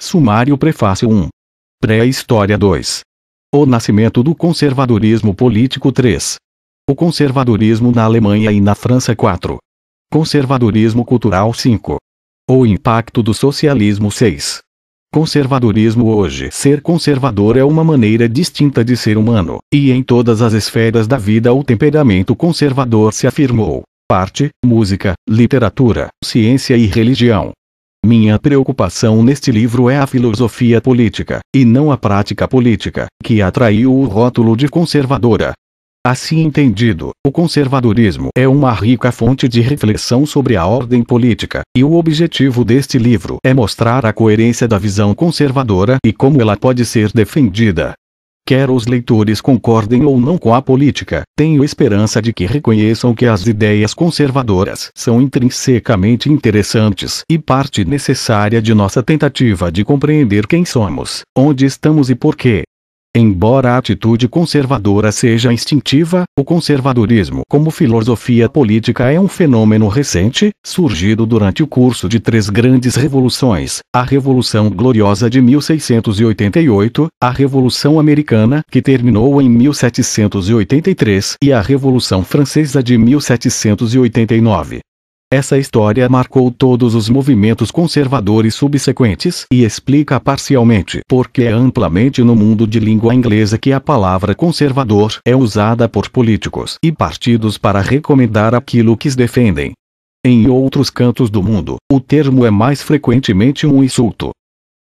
Sumário Prefácio 1. Pré-História 2. O nascimento do conservadorismo político 3. O conservadorismo na Alemanha e na França 4. Conservadorismo cultural 5. O impacto do socialismo 6. Conservadorismo hoje. Ser conservador é uma maneira distinta de ser humano, e em todas as esferas da vida o temperamento conservador se afirmou. Parte, música, literatura, ciência e religião. Minha preocupação neste livro é a filosofia política, e não a prática política, que atraiu o rótulo de conservadora. Assim entendido, o conservadorismo é uma rica fonte de reflexão sobre a ordem política, e o objetivo deste livro é mostrar a coerência da visão conservadora e como ela pode ser defendida, Quer os leitores concordem ou não com a política, tenho esperança de que reconheçam que as ideias conservadoras são intrinsecamente interessantes e parte necessária de nossa tentativa de compreender quem somos, onde estamos e por quê. Embora a atitude conservadora seja instintiva, o conservadorismo como filosofia política é um fenômeno recente, surgido durante o curso de três grandes revoluções: a Revolução Gloriosa de 1688, a Revolução Americana, que terminou em 1783, e a Revolução Francesa de 1789. Essa história marcou todos os movimentos conservadores subsequentes e explica parcialmente porque é amplamente no mundo de língua inglesa que a palavra conservador é usada por políticos e partidos para recomendar aquilo que defendem. Em outros cantos do mundo, o termo é mais frequentemente um insulto.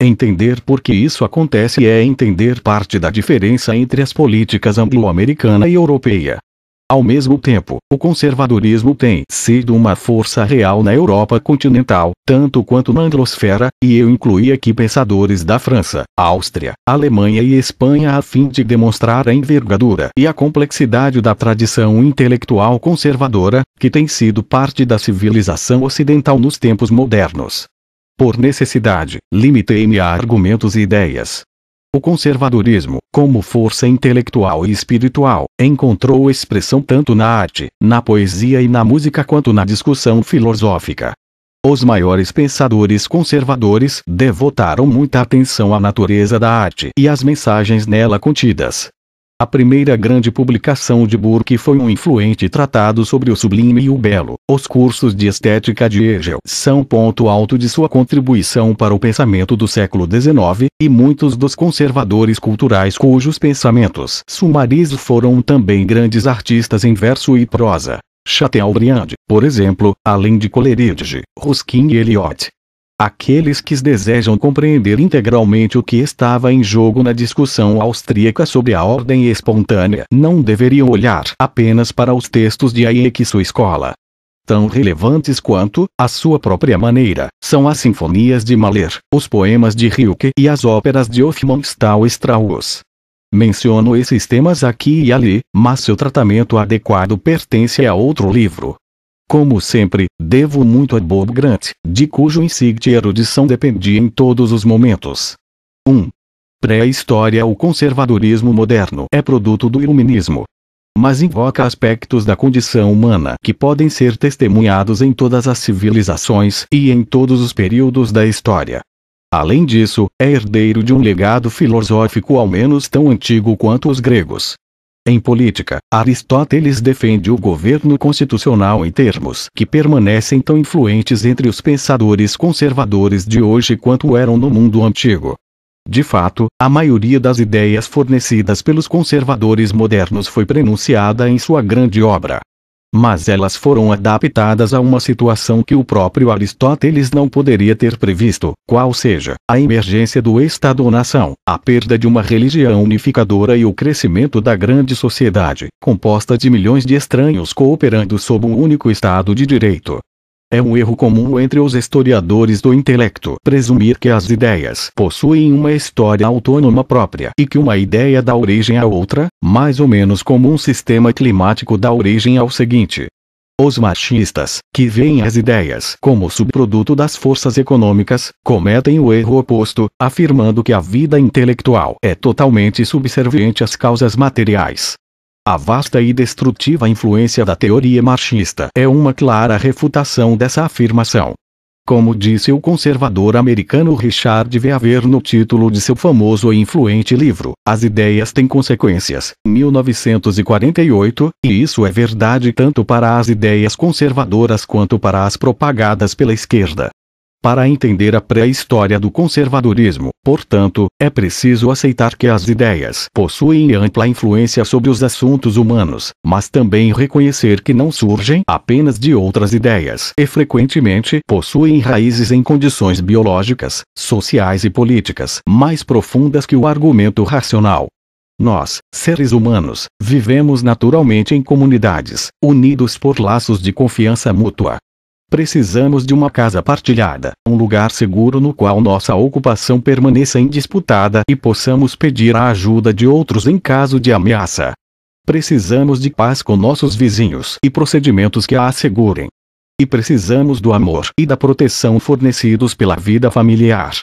Entender por que isso acontece é entender parte da diferença entre as políticas anglo-americana e europeia. Ao mesmo tempo, o conservadorismo tem sido uma força real na Europa continental, tanto quanto na anglosfera, e eu incluí aqui pensadores da França, Áustria, Alemanha e Espanha a fim de demonstrar a envergadura e a complexidade da tradição intelectual conservadora, que tem sido parte da civilização ocidental nos tempos modernos. Por necessidade, limitei-me a argumentos e ideias, o conservadorismo, como força intelectual e espiritual, encontrou expressão tanto na arte, na poesia e na música quanto na discussão filosófica. Os maiores pensadores conservadores devotaram muita atenção à natureza da arte e às mensagens nela contidas. A primeira grande publicação de Burke foi um influente tratado sobre o sublime e o belo. Os cursos de estética de Hegel são ponto alto de sua contribuição para o pensamento do século XIX, e muitos dos conservadores culturais cujos pensamentos sumarizo foram também grandes artistas em verso e prosa. Chateaubriand, por exemplo, além de Coleridge, Ruskin e Eliot, Aqueles que desejam compreender integralmente o que estava em jogo na discussão austríaca sobre a ordem espontânea não deveriam olhar apenas para os textos de Hayek e sua escola. Tão relevantes quanto, à sua própria maneira, são as sinfonias de Mahler, os poemas de Rilke e as óperas de Hofmannsthal Strauss. Menciono esses temas aqui e ali, mas seu tratamento adequado pertence a outro livro, como sempre, devo muito a Bob Grant, de cujo insight e erudição dependia em todos os momentos. 1. Pré-história O conservadorismo moderno é produto do iluminismo. Mas invoca aspectos da condição humana que podem ser testemunhados em todas as civilizações e em todos os períodos da história. Além disso, é herdeiro de um legado filosófico ao menos tão antigo quanto os gregos. Em política, Aristóteles defende o governo constitucional em termos que permanecem tão influentes entre os pensadores conservadores de hoje quanto eram no mundo antigo. De fato, a maioria das ideias fornecidas pelos conservadores modernos foi prenunciada em sua grande obra, mas elas foram adaptadas a uma situação que o próprio Aristóteles não poderia ter previsto, qual seja, a emergência do Estado-nação, a perda de uma religião unificadora e o crescimento da grande sociedade, composta de milhões de estranhos cooperando sob um único Estado de Direito. É um erro comum entre os historiadores do intelecto presumir que as ideias possuem uma história autônoma própria e que uma ideia dá origem a outra, mais ou menos como um sistema climático dá origem ao seguinte. Os machistas, que veem as ideias como subproduto das forças econômicas, cometem o erro oposto, afirmando que a vida intelectual é totalmente subserviente às causas materiais. A vasta e destrutiva influência da teoria marxista é uma clara refutação dessa afirmação. Como disse o conservador americano Richard Weaver no título de seu famoso e influente livro, As Ideias Têm Consequências, 1948, e isso é verdade tanto para as ideias conservadoras quanto para as propagadas pela esquerda. Para entender a pré-história do conservadorismo, portanto, é preciso aceitar que as ideias possuem ampla influência sobre os assuntos humanos, mas também reconhecer que não surgem apenas de outras ideias e frequentemente possuem raízes em condições biológicas, sociais e políticas mais profundas que o argumento racional. Nós, seres humanos, vivemos naturalmente em comunidades, unidos por laços de confiança mútua, Precisamos de uma casa partilhada, um lugar seguro no qual nossa ocupação permaneça indisputada e possamos pedir a ajuda de outros em caso de ameaça. Precisamos de paz com nossos vizinhos e procedimentos que a assegurem. E precisamos do amor e da proteção fornecidos pela vida familiar.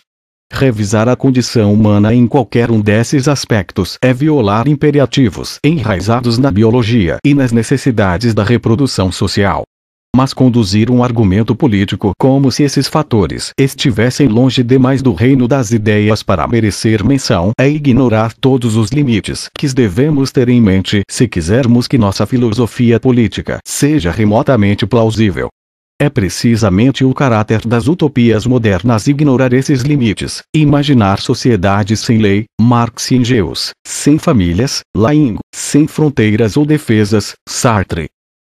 Revisar a condição humana em qualquer um desses aspectos é violar imperativos enraizados na biologia e nas necessidades da reprodução social mas conduzir um argumento político como se esses fatores estivessem longe demais do reino das ideias para merecer menção é ignorar todos os limites que devemos ter em mente se quisermos que nossa filosofia política seja remotamente plausível. É precisamente o caráter das utopias modernas ignorar esses limites, imaginar sociedades sem lei, Marx e Engels, sem famílias, Laing, sem fronteiras ou defesas, Sartre,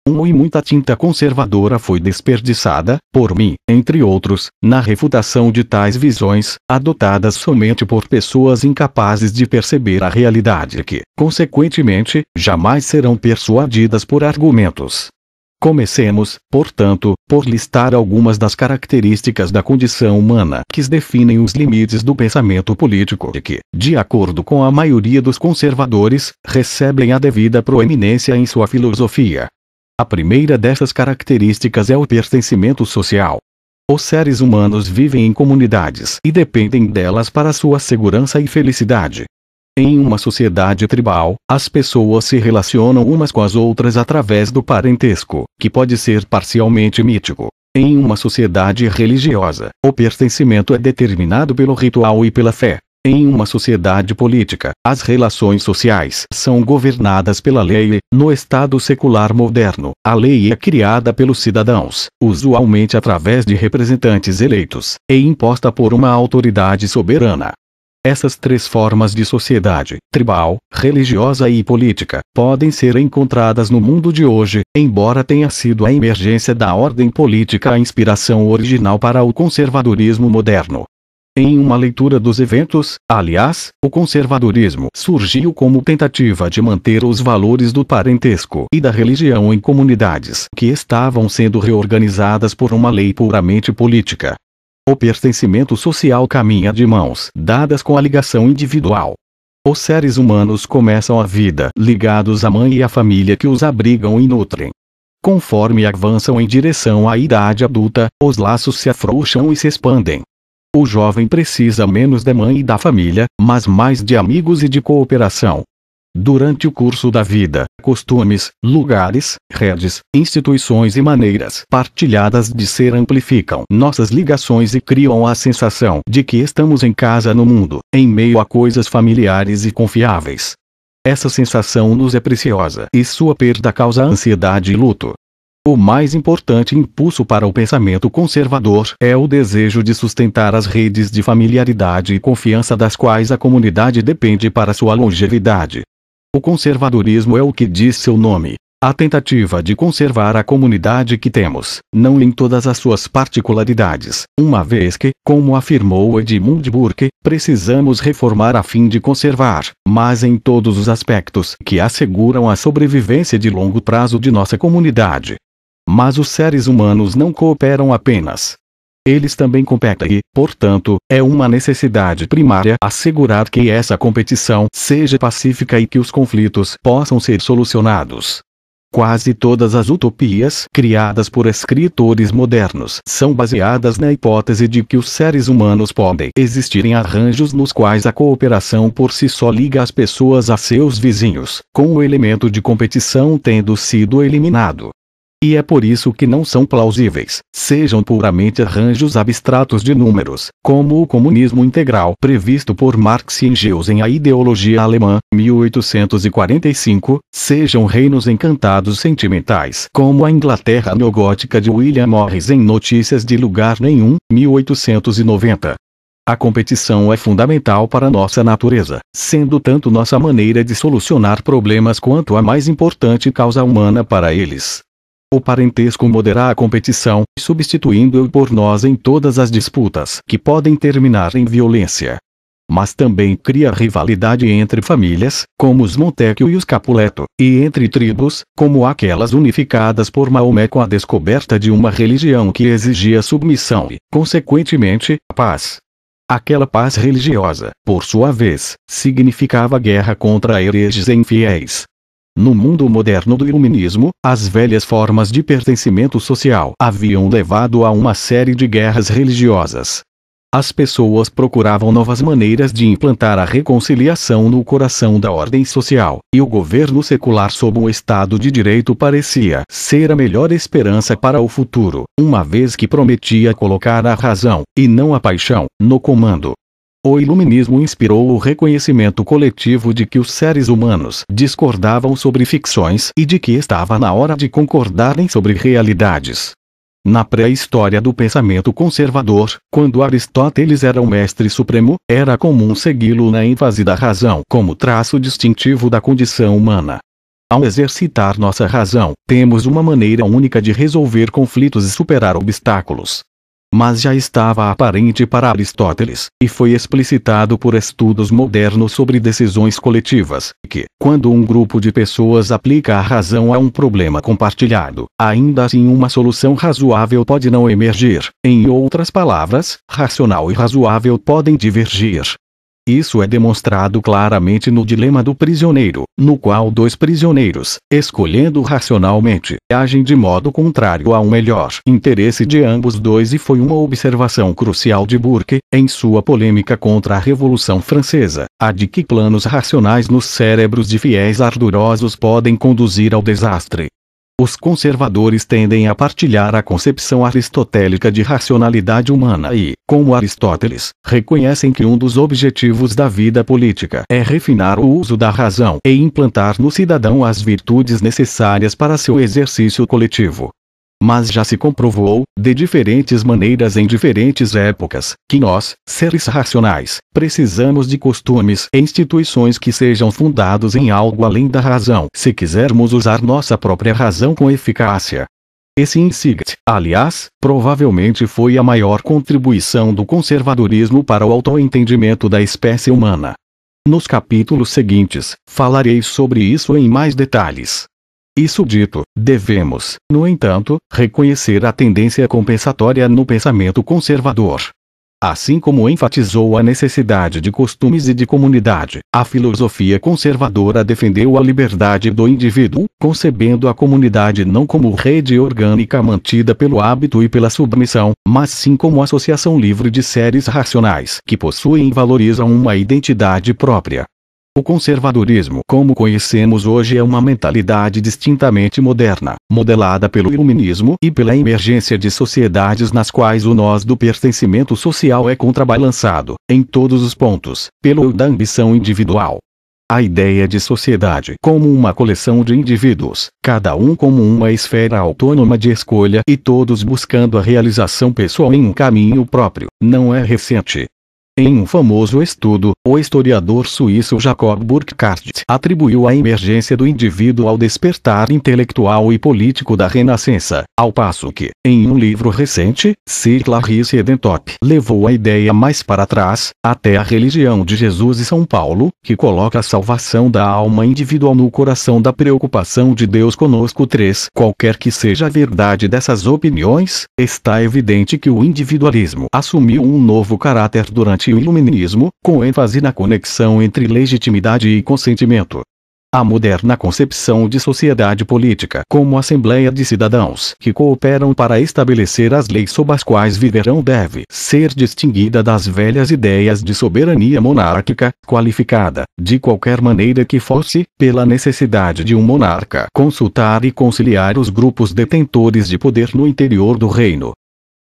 um e muita tinta conservadora foi desperdiçada, por mim, entre outros, na refutação de tais visões, adotadas somente por pessoas incapazes de perceber a realidade que, consequentemente, jamais serão persuadidas por argumentos. Comecemos, portanto, por listar algumas das características da condição humana que definem os limites do pensamento político e que, de acordo com a maioria dos conservadores, recebem a devida proeminência em sua filosofia. A primeira dessas características é o pertencimento social. Os seres humanos vivem em comunidades e dependem delas para sua segurança e felicidade. Em uma sociedade tribal, as pessoas se relacionam umas com as outras através do parentesco, que pode ser parcialmente mítico. Em uma sociedade religiosa, o pertencimento é determinado pelo ritual e pela fé. Em uma sociedade política, as relações sociais são governadas pela lei. No Estado secular moderno, a lei é criada pelos cidadãos, usualmente através de representantes eleitos, e imposta por uma autoridade soberana. Essas três formas de sociedade, tribal, religiosa e política, podem ser encontradas no mundo de hoje, embora tenha sido a emergência da ordem política a inspiração original para o conservadorismo moderno. Em uma leitura dos eventos, aliás, o conservadorismo surgiu como tentativa de manter os valores do parentesco e da religião em comunidades que estavam sendo reorganizadas por uma lei puramente política. O pertencimento social caminha de mãos dadas com a ligação individual. Os seres humanos começam a vida ligados à mãe e à família que os abrigam e nutrem. Conforme avançam em direção à idade adulta, os laços se afrouxam e se expandem. O jovem precisa menos da mãe e da família, mas mais de amigos e de cooperação. Durante o curso da vida, costumes, lugares, redes, instituições e maneiras partilhadas de ser amplificam nossas ligações e criam a sensação de que estamos em casa no mundo, em meio a coisas familiares e confiáveis. Essa sensação nos é preciosa e sua perda causa ansiedade e luto. O mais importante impulso para o pensamento conservador é o desejo de sustentar as redes de familiaridade e confiança das quais a comunidade depende para sua longevidade. O conservadorismo é o que diz seu nome. A tentativa de conservar a comunidade que temos, não em todas as suas particularidades, uma vez que, como afirmou Edmund Burke, precisamos reformar a fim de conservar, mas em todos os aspectos que asseguram a sobrevivência de longo prazo de nossa comunidade. Mas os seres humanos não cooperam apenas. Eles também competem e, portanto, é uma necessidade primária assegurar que essa competição seja pacífica e que os conflitos possam ser solucionados. Quase todas as utopias criadas por escritores modernos são baseadas na hipótese de que os seres humanos podem existir em arranjos nos quais a cooperação por si só liga as pessoas a seus vizinhos, com o elemento de competição tendo sido eliminado. E é por isso que não são plausíveis, sejam puramente arranjos abstratos de números, como o comunismo integral previsto por Marx e Engels em A Ideologia Alemã, 1845, sejam reinos encantados sentimentais, como a Inglaterra neogótica de William Morris em Notícias de Lugar Nenhum, 1890. A competição é fundamental para nossa natureza, sendo tanto nossa maneira de solucionar problemas quanto a mais importante causa humana para eles. O parentesco moderará a competição, substituindo-o por nós em todas as disputas que podem terminar em violência. Mas também cria rivalidade entre famílias, como os Montecchio e os Capuleto, e entre tribos, como aquelas unificadas por Maomé com a descoberta de uma religião que exigia submissão e, consequentemente, paz. Aquela paz religiosa, por sua vez, significava guerra contra hereges e infiéis, no mundo moderno do iluminismo, as velhas formas de pertencimento social haviam levado a uma série de guerras religiosas. As pessoas procuravam novas maneiras de implantar a reconciliação no coração da ordem social, e o governo secular sob o Estado de Direito parecia ser a melhor esperança para o futuro, uma vez que prometia colocar a razão, e não a paixão, no comando. O iluminismo inspirou o reconhecimento coletivo de que os seres humanos discordavam sobre ficções e de que estava na hora de concordarem sobre realidades. Na pré-história do pensamento conservador, quando Aristóteles era o mestre supremo, era comum segui-lo na ênfase da razão como traço distintivo da condição humana. Ao exercitar nossa razão, temos uma maneira única de resolver conflitos e superar obstáculos mas já estava aparente para Aristóteles, e foi explicitado por estudos modernos sobre decisões coletivas, que, quando um grupo de pessoas aplica a razão a um problema compartilhado, ainda assim uma solução razoável pode não emergir. Em outras palavras, racional e razoável podem divergir, isso é demonstrado claramente no dilema do prisioneiro, no qual dois prisioneiros, escolhendo racionalmente, agem de modo contrário ao melhor interesse de ambos dois e foi uma observação crucial de Burke, em sua polêmica contra a Revolução Francesa, a de que planos racionais nos cérebros de fiéis ardorosos podem conduzir ao desastre. Os conservadores tendem a partilhar a concepção aristotélica de racionalidade humana e, como Aristóteles, reconhecem que um dos objetivos da vida política é refinar o uso da razão e implantar no cidadão as virtudes necessárias para seu exercício coletivo mas já se comprovou, de diferentes maneiras em diferentes épocas, que nós, seres racionais, precisamos de costumes e instituições que sejam fundados em algo além da razão, se quisermos usar nossa própria razão com eficácia. Esse insight, aliás, provavelmente foi a maior contribuição do conservadorismo para o autoentendimento da espécie humana. Nos capítulos seguintes, falarei sobre isso em mais detalhes. Isso dito, devemos, no entanto, reconhecer a tendência compensatória no pensamento conservador. Assim como enfatizou a necessidade de costumes e de comunidade, a filosofia conservadora defendeu a liberdade do indivíduo, concebendo a comunidade não como rede orgânica mantida pelo hábito e pela submissão, mas sim como associação livre de seres racionais que possuem e valorizam uma identidade própria. O conservadorismo como conhecemos hoje é uma mentalidade distintamente moderna, modelada pelo iluminismo e pela emergência de sociedades nas quais o nós do pertencimento social é contrabalançado, em todos os pontos, pelo da ambição individual. A ideia de sociedade como uma coleção de indivíduos, cada um como uma esfera autônoma de escolha e todos buscando a realização pessoal em um caminho próprio, não é recente, em um famoso estudo, o historiador suíço Jacob Burckhardt atribuiu a emergência do indivíduo ao despertar intelectual e político da Renascença, ao passo que, em um livro recente, C. Clarice Edentop levou a ideia mais para trás, até a religião de Jesus e São Paulo, que coloca a salvação da alma individual no coração da preocupação de Deus conosco 3. Qualquer que seja a verdade dessas opiniões, está evidente que o individualismo assumiu um novo caráter durante o iluminismo, com ênfase na conexão entre legitimidade e consentimento. A moderna concepção de sociedade política como assembleia de cidadãos que cooperam para estabelecer as leis sob as quais viverão deve ser distinguida das velhas ideias de soberania monárquica, qualificada, de qualquer maneira que fosse, pela necessidade de um monarca consultar e conciliar os grupos detentores de poder no interior do reino,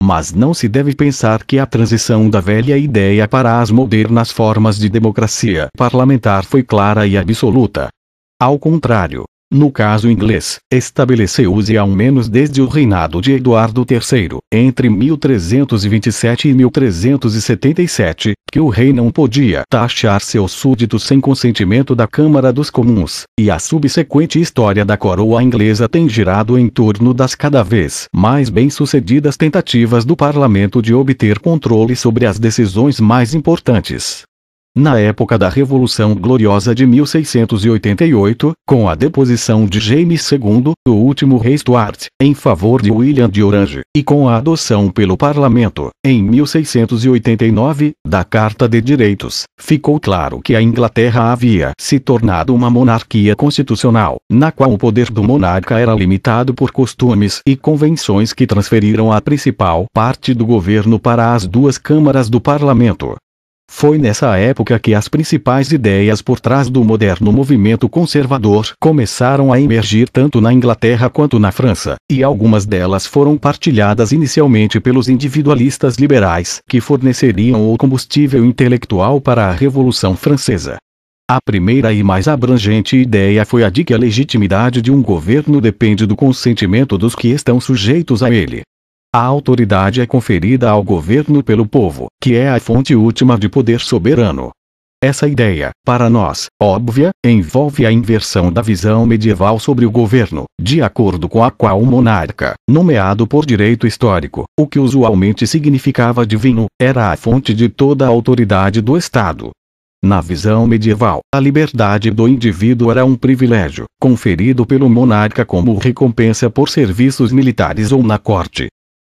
mas não se deve pensar que a transição da velha ideia para as modernas formas de democracia parlamentar foi clara e absoluta. Ao contrário, no caso inglês, estabeleceu-se ao menos desde o reinado de Eduardo III, entre 1327 e 1377, que o rei não podia taxar seus súditos sem consentimento da Câmara dos Comuns, e a subsequente história da coroa inglesa tem girado em torno das cada vez mais bem-sucedidas tentativas do parlamento de obter controle sobre as decisões mais importantes na época da Revolução Gloriosa de 1688, com a deposição de James II, o último rei Stuart, em favor de William de Orange, e com a adoção pelo parlamento, em 1689, da Carta de Direitos, ficou claro que a Inglaterra havia se tornado uma monarquia constitucional, na qual o poder do monarca era limitado por costumes e convenções que transferiram a principal parte do governo para as duas câmaras do parlamento, foi nessa época que as principais ideias por trás do moderno movimento conservador começaram a emergir tanto na Inglaterra quanto na França, e algumas delas foram partilhadas inicialmente pelos individualistas liberais que forneceriam o combustível intelectual para a Revolução Francesa. A primeira e mais abrangente ideia foi a de que a legitimidade de um governo depende do consentimento dos que estão sujeitos a ele. A autoridade é conferida ao governo pelo povo, que é a fonte última de poder soberano. Essa ideia, para nós, óbvia, envolve a inversão da visão medieval sobre o governo, de acordo com a qual o monarca, nomeado por direito histórico, o que usualmente significava divino, era a fonte de toda a autoridade do Estado. Na visão medieval, a liberdade do indivíduo era um privilégio, conferido pelo monarca como recompensa por serviços militares ou na corte,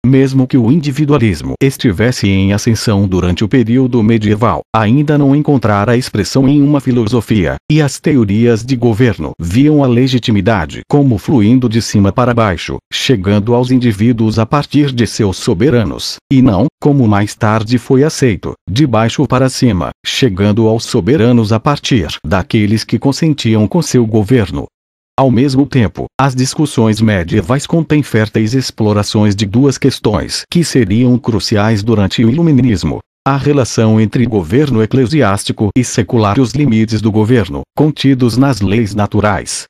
mesmo que o individualismo estivesse em ascensão durante o período medieval, ainda não encontrara expressão em uma filosofia, e as teorias de governo viam a legitimidade como fluindo de cima para baixo, chegando aos indivíduos a partir de seus soberanos, e não, como mais tarde foi aceito, de baixo para cima, chegando aos soberanos a partir daqueles que consentiam com seu governo. Ao mesmo tempo, as discussões medievais contêm férteis explorações de duas questões que seriam cruciais durante o Iluminismo. A relação entre governo eclesiástico e secular e os limites do governo, contidos nas leis naturais.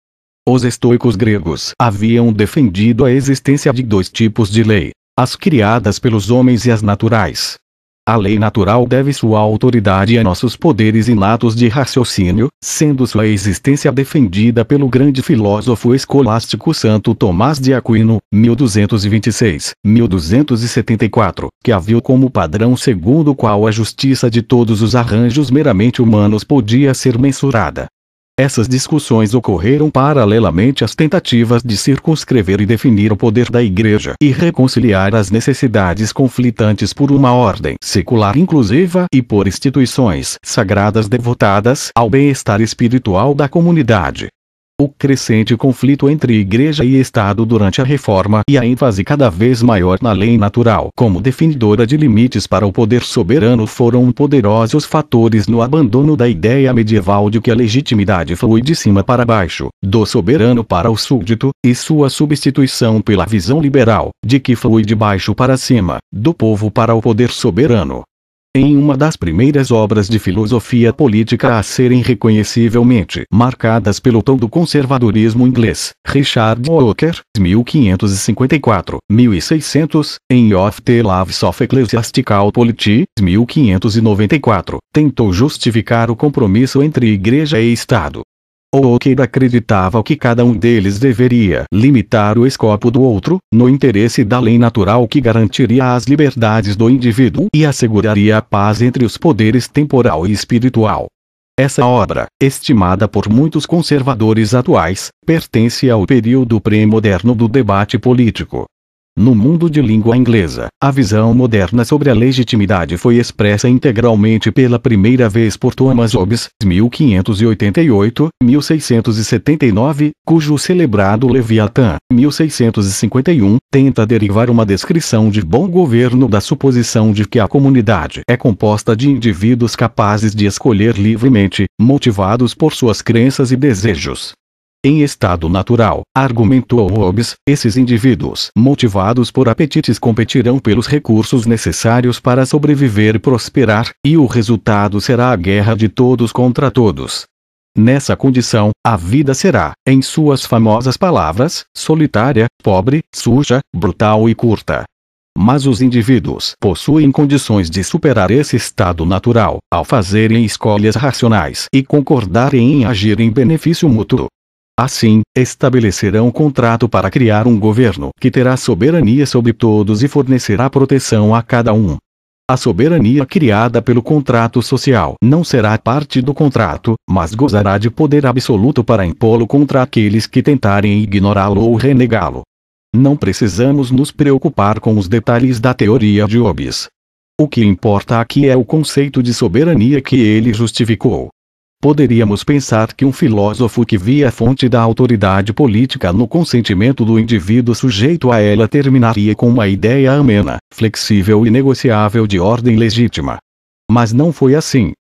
Os estoicos gregos haviam defendido a existência de dois tipos de lei, as criadas pelos homens e as naturais. A lei natural deve sua autoridade a nossos poderes inatos de raciocínio, sendo sua existência defendida pelo grande filósofo escolástico Santo Tomás de Aquino, 1226-1274, que a viu como padrão segundo o qual a justiça de todos os arranjos meramente humanos podia ser mensurada. Essas discussões ocorreram paralelamente às tentativas de circunscrever e definir o poder da Igreja e reconciliar as necessidades conflitantes por uma ordem secular inclusiva e por instituições sagradas devotadas ao bem-estar espiritual da comunidade. O crescente conflito entre igreja e Estado durante a reforma e a ênfase cada vez maior na lei natural como definidora de limites para o poder soberano foram poderosos fatores no abandono da ideia medieval de que a legitimidade flui de cima para baixo, do soberano para o súdito, e sua substituição pela visão liberal, de que flui de baixo para cima, do povo para o poder soberano em uma das primeiras obras de filosofia política a serem reconhecivelmente marcadas pelo tom do conservadorismo inglês, Richard Walker, 1554-1600, em Of the Laws of Ecclesiastical Polity, 1594, tentou justificar o compromisso entre Igreja e Estado, ou que acreditava que cada um deles deveria limitar o escopo do outro, no interesse da lei natural que garantiria as liberdades do indivíduo e asseguraria a paz entre os poderes temporal e espiritual. Essa obra, estimada por muitos conservadores atuais, pertence ao período pré-moderno do debate político. No mundo de língua inglesa, a visão moderna sobre a legitimidade foi expressa integralmente pela primeira vez por Thomas Hobbes, 1588-1679, cujo celebrado Leviatã, 1651, tenta derivar uma descrição de bom governo da suposição de que a comunidade é composta de indivíduos capazes de escolher livremente, motivados por suas crenças e desejos, em estado natural, argumentou Hobbes, esses indivíduos, motivados por apetites, competirão pelos recursos necessários para sobreviver e prosperar, e o resultado será a guerra de todos contra todos. Nessa condição, a vida será, em suas famosas palavras, solitária, pobre, suja, brutal e curta. Mas os indivíduos possuem condições de superar esse estado natural, ao fazerem escolhas racionais e concordarem em agir em benefício mútuo. Assim, estabelecerão contrato para criar um governo que terá soberania sobre todos e fornecerá proteção a cada um. A soberania criada pelo contrato social não será parte do contrato, mas gozará de poder absoluto para impô-lo contra aqueles que tentarem ignorá-lo ou renegá-lo. Não precisamos nos preocupar com os detalhes da teoria de Hobbes. O que importa aqui é o conceito de soberania que ele justificou. Poderíamos pensar que um filósofo que via a fonte da autoridade política no consentimento do indivíduo sujeito a ela terminaria com uma ideia amena, flexível e negociável de ordem legítima. Mas não foi assim.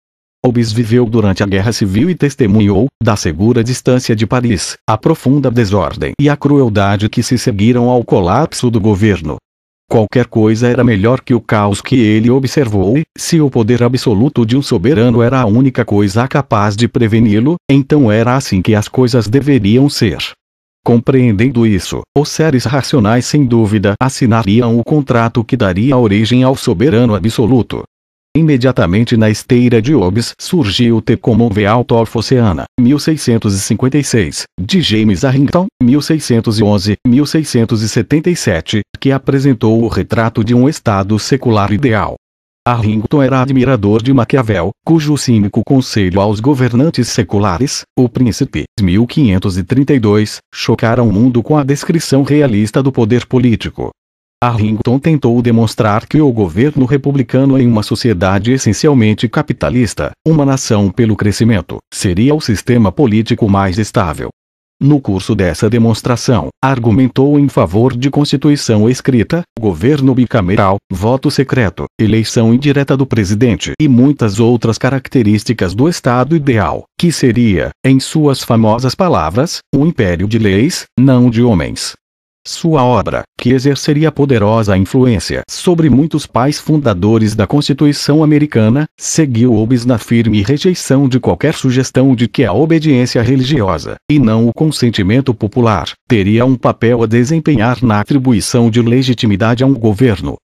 Hobbes viveu durante a Guerra Civil e testemunhou, da segura distância de Paris, a profunda desordem e a crueldade que se seguiram ao colapso do governo. Qualquer coisa era melhor que o caos que ele observou, e, se o poder absoluto de um soberano era a única coisa capaz de preveni-lo, então era assim que as coisas deveriam ser. Compreendendo isso, os seres racionais sem dúvida assinariam o contrato que daria origem ao soberano absoluto. Imediatamente na esteira de Hobbes surgiu The Commonwealth of Oceana, 1656, de James Arrington, 1611, 1677, que apresentou o retrato de um Estado secular ideal. Arrington era admirador de Maquiavel, cujo cínico conselho aos governantes seculares, o príncipe 1532, chocara o mundo com a descrição realista do poder político. Arrington tentou demonstrar que o governo republicano em uma sociedade essencialmente capitalista, uma nação pelo crescimento, seria o sistema político mais estável. No curso dessa demonstração, argumentou em favor de constituição escrita, governo bicameral, voto secreto, eleição indireta do presidente e muitas outras características do Estado ideal, que seria, em suas famosas palavras, um império de leis, não de homens. Sua obra, que exerceria poderosa influência sobre muitos pais fundadores da Constituição Americana, seguiu Hobbes na firme rejeição de qualquer sugestão de que a obediência religiosa, e não o consentimento popular, teria um papel a desempenhar na atribuição de legitimidade a um governo.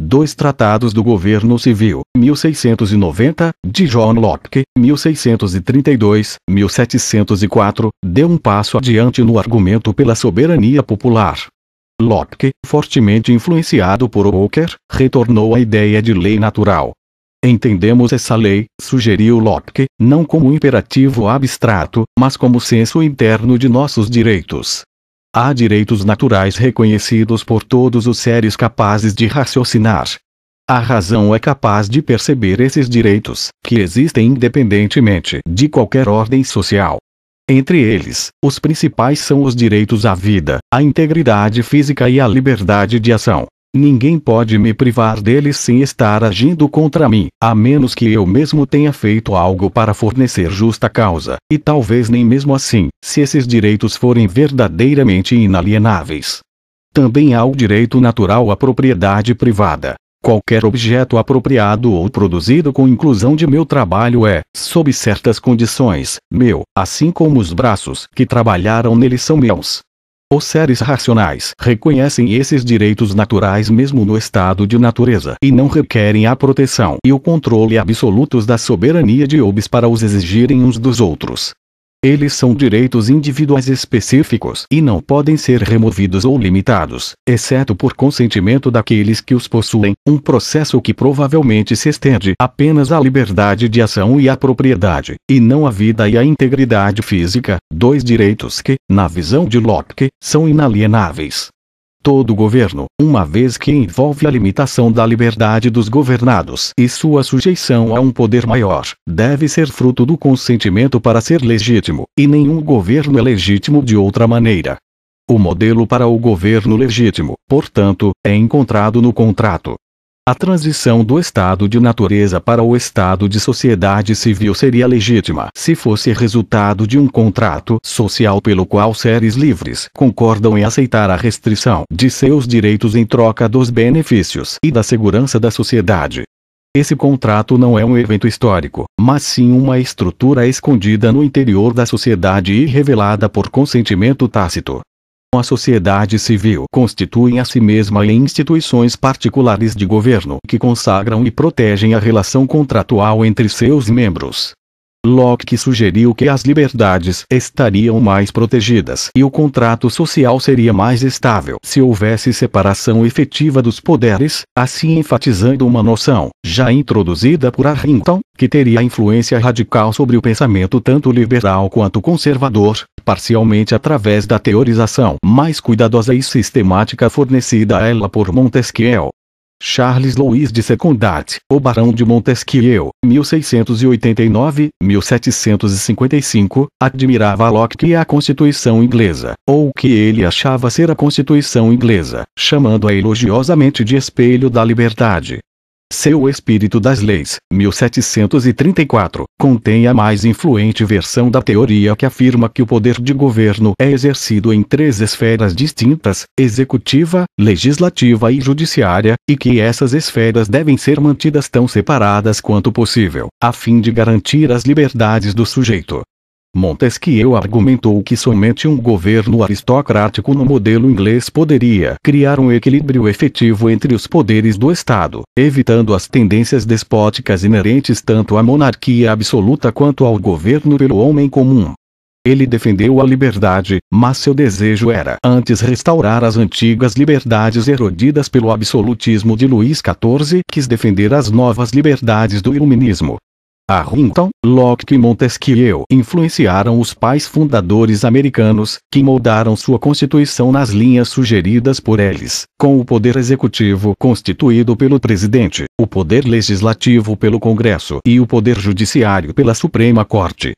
Dois Tratados do Governo Civil, 1690, de John Locke, 1632, 1704, deu um passo adiante no argumento pela soberania popular. Locke, fortemente influenciado por Walker, retornou à ideia de lei natural. Entendemos essa lei, sugeriu Locke, não como imperativo abstrato, mas como senso interno de nossos direitos. Há direitos naturais reconhecidos por todos os seres capazes de raciocinar. A razão é capaz de perceber esses direitos, que existem independentemente de qualquer ordem social. Entre eles, os principais são os direitos à vida, à integridade física e à liberdade de ação. Ninguém pode me privar deles sem estar agindo contra mim, a menos que eu mesmo tenha feito algo para fornecer justa causa, e talvez nem mesmo assim, se esses direitos forem verdadeiramente inalienáveis. Também há o direito natural à propriedade privada. Qualquer objeto apropriado ou produzido com inclusão de meu trabalho é, sob certas condições, meu, assim como os braços que trabalharam nele são meus. Os seres racionais reconhecem esses direitos naturais mesmo no estado de natureza e não requerem a proteção e o controle absolutos da soberania de Hobbes para os exigirem uns dos outros. Eles são direitos individuais específicos e não podem ser removidos ou limitados, exceto por consentimento daqueles que os possuem, um processo que provavelmente se estende apenas à liberdade de ação e à propriedade, e não à vida e à integridade física, dois direitos que, na visão de Locke, são inalienáveis todo governo, uma vez que envolve a limitação da liberdade dos governados e sua sujeição a um poder maior, deve ser fruto do consentimento para ser legítimo, e nenhum governo é legítimo de outra maneira. O modelo para o governo legítimo, portanto, é encontrado no contrato. A transição do estado de natureza para o estado de sociedade civil seria legítima se fosse resultado de um contrato social pelo qual seres livres concordam em aceitar a restrição de seus direitos em troca dos benefícios e da segurança da sociedade. Esse contrato não é um evento histórico, mas sim uma estrutura escondida no interior da sociedade e revelada por consentimento tácito a sociedade civil constituem a si mesma e instituições particulares de governo que consagram e protegem a relação contratual entre seus membros. Locke sugeriu que as liberdades estariam mais protegidas e o contrato social seria mais estável se houvesse separação efetiva dos poderes, assim enfatizando uma noção, já introduzida por Arrington, que teria influência radical sobre o pensamento tanto liberal quanto conservador, parcialmente através da teorização mais cuidadosa e sistemática fornecida a ela por Montesquieu. Charles Louis de Secondat, o Barão de Montesquieu, 1689-1755, admirava Locke e a Constituição Inglesa, ou o que ele achava ser a Constituição Inglesa, chamando-a elogiosamente de espelho da liberdade. Seu Espírito das Leis, 1734, contém a mais influente versão da teoria que afirma que o poder de governo é exercido em três esferas distintas: executiva, legislativa e judiciária, e que essas esferas devem ser mantidas tão separadas quanto possível, a fim de garantir as liberdades do sujeito. Montesquieu argumentou que somente um governo aristocrático no modelo inglês poderia criar um equilíbrio efetivo entre os poderes do Estado, evitando as tendências despóticas inerentes tanto à monarquia absoluta quanto ao governo pelo homem comum. Ele defendeu a liberdade, mas seu desejo era antes restaurar as antigas liberdades erodidas pelo absolutismo de Luís XIV, quis defender as novas liberdades do iluminismo, Arrington, Locke e Montesquieu influenciaram os pais fundadores americanos, que moldaram sua Constituição nas linhas sugeridas por eles, com o poder executivo constituído pelo presidente, o poder legislativo pelo Congresso e o poder judiciário pela Suprema Corte.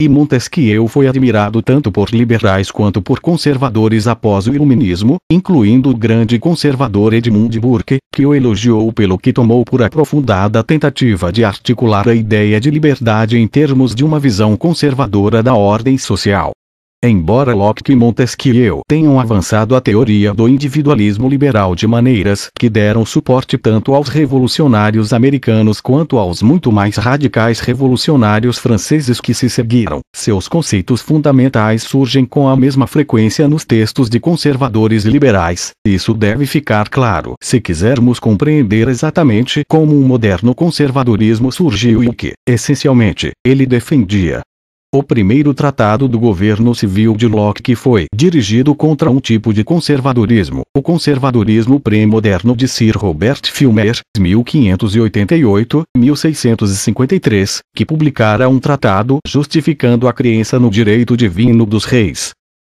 E Montesquieu foi admirado tanto por liberais quanto por conservadores após o iluminismo, incluindo o grande conservador Edmund Burke, que o elogiou pelo que tomou por aprofundada tentativa de articular a ideia de liberdade em termos de uma visão conservadora da ordem social. Embora Locke e Montesquieu tenham avançado a teoria do individualismo liberal de maneiras que deram suporte tanto aos revolucionários americanos quanto aos muito mais radicais revolucionários franceses que se seguiram, seus conceitos fundamentais surgem com a mesma frequência nos textos de conservadores e liberais. Isso deve ficar claro se quisermos compreender exatamente como o moderno conservadorismo surgiu e o que, essencialmente, ele defendia. O primeiro tratado do governo civil de Locke foi dirigido contra um tipo de conservadorismo, o conservadorismo pré-moderno de Sir Robert Filmer, 1588-1653, que publicara um tratado justificando a crença no direito divino dos reis.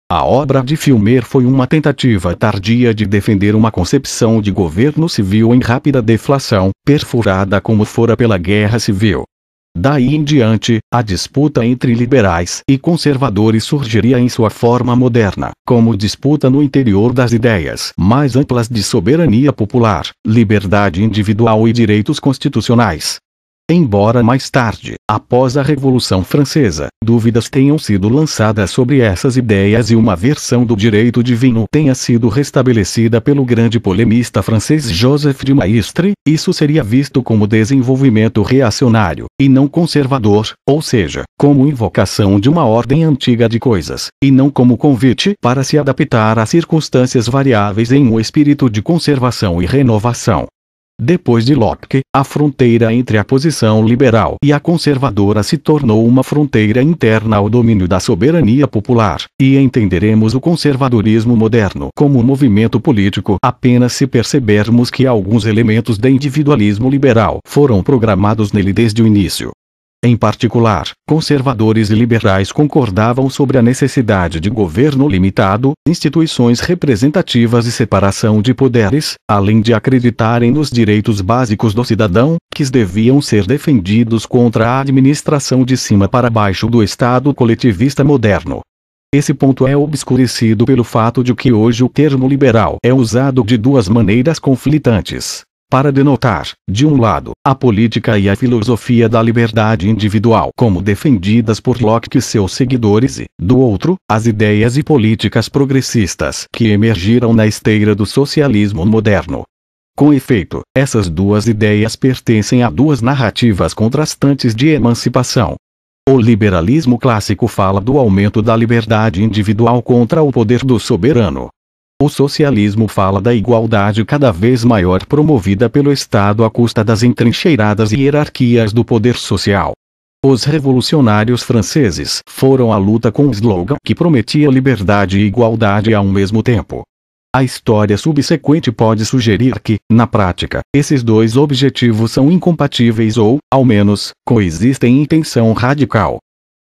A obra de Filmer foi uma tentativa tardia de defender uma concepção de governo civil em rápida deflação, perfurada como fora pela guerra civil. Daí em diante, a disputa entre liberais e conservadores surgiria em sua forma moderna, como disputa no interior das ideias mais amplas de soberania popular, liberdade individual e direitos constitucionais. Embora mais tarde, após a Revolução Francesa, dúvidas tenham sido lançadas sobre essas ideias e uma versão do direito divino tenha sido restabelecida pelo grande polemista francês Joseph de Maistre, isso seria visto como desenvolvimento reacionário, e não conservador, ou seja, como invocação de uma ordem antiga de coisas, e não como convite para se adaptar a circunstâncias variáveis em um espírito de conservação e renovação. Depois de Locke, a fronteira entre a posição liberal e a conservadora se tornou uma fronteira interna ao domínio da soberania popular, e entenderemos o conservadorismo moderno como um movimento político apenas se percebermos que alguns elementos de individualismo liberal foram programados nele desde o início. Em particular, conservadores e liberais concordavam sobre a necessidade de governo limitado, instituições representativas e separação de poderes, além de acreditarem nos direitos básicos do cidadão, que deviam ser defendidos contra a administração de cima para baixo do Estado coletivista moderno. Esse ponto é obscurecido pelo fato de que hoje o termo liberal é usado de duas maneiras conflitantes para denotar, de um lado, a política e a filosofia da liberdade individual como defendidas por Locke e seus seguidores e, do outro, as ideias e políticas progressistas que emergiram na esteira do socialismo moderno. Com efeito, essas duas ideias pertencem a duas narrativas contrastantes de emancipação. O liberalismo clássico fala do aumento da liberdade individual contra o poder do soberano, o socialismo fala da igualdade cada vez maior promovida pelo Estado à custa das entrincheiradas hierarquias do poder social. Os revolucionários franceses foram à luta com um slogan que prometia liberdade e igualdade ao mesmo tempo. A história subsequente pode sugerir que, na prática, esses dois objetivos são incompatíveis ou, ao menos, coexistem em tensão radical.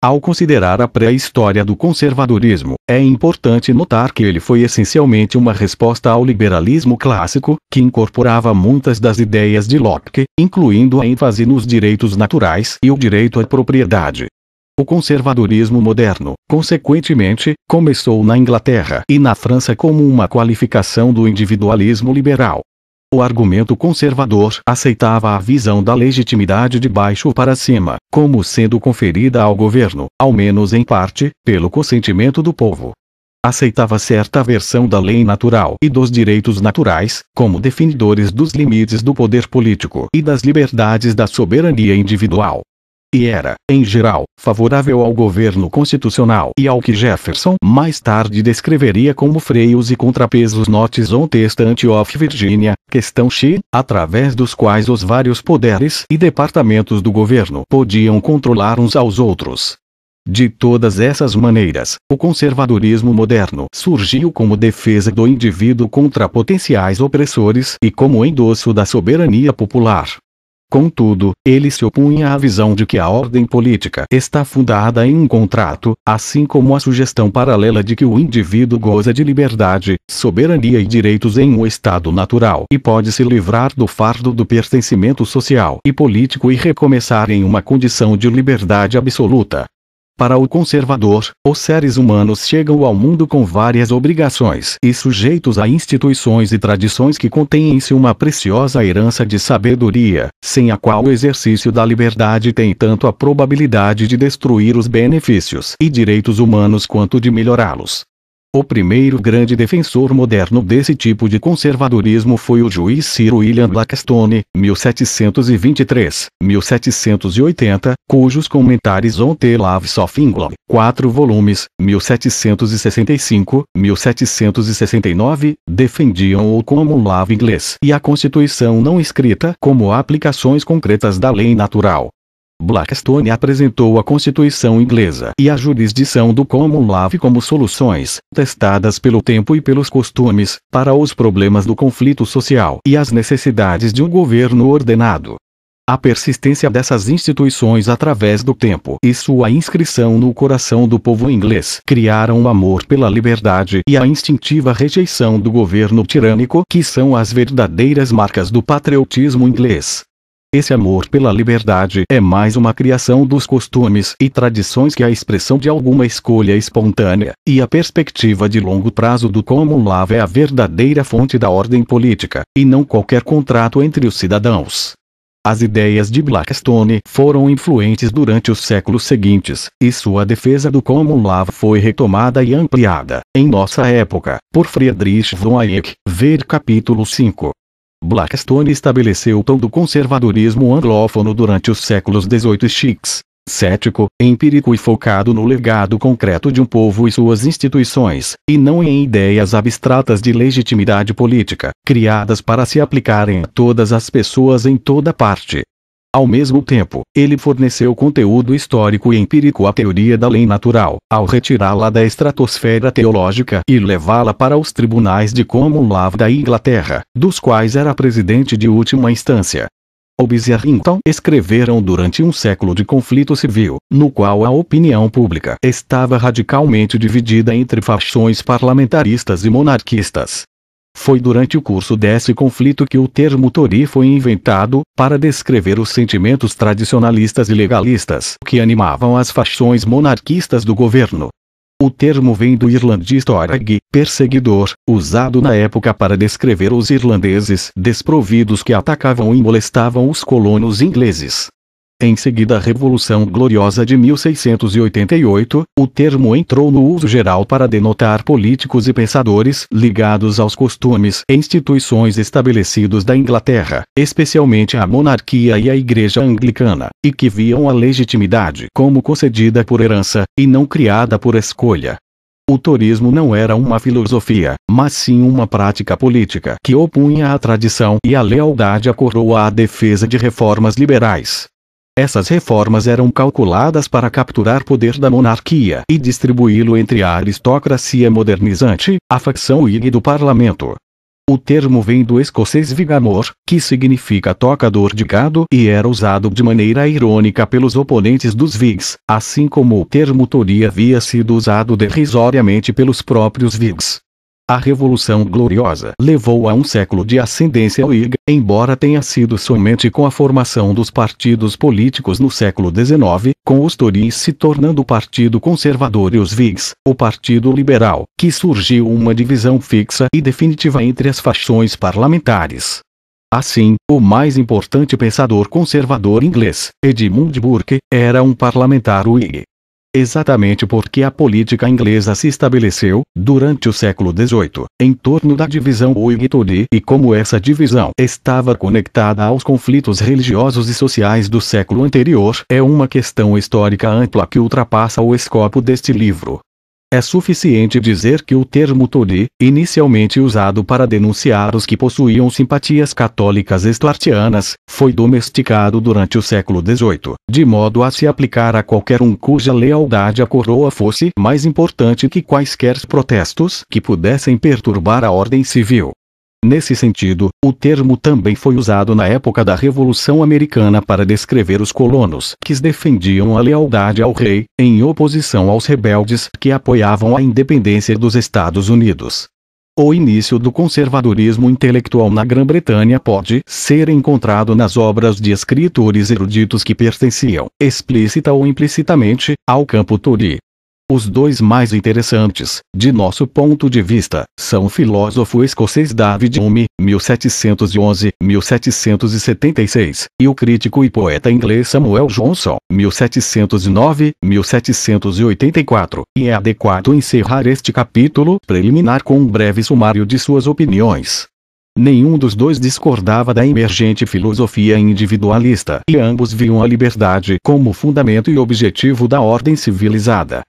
Ao considerar a pré-história do conservadorismo, é importante notar que ele foi essencialmente uma resposta ao liberalismo clássico, que incorporava muitas das ideias de Locke, incluindo a ênfase nos direitos naturais e o direito à propriedade. O conservadorismo moderno, consequentemente, começou na Inglaterra e na França como uma qualificação do individualismo liberal. O argumento conservador aceitava a visão da legitimidade de baixo para cima, como sendo conferida ao governo, ao menos em parte, pelo consentimento do povo. Aceitava certa versão da lei natural e dos direitos naturais, como definidores dos limites do poder político e das liberdades da soberania individual e era, em geral, favorável ao governo constitucional e ao que Jefferson mais tarde descreveria como freios e contrapesos notes on testante of Virginia, questão X, através dos quais os vários poderes e departamentos do governo podiam controlar uns aos outros. De todas essas maneiras, o conservadorismo moderno surgiu como defesa do indivíduo contra potenciais opressores e como endosso da soberania popular. Contudo, ele se opunha à visão de que a ordem política está fundada em um contrato, assim como a sugestão paralela de que o indivíduo goza de liberdade, soberania e direitos em um estado natural e pode se livrar do fardo do pertencimento social e político e recomeçar em uma condição de liberdade absoluta. Para o conservador, os seres humanos chegam ao mundo com várias obrigações e sujeitos a instituições e tradições que contêm em si uma preciosa herança de sabedoria, sem a qual o exercício da liberdade tem tanto a probabilidade de destruir os benefícios e direitos humanos quanto de melhorá-los. O primeiro grande defensor moderno desse tipo de conservadorismo foi o juiz Sir William Blackstone, 1723-1780, cujos comentários on The Lives of England, 4 volumes, 1765-1769, defendiam o common lave inglês e a Constituição não escrita como aplicações concretas da lei natural. Blackstone apresentou a Constituição inglesa e a jurisdição do Common Law como soluções, testadas pelo tempo e pelos costumes, para os problemas do conflito social e as necessidades de um governo ordenado. A persistência dessas instituições através do tempo e sua inscrição no coração do povo inglês criaram o um amor pela liberdade e a instintiva rejeição do governo tirânico que são as verdadeiras marcas do patriotismo inglês. Esse amor pela liberdade é mais uma criação dos costumes e tradições que a expressão de alguma escolha espontânea, e a perspectiva de longo prazo do common Law é a verdadeira fonte da ordem política, e não qualquer contrato entre os cidadãos. As ideias de Blackstone foram influentes durante os séculos seguintes, e sua defesa do common law foi retomada e ampliada, em nossa época, por Friedrich von Hayek, ver capítulo 5. Blackstone estabeleceu o tom do conservadorismo anglófono durante os séculos XVIII e X, cético, empírico e focado no legado concreto de um povo e suas instituições, e não em ideias abstratas de legitimidade política, criadas para se aplicarem a todas as pessoas em toda parte, ao mesmo tempo, ele forneceu conteúdo histórico e empírico à teoria da lei natural, ao retirá-la da estratosfera teológica e levá-la para os tribunais de Common Law da Inglaterra, dos quais era presidente de última instância. Hobbes e Arrington escreveram durante um século de conflito civil, no qual a opinião pública estava radicalmente dividida entre facções parlamentaristas e monarquistas. Foi durante o curso desse conflito que o termo Tory foi inventado, para descrever os sentimentos tradicionalistas e legalistas que animavam as facções monarquistas do governo. O termo vem do irlandês Torag, perseguidor, usado na época para descrever os irlandeses desprovidos que atacavam e molestavam os colonos ingleses. Em seguida à Revolução Gloriosa de 1688, o termo entrou no uso geral para denotar políticos e pensadores ligados aos costumes e instituições estabelecidos da Inglaterra, especialmente a monarquia e a Igreja Anglicana, e que viam a legitimidade como concedida por herança, e não criada por escolha. O turismo não era uma filosofia, mas sim uma prática política que opunha a tradição e a lealdade à coroa à defesa de reformas liberais. Essas reformas eram calculadas para capturar poder da monarquia e distribuí-lo entre a aristocracia modernizante, a facção Whig do parlamento. O termo vem do escocês vigamor, que significa tocador de gado e era usado de maneira irônica pelos oponentes dos Whigs, assim como o termo Tory havia sido usado derrisoriamente pelos próprios Whigs. A Revolução Gloriosa levou a um século de ascendência Whig, embora tenha sido somente com a formação dos partidos políticos no século XIX, com os Tories se tornando o Partido Conservador e os Whigs, o Partido Liberal, que surgiu uma divisão fixa e definitiva entre as fações parlamentares. Assim, o mais importante pensador conservador inglês, Edmund Burke, era um parlamentar Whig, Exatamente porque a política inglesa se estabeleceu, durante o século XVIII, em torno da divisão Whig-Tory e como essa divisão estava conectada aos conflitos religiosos e sociais do século anterior, é uma questão histórica ampla que ultrapassa o escopo deste livro. É suficiente dizer que o termo Todi, inicialmente usado para denunciar os que possuíam simpatias católicas estuartianas, foi domesticado durante o século XVIII, de modo a se aplicar a qualquer um cuja lealdade à coroa fosse mais importante que quaisquer protestos que pudessem perturbar a ordem civil. Nesse sentido, o termo também foi usado na época da Revolução Americana para descrever os colonos que defendiam a lealdade ao rei, em oposição aos rebeldes que apoiavam a independência dos Estados Unidos. O início do conservadorismo intelectual na Grã-Bretanha pode ser encontrado nas obras de escritores eruditos que pertenciam, explícita ou implicitamente, ao campo Tory, os dois mais interessantes, de nosso ponto de vista, são o filósofo escocês David Hume, 1711-1776, e o crítico e poeta inglês Samuel Johnson, 1709-1784, e é adequado encerrar este capítulo preliminar com um breve sumário de suas opiniões. Nenhum dos dois discordava da emergente filosofia individualista e ambos viam a liberdade como fundamento e objetivo da ordem civilizada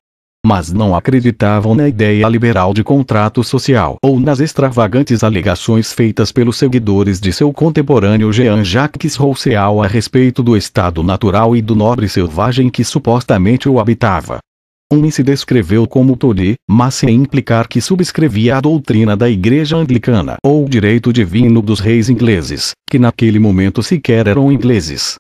mas não acreditavam na ideia liberal de contrato social ou nas extravagantes alegações feitas pelos seguidores de seu contemporâneo Jean-Jacques Rousseau a respeito do estado natural e do nobre selvagem que supostamente o habitava. Um se descreveu como Tolly, mas sem implicar que subscrevia a doutrina da Igreja Anglicana ou o direito divino dos reis ingleses, que naquele momento sequer eram ingleses.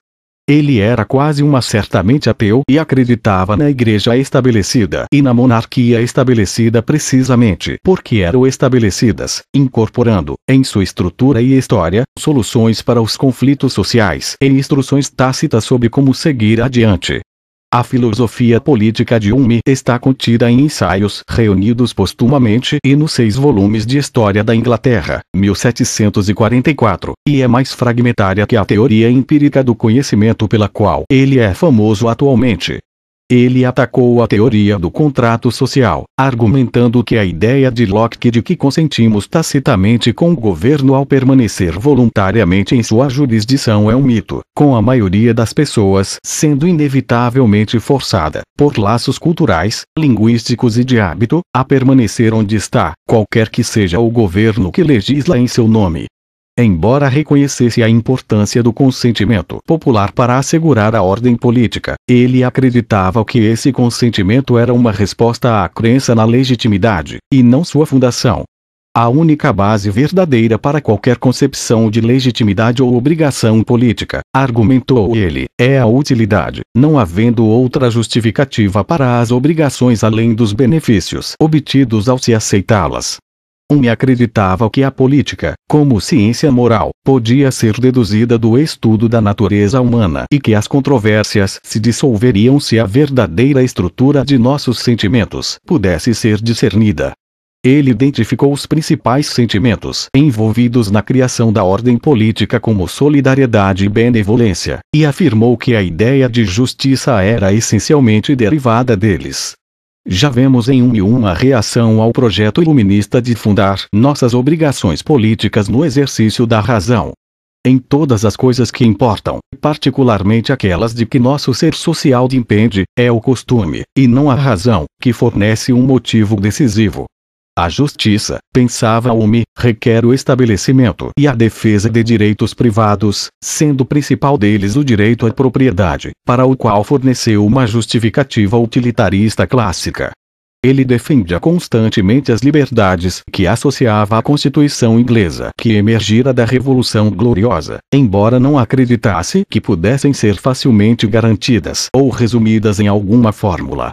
Ele era quase uma certamente ateu e acreditava na igreja estabelecida e na monarquia estabelecida precisamente porque eram estabelecidas, incorporando, em sua estrutura e história, soluções para os conflitos sociais e instruções tácitas sobre como seguir adiante. A filosofia política de Hume está contida em ensaios reunidos postumamente e nos seis volumes de História da Inglaterra, 1744, e é mais fragmentária que a teoria empírica do conhecimento pela qual ele é famoso atualmente. Ele atacou a teoria do contrato social, argumentando que a ideia de Locke de que consentimos tacitamente com o governo ao permanecer voluntariamente em sua jurisdição é um mito, com a maioria das pessoas sendo inevitavelmente forçada, por laços culturais, linguísticos e de hábito, a permanecer onde está, qualquer que seja o governo que legisla em seu nome embora reconhecesse a importância do consentimento popular para assegurar a ordem política, ele acreditava que esse consentimento era uma resposta à crença na legitimidade, e não sua fundação. A única base verdadeira para qualquer concepção de legitimidade ou obrigação política, argumentou ele, é a utilidade, não havendo outra justificativa para as obrigações além dos benefícios obtidos ao se aceitá-las. Um acreditava que a política, como ciência moral, podia ser deduzida do estudo da natureza humana e que as controvérsias se dissolveriam se a verdadeira estrutura de nossos sentimentos pudesse ser discernida. Ele identificou os principais sentimentos envolvidos na criação da ordem política como solidariedade e benevolência, e afirmou que a ideia de justiça era essencialmente derivada deles. Já vemos em um e uma reação ao projeto iluminista de fundar nossas obrigações políticas no exercício da razão. Em todas as coisas que importam, particularmente aquelas de que nosso ser social depende, é o costume, e não a razão, que fornece um motivo decisivo. A justiça, pensava Umi, requer o estabelecimento e a defesa de direitos privados, sendo o principal deles o direito à propriedade, para o qual forneceu uma justificativa utilitarista clássica. Ele defendia constantemente as liberdades que associava à Constituição inglesa que emergira da Revolução Gloriosa, embora não acreditasse que pudessem ser facilmente garantidas ou resumidas em alguma fórmula.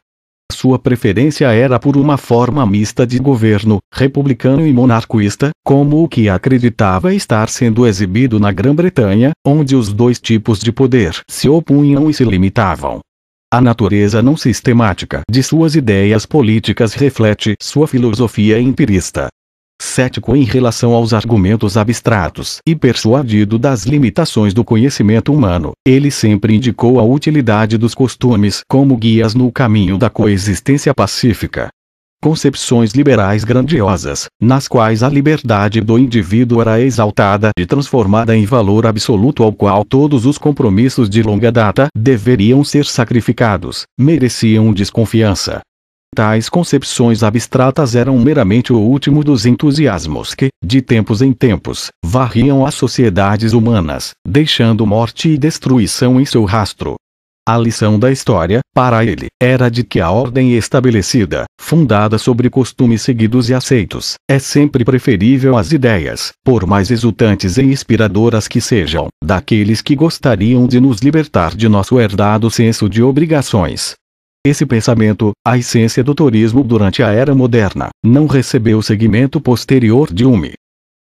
Sua preferência era por uma forma mista de governo, republicano e monarquista, como o que acreditava estar sendo exibido na Grã-Bretanha, onde os dois tipos de poder se opunham e se limitavam. A natureza não sistemática de suas ideias políticas reflete sua filosofia empirista cético em relação aos argumentos abstratos e persuadido das limitações do conhecimento humano, ele sempre indicou a utilidade dos costumes como guias no caminho da coexistência pacífica. Concepções liberais grandiosas, nas quais a liberdade do indivíduo era exaltada e transformada em valor absoluto ao qual todos os compromissos de longa data deveriam ser sacrificados, mereciam desconfiança. Tais concepções abstratas eram meramente o último dos entusiasmos que, de tempos em tempos, varriam as sociedades humanas, deixando morte e destruição em seu rastro. A lição da história, para ele, era de que a ordem estabelecida, fundada sobre costumes seguidos e aceitos, é sempre preferível às ideias, por mais exultantes e inspiradoras que sejam, daqueles que gostariam de nos libertar de nosso herdado senso de obrigações, esse pensamento, a essência do turismo durante a era moderna, não recebeu o segmento posterior de Hume.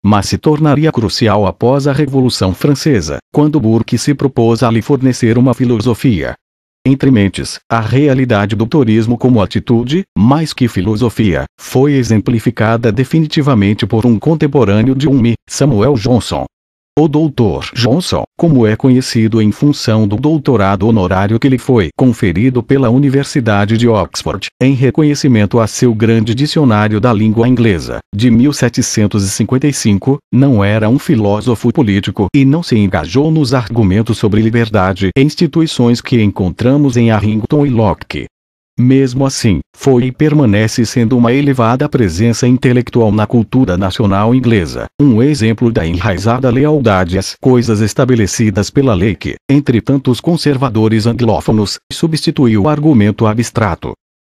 Mas se tornaria crucial após a Revolução Francesa, quando Burke se propôs a lhe fornecer uma filosofia. Entre mentes, a realidade do turismo como atitude, mais que filosofia, foi exemplificada definitivamente por um contemporâneo de Hume, Samuel Johnson. O Dr. Johnson, como é conhecido em função do doutorado honorário que lhe foi conferido pela Universidade de Oxford, em reconhecimento a seu grande dicionário da língua inglesa, de 1755, não era um filósofo político e não se engajou nos argumentos sobre liberdade e instituições que encontramos em Arrington e Locke. Mesmo assim, foi e permanece sendo uma elevada presença intelectual na cultura nacional inglesa, um exemplo da enraizada lealdade às coisas estabelecidas pela lei que, entre tantos conservadores anglófonos, substituiu o argumento abstrato.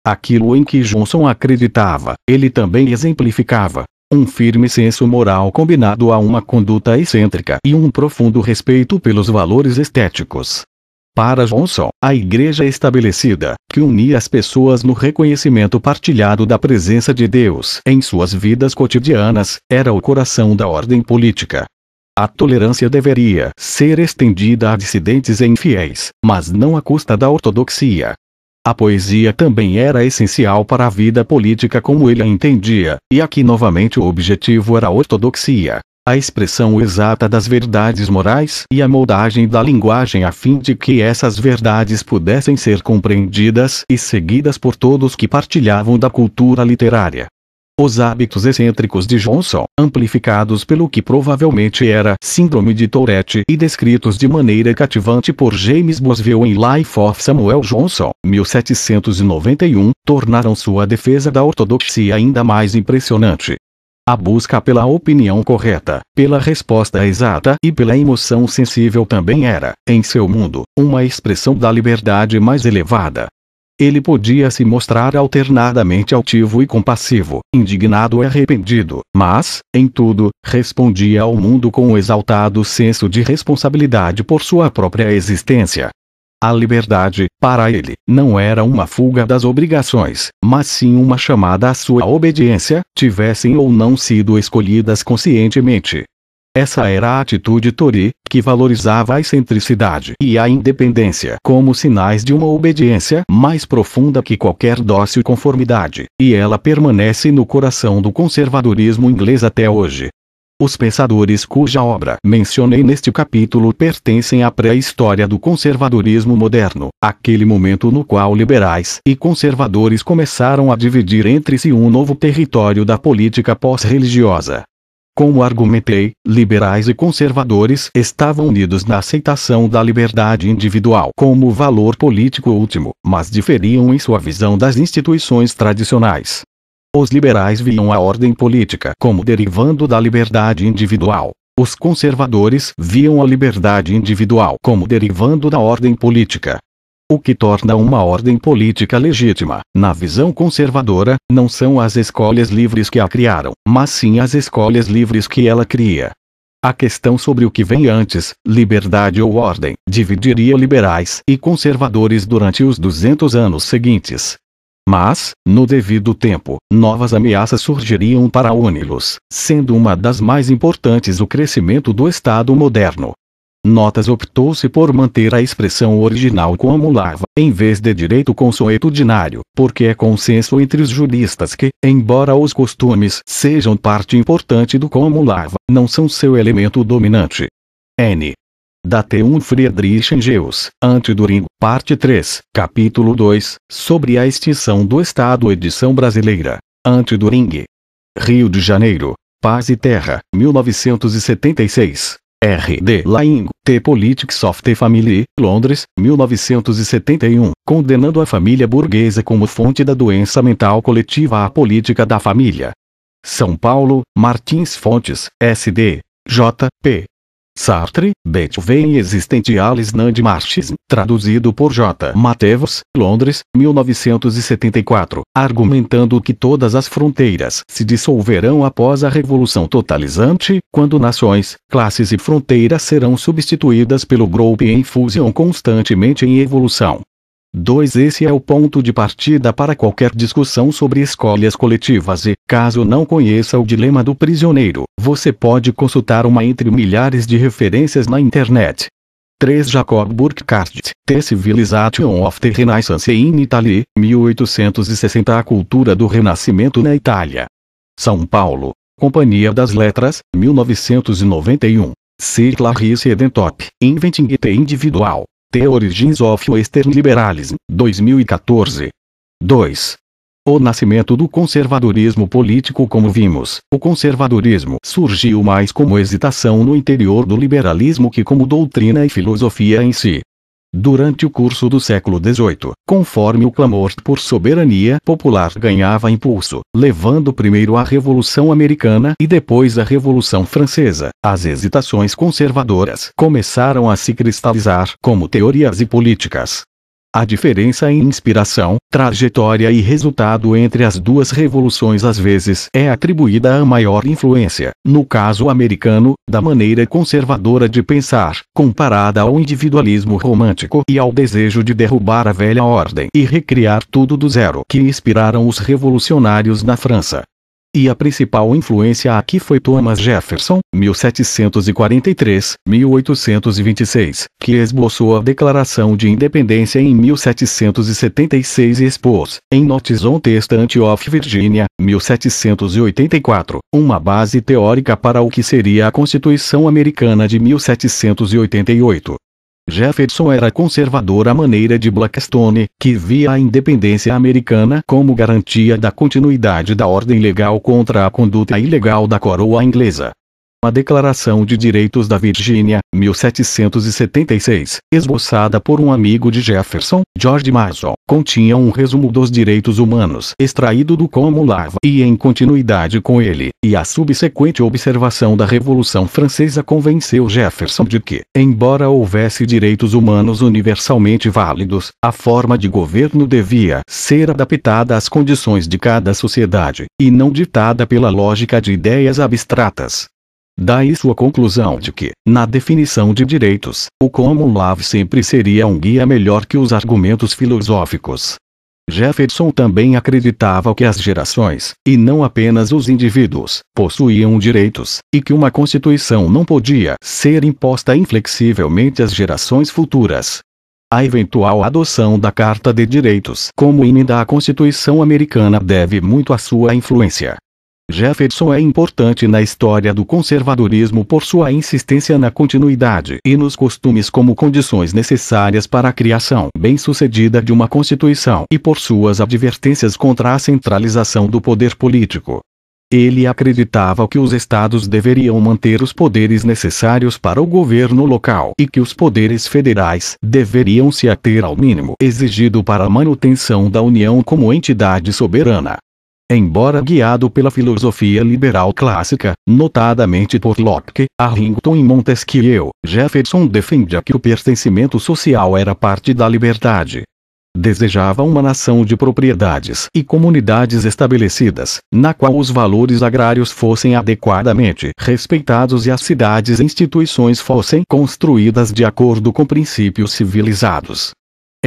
Aquilo em que Johnson acreditava, ele também exemplificava. Um firme senso moral combinado a uma conduta excêntrica e um profundo respeito pelos valores estéticos, para Johnson, a igreja é estabelecida, que unia as pessoas no reconhecimento partilhado da presença de Deus em suas vidas cotidianas, era o coração da ordem política. A tolerância deveria ser estendida a dissidentes e infiéis, mas não à custa da ortodoxia. A poesia também era essencial para a vida política como ele a entendia, e aqui novamente o objetivo era a ortodoxia a expressão exata das verdades morais e a moldagem da linguagem a fim de que essas verdades pudessem ser compreendidas e seguidas por todos que partilhavam da cultura literária. Os hábitos excêntricos de Johnson, amplificados pelo que provavelmente era síndrome de Tourette e descritos de maneira cativante por James Boswell em Life of Samuel Johnson, 1791, tornaram sua defesa da ortodoxia ainda mais impressionante. A busca pela opinião correta, pela resposta exata e pela emoção sensível também era, em seu mundo, uma expressão da liberdade mais elevada. Ele podia se mostrar alternadamente altivo e compassivo, indignado e arrependido, mas, em tudo, respondia ao mundo com um exaltado senso de responsabilidade por sua própria existência, a liberdade, para ele, não era uma fuga das obrigações, mas sim uma chamada à sua obediência, tivessem ou não sido escolhidas conscientemente. Essa era a atitude Tori, que valorizava a excentricidade e a independência como sinais de uma obediência mais profunda que qualquer dócil conformidade, e ela permanece no coração do conservadorismo inglês até hoje. Os pensadores cuja obra mencionei neste capítulo pertencem à pré-história do conservadorismo moderno, aquele momento no qual liberais e conservadores começaram a dividir entre si um novo território da política pós-religiosa. Como argumentei, liberais e conservadores estavam unidos na aceitação da liberdade individual como valor político último, mas diferiam em sua visão das instituições tradicionais. Os liberais viam a ordem política como derivando da liberdade individual. Os conservadores viam a liberdade individual como derivando da ordem política. O que torna uma ordem política legítima, na visão conservadora, não são as escolhas livres que a criaram, mas sim as escolhas livres que ela cria. A questão sobre o que vem antes, liberdade ou ordem, dividiria liberais e conservadores durante os 200 anos seguintes. Mas, no devido tempo, novas ameaças surgiriam para Unilos, sendo uma das mais importantes o crescimento do Estado moderno. Notas optou-se por manter a expressão original como larva, em vez de direito consuetudinário, porque é consenso entre os juristas que, embora os costumes sejam parte importante do como larva, não são seu elemento dominante. N da T1 Friedrich Engels, Antiduringo, parte 3, capítulo 2, sobre a extinção do Estado edição brasileira. Antiduring. Rio de Janeiro, Paz e Terra, 1976. R. D. Laing, T. Politics of the Family, Londres, 1971, condenando a família burguesa como fonte da doença mental coletiva à política da família. São Paulo, Martins Fontes, SD, J.P. Sartre, Beethoven e existente Alisnan de Marxism, traduzido por J. Matevos, Londres, 1974, argumentando que todas as fronteiras se dissolverão após a revolução totalizante, quando nações, classes e fronteiras serão substituídas pelo grupo em fusão constantemente em evolução. 2. Esse é o ponto de partida para qualquer discussão sobre escolhas coletivas e, caso não conheça o dilema do prisioneiro, você pode consultar uma entre milhares de referências na internet. 3. Jacob Burckhardt, The Civilization of the Renaissance in Italy, 1860 A Cultura do Renascimento na Itália. São Paulo, Companhia das Letras, 1991. C. Clarice Edentop, Inventing the Individual. The Origins of Western Liberalism, 2014. 2. O nascimento do conservadorismo político Como vimos, o conservadorismo surgiu mais como hesitação no interior do liberalismo que como doutrina e filosofia em si. Durante o curso do século XVIII, conforme o clamor por soberania popular ganhava impulso, levando primeiro à Revolução Americana e depois à Revolução Francesa, as hesitações conservadoras começaram a se cristalizar como teorias e políticas. A diferença em inspiração, trajetória e resultado entre as duas revoluções às vezes é atribuída à maior influência, no caso americano, da maneira conservadora de pensar, comparada ao individualismo romântico e ao desejo de derrubar a velha ordem e recriar tudo do zero que inspiraram os revolucionários na França e a principal influência aqui foi Thomas Jefferson, 1743-1826, que esboçou a Declaração de Independência em 1776 e expôs, em Notes on Testant of Virginia, 1784, uma base teórica para o que seria a Constituição Americana de 1788. Jefferson era conservador à maneira de Blackstone, que via a independência americana como garantia da continuidade da ordem legal contra a conduta ilegal da coroa inglesa. A Declaração de Direitos da Virgínia, 1776, esboçada por um amigo de Jefferson, George Mason, continha um resumo dos direitos humanos extraído do Comulava e em continuidade com ele, e a subsequente observação da Revolução Francesa convenceu Jefferson de que, embora houvesse direitos humanos universalmente válidos, a forma de governo devia ser adaptada às condições de cada sociedade, e não ditada pela lógica de ideias abstratas. Daí sua conclusão de que, na definição de direitos, o common law sempre seria um guia melhor que os argumentos filosóficos. Jefferson também acreditava que as gerações, e não apenas os indivíduos, possuíam direitos, e que uma Constituição não podia ser imposta inflexivelmente às gerações futuras. A eventual adoção da Carta de Direitos como emenda à Constituição americana deve muito à sua influência, Jefferson é importante na história do conservadorismo por sua insistência na continuidade e nos costumes como condições necessárias para a criação bem-sucedida de uma Constituição e por suas advertências contra a centralização do poder político. Ele acreditava que os estados deveriam manter os poderes necessários para o governo local e que os poderes federais deveriam se ater ao mínimo exigido para a manutenção da União como entidade soberana. Embora guiado pela filosofia liberal clássica, notadamente por Locke, Arrington e Montesquieu, Jefferson defendia que o pertencimento social era parte da liberdade. Desejava uma nação de propriedades e comunidades estabelecidas, na qual os valores agrários fossem adequadamente respeitados e as cidades e instituições fossem construídas de acordo com princípios civilizados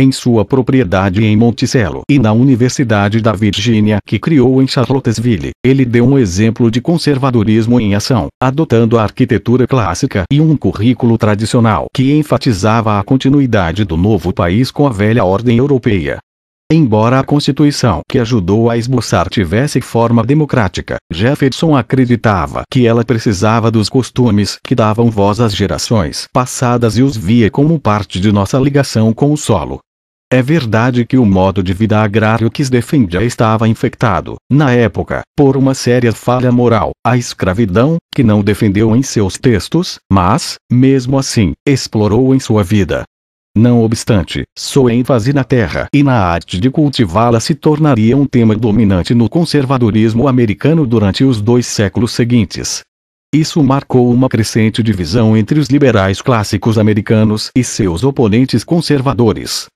em sua propriedade em Monticello e na Universidade da Virgínia que criou em Charlottesville. Ele deu um exemplo de conservadorismo em ação, adotando a arquitetura clássica e um currículo tradicional que enfatizava a continuidade do novo país com a velha ordem europeia. Embora a Constituição que ajudou a esboçar tivesse forma democrática, Jefferson acreditava que ela precisava dos costumes que davam voz às gerações passadas e os via como parte de nossa ligação com o solo. É verdade que o modo de vida agrário que se defendia estava infectado, na época, por uma séria falha moral, a escravidão, que não defendeu em seus textos, mas, mesmo assim, explorou em sua vida. Não obstante, sua ênfase na terra e na arte de cultivá-la se tornaria um tema dominante no conservadorismo americano durante os dois séculos seguintes. Isso marcou uma crescente divisão entre os liberais clássicos americanos e seus oponentes conservadores.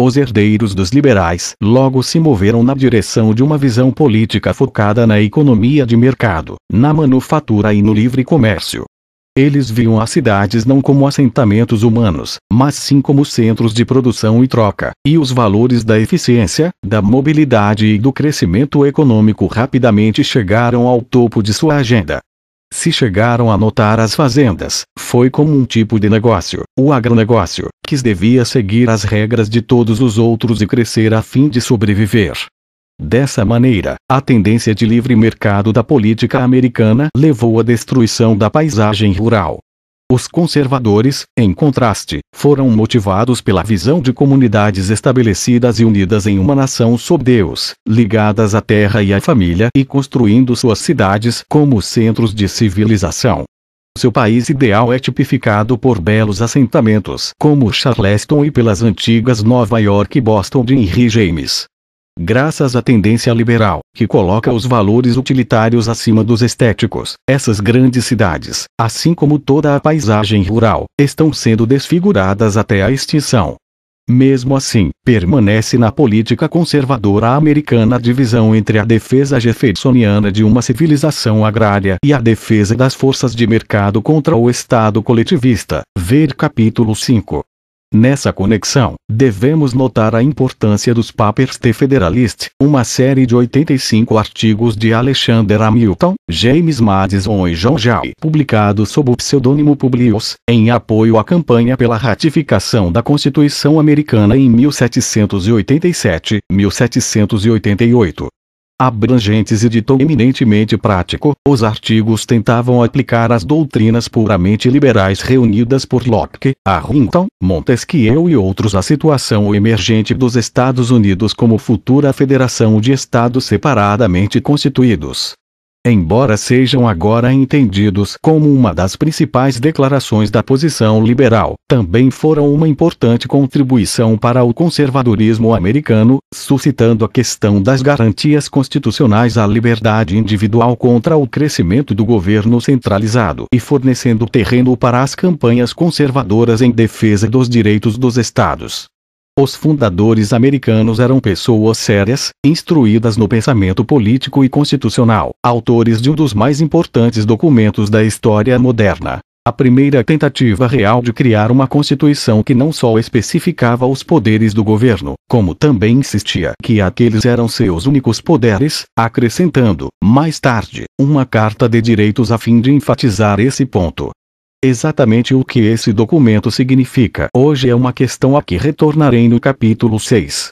Os herdeiros dos liberais logo se moveram na direção de uma visão política focada na economia de mercado, na manufatura e no livre comércio. Eles viam as cidades não como assentamentos humanos, mas sim como centros de produção e troca, e os valores da eficiência, da mobilidade e do crescimento econômico rapidamente chegaram ao topo de sua agenda. Se chegaram a notar as fazendas, foi como um tipo de negócio, o agronegócio, que devia seguir as regras de todos os outros e crescer a fim de sobreviver. Dessa maneira, a tendência de livre mercado da política americana levou à destruição da paisagem rural, os conservadores, em contraste, foram motivados pela visão de comunidades estabelecidas e unidas em uma nação sob Deus, ligadas à terra e à família e construindo suas cidades como centros de civilização. Seu país ideal é tipificado por belos assentamentos como Charleston e pelas antigas Nova York e Boston de Henry James, Graças à tendência liberal, que coloca os valores utilitários acima dos estéticos, essas grandes cidades, assim como toda a paisagem rural, estão sendo desfiguradas até a extinção. Mesmo assim, permanece na política conservadora americana a divisão entre a defesa jeffersoniana de uma civilização agrária e a defesa das forças de mercado contra o Estado coletivista. Ver capítulo 5. Nessa conexão, devemos notar a importância dos Papers The Federalist, uma série de 85 artigos de Alexander Hamilton, James Madison e John Jay, publicados sob o pseudônimo Publius, em apoio à campanha pela ratificação da Constituição Americana em 1787, 1788 abrangentes e ditou eminentemente prático, os artigos tentavam aplicar as doutrinas puramente liberais reunidas por Locke, Arrington, Montesquieu e outros à situação emergente dos Estados Unidos como futura federação de estados separadamente constituídos, embora sejam agora entendidos como uma das principais declarações da posição liberal, também foram uma importante contribuição para o conservadorismo americano, suscitando a questão das garantias constitucionais à liberdade individual contra o crescimento do governo centralizado e fornecendo terreno para as campanhas conservadoras em defesa dos direitos dos estados. Os fundadores americanos eram pessoas sérias, instruídas no pensamento político e constitucional, autores de um dos mais importantes documentos da história moderna. A primeira tentativa real de criar uma constituição que não só especificava os poderes do governo, como também insistia que aqueles eram seus únicos poderes, acrescentando, mais tarde, uma carta de direitos a fim de enfatizar esse ponto. Exatamente o que esse documento significa hoje é uma questão a que retornarei no capítulo 6.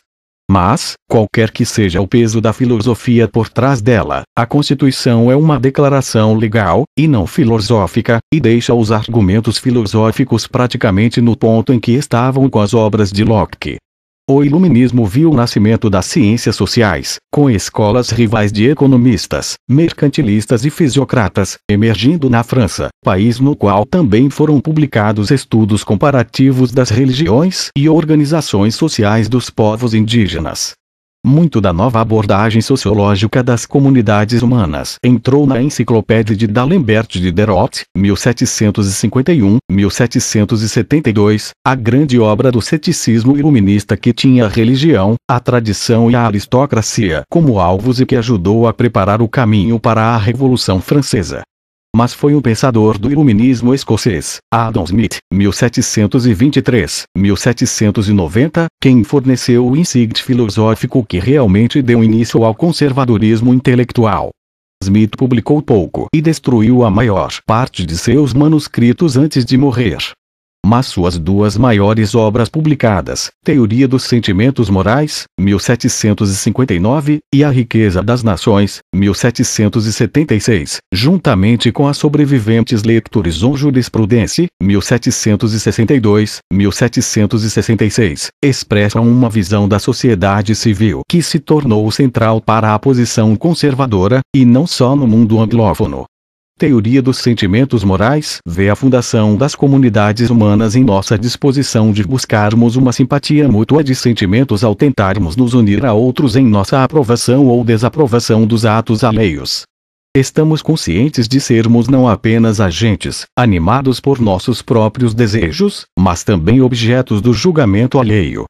Mas, qualquer que seja o peso da filosofia por trás dela, a Constituição é uma declaração legal, e não filosófica, e deixa os argumentos filosóficos praticamente no ponto em que estavam com as obras de Locke. O iluminismo viu o nascimento das ciências sociais, com escolas rivais de economistas, mercantilistas e fisiocratas, emergindo na França, país no qual também foram publicados estudos comparativos das religiões e organizações sociais dos povos indígenas muito da nova abordagem sociológica das comunidades humanas entrou na Enciclopédia de D'Alembert de Diderot, 1751-1772, a grande obra do ceticismo iluminista que tinha a religião, a tradição e a aristocracia como alvos e que ajudou a preparar o caminho para a Revolução Francesa mas foi um pensador do iluminismo escocês, Adam Smith, 1723-1790, quem forneceu o insight filosófico que realmente deu início ao conservadorismo intelectual. Smith publicou pouco e destruiu a maior parte de seus manuscritos antes de morrer mas suas duas maiores obras publicadas, Teoria dos Sentimentos Morais, 1759, e A Riqueza das Nações, 1776, juntamente com as sobreviventes Lectures on Jurisprudence, 1762, 1766, expressam uma visão da sociedade civil que se tornou central para a posição conservadora, e não só no mundo anglófono, Teoria dos sentimentos morais vê a fundação das comunidades humanas em nossa disposição de buscarmos uma simpatia mútua de sentimentos ao tentarmos nos unir a outros em nossa aprovação ou desaprovação dos atos alheios. Estamos conscientes de sermos não apenas agentes, animados por nossos próprios desejos, mas também objetos do julgamento alheio,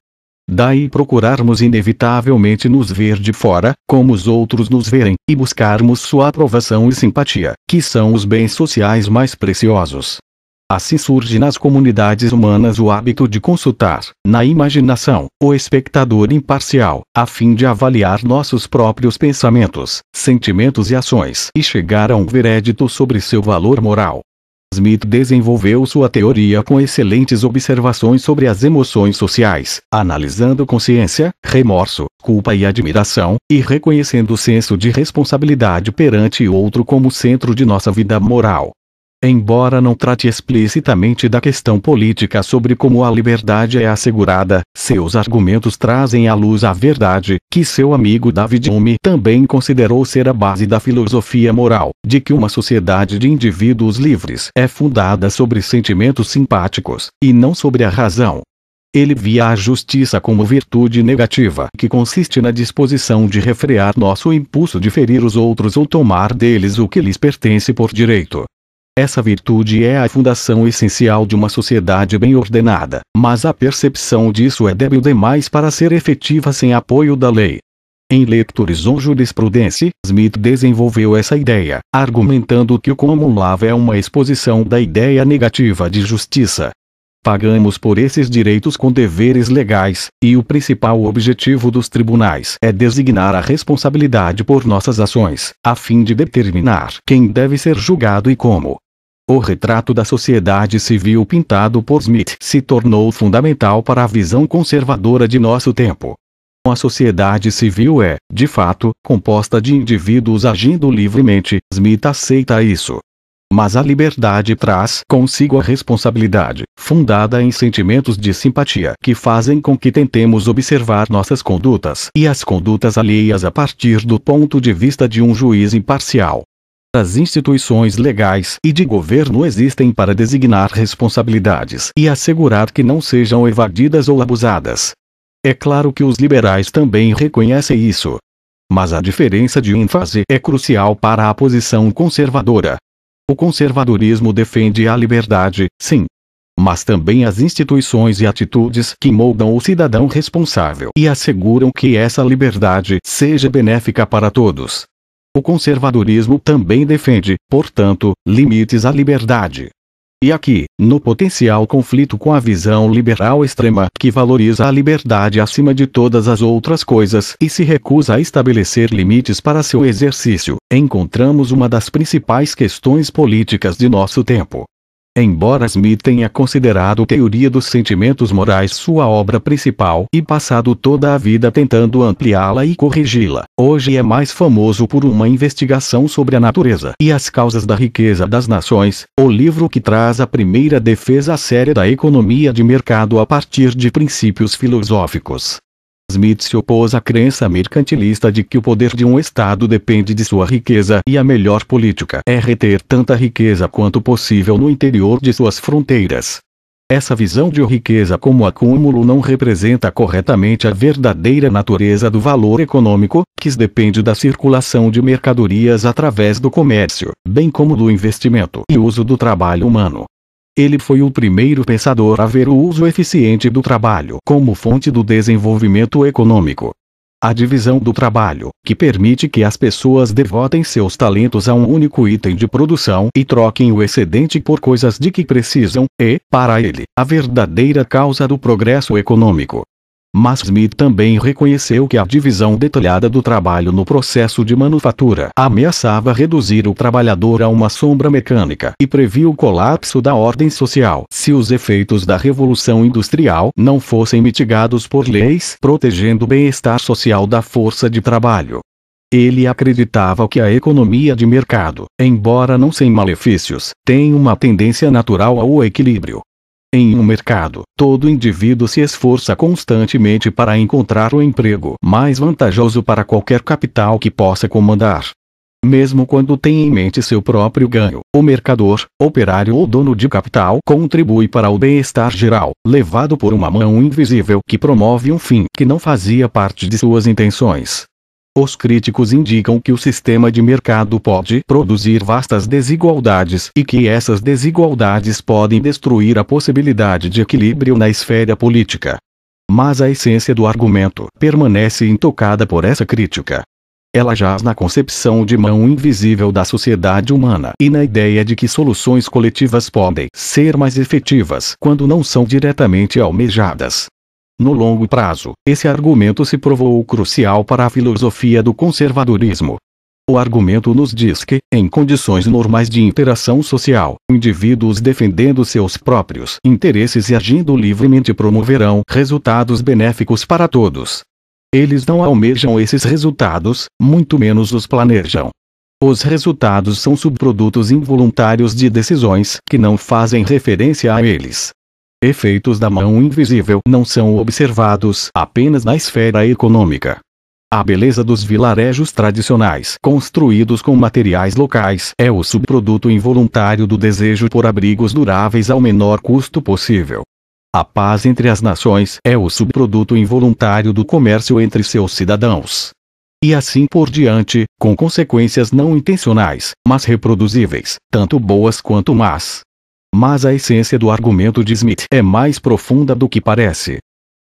Daí procurarmos inevitavelmente nos ver de fora, como os outros nos verem, e buscarmos sua aprovação e simpatia, que são os bens sociais mais preciosos. Assim surge nas comunidades humanas o hábito de consultar, na imaginação, o espectador imparcial, a fim de avaliar nossos próprios pensamentos, sentimentos e ações e chegar a um veredito sobre seu valor moral. Smith desenvolveu sua teoria com excelentes observações sobre as emoções sociais, analisando consciência, remorso, culpa e admiração, e reconhecendo o senso de responsabilidade perante o outro como centro de nossa vida moral. Embora não trate explicitamente da questão política sobre como a liberdade é assegurada, seus argumentos trazem à luz a verdade, que seu amigo David Hume também considerou ser a base da filosofia moral, de que uma sociedade de indivíduos livres é fundada sobre sentimentos simpáticos, e não sobre a razão. Ele via a justiça como virtude negativa que consiste na disposição de refrear nosso impulso de ferir os outros ou tomar deles o que lhes pertence por direito. Essa virtude é a fundação essencial de uma sociedade bem ordenada, mas a percepção disso é débil demais para ser efetiva sem apoio da lei. Em Lectures on Jurisprudence, Smith desenvolveu essa ideia, argumentando que o common law é uma exposição da ideia negativa de justiça, Pagamos por esses direitos com deveres legais, e o principal objetivo dos tribunais é designar a responsabilidade por nossas ações, a fim de determinar quem deve ser julgado e como. O retrato da sociedade civil pintado por Smith se tornou fundamental para a visão conservadora de nosso tempo. A sociedade civil é, de fato, composta de indivíduos agindo livremente, Smith aceita isso. Mas a liberdade traz consigo a responsabilidade, fundada em sentimentos de simpatia que fazem com que tentemos observar nossas condutas e as condutas alheias a partir do ponto de vista de um juiz imparcial. As instituições legais e de governo existem para designar responsabilidades e assegurar que não sejam evadidas ou abusadas. É claro que os liberais também reconhecem isso. Mas a diferença de ênfase é crucial para a posição conservadora. O conservadorismo defende a liberdade, sim, mas também as instituições e atitudes que moldam o cidadão responsável e asseguram que essa liberdade seja benéfica para todos. O conservadorismo também defende, portanto, limites à liberdade. E aqui, no potencial conflito com a visão liberal extrema que valoriza a liberdade acima de todas as outras coisas e se recusa a estabelecer limites para seu exercício, encontramos uma das principais questões políticas de nosso tempo. Embora Smith tenha considerado teoria dos sentimentos morais sua obra principal e passado toda a vida tentando ampliá-la e corrigi-la, hoje é mais famoso por uma investigação sobre a natureza e as causas da riqueza das nações, o livro que traz a primeira defesa séria da economia de mercado a partir de princípios filosóficos. Smith se opôs à crença mercantilista de que o poder de um Estado depende de sua riqueza e a melhor política é reter tanta riqueza quanto possível no interior de suas fronteiras. Essa visão de riqueza como acúmulo não representa corretamente a verdadeira natureza do valor econômico, que depende da circulação de mercadorias através do comércio, bem como do investimento e uso do trabalho humano. Ele foi o primeiro pensador a ver o uso eficiente do trabalho como fonte do desenvolvimento econômico. A divisão do trabalho, que permite que as pessoas devotem seus talentos a um único item de produção e troquem o excedente por coisas de que precisam, é, para ele, a verdadeira causa do progresso econômico mas Smith também reconheceu que a divisão detalhada do trabalho no processo de manufatura ameaçava reduzir o trabalhador a uma sombra mecânica e previu o colapso da ordem social se os efeitos da Revolução Industrial não fossem mitigados por leis protegendo o bem-estar social da força de trabalho. Ele acreditava que a economia de mercado, embora não sem malefícios, tem uma tendência natural ao equilíbrio, em um mercado, todo indivíduo se esforça constantemente para encontrar o emprego mais vantajoso para qualquer capital que possa comandar. Mesmo quando tem em mente seu próprio ganho, o mercador, operário ou dono de capital contribui para o bem-estar geral, levado por uma mão invisível que promove um fim que não fazia parte de suas intenções. Os críticos indicam que o sistema de mercado pode produzir vastas desigualdades e que essas desigualdades podem destruir a possibilidade de equilíbrio na esfera política. Mas a essência do argumento permanece intocada por essa crítica. Ela jaz na concepção de mão invisível da sociedade humana e na ideia de que soluções coletivas podem ser mais efetivas quando não são diretamente almejadas no longo prazo, esse argumento se provou crucial para a filosofia do conservadorismo. O argumento nos diz que, em condições normais de interação social, indivíduos defendendo seus próprios interesses e agindo livremente promoverão resultados benéficos para todos. Eles não almejam esses resultados, muito menos os planejam. Os resultados são subprodutos involuntários de decisões que não fazem referência a eles. Efeitos da mão invisível não são observados apenas na esfera econômica. A beleza dos vilarejos tradicionais construídos com materiais locais é o subproduto involuntário do desejo por abrigos duráveis ao menor custo possível. A paz entre as nações é o subproduto involuntário do comércio entre seus cidadãos. E assim por diante, com consequências não intencionais, mas reproduzíveis, tanto boas quanto más. Mas a essência do argumento de Smith é mais profunda do que parece.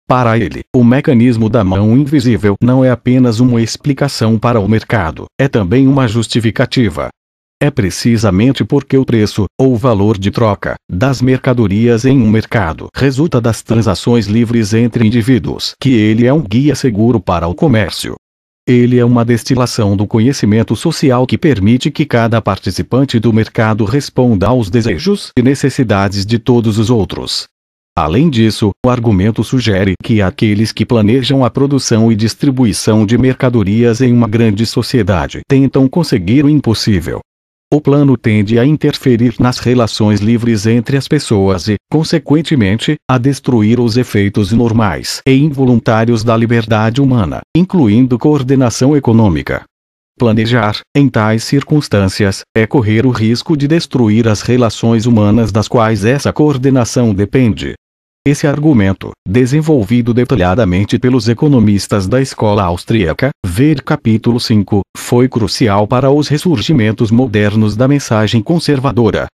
Para ele, o mecanismo da mão invisível não é apenas uma explicação para o mercado, é também uma justificativa. É precisamente porque o preço, ou valor de troca, das mercadorias em um mercado resulta das transações livres entre indivíduos que ele é um guia seguro para o comércio. Ele é uma destilação do conhecimento social que permite que cada participante do mercado responda aos desejos e necessidades de todos os outros. Além disso, o argumento sugere que aqueles que planejam a produção e distribuição de mercadorias em uma grande sociedade tentam conseguir o impossível, o plano tende a interferir nas relações livres entre as pessoas e, consequentemente, a destruir os efeitos normais e involuntários da liberdade humana, incluindo coordenação econômica. Planejar, em tais circunstâncias, é correr o risco de destruir as relações humanas das quais essa coordenação depende. Esse argumento, desenvolvido detalhadamente pelos economistas da escola austríaca, ver capítulo 5, foi crucial para os ressurgimentos modernos da mensagem conservadora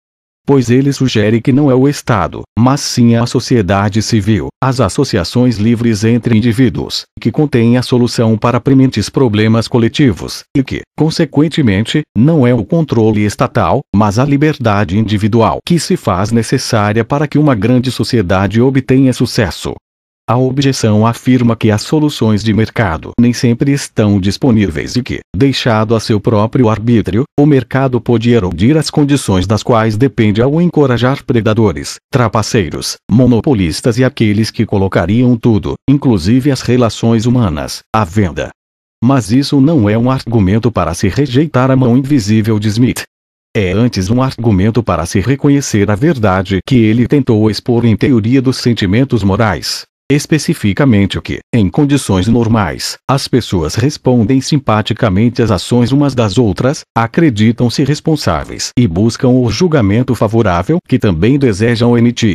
pois ele sugere que não é o Estado, mas sim a sociedade civil, as associações livres entre indivíduos, que contém a solução para prementes problemas coletivos, e que, consequentemente, não é o controle estatal, mas a liberdade individual que se faz necessária para que uma grande sociedade obtenha sucesso. A objeção afirma que as soluções de mercado nem sempre estão disponíveis e que, deixado a seu próprio arbítrio, o mercado pode erodir as condições das quais depende ao encorajar predadores, trapaceiros, monopolistas e aqueles que colocariam tudo, inclusive as relações humanas, à venda. Mas isso não é um argumento para se rejeitar a mão invisível de Smith. É antes um argumento para se reconhecer a verdade que ele tentou expor em Teoria dos Sentimentos Morais especificamente que, em condições normais, as pessoas respondem simpaticamente às ações umas das outras, acreditam-se responsáveis e buscam o julgamento favorável que também desejam emitir.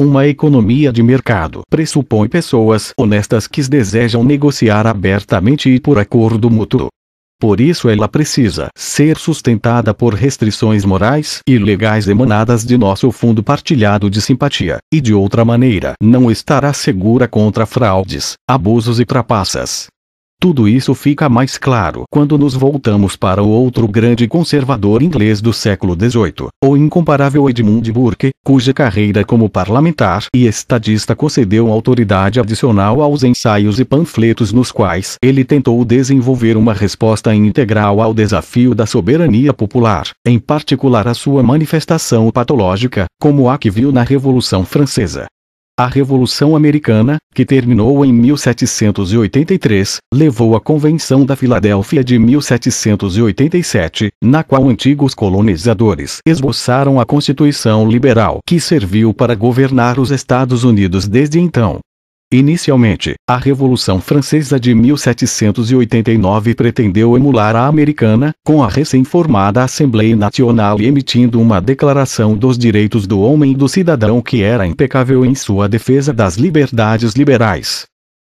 Uma economia de mercado pressupõe pessoas honestas que desejam negociar abertamente e por acordo mútuo, por isso ela precisa ser sustentada por restrições morais e legais emanadas de nosso fundo partilhado de simpatia, e de outra maneira não estará segura contra fraudes, abusos e trapaças. Tudo isso fica mais claro quando nos voltamos para o outro grande conservador inglês do século XVIII, o incomparável Edmund Burke, cuja carreira como parlamentar e estadista concedeu autoridade adicional aos ensaios e panfletos nos quais ele tentou desenvolver uma resposta integral ao desafio da soberania popular, em particular a sua manifestação patológica, como a que viu na Revolução Francesa. A Revolução Americana, que terminou em 1783, levou à Convenção da Filadélfia de 1787, na qual antigos colonizadores esboçaram a Constituição Liberal que serviu para governar os Estados Unidos desde então. Inicialmente, a Revolução Francesa de 1789 pretendeu emular a americana, com a recém-formada Assembleia Nacional emitindo uma Declaração dos Direitos do Homem e do Cidadão que era impecável em sua defesa das liberdades liberais.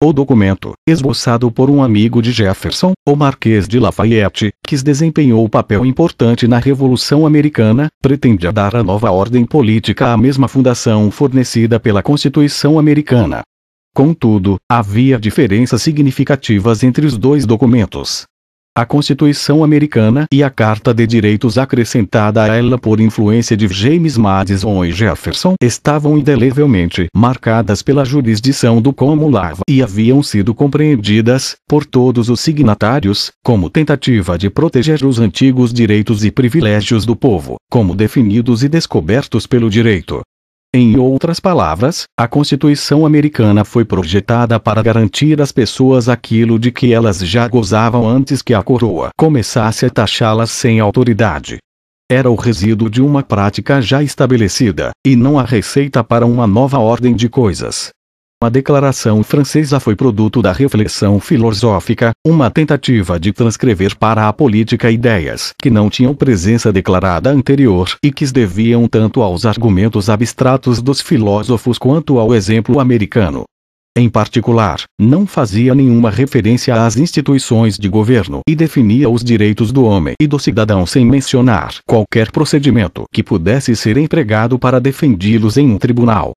O documento, esboçado por um amigo de Jefferson, o Marquês de Lafayette, que desempenhou um papel importante na Revolução Americana, pretendia dar à nova ordem política a mesma fundação fornecida pela Constituição Americana. Contudo, havia diferenças significativas entre os dois documentos. A Constituição Americana e a Carta de Direitos acrescentada a ela por influência de James Madison e Jefferson estavam indelevelmente marcadas pela jurisdição do Comulava e haviam sido compreendidas, por todos os signatários, como tentativa de proteger os antigos direitos e privilégios do povo, como definidos e descobertos pelo direito. Em outras palavras, a Constituição americana foi projetada para garantir às pessoas aquilo de que elas já gozavam antes que a coroa começasse a taxá-las sem autoridade. Era o resíduo de uma prática já estabelecida, e não a receita para uma nova ordem de coisas. A declaração francesa foi produto da reflexão filosófica, uma tentativa de transcrever para a política ideias que não tinham presença declarada anterior e que deviam tanto aos argumentos abstratos dos filósofos quanto ao exemplo americano. Em particular, não fazia nenhuma referência às instituições de governo e definia os direitos do homem e do cidadão sem mencionar qualquer procedimento que pudesse ser empregado para defendê-los em um tribunal.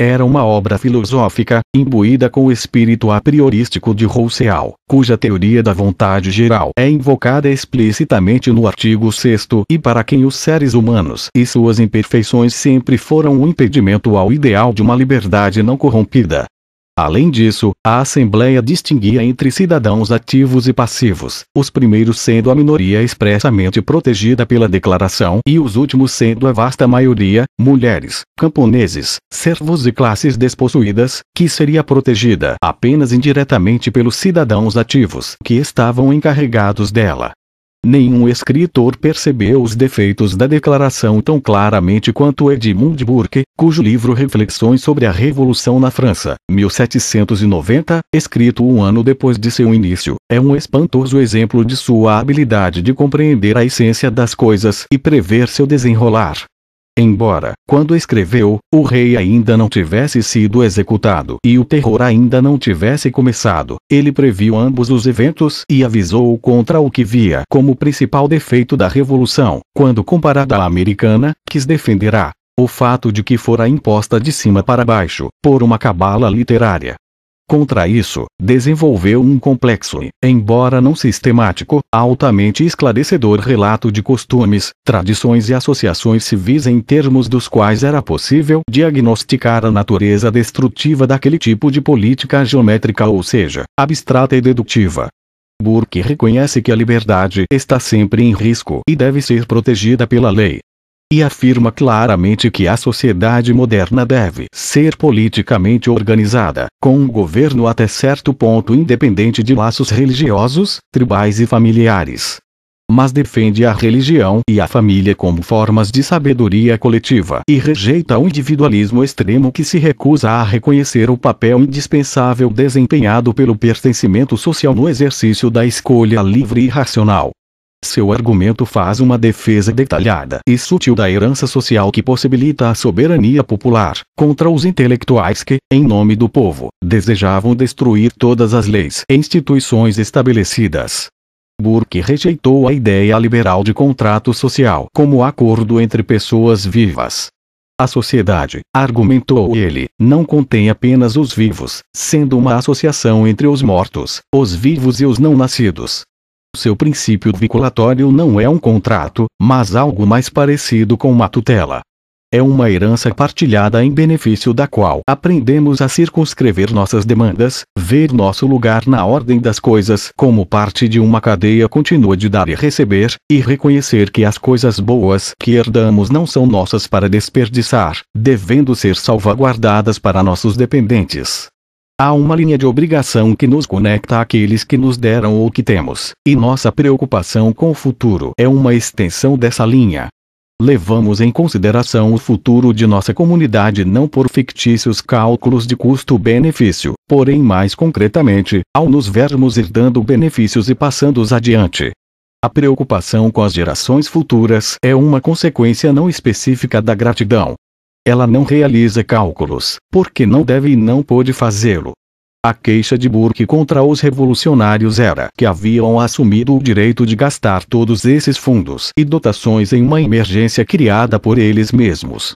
Era uma obra filosófica, imbuída com o espírito apriorístico de Rousseau, cuja teoria da vontade geral é invocada explicitamente no artigo 6 e para quem os seres humanos e suas imperfeições sempre foram um impedimento ao ideal de uma liberdade não corrompida. Além disso, a Assembleia distinguia entre cidadãos ativos e passivos, os primeiros sendo a minoria expressamente protegida pela declaração e os últimos sendo a vasta maioria, mulheres, camponeses, servos e classes despossuídas, que seria protegida apenas indiretamente pelos cidadãos ativos que estavam encarregados dela. Nenhum escritor percebeu os defeitos da declaração tão claramente quanto Edmund Burke, cujo livro Reflexões sobre a Revolução na França, 1790, escrito um ano depois de seu início, é um espantoso exemplo de sua habilidade de compreender a essência das coisas e prever seu desenrolar. Embora, quando escreveu, o rei ainda não tivesse sido executado e o terror ainda não tivesse começado, ele previu ambos os eventos e avisou contra o que via como principal defeito da Revolução, quando comparada à americana, quis defenderá o fato de que fora imposta de cima para baixo, por uma cabala literária, Contra isso, desenvolveu um complexo e, embora não sistemático, altamente esclarecedor relato de costumes, tradições e associações civis em termos dos quais era possível diagnosticar a natureza destrutiva daquele tipo de política geométrica ou seja, abstrata e dedutiva. Burke reconhece que a liberdade está sempre em risco e deve ser protegida pela lei, e afirma claramente que a sociedade moderna deve ser politicamente organizada, com um governo até certo ponto independente de laços religiosos, tribais e familiares. Mas defende a religião e a família como formas de sabedoria coletiva e rejeita o individualismo extremo que se recusa a reconhecer o papel indispensável desempenhado pelo pertencimento social no exercício da escolha livre e racional. Seu argumento faz uma defesa detalhada e sutil da herança social que possibilita a soberania popular, contra os intelectuais que, em nome do povo, desejavam destruir todas as leis e instituições estabelecidas. Burke rejeitou a ideia liberal de contrato social como acordo entre pessoas vivas. A sociedade, argumentou ele, não contém apenas os vivos, sendo uma associação entre os mortos, os vivos e os não nascidos, seu princípio vinculatório não é um contrato, mas algo mais parecido com uma tutela. É uma herança partilhada em benefício da qual aprendemos a circunscrever nossas demandas, ver nosso lugar na ordem das coisas como parte de uma cadeia contínua de dar e receber, e reconhecer que as coisas boas que herdamos não são nossas para desperdiçar, devendo ser salvaguardadas para nossos dependentes. Há uma linha de obrigação que nos conecta àqueles que nos deram ou que temos, e nossa preocupação com o futuro é uma extensão dessa linha. Levamos em consideração o futuro de nossa comunidade não por fictícios cálculos de custo-benefício, porém mais concretamente, ao nos vermos ir dando benefícios e passando-os adiante. A preocupação com as gerações futuras é uma consequência não específica da gratidão, ela não realiza cálculos, porque não deve e não pôde fazê-lo. A queixa de Burke contra os revolucionários era que haviam assumido o direito de gastar todos esses fundos e dotações em uma emergência criada por eles mesmos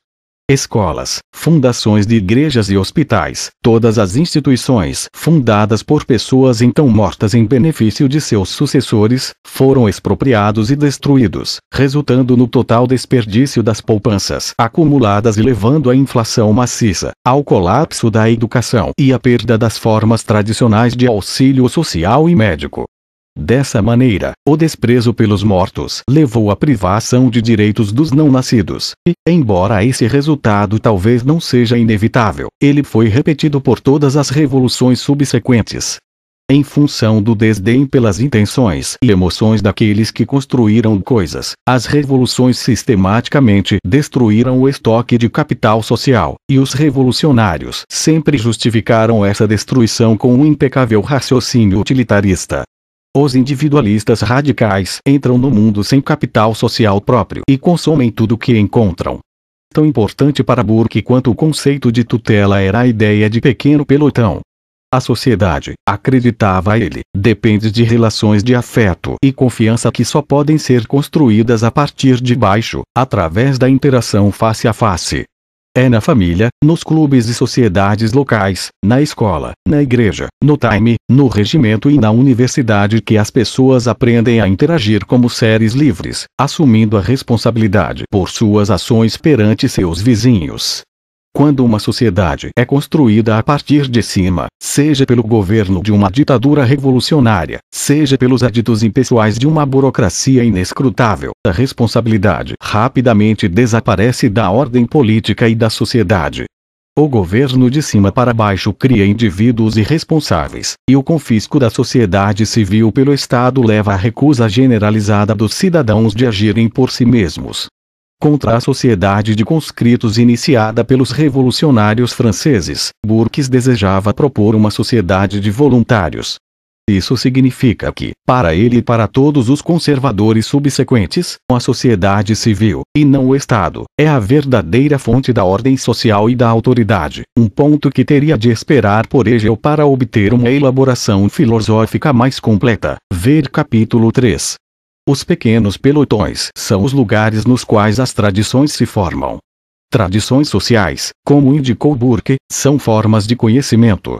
escolas, fundações de igrejas e hospitais, todas as instituições fundadas por pessoas então mortas em benefício de seus sucessores, foram expropriados e destruídos, resultando no total desperdício das poupanças acumuladas e levando à inflação maciça, ao colapso da educação e à perda das formas tradicionais de auxílio social e médico. Dessa maneira, o desprezo pelos mortos levou à privação de direitos dos não-nascidos, e, embora esse resultado talvez não seja inevitável, ele foi repetido por todas as revoluções subsequentes. Em função do desdém pelas intenções e emoções daqueles que construíram coisas, as revoluções sistematicamente destruíram o estoque de capital social, e os revolucionários sempre justificaram essa destruição com um impecável raciocínio utilitarista. Os individualistas radicais entram no mundo sem capital social próprio e consomem tudo o que encontram. Tão importante para Burke quanto o conceito de tutela era a ideia de pequeno pelotão. A sociedade, acreditava ele, depende de relações de afeto e confiança que só podem ser construídas a partir de baixo, através da interação face a face, é na família, nos clubes e sociedades locais, na escola, na igreja, no time, no regimento e na universidade que as pessoas aprendem a interagir como seres livres, assumindo a responsabilidade por suas ações perante seus vizinhos, quando uma sociedade é construída a partir de cima, seja pelo governo de uma ditadura revolucionária, seja pelos aditos impessoais de uma burocracia inescrutável, a responsabilidade rapidamente desaparece da ordem política e da sociedade. O governo de cima para baixo cria indivíduos irresponsáveis, e o confisco da sociedade civil pelo Estado leva à recusa generalizada dos cidadãos de agirem por si mesmos contra a sociedade de conscritos iniciada pelos revolucionários franceses, Burkes desejava propor uma sociedade de voluntários. Isso significa que, para ele e para todos os conservadores subsequentes, a sociedade civil, e não o Estado, é a verdadeira fonte da ordem social e da autoridade, um ponto que teria de esperar por Hegel para obter uma elaboração filosófica mais completa. Ver capítulo 3. Os pequenos pelotões são os lugares nos quais as tradições se formam. Tradições sociais, como indicou Burke, são formas de conhecimento.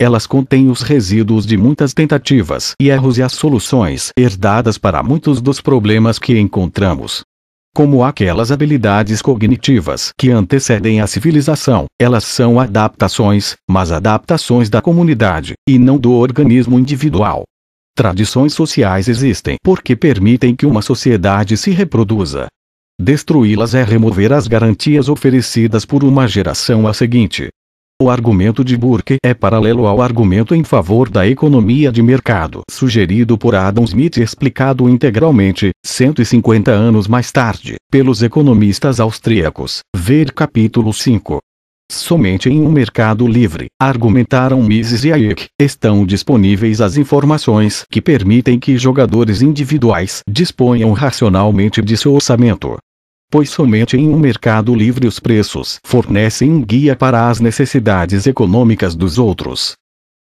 Elas contêm os resíduos de muitas tentativas e erros e as soluções herdadas para muitos dos problemas que encontramos. Como aquelas habilidades cognitivas que antecedem a civilização, elas são adaptações, mas adaptações da comunidade, e não do organismo individual. Tradições sociais existem porque permitem que uma sociedade se reproduza. Destruí-las é remover as garantias oferecidas por uma geração à seguinte. O argumento de Burke é paralelo ao argumento em favor da economia de mercado sugerido por Adam Smith e explicado integralmente, 150 anos mais tarde, pelos economistas austríacos, ver capítulo 5. Somente em um mercado livre, argumentaram Mises e Ayek, estão disponíveis as informações que permitem que jogadores individuais disponham racionalmente de seu orçamento. Pois somente em um mercado livre os preços fornecem um guia para as necessidades econômicas dos outros,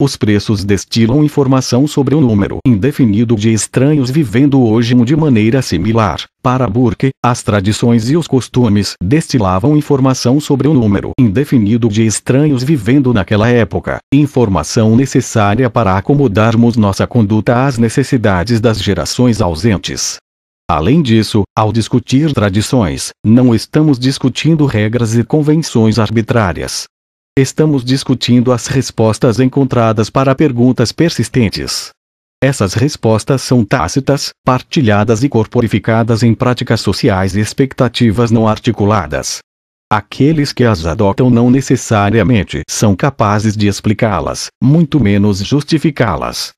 os preços destilam informação sobre o número indefinido de estranhos vivendo hoje de maneira similar. Para Burke, as tradições e os costumes destilavam informação sobre o número indefinido de estranhos vivendo naquela época, informação necessária para acomodarmos nossa conduta às necessidades das gerações ausentes. Além disso, ao discutir tradições, não estamos discutindo regras e convenções arbitrárias, Estamos discutindo as respostas encontradas para perguntas persistentes. Essas respostas são tácitas, partilhadas e corporificadas em práticas sociais e expectativas não articuladas. Aqueles que as adotam não necessariamente são capazes de explicá-las, muito menos justificá-las.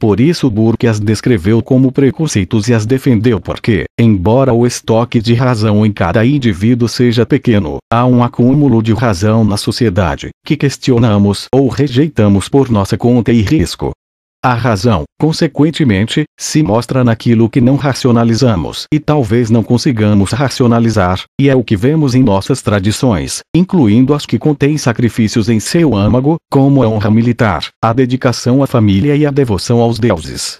Por isso Burke as descreveu como preconceitos e as defendeu porque, embora o estoque de razão em cada indivíduo seja pequeno, há um acúmulo de razão na sociedade, que questionamos ou rejeitamos por nossa conta e risco. A razão, consequentemente, se mostra naquilo que não racionalizamos e talvez não consigamos racionalizar, e é o que vemos em nossas tradições, incluindo as que contêm sacrifícios em seu âmago, como a honra militar, a dedicação à família e a devoção aos deuses.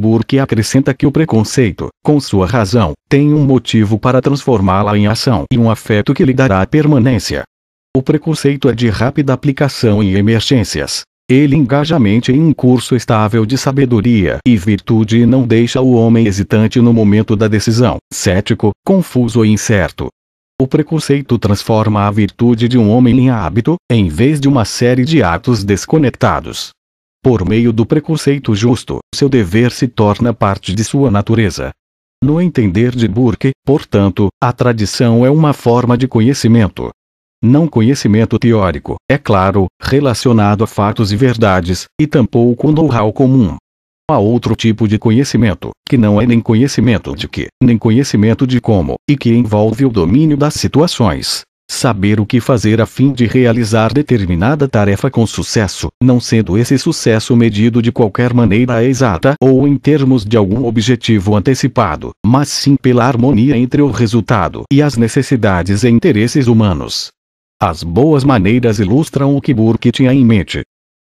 Burke acrescenta que o preconceito, com sua razão, tem um motivo para transformá-la em ação e um afeto que lhe dará permanência. O preconceito é de rápida aplicação em emergências, ele engajamente em um curso estável de sabedoria e virtude e não deixa o homem hesitante no momento da decisão, cético, confuso e incerto. O preconceito transforma a virtude de um homem em hábito, em vez de uma série de atos desconectados. Por meio do preconceito justo, seu dever se torna parte de sua natureza. No entender de Burke, portanto, a tradição é uma forma de conhecimento não conhecimento teórico, é claro, relacionado a fatos e verdades, e tampouco know-how comum. Há outro tipo de conhecimento, que não é nem conhecimento de que, nem conhecimento de como, e que envolve o domínio das situações. Saber o que fazer a fim de realizar determinada tarefa com sucesso, não sendo esse sucesso medido de qualquer maneira exata ou em termos de algum objetivo antecipado, mas sim pela harmonia entre o resultado e as necessidades e interesses humanos. As boas maneiras ilustram o que Burke tinha em mente.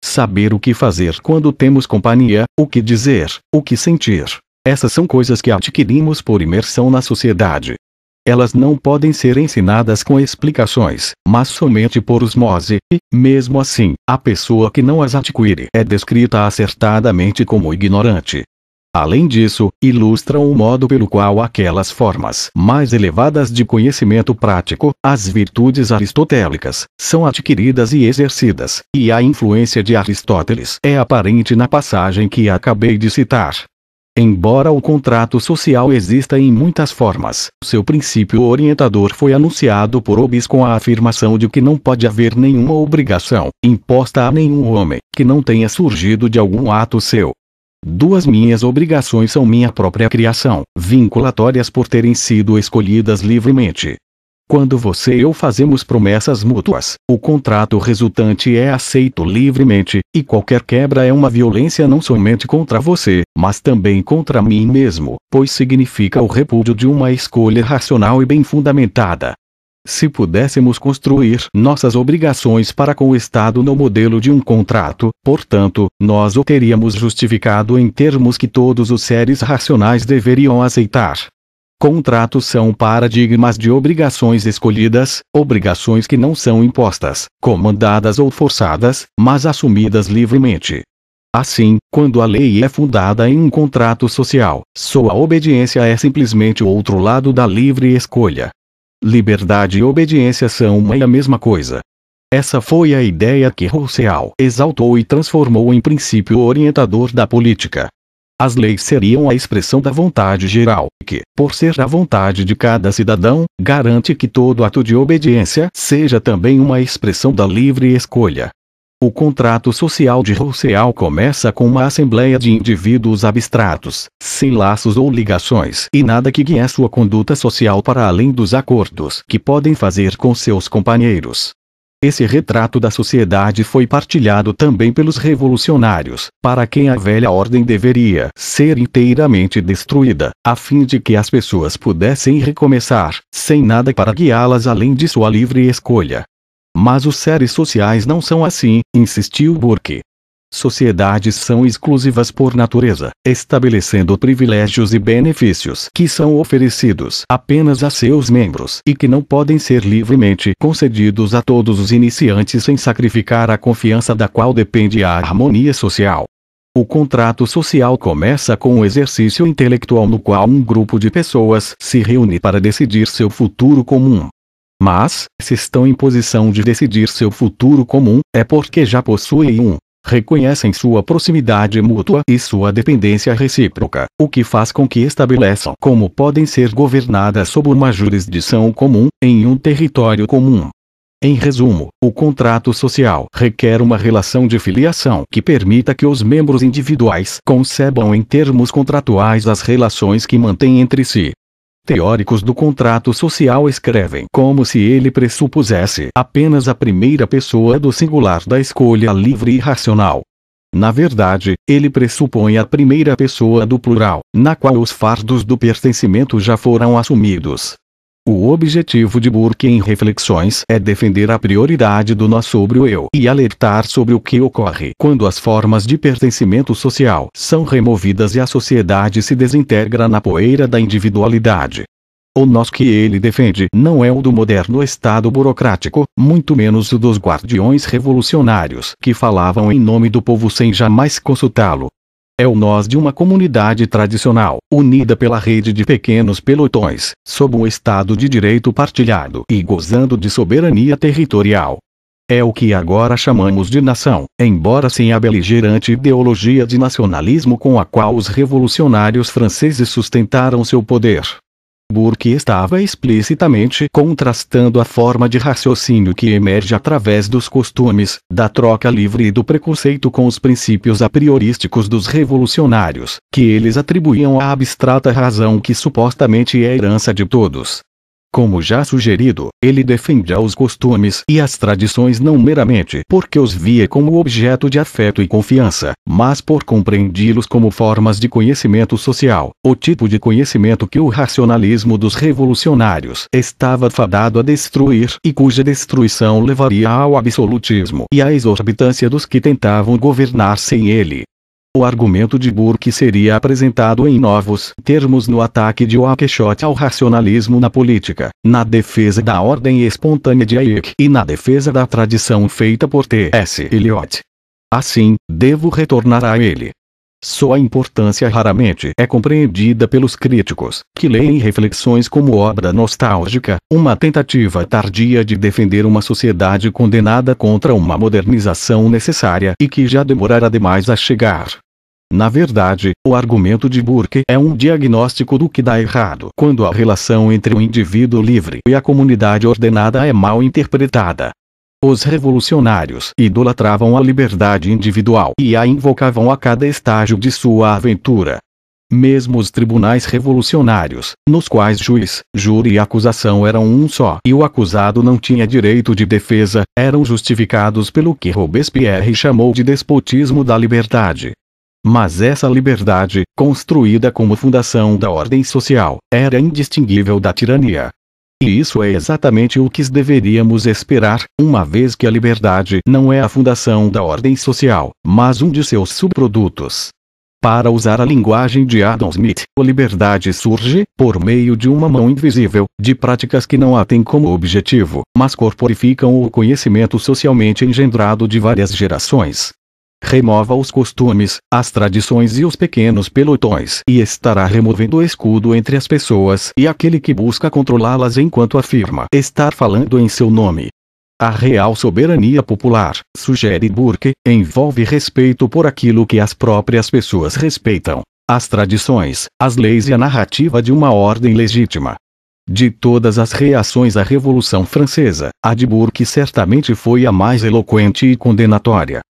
Saber o que fazer quando temos companhia, o que dizer, o que sentir. Essas são coisas que adquirimos por imersão na sociedade. Elas não podem ser ensinadas com explicações, mas somente por osmose, e, mesmo assim, a pessoa que não as adquire é descrita acertadamente como ignorante. Além disso, ilustram o modo pelo qual aquelas formas mais elevadas de conhecimento prático, as virtudes aristotélicas, são adquiridas e exercidas, e a influência de Aristóteles é aparente na passagem que acabei de citar. Embora o contrato social exista em muitas formas, seu princípio orientador foi anunciado por Hobbes com a afirmação de que não pode haver nenhuma obrigação imposta a nenhum homem que não tenha surgido de algum ato seu, Duas minhas obrigações são minha própria criação, vinculatórias por terem sido escolhidas livremente. Quando você e eu fazemos promessas mútuas, o contrato resultante é aceito livremente, e qualquer quebra é uma violência não somente contra você, mas também contra mim mesmo, pois significa o repúdio de uma escolha racional e bem fundamentada. Se pudéssemos construir nossas obrigações para com o Estado no modelo de um contrato, portanto, nós o teríamos justificado em termos que todos os seres racionais deveriam aceitar. Contratos são paradigmas de obrigações escolhidas, obrigações que não são impostas, comandadas ou forçadas, mas assumidas livremente. Assim, quando a lei é fundada em um contrato social, sua obediência é simplesmente o outro lado da livre escolha. Liberdade e obediência são uma e a mesma coisa. Essa foi a ideia que Rousseau exaltou e transformou em princípio orientador da política. As leis seriam a expressão da vontade geral, que, por ser a vontade de cada cidadão, garante que todo ato de obediência seja também uma expressão da livre escolha. O contrato social de Rousseau começa com uma assembleia de indivíduos abstratos, sem laços ou ligações e nada que guie sua conduta social para além dos acordos que podem fazer com seus companheiros. Esse retrato da sociedade foi partilhado também pelos revolucionários, para quem a velha ordem deveria ser inteiramente destruída, a fim de que as pessoas pudessem recomeçar, sem nada para guiá-las além de sua livre escolha. Mas os seres sociais não são assim, insistiu Burke. Sociedades são exclusivas por natureza, estabelecendo privilégios e benefícios que são oferecidos apenas a seus membros e que não podem ser livremente concedidos a todos os iniciantes sem sacrificar a confiança da qual depende a harmonia social. O contrato social começa com o exercício intelectual no qual um grupo de pessoas se reúne para decidir seu futuro comum mas, se estão em posição de decidir seu futuro comum, é porque já possuem um. Reconhecem sua proximidade mútua e sua dependência recíproca, o que faz com que estabeleçam como podem ser governadas sob uma jurisdição comum, em um território comum. Em resumo, o contrato social requer uma relação de filiação que permita que os membros individuais concebam em termos contratuais as relações que mantêm entre si, Teóricos do contrato social escrevem como se ele pressupusesse apenas a primeira pessoa do singular da escolha livre e racional. Na verdade, ele pressupõe a primeira pessoa do plural, na qual os fardos do pertencimento já foram assumidos, o objetivo de Burke em Reflexões é defender a prioridade do nós sobre o eu e alertar sobre o que ocorre quando as formas de pertencimento social são removidas e a sociedade se desintegra na poeira da individualidade. O nós que ele defende não é o do moderno Estado burocrático, muito menos o dos guardiões revolucionários que falavam em nome do povo sem jamais consultá-lo, é o nós de uma comunidade tradicional, unida pela rede de pequenos pelotões, sob o Estado de Direito partilhado e gozando de soberania territorial. É o que agora chamamos de nação, embora sem a beligerante ideologia de nacionalismo com a qual os revolucionários franceses sustentaram seu poder. Burke estava explicitamente contrastando a forma de raciocínio que emerge através dos costumes, da troca livre e do preconceito com os princípios a priorísticos dos revolucionários, que eles atribuíam à abstrata razão que supostamente é herança de todos, como já sugerido, ele defendia os costumes e as tradições não meramente porque os via como objeto de afeto e confiança, mas por compreendi-los como formas de conhecimento social, o tipo de conhecimento que o racionalismo dos revolucionários estava fadado a destruir e cuja destruição levaria ao absolutismo e à exorbitância dos que tentavam governar sem ele. O argumento de Burke seria apresentado em novos termos no ataque de Walkeschott ao racionalismo na política, na defesa da ordem espontânea de Hayek e na defesa da tradição feita por T.S. Eliot. Assim, devo retornar a ele. Sua importância raramente é compreendida pelos críticos, que leem reflexões como obra nostálgica, uma tentativa tardia de defender uma sociedade condenada contra uma modernização necessária e que já demorará demais a chegar. Na verdade, o argumento de Burke é um diagnóstico do que dá errado quando a relação entre o indivíduo livre e a comunidade ordenada é mal interpretada. Os revolucionários idolatravam a liberdade individual e a invocavam a cada estágio de sua aventura. Mesmo os tribunais revolucionários, nos quais juiz, júri e acusação eram um só e o acusado não tinha direito de defesa, eram justificados pelo que Robespierre chamou de despotismo da liberdade. Mas essa liberdade, construída como fundação da ordem social, era indistinguível da tirania. E isso é exatamente o que deveríamos esperar, uma vez que a liberdade não é a fundação da ordem social, mas um de seus subprodutos. Para usar a linguagem de Adam Smith, a liberdade surge, por meio de uma mão invisível, de práticas que não a têm como objetivo, mas corporificam o conhecimento socialmente engendrado de várias gerações, remova os costumes, as tradições e os pequenos pelotões e estará removendo o escudo entre as pessoas e aquele que busca controlá-las enquanto afirma estar falando em seu nome. A real soberania popular, sugere Burke, envolve respeito por aquilo que as próprias pessoas respeitam, as tradições, as leis e a narrativa de uma ordem legítima. De todas as reações à Revolução Francesa, a de Burke certamente foi a mais eloquente e condenatória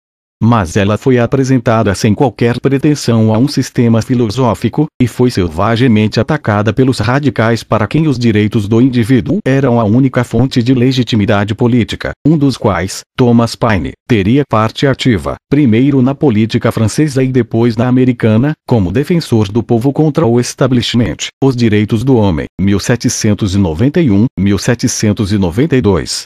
mas ela foi apresentada sem qualquer pretensão a um sistema filosófico, e foi selvagemente atacada pelos radicais para quem os direitos do indivíduo eram a única fonte de legitimidade política, um dos quais, Thomas Paine, teria parte ativa, primeiro na política francesa e depois na americana, como defensor do povo contra o establishment, os direitos do homem, 1791, 1792.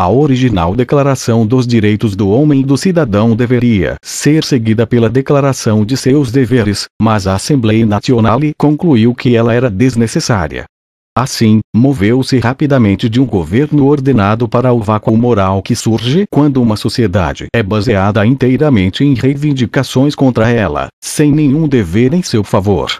A original Declaração dos Direitos do Homem e do Cidadão deveria ser seguida pela Declaração de seus deveres, mas a Assembleia Nacional concluiu que ela era desnecessária. Assim, moveu-se rapidamente de um governo ordenado para o vácuo moral que surge quando uma sociedade é baseada inteiramente em reivindicações contra ela, sem nenhum dever em seu favor.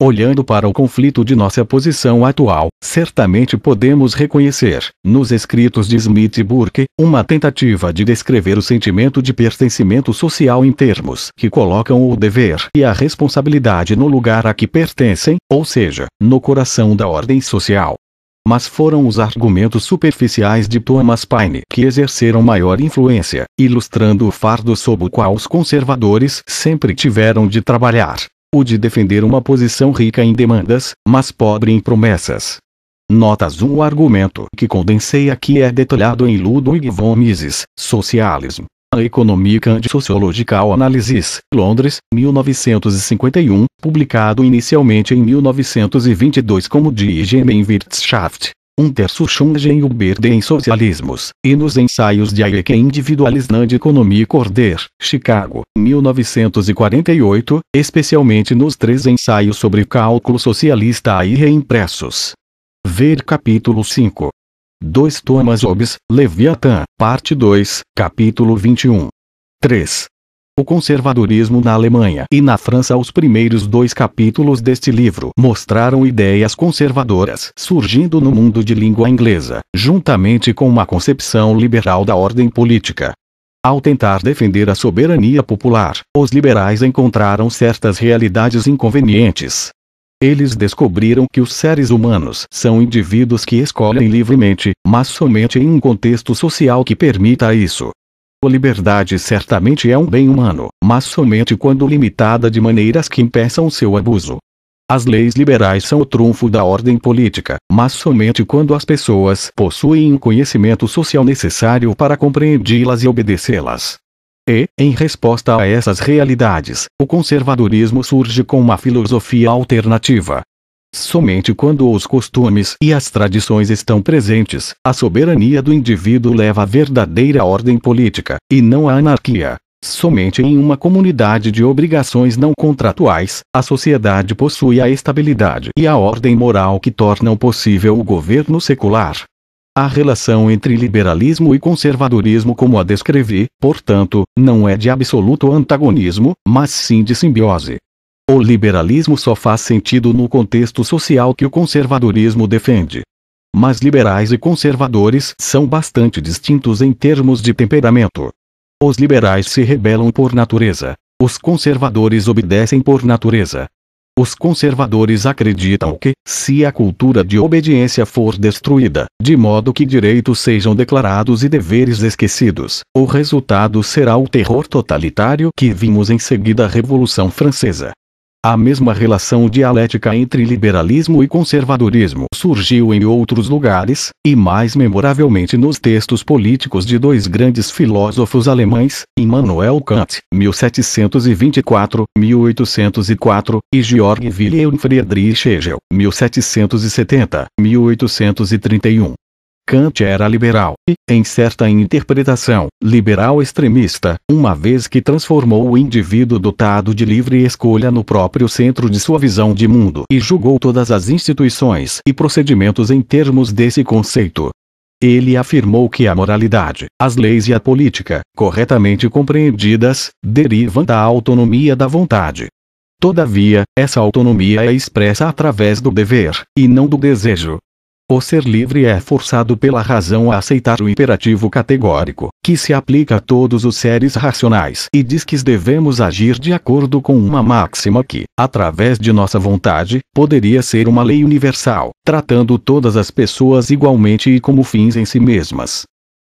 Olhando para o conflito de nossa posição atual, certamente podemos reconhecer, nos escritos de Smith e Burke, uma tentativa de descrever o sentimento de pertencimento social em termos que colocam o dever e a responsabilidade no lugar a que pertencem, ou seja, no coração da ordem social mas foram os argumentos superficiais de Thomas Paine que exerceram maior influência, ilustrando o fardo sob o qual os conservadores sempre tiveram de trabalhar, o de defender uma posição rica em demandas, mas pobre em promessas. Notas 1 O argumento que condensei aqui é detalhado em Ludwig von Mises, Socialism. A Economic and Sociological Analysis, Londres, 1951, publicado inicialmente em 1922 como Die Gemeinwirtschaft, um terço o Schumgenhuber em Socialismos, e nos ensaios de Hayek Individualisnand de Economia Corder, Chicago, 1948, especialmente nos três ensaios sobre cálculo socialista aí reimpressos. Ver capítulo 5. 2 Thomas Hobbes, Leviathan, parte 2, capítulo 21. 3. O Conservadorismo na Alemanha e na França. Os primeiros dois capítulos deste livro mostraram ideias conservadoras surgindo no mundo de língua inglesa, juntamente com uma concepção liberal da ordem política. Ao tentar defender a soberania popular, os liberais encontraram certas realidades inconvenientes. Eles descobriram que os seres humanos são indivíduos que escolhem livremente, mas somente em um contexto social que permita isso. A liberdade certamente é um bem humano, mas somente quando limitada de maneiras que impeçam seu abuso. As leis liberais são o trunfo da ordem política, mas somente quando as pessoas possuem o conhecimento social necessário para compreendê-las e obedecê-las. E, em resposta a essas realidades, o conservadorismo surge com uma filosofia alternativa, Somente quando os costumes e as tradições estão presentes, a soberania do indivíduo leva à verdadeira ordem política, e não à anarquia. Somente em uma comunidade de obrigações não contratuais, a sociedade possui a estabilidade e a ordem moral que tornam possível o governo secular. A relação entre liberalismo e conservadorismo, como a descrevi, portanto, não é de absoluto antagonismo, mas sim de simbiose. O liberalismo só faz sentido no contexto social que o conservadorismo defende. Mas liberais e conservadores são bastante distintos em termos de temperamento. Os liberais se rebelam por natureza. Os conservadores obedecem por natureza. Os conservadores acreditam que, se a cultura de obediência for destruída, de modo que direitos sejam declarados e deveres esquecidos, o resultado será o terror totalitário que vimos em seguida à Revolução Francesa. A mesma relação dialética entre liberalismo e conservadorismo surgiu em outros lugares, e mais memoravelmente nos textos políticos de dois grandes filósofos alemães, Immanuel Kant, 1724-1804, e Georg Wilhelm Friedrich Hegel, 1770-1831. Kant era liberal e, em certa interpretação, liberal extremista, uma vez que transformou o indivíduo dotado de livre escolha no próprio centro de sua visão de mundo e julgou todas as instituições e procedimentos em termos desse conceito. Ele afirmou que a moralidade, as leis e a política, corretamente compreendidas, derivam da autonomia da vontade. Todavia, essa autonomia é expressa através do dever, e não do desejo, o ser livre é forçado pela razão a aceitar o imperativo categórico, que se aplica a todos os seres racionais e diz que devemos agir de acordo com uma máxima que, através de nossa vontade, poderia ser uma lei universal, tratando todas as pessoas igualmente e como fins em si mesmas.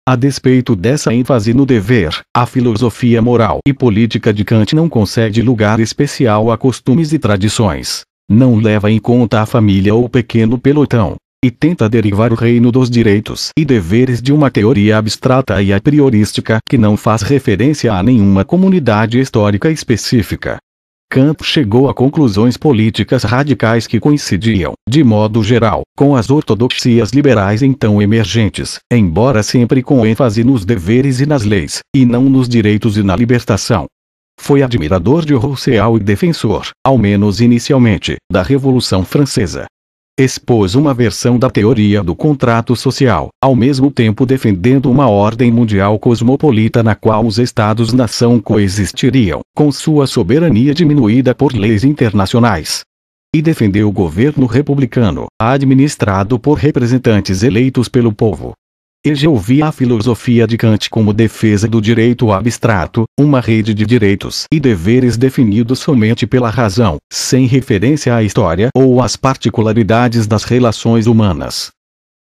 A despeito dessa ênfase no dever, a filosofia moral e política de Kant não concede lugar especial a costumes e tradições. Não leva em conta a família ou o pequeno pelotão, e tenta derivar o reino dos direitos e deveres de uma teoria abstrata e a priorística que não faz referência a nenhuma comunidade histórica específica. Kant chegou a conclusões políticas radicais que coincidiam, de modo geral, com as ortodoxias liberais então emergentes, embora sempre com ênfase nos deveres e nas leis, e não nos direitos e na libertação. Foi admirador de Rousseau e defensor, ao menos inicialmente, da Revolução Francesa, expôs uma versão da teoria do contrato social, ao mesmo tempo defendendo uma ordem mundial cosmopolita na qual os Estados-nação coexistiriam, com sua soberania diminuída por leis internacionais. E defendeu o governo republicano, administrado por representantes eleitos pelo povo, Hegel via a filosofia de Kant como defesa do direito abstrato, uma rede de direitos e deveres definidos somente pela razão, sem referência à história ou às particularidades das relações humanas.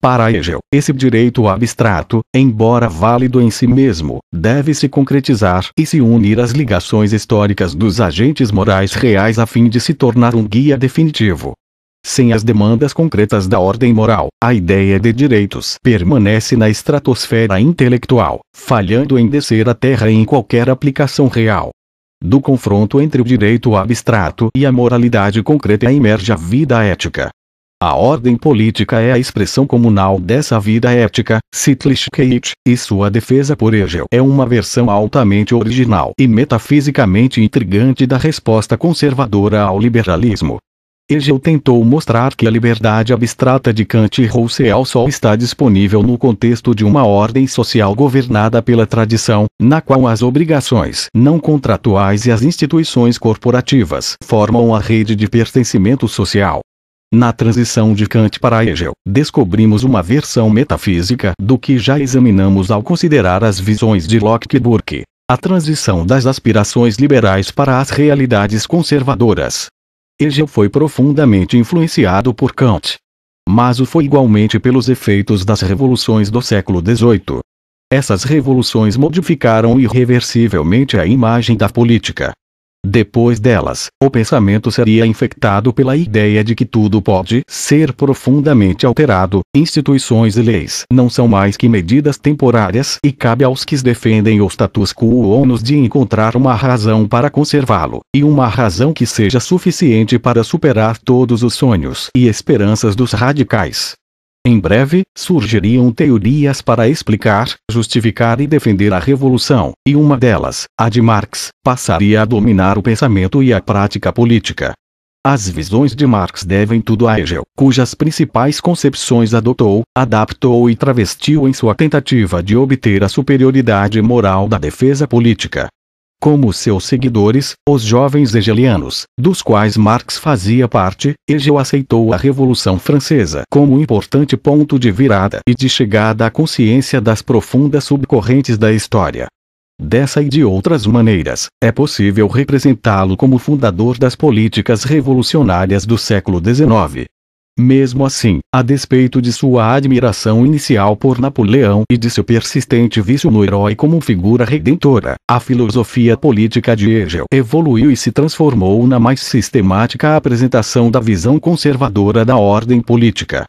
Para Hegel, esse direito abstrato, embora válido em si mesmo, deve se concretizar e se unir às ligações históricas dos agentes morais reais a fim de se tornar um guia definitivo, sem as demandas concretas da ordem moral, a ideia de direitos permanece na estratosfera intelectual, falhando em descer à terra em qualquer aplicação real. Do confronto entre o direito abstrato e a moralidade concreta emerge a vida ética. A ordem política é a expressão comunal dessa vida ética, Sittlichkeit, e sua defesa por Hegel é uma versão altamente original e metafisicamente intrigante da resposta conservadora ao liberalismo. Hegel tentou mostrar que a liberdade abstrata de Kant e Rousseau só está disponível no contexto de uma ordem social governada pela tradição, na qual as obrigações não contratuais e as instituições corporativas formam a rede de pertencimento social. Na transição de Kant para Hegel, descobrimos uma versão metafísica do que já examinamos ao considerar as visões de Locke e Burke. A transição das aspirações liberais para as realidades conservadoras Hegel foi profundamente influenciado por Kant. Mas o foi igualmente pelos efeitos das revoluções do século XVIII. Essas revoluções modificaram irreversivelmente a imagem da política, depois delas, o pensamento seria infectado pela ideia de que tudo pode ser profundamente alterado, instituições e leis não são mais que medidas temporárias e cabe aos que defendem o status quo ou nos de encontrar uma razão para conservá-lo, e uma razão que seja suficiente para superar todos os sonhos e esperanças dos radicais. Em breve, surgiriam teorias para explicar, justificar e defender a revolução, e uma delas, a de Marx, passaria a dominar o pensamento e a prática política. As visões de Marx devem tudo a Hegel, cujas principais concepções adotou, adaptou e travestiu em sua tentativa de obter a superioridade moral da defesa política como seus seguidores, os jovens hegelianos, dos quais Marx fazia parte, Hegel aceitou a Revolução Francesa como importante ponto de virada e de chegada à consciência das profundas subcorrentes da história. Dessa e de outras maneiras, é possível representá-lo como fundador das políticas revolucionárias do século XIX, mesmo assim, a despeito de sua admiração inicial por Napoleão e de seu persistente vício no herói como figura redentora, a filosofia política de Hegel evoluiu e se transformou na mais sistemática apresentação da visão conservadora da ordem política,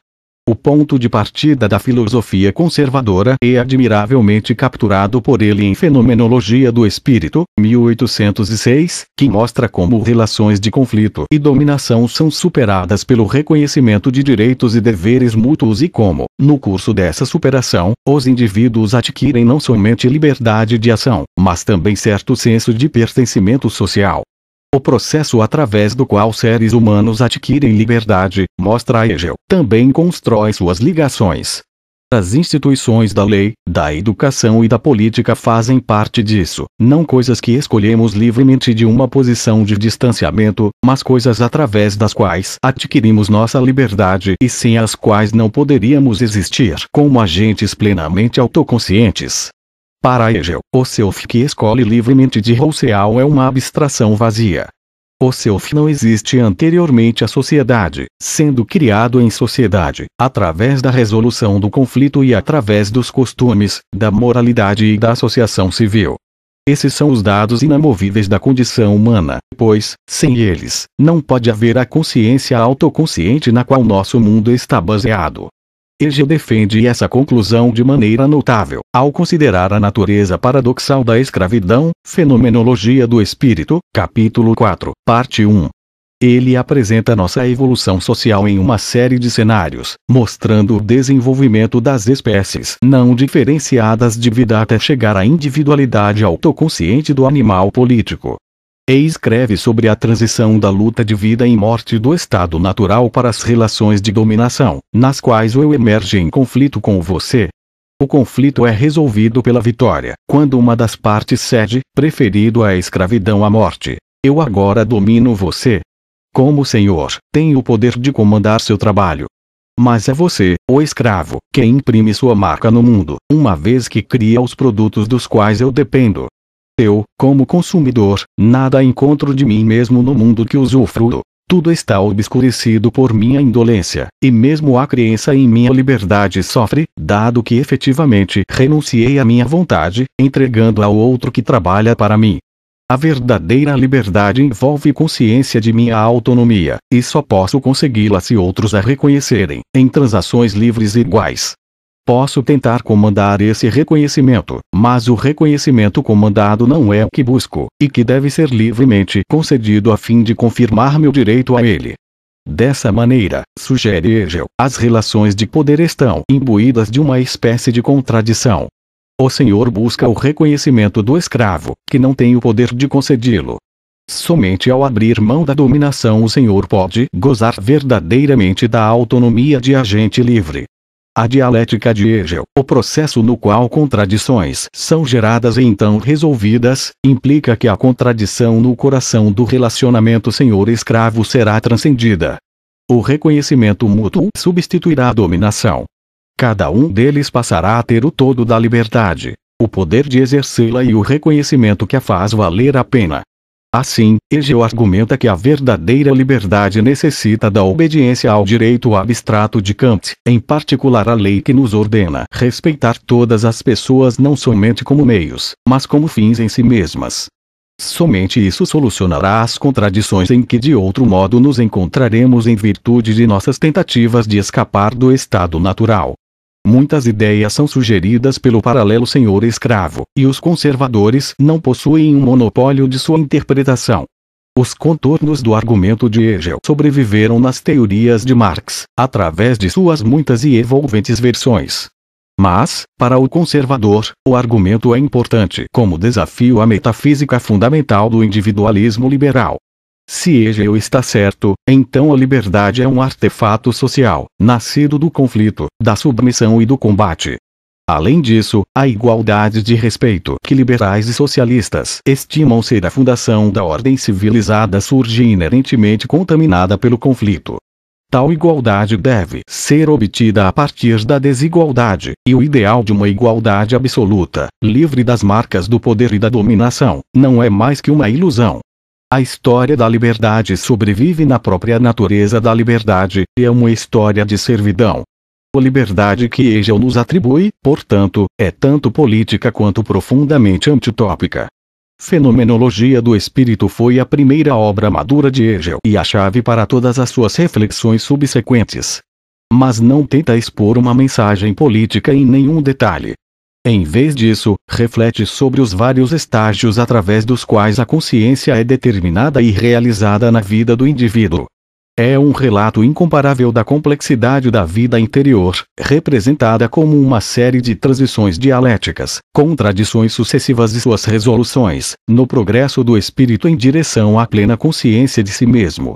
o ponto de partida da filosofia conservadora é admiravelmente capturado por ele em Fenomenologia do Espírito, 1806, que mostra como relações de conflito e dominação são superadas pelo reconhecimento de direitos e deveres mútuos e como, no curso dessa superação, os indivíduos adquirem não somente liberdade de ação, mas também certo senso de pertencimento social. O processo através do qual seres humanos adquirem liberdade, mostra Hegel, também constrói suas ligações. As instituições da lei, da educação e da política fazem parte disso, não coisas que escolhemos livremente de uma posição de distanciamento, mas coisas através das quais adquirimos nossa liberdade e sem as quais não poderíamos existir como agentes plenamente autoconscientes. Para Hegel, o self que escolhe livremente de Rousseau é uma abstração vazia. O self não existe anteriormente à sociedade, sendo criado em sociedade, através da resolução do conflito e através dos costumes, da moralidade e da associação civil. Esses são os dados inamovíveis da condição humana, pois, sem eles, não pode haver a consciência autoconsciente na qual nosso mundo está baseado. Hegel defende essa conclusão de maneira notável, ao considerar a natureza paradoxal da escravidão, Fenomenologia do Espírito, capítulo 4, parte 1. Ele apresenta nossa evolução social em uma série de cenários, mostrando o desenvolvimento das espécies não diferenciadas de vida até chegar à individualidade autoconsciente do animal político, e escreve sobre a transição da luta de vida e morte do estado natural para as relações de dominação, nas quais o eu emerge em conflito com você. O conflito é resolvido pela vitória, quando uma das partes cede, preferido à escravidão à morte. Eu agora domino você. Como senhor, tenho o poder de comandar seu trabalho. Mas é você, o escravo, que imprime sua marca no mundo, uma vez que cria os produtos dos quais eu dependo. Eu, como consumidor, nada encontro de mim mesmo no mundo que usufruo. Tudo está obscurecido por minha indolência, e mesmo a crença em minha liberdade sofre, dado que efetivamente renunciei à minha vontade, entregando ao outro que trabalha para mim. A verdadeira liberdade envolve consciência de minha autonomia, e só posso consegui-la se outros a reconhecerem, em transações livres e iguais. Posso tentar comandar esse reconhecimento, mas o reconhecimento comandado não é o que busco, e que deve ser livremente concedido a fim de confirmar meu direito a ele. Dessa maneira, sugere Hegel, as relações de poder estão imbuídas de uma espécie de contradição. O senhor busca o reconhecimento do escravo, que não tem o poder de concedi-lo. Somente ao abrir mão da dominação o senhor pode gozar verdadeiramente da autonomia de agente livre. A dialética de Hegel, o processo no qual contradições são geradas e então resolvidas, implica que a contradição no coração do relacionamento senhor-escravo será transcendida. O reconhecimento mútuo substituirá a dominação. Cada um deles passará a ter o todo da liberdade, o poder de exercê-la e o reconhecimento que a faz valer a pena. Assim, Hegel argumenta que a verdadeira liberdade necessita da obediência ao direito abstrato de Kant, em particular à lei que nos ordena respeitar todas as pessoas não somente como meios, mas como fins em si mesmas. Somente isso solucionará as contradições em que de outro modo nos encontraremos em virtude de nossas tentativas de escapar do estado natural. Muitas ideias são sugeridas pelo paralelo senhor-escravo, e os conservadores não possuem um monopólio de sua interpretação. Os contornos do argumento de Hegel sobreviveram nas teorias de Marx, através de suas muitas e envolventes versões. Mas, para o conservador, o argumento é importante como desafio à metafísica fundamental do individualismo liberal. Se Hegel está certo, então a liberdade é um artefato social, nascido do conflito, da submissão e do combate. Além disso, a igualdade de respeito que liberais e socialistas estimam ser a fundação da ordem civilizada surge inerentemente contaminada pelo conflito. Tal igualdade deve ser obtida a partir da desigualdade, e o ideal de uma igualdade absoluta, livre das marcas do poder e da dominação, não é mais que uma ilusão. A história da liberdade sobrevive na própria natureza da liberdade, e é uma história de servidão. A liberdade que Hegel nos atribui, portanto, é tanto política quanto profundamente antitópica. Fenomenologia do Espírito foi a primeira obra madura de Hegel e a chave para todas as suas reflexões subsequentes. Mas não tenta expor uma mensagem política em nenhum detalhe. Em vez disso, reflete sobre os vários estágios através dos quais a consciência é determinada e realizada na vida do indivíduo. É um relato incomparável da complexidade da vida interior, representada como uma série de transições dialéticas, contradições sucessivas e suas resoluções, no progresso do espírito em direção à plena consciência de si mesmo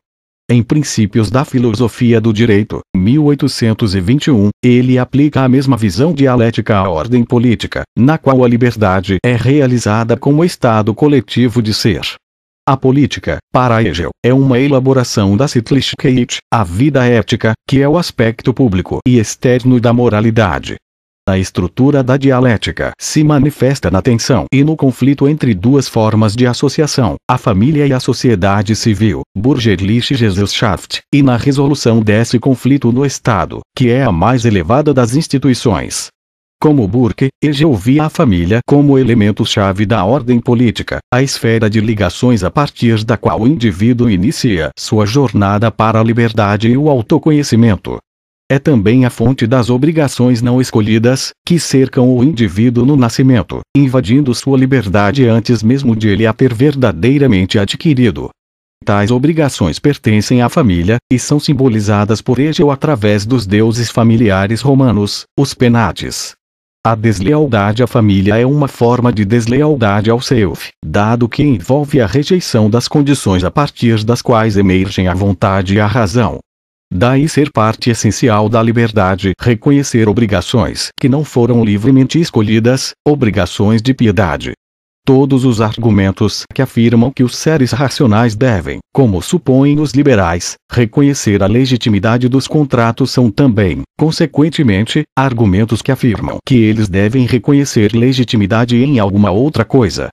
em Princípios da Filosofia do Direito, 1821, ele aplica a mesma visão dialética à ordem política, na qual a liberdade é realizada como estado coletivo de ser. A política, para Hegel, é uma elaboração da Sittlichkeit, a vida ética, que é o aspecto público e externo da moralidade. A estrutura da dialética se manifesta na tensão e no conflito entre duas formas de associação, a família e a sociedade civil, Bürgerliche Gesellschaft, e na resolução desse conflito no Estado, que é a mais elevada das instituições. Como Burke, Hegel via a família como elemento-chave da ordem política, a esfera de ligações a partir da qual o indivíduo inicia sua jornada para a liberdade e o autoconhecimento. É também a fonte das obrigações não escolhidas, que cercam o indivíduo no nascimento, invadindo sua liberdade antes mesmo de ele a ter verdadeiramente adquirido. Tais obrigações pertencem à família, e são simbolizadas por Egeu através dos deuses familiares romanos, os penates. A deslealdade à família é uma forma de deslealdade ao self, dado que envolve a rejeição das condições a partir das quais emergem a vontade e a razão, Daí ser parte essencial da liberdade reconhecer obrigações que não foram livremente escolhidas, obrigações de piedade. Todos os argumentos que afirmam que os seres racionais devem, como supõem os liberais, reconhecer a legitimidade dos contratos são também, consequentemente, argumentos que afirmam que eles devem reconhecer legitimidade em alguma outra coisa,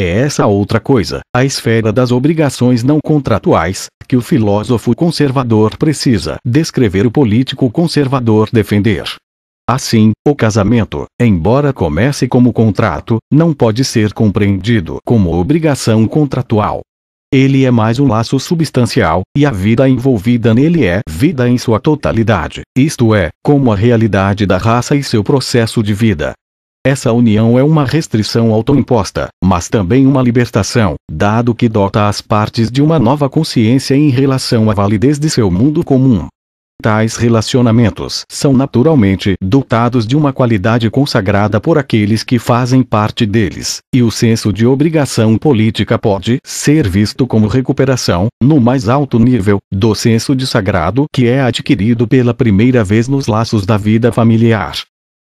é essa outra coisa, a esfera das obrigações não contratuais, que o filósofo conservador precisa descrever o político conservador defender. Assim, o casamento, embora comece como contrato, não pode ser compreendido como obrigação contratual. Ele é mais um laço substancial, e a vida envolvida nele é vida em sua totalidade, isto é, como a realidade da raça e seu processo de vida, essa união é uma restrição autoimposta, mas também uma libertação, dado que dota as partes de uma nova consciência em relação à validez de seu mundo comum. Tais relacionamentos são naturalmente dotados de uma qualidade consagrada por aqueles que fazem parte deles, e o senso de obrigação política pode ser visto como recuperação, no mais alto nível, do senso de sagrado que é adquirido pela primeira vez nos laços da vida familiar.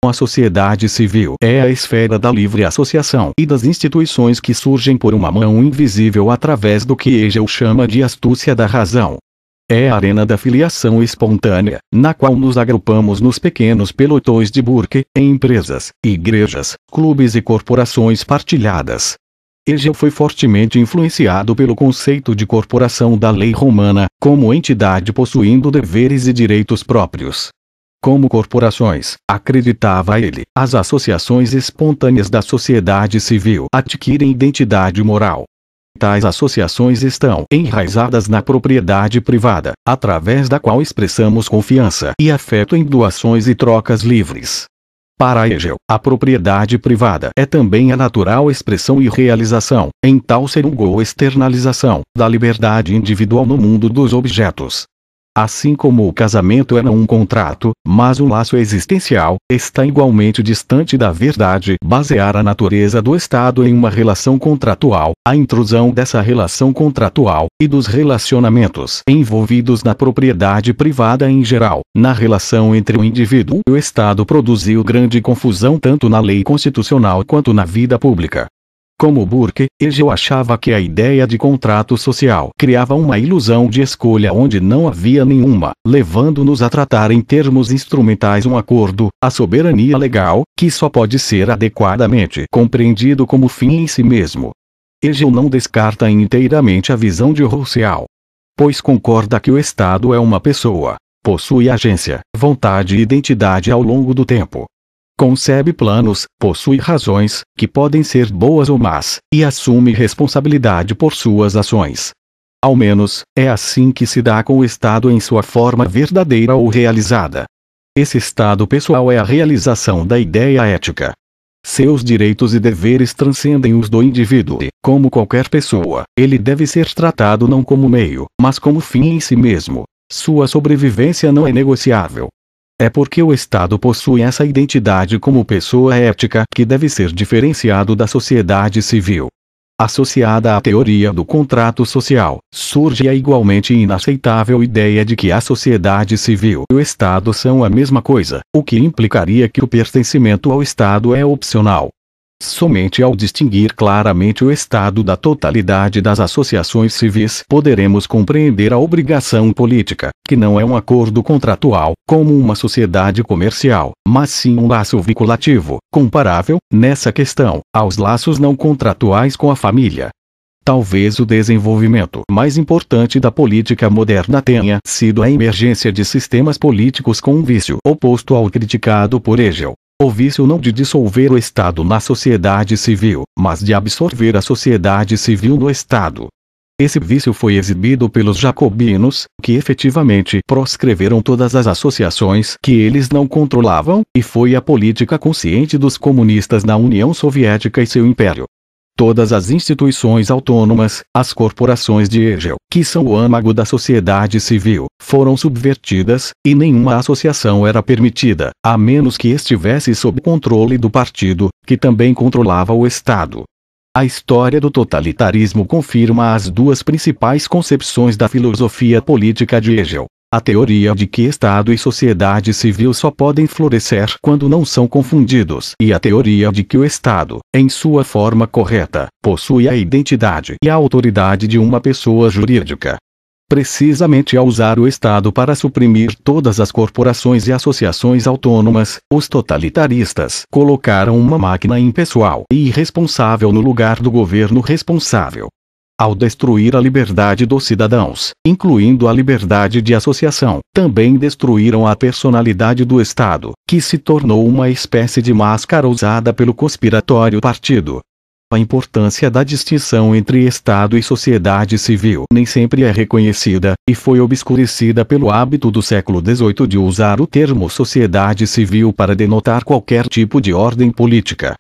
A sociedade civil é a esfera da livre associação e das instituições que surgem por uma mão invisível através do que Hegel chama de astúcia da razão. É a arena da filiação espontânea, na qual nos agrupamos nos pequenos pelotões de Burke, em empresas, igrejas, clubes e corporações partilhadas. Hegel foi fortemente influenciado pelo conceito de corporação da lei romana, como entidade possuindo deveres e direitos próprios como corporações, acreditava ele, as associações espontâneas da sociedade civil adquirem identidade moral. Tais associações estão enraizadas na propriedade privada, através da qual expressamos confiança e afeto em doações e trocas livres. Para Hegel, a propriedade privada é também a natural expressão e realização, em tal ser um gol externalização, da liberdade individual no mundo dos objetos, Assim como o casamento era um contrato, mas o laço existencial está igualmente distante da verdade. Basear a natureza do Estado em uma relação contratual, a intrusão dessa relação contratual e dos relacionamentos envolvidos na propriedade privada em geral, na relação entre o indivíduo e o Estado produziu grande confusão tanto na lei constitucional quanto na vida pública. Como Burke, Hegel achava que a ideia de contrato social criava uma ilusão de escolha onde não havia nenhuma, levando-nos a tratar em termos instrumentais um acordo, a soberania legal, que só pode ser adequadamente compreendido como fim em si mesmo. Hegel não descarta inteiramente a visão de Rousseau. Pois concorda que o Estado é uma pessoa, possui agência, vontade e identidade ao longo do tempo, concebe planos, possui razões, que podem ser boas ou más, e assume responsabilidade por suas ações. Ao menos, é assim que se dá com o Estado em sua forma verdadeira ou realizada. Esse Estado pessoal é a realização da ideia ética. Seus direitos e deveres transcendem os do indivíduo e, como qualquer pessoa, ele deve ser tratado não como meio, mas como fim em si mesmo. Sua sobrevivência não é negociável, é porque o Estado possui essa identidade como pessoa ética que deve ser diferenciado da sociedade civil. Associada à teoria do contrato social, surge a igualmente inaceitável ideia de que a sociedade civil e o Estado são a mesma coisa, o que implicaria que o pertencimento ao Estado é opcional. Somente ao distinguir claramente o estado da totalidade das associações civis poderemos compreender a obrigação política, que não é um acordo contratual, como uma sociedade comercial, mas sim um laço vinculativo, comparável, nessa questão, aos laços não contratuais com a família. Talvez o desenvolvimento mais importante da política moderna tenha sido a emergência de sistemas políticos com um vício oposto ao criticado por Hegel, o vício não de dissolver o Estado na sociedade civil, mas de absorver a sociedade civil no Estado. Esse vício foi exibido pelos jacobinos, que efetivamente proscreveram todas as associações que eles não controlavam, e foi a política consciente dos comunistas na União Soviética e seu império todas as instituições autônomas, as corporações de Hegel, que são o âmago da sociedade civil, foram subvertidas, e nenhuma associação era permitida, a menos que estivesse sob controle do partido, que também controlava o Estado. A história do totalitarismo confirma as duas principais concepções da filosofia política de Hegel, a teoria de que Estado e sociedade civil só podem florescer quando não são confundidos, e a teoria de que o Estado, em sua forma correta, possui a identidade e a autoridade de uma pessoa jurídica. Precisamente ao usar o Estado para suprimir todas as corporações e associações autônomas, os totalitaristas colocaram uma máquina impessoal e irresponsável no lugar do governo responsável ao destruir a liberdade dos cidadãos, incluindo a liberdade de associação, também destruíram a personalidade do Estado, que se tornou uma espécie de máscara usada pelo conspiratório partido. A importância da distinção entre Estado e sociedade civil nem sempre é reconhecida, e foi obscurecida pelo hábito do século XVIII de usar o termo sociedade civil para denotar qualquer tipo de ordem política.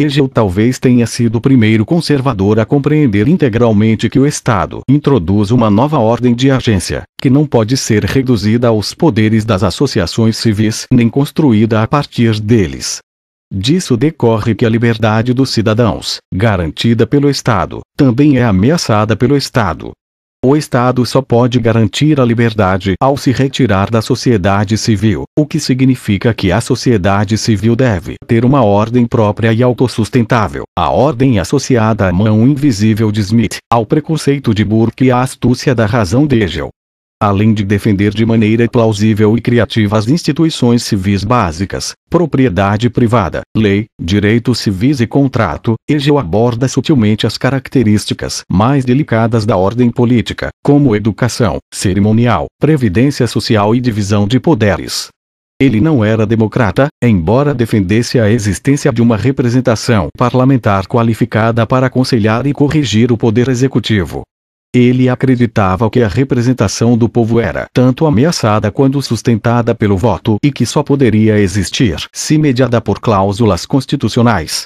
Egeu talvez tenha sido o primeiro conservador a compreender integralmente que o Estado introduz uma nova ordem de agência, que não pode ser reduzida aos poderes das associações civis nem construída a partir deles. Disso decorre que a liberdade dos cidadãos, garantida pelo Estado, também é ameaçada pelo Estado, o Estado só pode garantir a liberdade ao se retirar da sociedade civil, o que significa que a sociedade civil deve ter uma ordem própria e autossustentável. A ordem associada à mão invisível de Smith, ao preconceito de Burke e à astúcia da razão de Hegel, além de defender de maneira plausível e criativa as instituições civis básicas, propriedade privada, lei, direitos civis e contrato, Egeu aborda sutilmente as características mais delicadas da ordem política, como educação, cerimonial, previdência social e divisão de poderes. Ele não era democrata, embora defendesse a existência de uma representação parlamentar qualificada para aconselhar e corrigir o poder executivo. Ele acreditava que a representação do povo era tanto ameaçada quanto sustentada pelo voto e que só poderia existir se mediada por cláusulas constitucionais.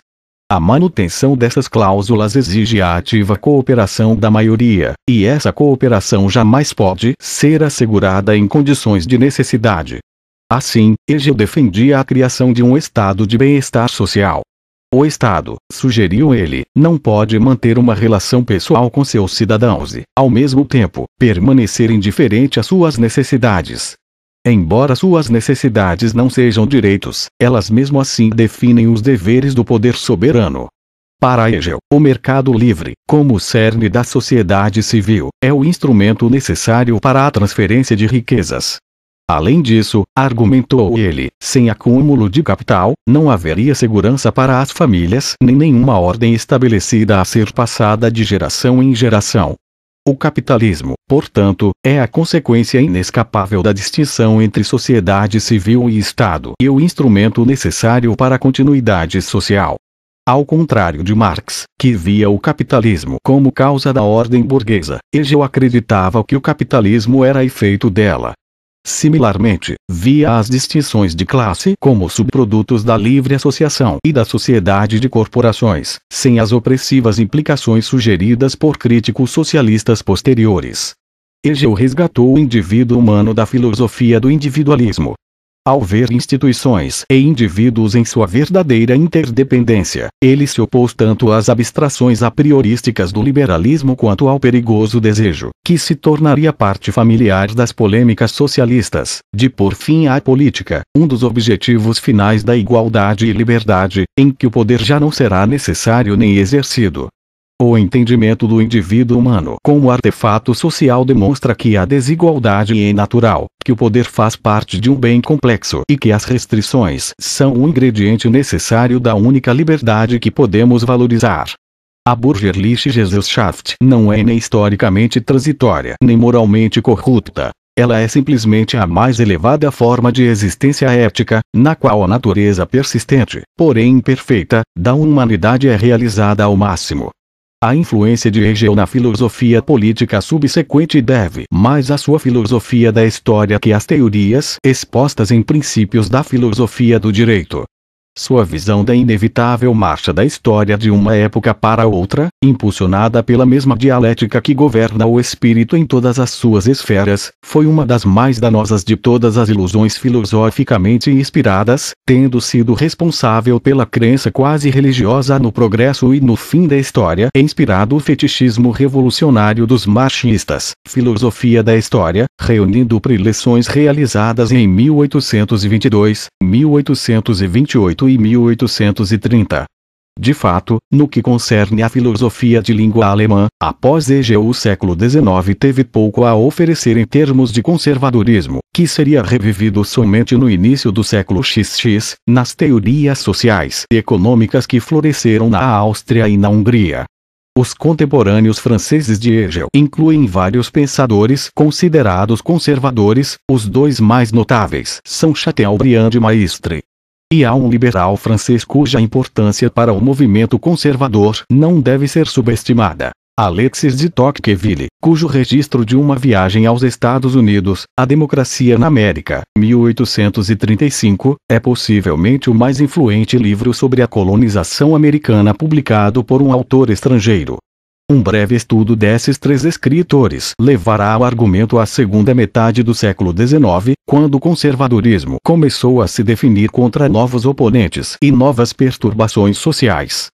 A manutenção dessas cláusulas exige a ativa cooperação da maioria, e essa cooperação jamais pode ser assegurada em condições de necessidade. Assim, Egeu defendia a criação de um estado de bem-estar social, o Estado, sugeriu ele, não pode manter uma relação pessoal com seus cidadãos e, ao mesmo tempo, permanecer indiferente às suas necessidades. Embora suas necessidades não sejam direitos, elas mesmo assim definem os deveres do poder soberano. Para Hegel, o mercado livre, como cerne da sociedade civil, é o instrumento necessário para a transferência de riquezas, Além disso, argumentou ele, sem acúmulo de capital, não haveria segurança para as famílias nem nenhuma ordem estabelecida a ser passada de geração em geração. O capitalismo, portanto, é a consequência inescapável da distinção entre sociedade civil e Estado e o instrumento necessário para a continuidade social. Ao contrário de Marx, que via o capitalismo como causa da ordem burguesa, Hegel acreditava que o capitalismo era efeito dela, Similarmente, via as distinções de classe como subprodutos da livre associação e da sociedade de corporações, sem as opressivas implicações sugeridas por críticos socialistas posteriores. Hegel resgatou o indivíduo humano da filosofia do individualismo, ao ver instituições e indivíduos em sua verdadeira interdependência, ele se opôs tanto às abstrações apriorísticas do liberalismo quanto ao perigoso desejo, que se tornaria parte familiar das polêmicas socialistas, de pôr fim à política, um dos objetivos finais da igualdade e liberdade, em que o poder já não será necessário nem exercido, o entendimento do indivíduo humano como artefato social demonstra que a desigualdade é natural, que o poder faz parte de um bem complexo e que as restrições são um ingrediente necessário da única liberdade que podemos valorizar. A Burgerliche Gesellschaft não é nem historicamente transitória nem moralmente corrupta. Ela é simplesmente a mais elevada forma de existência ética, na qual a natureza persistente, porém imperfeita, da humanidade é realizada ao máximo. A influência de Hegel na filosofia política subsequente deve mais à sua filosofia da história que às teorias expostas em princípios da filosofia do direito. Sua visão da inevitável marcha da história de uma época para outra, impulsionada pela mesma dialética que governa o espírito em todas as suas esferas, foi uma das mais danosas de todas as ilusões filosoficamente inspiradas, tendo sido responsável pela crença quase religiosa no progresso e no fim da história, inspirado o fetichismo revolucionário dos marxistas, filosofia da história, reunindo preleções realizadas em 1822, 1828 e 1830. De fato, no que concerne à filosofia de língua alemã, após Hegel o século XIX teve pouco a oferecer em termos de conservadorismo, que seria revivido somente no início do século XX, nas teorias sociais e econômicas que floresceram na Áustria e na Hungria. Os contemporâneos franceses de Hegel incluem vários pensadores considerados conservadores, os dois mais notáveis são Chateaubriand e Maistre, e a um liberal francês cuja importância para o movimento conservador não deve ser subestimada. Alexis de Tocqueville, cujo registro de uma viagem aos Estados Unidos, A Democracia na América, 1835, é possivelmente o mais influente livro sobre a colonização americana publicado por um autor estrangeiro. Um breve estudo desses três escritores levará ao argumento a segunda metade do século XIX, quando o conservadorismo começou a se definir contra novos oponentes e novas perturbações sociais.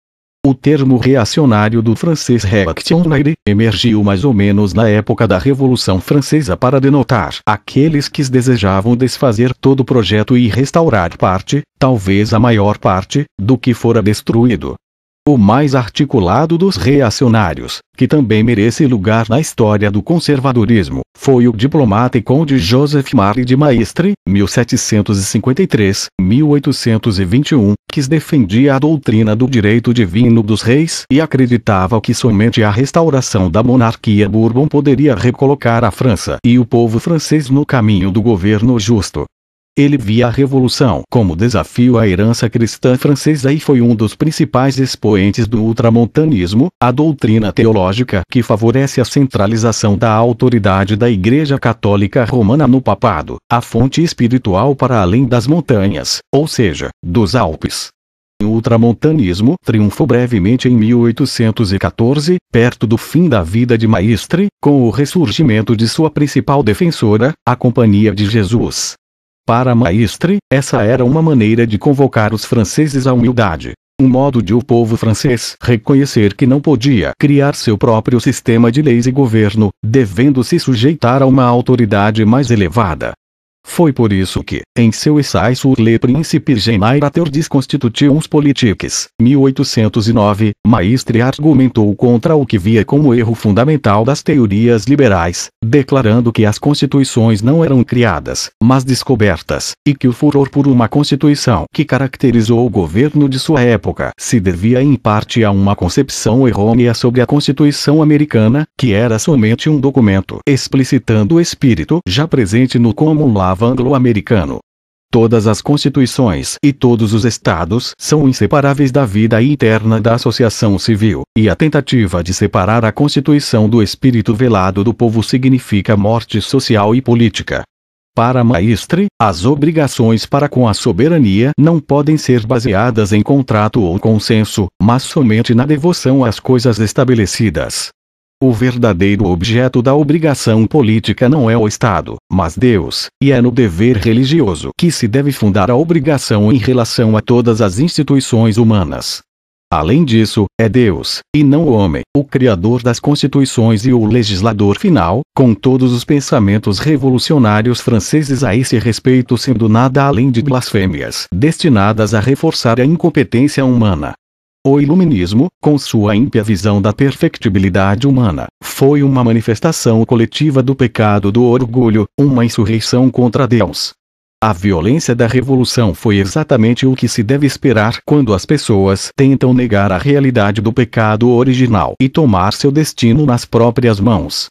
O termo reacionário do francês réactionnaire emergiu mais ou menos na época da Revolução Francesa para denotar aqueles que desejavam desfazer todo o projeto e restaurar parte, talvez a maior parte, do que fora destruído o mais articulado dos reacionários, que também merece lugar na história do conservadorismo, foi o diplomata e conde Joseph Marie de Maistre, 1753-1821, que defendia a doutrina do direito divino dos reis e acreditava que somente a restauração da monarquia Bourbon poderia recolocar a França e o povo francês no caminho do governo justo. Ele via a Revolução como desafio à herança cristã francesa e foi um dos principais expoentes do ultramontanismo, a doutrina teológica que favorece a centralização da autoridade da Igreja Católica Romana no papado, a fonte espiritual para além das montanhas, ou seja, dos Alpes. O ultramontanismo triunfou brevemente em 1814, perto do fim da vida de Maistre, com o ressurgimento de sua principal defensora, a Companhia de Jesus. Para Maistre, essa era uma maneira de convocar os franceses à humildade. Um modo de o povo francês reconhecer que não podia criar seu próprio sistema de leis e governo, devendo se sujeitar a uma autoridade mais elevada. Foi por isso que, em seu essai sur le principe générateur des constitutions politiques, 1809, Maistre argumentou contra o que via como erro fundamental das teorias liberais, declarando que as constituições não eram criadas, mas descobertas, e que o furor por uma constituição que caracterizou o governo de sua época se devia em parte a uma concepção errônea sobre a Constituição americana, que era somente um documento explicitando o espírito já presente no common law escravo anglo-americano. Todas as constituições e todos os estados são inseparáveis da vida interna da associação civil, e a tentativa de separar a constituição do espírito velado do povo significa morte social e política. Para Maestre, as obrigações para com a soberania não podem ser baseadas em contrato ou consenso, mas somente na devoção às coisas estabelecidas. O verdadeiro objeto da obrigação política não é o Estado, mas Deus, e é no dever religioso que se deve fundar a obrigação em relação a todas as instituições humanas. Além disso, é Deus, e não o homem, o criador das constituições e o legislador final, com todos os pensamentos revolucionários franceses a esse respeito sendo nada além de blasfêmias destinadas a reforçar a incompetência humana. O Iluminismo, com sua ímpia visão da perfectibilidade humana, foi uma manifestação coletiva do pecado do orgulho, uma insurreição contra Deus. A violência da revolução foi exatamente o que se deve esperar quando as pessoas tentam negar a realidade do pecado original e tomar seu destino nas próprias mãos.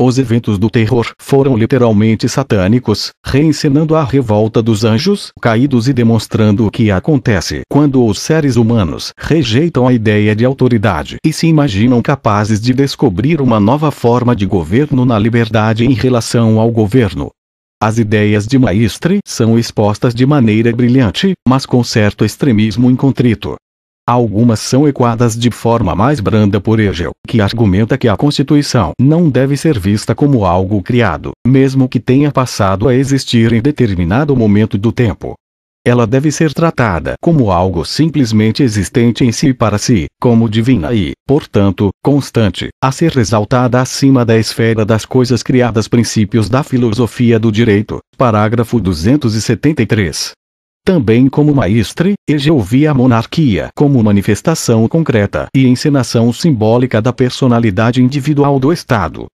Os eventos do terror foram literalmente satânicos, reencenando a revolta dos anjos caídos e demonstrando o que acontece quando os seres humanos rejeitam a ideia de autoridade e se imaginam capazes de descobrir uma nova forma de governo na liberdade em relação ao governo. As ideias de Maestre são expostas de maneira brilhante, mas com certo extremismo incontrito, Algumas são equadas de forma mais branda por Hegel, que argumenta que a Constituição não deve ser vista como algo criado, mesmo que tenha passado a existir em determinado momento do tempo. Ela deve ser tratada como algo simplesmente existente em si para si, como divina e, portanto, constante, a ser exaltada acima da esfera das coisas criadas. Princípios da Filosofia do Direito, parágrafo 273. Também como maestre, Hegel via a monarquia como manifestação concreta e encenação simbólica da personalidade individual do Estado.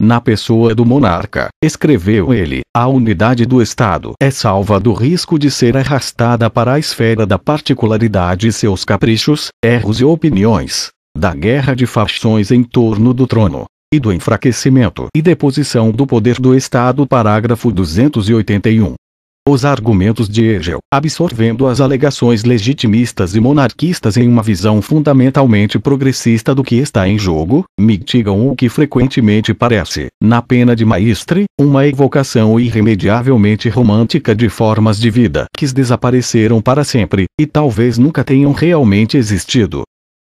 Na pessoa do monarca, escreveu ele, a unidade do Estado é salva do risco de ser arrastada para a esfera da particularidade e seus caprichos, erros e opiniões, da guerra de facções em torno do trono, e do enfraquecimento e deposição do poder do Estado. Parágrafo 281 os argumentos de Egel, absorvendo as alegações legitimistas e monarquistas em uma visão fundamentalmente progressista do que está em jogo, mitigam o que frequentemente parece, na pena de Maistre, uma evocação irremediavelmente romântica de formas de vida que desapareceram para sempre, e talvez nunca tenham realmente existido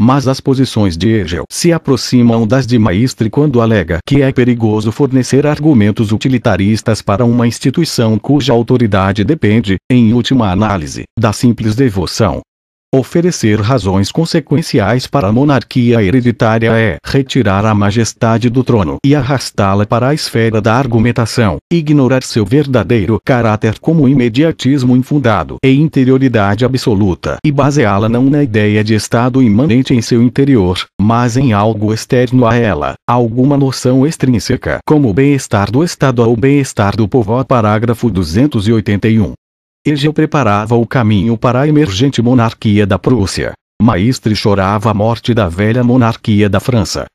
mas as posições de Hegel se aproximam das de Maistre quando alega que é perigoso fornecer argumentos utilitaristas para uma instituição cuja autoridade depende, em última análise, da simples devoção, Oferecer razões consequenciais para a monarquia hereditária é retirar a majestade do trono e arrastá-la para a esfera da argumentação, ignorar seu verdadeiro caráter como imediatismo infundado e interioridade absoluta e baseá-la não na ideia de estado imanente em seu interior, mas em algo externo a ela, alguma noção extrínseca como o bem-estar do estado ou o bem-estar do povo. Parágrafo 281. Egeu preparava o caminho para a emergente monarquia da Prússia. Maistre chorava a morte da velha monarquia da França.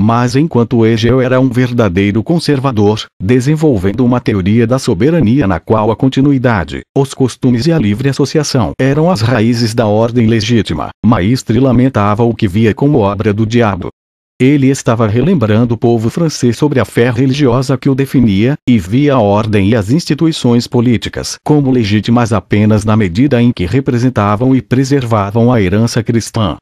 Mas enquanto Egeu era um verdadeiro conservador, desenvolvendo uma teoria da soberania na qual a continuidade, os costumes e a livre associação eram as raízes da ordem legítima, Maistre lamentava o que via como obra do diabo. Ele estava relembrando o povo francês sobre a fé religiosa que o definia, e via a ordem e as instituições políticas como legítimas apenas na medida em que representavam e preservavam a herança cristã.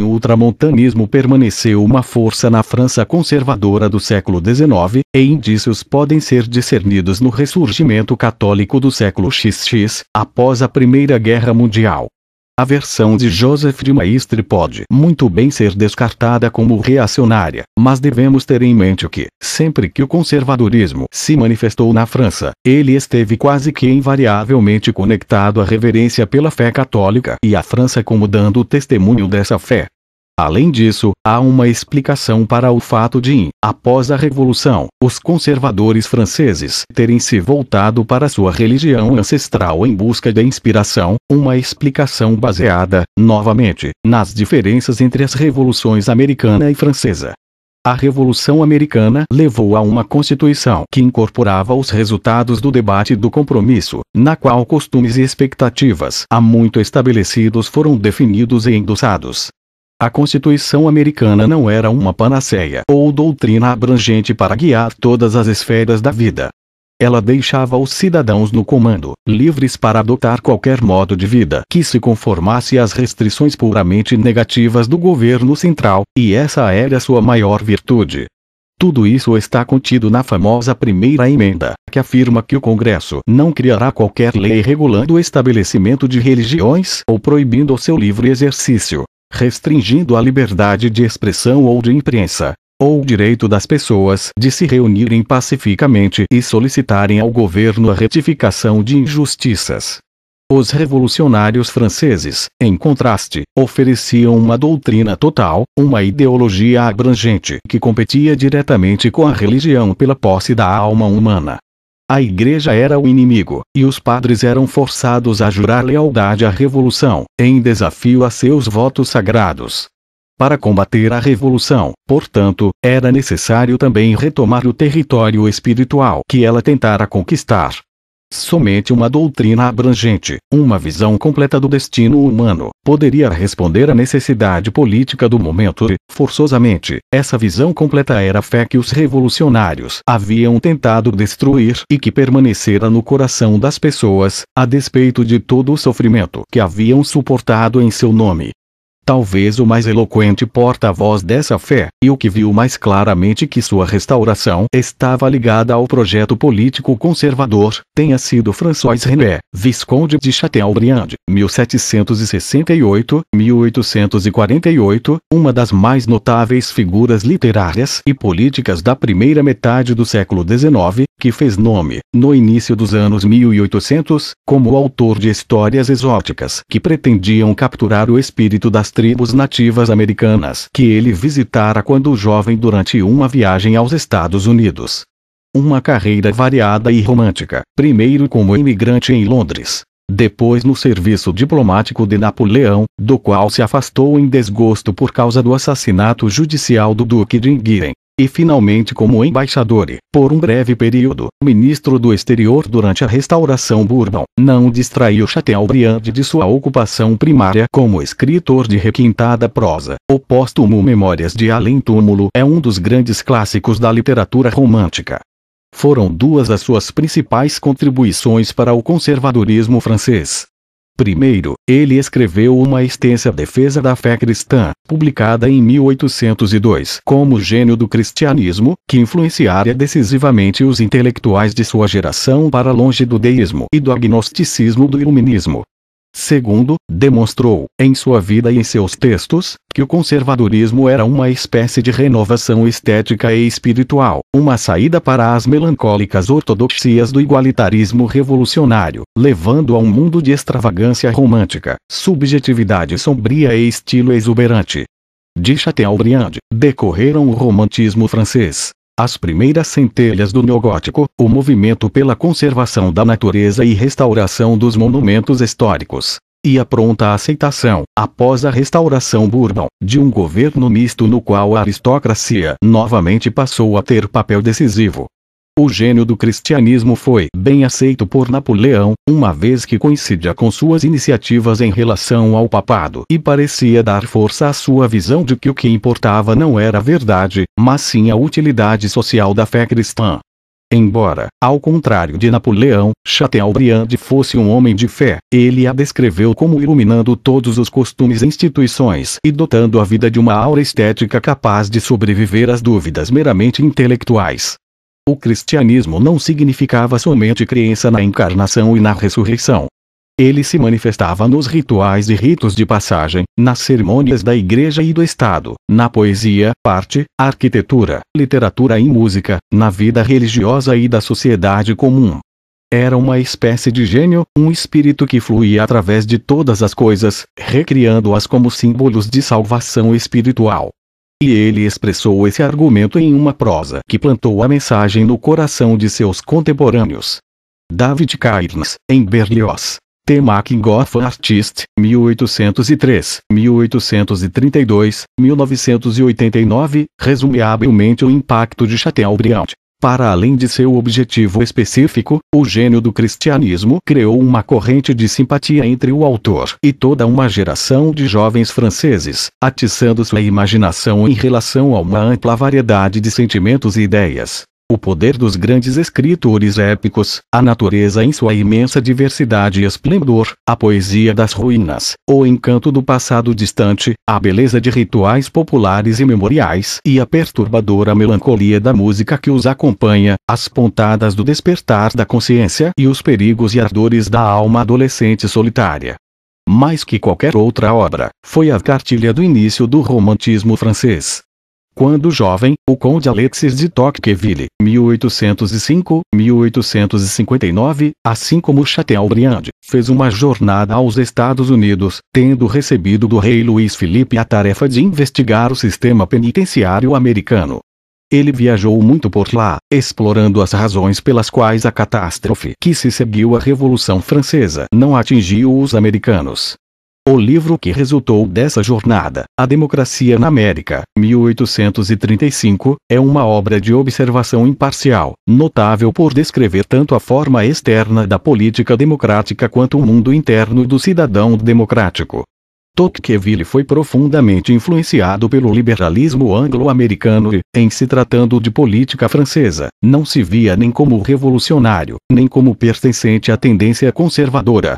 O ultramontanismo permaneceu uma força na França conservadora do século XIX, e indícios podem ser discernidos no ressurgimento católico do século XX, após a Primeira Guerra Mundial. A versão de Joseph de Maistre pode muito bem ser descartada como reacionária, mas devemos ter em mente que, sempre que o conservadorismo se manifestou na França, ele esteve quase que invariavelmente conectado à reverência pela fé católica e à França como dando testemunho dessa fé. Além disso, há uma explicação para o fato de, após a Revolução, os conservadores franceses terem se voltado para sua religião ancestral em busca de inspiração, uma explicação baseada, novamente, nas diferenças entre as revoluções americana e francesa. A Revolução Americana levou a uma Constituição que incorporava os resultados do debate do compromisso, na qual costumes e expectativas há muito estabelecidos foram definidos e endossados. A Constituição americana não era uma panaceia ou doutrina abrangente para guiar todas as esferas da vida. Ela deixava os cidadãos no comando, livres para adotar qualquer modo de vida que se conformasse às restrições puramente negativas do governo central, e essa era sua maior virtude. Tudo isso está contido na famosa primeira emenda, que afirma que o Congresso não criará qualquer lei regulando o estabelecimento de religiões ou proibindo o seu livre exercício, restringindo a liberdade de expressão ou de imprensa, ou o direito das pessoas de se reunirem pacificamente e solicitarem ao governo a retificação de injustiças. Os revolucionários franceses, em contraste, ofereciam uma doutrina total, uma ideologia abrangente que competia diretamente com a religião pela posse da alma humana. A igreja era o inimigo, e os padres eram forçados a jurar lealdade à revolução, em desafio a seus votos sagrados. Para combater a revolução, portanto, era necessário também retomar o território espiritual que ela tentara conquistar. Somente uma doutrina abrangente, uma visão completa do destino humano, poderia responder à necessidade política do momento e, forçosamente, essa visão completa era a fé que os revolucionários haviam tentado destruir e que permanecera no coração das pessoas, a despeito de todo o sofrimento que haviam suportado em seu nome talvez o mais eloquente porta-voz dessa fé, e o que viu mais claramente que sua restauração estava ligada ao projeto político conservador, tenha sido François René, Visconde de Chateaubriand, 1768-1848, uma das mais notáveis figuras literárias e políticas da primeira metade do século XIX, que fez nome, no início dos anos 1800, como autor de histórias exóticas que pretendiam capturar o espírito das tribos nativas americanas que ele visitara quando jovem durante uma viagem aos Estados Unidos. Uma carreira variada e romântica, primeiro como imigrante em Londres, depois no serviço diplomático de Napoleão, do qual se afastou em desgosto por causa do assassinato judicial do Duque de Enghien, e finalmente como embaixador e, por um breve período, ministro do exterior durante a restauração Bourbon, não distraiu Chateaubriand de sua ocupação primária como escritor de requintada prosa. O póstumo Memórias de Além Túmulo é um dos grandes clássicos da literatura romântica. Foram duas as suas principais contribuições para o conservadorismo francês. Primeiro, ele escreveu uma extensa defesa da fé cristã, publicada em 1802 como Gênio do Cristianismo, que influenciaria decisivamente os intelectuais de sua geração para longe do deísmo e do agnosticismo do iluminismo. Segundo, demonstrou, em sua vida e em seus textos, que o conservadorismo era uma espécie de renovação estética e espiritual, uma saída para as melancólicas ortodoxias do igualitarismo revolucionário, levando a um mundo de extravagância romântica, subjetividade sombria e estilo exuberante. De Chateaubriand, decorreram o romantismo francês, as primeiras centelhas do neogótico, o movimento pela conservação da natureza e restauração dos monumentos históricos e a pronta aceitação, após a restauração Bourbon, de um governo misto no qual a aristocracia novamente passou a ter papel decisivo, o gênio do cristianismo foi bem aceito por Napoleão, uma vez que coincidia com suas iniciativas em relação ao papado e parecia dar força à sua visão de que o que importava não era a verdade, mas sim a utilidade social da fé cristã. Embora, ao contrário de Napoleão, Chateaubriand fosse um homem de fé, ele a descreveu como iluminando todos os costumes e instituições e dotando a vida de uma aura estética capaz de sobreviver às dúvidas meramente intelectuais. O cristianismo não significava somente crença na encarnação e na ressurreição. Ele se manifestava nos rituais e ritos de passagem, nas cerimônias da igreja e do Estado, na poesia, arte, arquitetura, literatura e música, na vida religiosa e da sociedade comum. Era uma espécie de gênio, um espírito que fluía através de todas as coisas, recriando-as como símbolos de salvação espiritual, e ele expressou esse argumento em uma prosa que plantou a mensagem no coração de seus contemporâneos. David Cairns, em Berlioz. Temaki Goff Artist, 1803, 1832, 1989, resume habilmente o impacto de Chateaubriand para além de seu objetivo específico, o gênio do cristianismo criou uma corrente de simpatia entre o autor e toda uma geração de jovens franceses, atiçando sua imaginação em relação a uma ampla variedade de sentimentos e ideias. O poder dos grandes escritores épicos, a natureza em sua imensa diversidade e esplendor, a poesia das ruínas, o encanto do passado distante, a beleza de rituais populares e memoriais e a perturbadora melancolia da música que os acompanha, as pontadas do despertar da consciência e os perigos e ardores da alma adolescente solitária. Mais que qualquer outra obra, foi a cartilha do início do romantismo francês quando jovem, o conde Alexis de Tocqueville, 1805-1859, assim como Chateaubriand, fez uma jornada aos Estados Unidos, tendo recebido do rei Luiz Felipe a tarefa de investigar o sistema penitenciário americano. Ele viajou muito por lá, explorando as razões pelas quais a catástrofe que se seguiu à Revolução Francesa não atingiu os americanos. O livro que resultou dessa jornada, A Democracia na América, 1835, é uma obra de observação imparcial, notável por descrever tanto a forma externa da política democrática quanto o mundo interno do cidadão democrático. Tocqueville foi profundamente influenciado pelo liberalismo anglo-americano e, em se tratando de política francesa, não se via nem como revolucionário, nem como pertencente à tendência conservadora,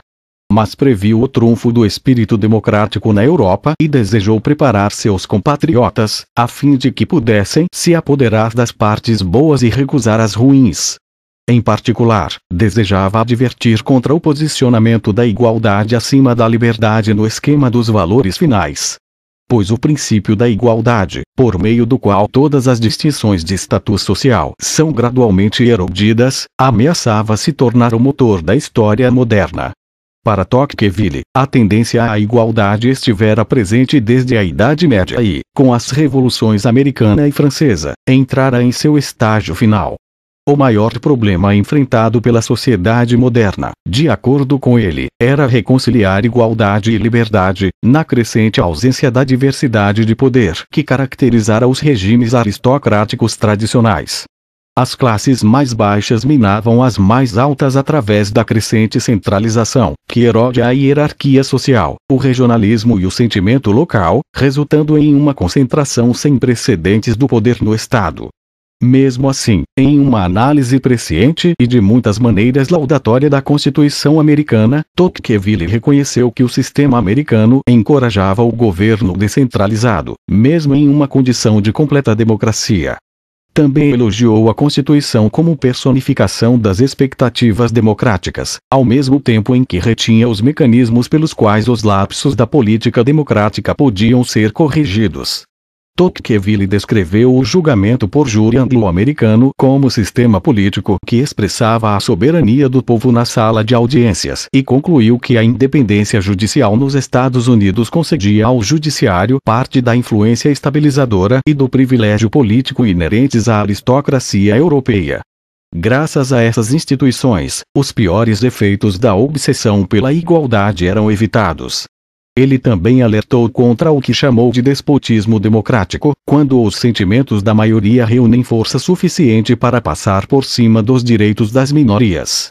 mas previu o trunfo do espírito democrático na Europa e desejou preparar seus compatriotas, a fim de que pudessem se apoderar das partes boas e recusar as ruins. Em particular, desejava advertir contra o posicionamento da igualdade acima da liberdade no esquema dos valores finais. Pois o princípio da igualdade, por meio do qual todas as distinções de status social são gradualmente erodidas, ameaçava se tornar o motor da história moderna. Para Tocqueville, a tendência à igualdade estivera presente desde a Idade Média e, com as revoluções americana e francesa, entrara em seu estágio final. O maior problema enfrentado pela sociedade moderna, de acordo com ele, era reconciliar igualdade e liberdade, na crescente ausência da diversidade de poder que caracterizara os regimes aristocráticos tradicionais. As classes mais baixas minavam as mais altas através da crescente centralização, que erode a hierarquia social, o regionalismo e o sentimento local, resultando em uma concentração sem precedentes do poder no Estado. Mesmo assim, em uma análise presciente e de muitas maneiras laudatória da Constituição americana, Tocqueville reconheceu que o sistema americano encorajava o governo descentralizado, mesmo em uma condição de completa democracia. Também elogiou a Constituição como personificação das expectativas democráticas, ao mesmo tempo em que retinha os mecanismos pelos quais os lapsos da política democrática podiam ser corrigidos. Tocqueville descreveu o julgamento por júri anglo-americano como sistema político que expressava a soberania do povo na sala de audiências e concluiu que a independência judicial nos Estados Unidos concedia ao judiciário parte da influência estabilizadora e do privilégio político inerentes à aristocracia europeia. Graças a essas instituições, os piores efeitos da obsessão pela igualdade eram evitados, ele também alertou contra o que chamou de despotismo democrático, quando os sentimentos da maioria reúnem força suficiente para passar por cima dos direitos das minorias.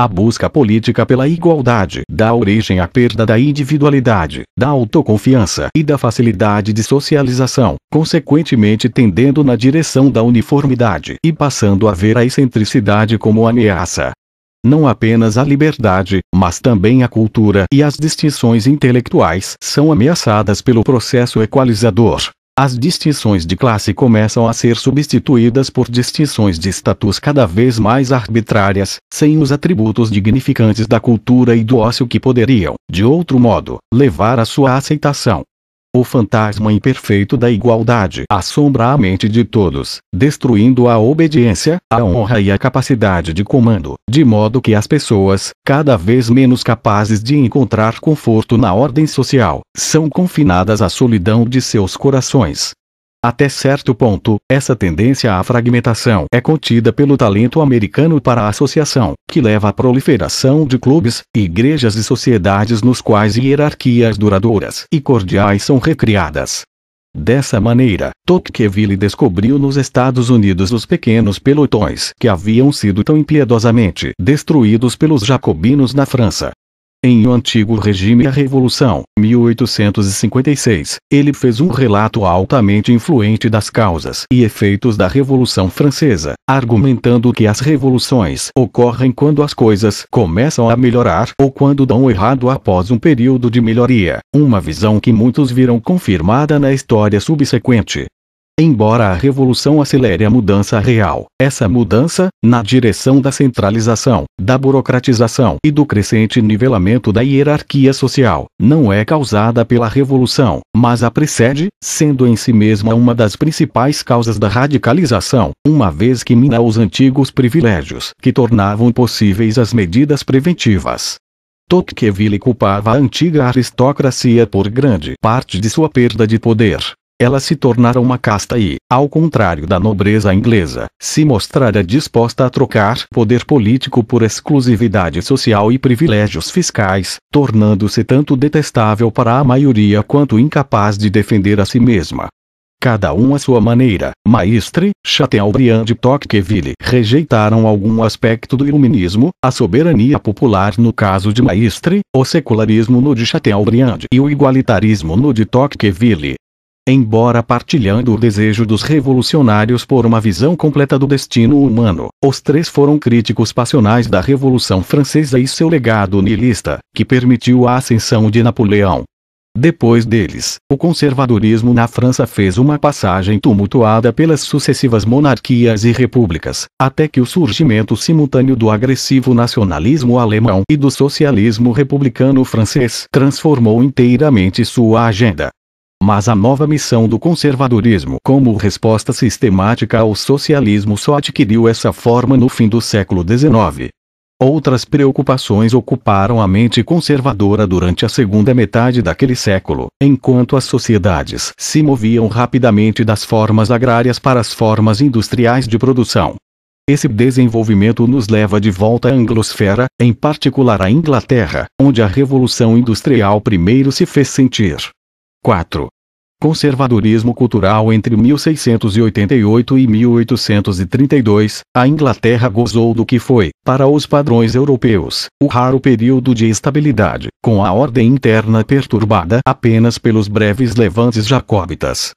A busca política pela igualdade dá origem à perda da individualidade, da autoconfiança e da facilidade de socialização, consequentemente tendendo na direção da uniformidade e passando a ver a excentricidade como ameaça. Não apenas a liberdade, mas também a cultura e as distinções intelectuais são ameaçadas pelo processo equalizador. As distinções de classe começam a ser substituídas por distinções de status cada vez mais arbitrárias, sem os atributos dignificantes da cultura e do ócio que poderiam, de outro modo, levar à sua aceitação. O fantasma imperfeito da igualdade assombra a mente de todos, destruindo a obediência, a honra e a capacidade de comando, de modo que as pessoas, cada vez menos capazes de encontrar conforto na ordem social, são confinadas à solidão de seus corações, até certo ponto, essa tendência à fragmentação é contida pelo talento americano para a associação, que leva à proliferação de clubes, igrejas e sociedades nos quais hierarquias duradouras e cordiais são recriadas. Dessa maneira, Tocqueville descobriu nos Estados Unidos os pequenos pelotões que haviam sido tão impiedosamente destruídos pelos jacobinos na França, em O Antigo Regime e a Revolução, 1856, ele fez um relato altamente influente das causas e efeitos da Revolução Francesa, argumentando que as revoluções ocorrem quando as coisas começam a melhorar ou quando dão errado após um período de melhoria, uma visão que muitos viram confirmada na história subsequente. Embora a revolução acelere a mudança real, essa mudança, na direção da centralização, da burocratização e do crescente nivelamento da hierarquia social, não é causada pela revolução, mas a precede, sendo em si mesma uma das principais causas da radicalização, uma vez que mina os antigos privilégios que tornavam possíveis as medidas preventivas. Tocqueville culpava a antiga aristocracia por grande parte de sua perda de poder, ela se tornara uma casta e, ao contrário da nobreza inglesa, se mostrara disposta a trocar poder político por exclusividade social e privilégios fiscais, tornando-se tanto detestável para a maioria quanto incapaz de defender a si mesma. Cada um à sua maneira, Maistre, Chateaubriand e Tocqueville rejeitaram algum aspecto do iluminismo, a soberania popular no caso de Maistre, o secularismo no de Chateaubriand e o igualitarismo no de Tocqueville, Embora partilhando o desejo dos revolucionários por uma visão completa do destino humano, os três foram críticos passionais da Revolução Francesa e seu legado niilista, que permitiu a ascensão de Napoleão. Depois deles, o conservadorismo na França fez uma passagem tumultuada pelas sucessivas monarquias e repúblicas, até que o surgimento simultâneo do agressivo nacionalismo alemão e do socialismo republicano francês transformou inteiramente sua agenda mas a nova missão do conservadorismo como resposta sistemática ao socialismo só adquiriu essa forma no fim do século XIX. Outras preocupações ocuparam a mente conservadora durante a segunda metade daquele século, enquanto as sociedades se moviam rapidamente das formas agrárias para as formas industriais de produção. Esse desenvolvimento nos leva de volta à anglosfera, em particular à Inglaterra, onde a Revolução Industrial primeiro se fez sentir. 4. Conservadorismo cultural entre 1688 e 1832, a Inglaterra gozou do que foi, para os padrões europeus, o raro período de estabilidade, com a ordem interna perturbada apenas pelos breves levantes jacobitas,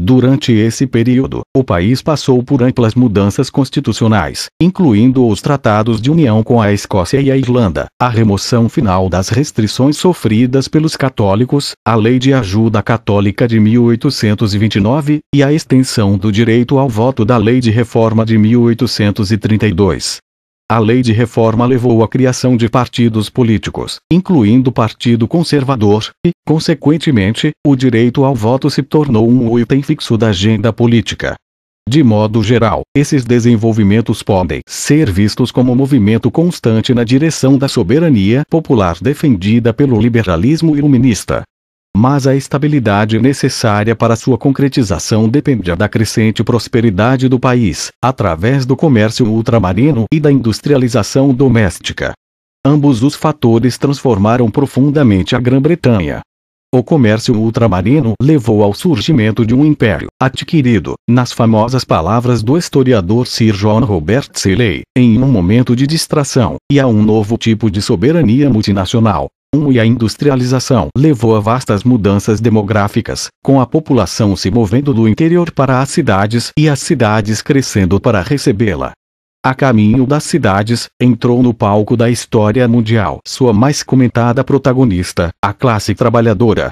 Durante esse período, o país passou por amplas mudanças constitucionais, incluindo os tratados de união com a Escócia e a Irlanda, a remoção final das restrições sofridas pelos católicos, a Lei de Ajuda Católica de 1829 e a extensão do direito ao voto da Lei de Reforma de 1832. A lei de reforma levou à criação de partidos políticos, incluindo o Partido Conservador, e, Consequentemente, o direito ao voto se tornou um item fixo da agenda política. De modo geral, esses desenvolvimentos podem ser vistos como um movimento constante na direção da soberania popular defendida pelo liberalismo iluminista. Mas a estabilidade necessária para sua concretização depende da crescente prosperidade do país, através do comércio ultramarino e da industrialização doméstica. Ambos os fatores transformaram profundamente a Grã-Bretanha. O comércio ultramarino levou ao surgimento de um império, adquirido, nas famosas palavras do historiador Sir John Robert Seeley, em um momento de distração, e a um novo tipo de soberania multinacional. 1. Um, e a industrialização levou a vastas mudanças demográficas, com a população se movendo do interior para as cidades e as cidades crescendo para recebê-la. A caminho das cidades, entrou no palco da história mundial sua mais comentada protagonista, a classe trabalhadora.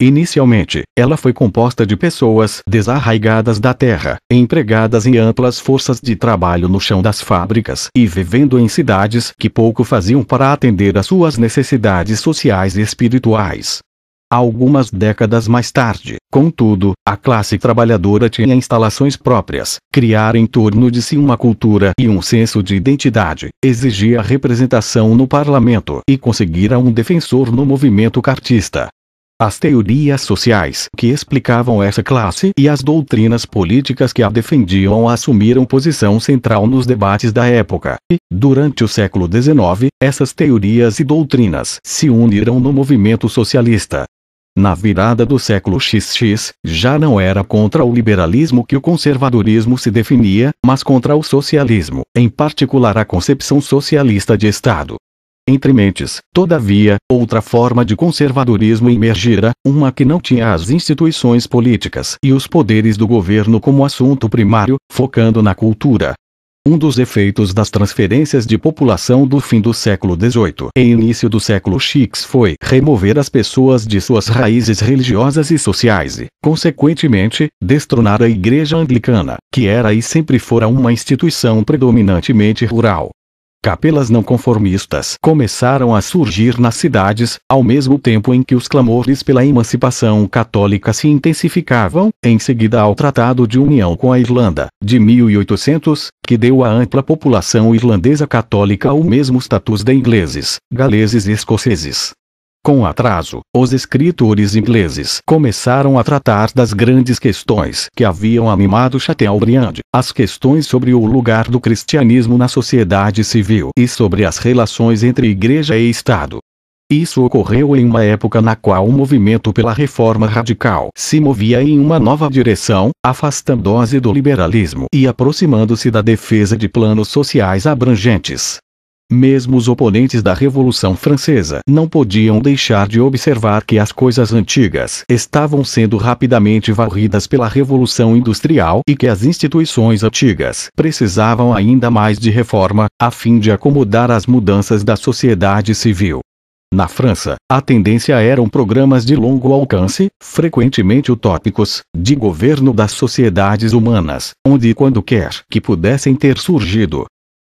Inicialmente, ela foi composta de pessoas desarraigadas da terra, empregadas em amplas forças de trabalho no chão das fábricas e vivendo em cidades que pouco faziam para atender às suas necessidades sociais e espirituais. Algumas décadas mais tarde, contudo, a classe trabalhadora tinha instalações próprias. Criar em torno de si uma cultura e um senso de identidade exigia representação no parlamento e conseguira um defensor no movimento cartista. As teorias sociais que explicavam essa classe e as doutrinas políticas que a defendiam assumiram posição central nos debates da época, e, durante o século XIX, essas teorias e doutrinas se uniram no movimento socialista, na virada do século XX, já não era contra o liberalismo que o conservadorismo se definia, mas contra o socialismo, em particular a concepção socialista de Estado. Entre mentes, todavia, outra forma de conservadorismo emergira, uma que não tinha as instituições políticas e os poderes do governo como assunto primário, focando na cultura, um dos efeitos das transferências de população do fim do século XVIII e início do século X foi remover as pessoas de suas raízes religiosas e sociais e, consequentemente, destronar a Igreja Anglicana, que era e sempre fora uma instituição predominantemente rural. Capelas não conformistas começaram a surgir nas cidades, ao mesmo tempo em que os clamores pela emancipação católica se intensificavam, em seguida ao Tratado de União com a Irlanda, de 1800, que deu à ampla população irlandesa católica o mesmo status de ingleses, galeses e escoceses. Com atraso, os escritores ingleses começaram a tratar das grandes questões que haviam animado Chateaubriand, as questões sobre o lugar do cristianismo na sociedade civil e sobre as relações entre igreja e Estado. Isso ocorreu em uma época na qual o movimento pela reforma radical se movia em uma nova direção, afastando-se do liberalismo e aproximando-se da defesa de planos sociais abrangentes. Mesmo os oponentes da Revolução Francesa não podiam deixar de observar que as coisas antigas estavam sendo rapidamente varridas pela Revolução Industrial e que as instituições antigas precisavam ainda mais de reforma, a fim de acomodar as mudanças da sociedade civil. Na França, a tendência eram programas de longo alcance, frequentemente utópicos, de governo das sociedades humanas, onde e quando quer que pudessem ter surgido,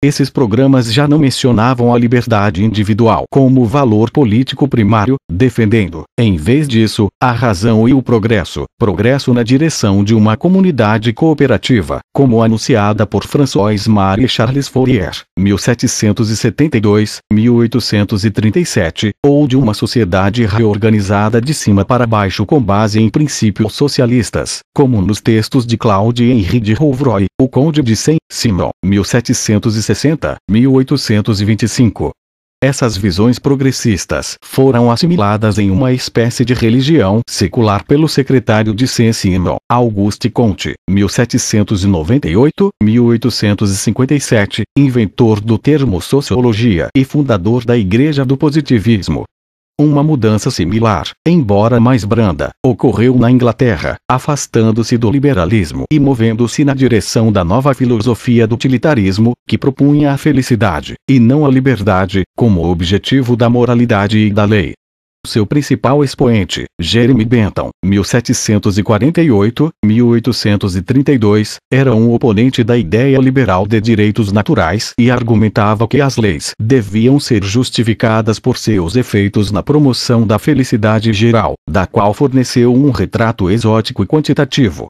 esses programas já não mencionavam a liberdade individual como valor político primário, defendendo, em vez disso, a razão e o progresso, progresso na direção de uma comunidade cooperativa, como anunciada por François Marie Charles Fourier, 1772-1837, ou de uma sociedade reorganizada de cima para baixo com base em princípios socialistas, como nos textos de Claude Henri de Rouvroy, o Conde de Saint Simon, 1760-1825. Essas visões progressistas foram assimiladas em uma espécie de religião secular pelo secretário de Saint-Simon, Auguste Comte, 1798-1857, inventor do termo sociologia e fundador da Igreja do Positivismo. Uma mudança similar, embora mais branda, ocorreu na Inglaterra, afastando-se do liberalismo e movendo-se na direção da nova filosofia do utilitarismo, que propunha a felicidade, e não a liberdade, como objetivo da moralidade e da lei. Seu principal expoente, Jeremy Bentham, 1748-1832, era um oponente da ideia liberal de direitos naturais e argumentava que as leis deviam ser justificadas por seus efeitos na promoção da felicidade geral, da qual forneceu um retrato exótico e quantitativo.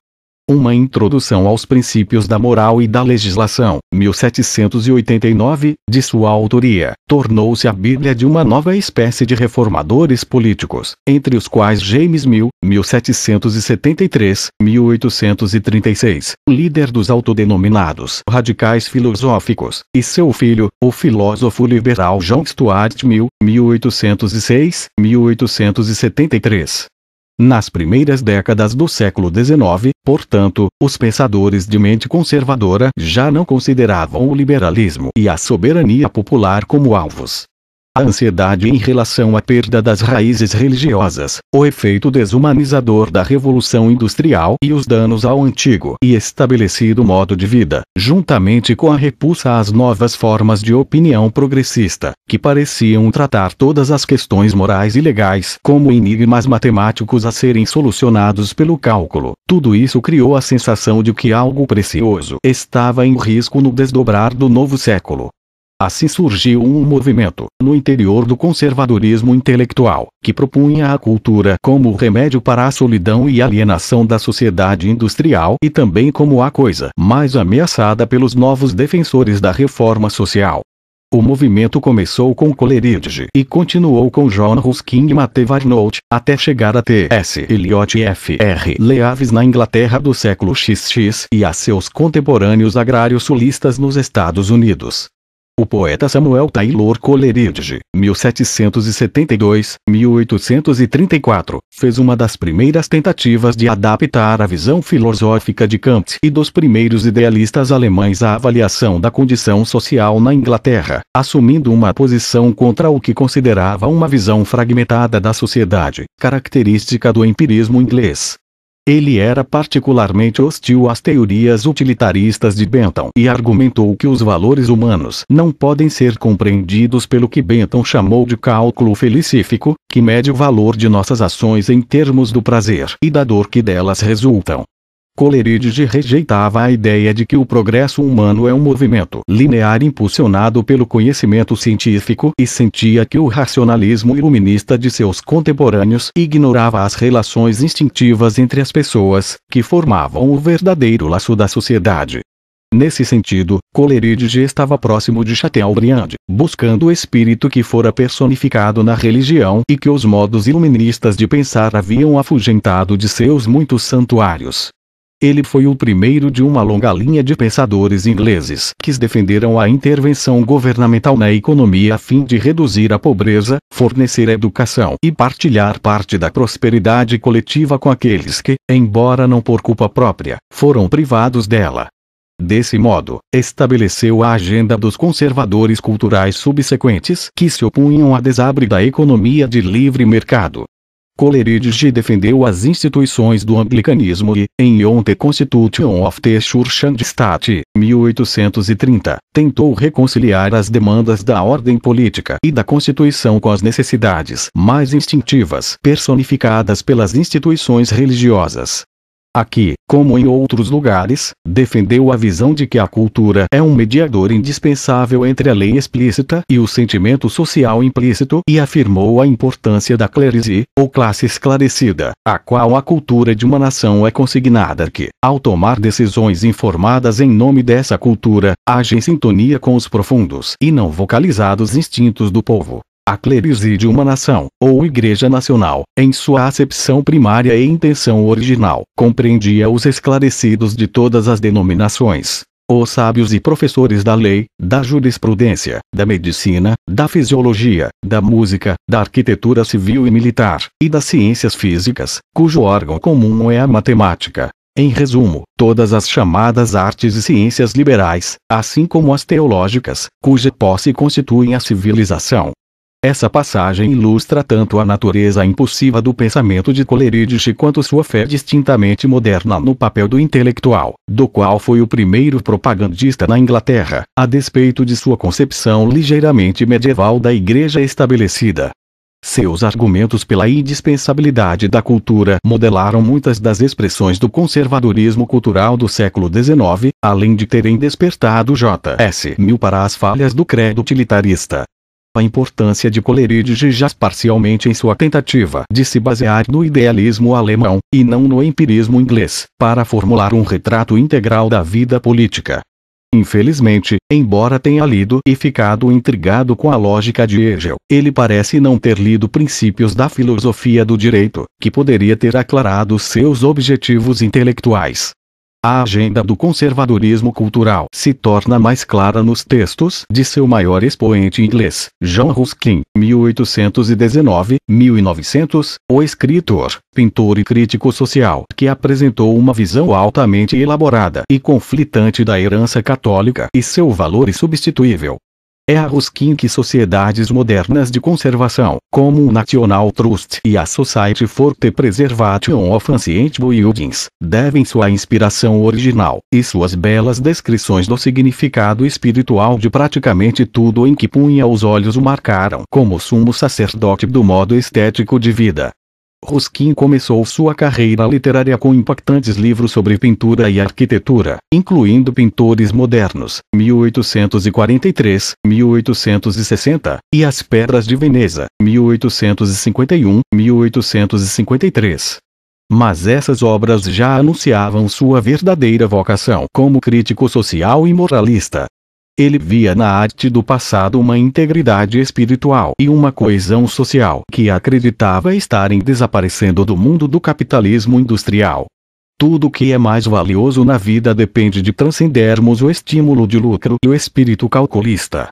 Uma Introdução aos Princípios da Moral e da Legislação, 1789, de sua autoria, tornou-se a Bíblia de uma nova espécie de reformadores políticos, entre os quais James Mill, 1773, 1836, líder dos autodenominados radicais filosóficos, e seu filho, o filósofo liberal John Stuart Mill, 1806, 1873. Nas primeiras décadas do século XIX, portanto, os pensadores de mente conservadora já não consideravam o liberalismo e a soberania popular como alvos a ansiedade em relação à perda das raízes religiosas, o efeito desumanizador da Revolução Industrial e os danos ao antigo e estabelecido modo de vida, juntamente com a repulsa às novas formas de opinião progressista, que pareciam tratar todas as questões morais e legais como enigmas matemáticos a serem solucionados pelo cálculo. Tudo isso criou a sensação de que algo precioso estava em risco no desdobrar do novo século, Assim surgiu um movimento, no interior do conservadorismo intelectual, que propunha a cultura como remédio para a solidão e alienação da sociedade industrial e também como a coisa mais ameaçada pelos novos defensores da reforma social. O movimento começou com Coleridge e continuou com John Ruskin e Matthew Arnold, até chegar a T.S. Eliot e F.R. Leaves na Inglaterra do século XX e a seus contemporâneos agrários sulistas nos Estados Unidos. O poeta Samuel Taylor Coleridge, 1772-1834, fez uma das primeiras tentativas de adaptar a visão filosófica de Kant e dos primeiros idealistas alemães à avaliação da condição social na Inglaterra, assumindo uma posição contra o que considerava uma visão fragmentada da sociedade, característica do empirismo inglês. Ele era particularmente hostil às teorias utilitaristas de Bentham e argumentou que os valores humanos não podem ser compreendidos pelo que Bentham chamou de cálculo felicífico, que mede o valor de nossas ações em termos do prazer e da dor que delas resultam. Coleridge rejeitava a ideia de que o progresso humano é um movimento linear impulsionado pelo conhecimento científico e sentia que o racionalismo iluminista de seus contemporâneos ignorava as relações instintivas entre as pessoas, que formavam o verdadeiro laço da sociedade. Nesse sentido, Coleridge estava próximo de Chateaubriand, buscando o espírito que fora personificado na religião e que os modos iluministas de pensar haviam afugentado de seus muitos santuários. Ele foi o primeiro de uma longa linha de pensadores ingleses que defenderam a intervenção governamental na economia a fim de reduzir a pobreza, fornecer educação e partilhar parte da prosperidade coletiva com aqueles que, embora não por culpa própria, foram privados dela. Desse modo, estabeleceu a agenda dos conservadores culturais subsequentes que se opunham à desabre da economia de livre mercado Coleridge defendeu as instituições do anglicanismo e, em On the Constitution of the Church and State, 1830, tentou reconciliar as demandas da ordem política e da Constituição com as necessidades mais instintivas personificadas pelas instituições religiosas. Aqui, como em outros lugares, defendeu a visão de que a cultura é um mediador indispensável entre a lei explícita e o sentimento social implícito e afirmou a importância da clérise, ou classe esclarecida, a qual a cultura de uma nação é consignada que, ao tomar decisões informadas em nome dessa cultura, age em sintonia com os profundos e não vocalizados instintos do povo. A clerizia de uma nação, ou Igreja Nacional, em sua acepção primária e intenção original, compreendia os esclarecidos de todas as denominações, os sábios e professores da lei, da jurisprudência, da medicina, da fisiologia, da música, da arquitetura civil e militar, e das ciências físicas, cujo órgão comum é a matemática. Em resumo, todas as chamadas artes e ciências liberais, assim como as teológicas, cuja posse constituem a civilização, essa passagem ilustra tanto a natureza impulsiva do pensamento de Coleridge quanto sua fé distintamente moderna no papel do intelectual, do qual foi o primeiro propagandista na Inglaterra, a despeito de sua concepção ligeiramente medieval da igreja estabelecida. Seus argumentos pela indispensabilidade da cultura modelaram muitas das expressões do conservadorismo cultural do século XIX, além de terem despertado J.S. Mill para as falhas do credo utilitarista a importância de Coleridge jaz parcialmente em sua tentativa de se basear no idealismo alemão, e não no empirismo inglês, para formular um retrato integral da vida política. Infelizmente, embora tenha lido e ficado intrigado com a lógica de Hegel, ele parece não ter lido princípios da filosofia do direito, que poderia ter aclarado seus objetivos intelectuais. A agenda do conservadorismo cultural se torna mais clara nos textos de seu maior expoente inglês, John Ruskin, 1819-1900, o escritor, pintor e crítico social que apresentou uma visão altamente elaborada e conflitante da herança católica e seu valor insubstituível. É a Ruskin que sociedades modernas de conservação, como o National Trust e a Society for the Preservation of Ancient Buildings, devem sua inspiração original e suas belas descrições do significado espiritual de praticamente tudo em que punha os olhos o marcaram como sumo sacerdote do modo estético de vida. Ruskin começou sua carreira literária com impactantes livros sobre pintura e arquitetura, incluindo pintores modernos, 1843, 1860, e As Pedras de Veneza, 1851, 1853. Mas essas obras já anunciavam sua verdadeira vocação como crítico social e moralista, ele via na arte do passado uma integridade espiritual e uma coesão social que acreditava estarem desaparecendo do mundo do capitalismo industrial. Tudo o que é mais valioso na vida depende de transcendermos o estímulo de lucro e o espírito calculista.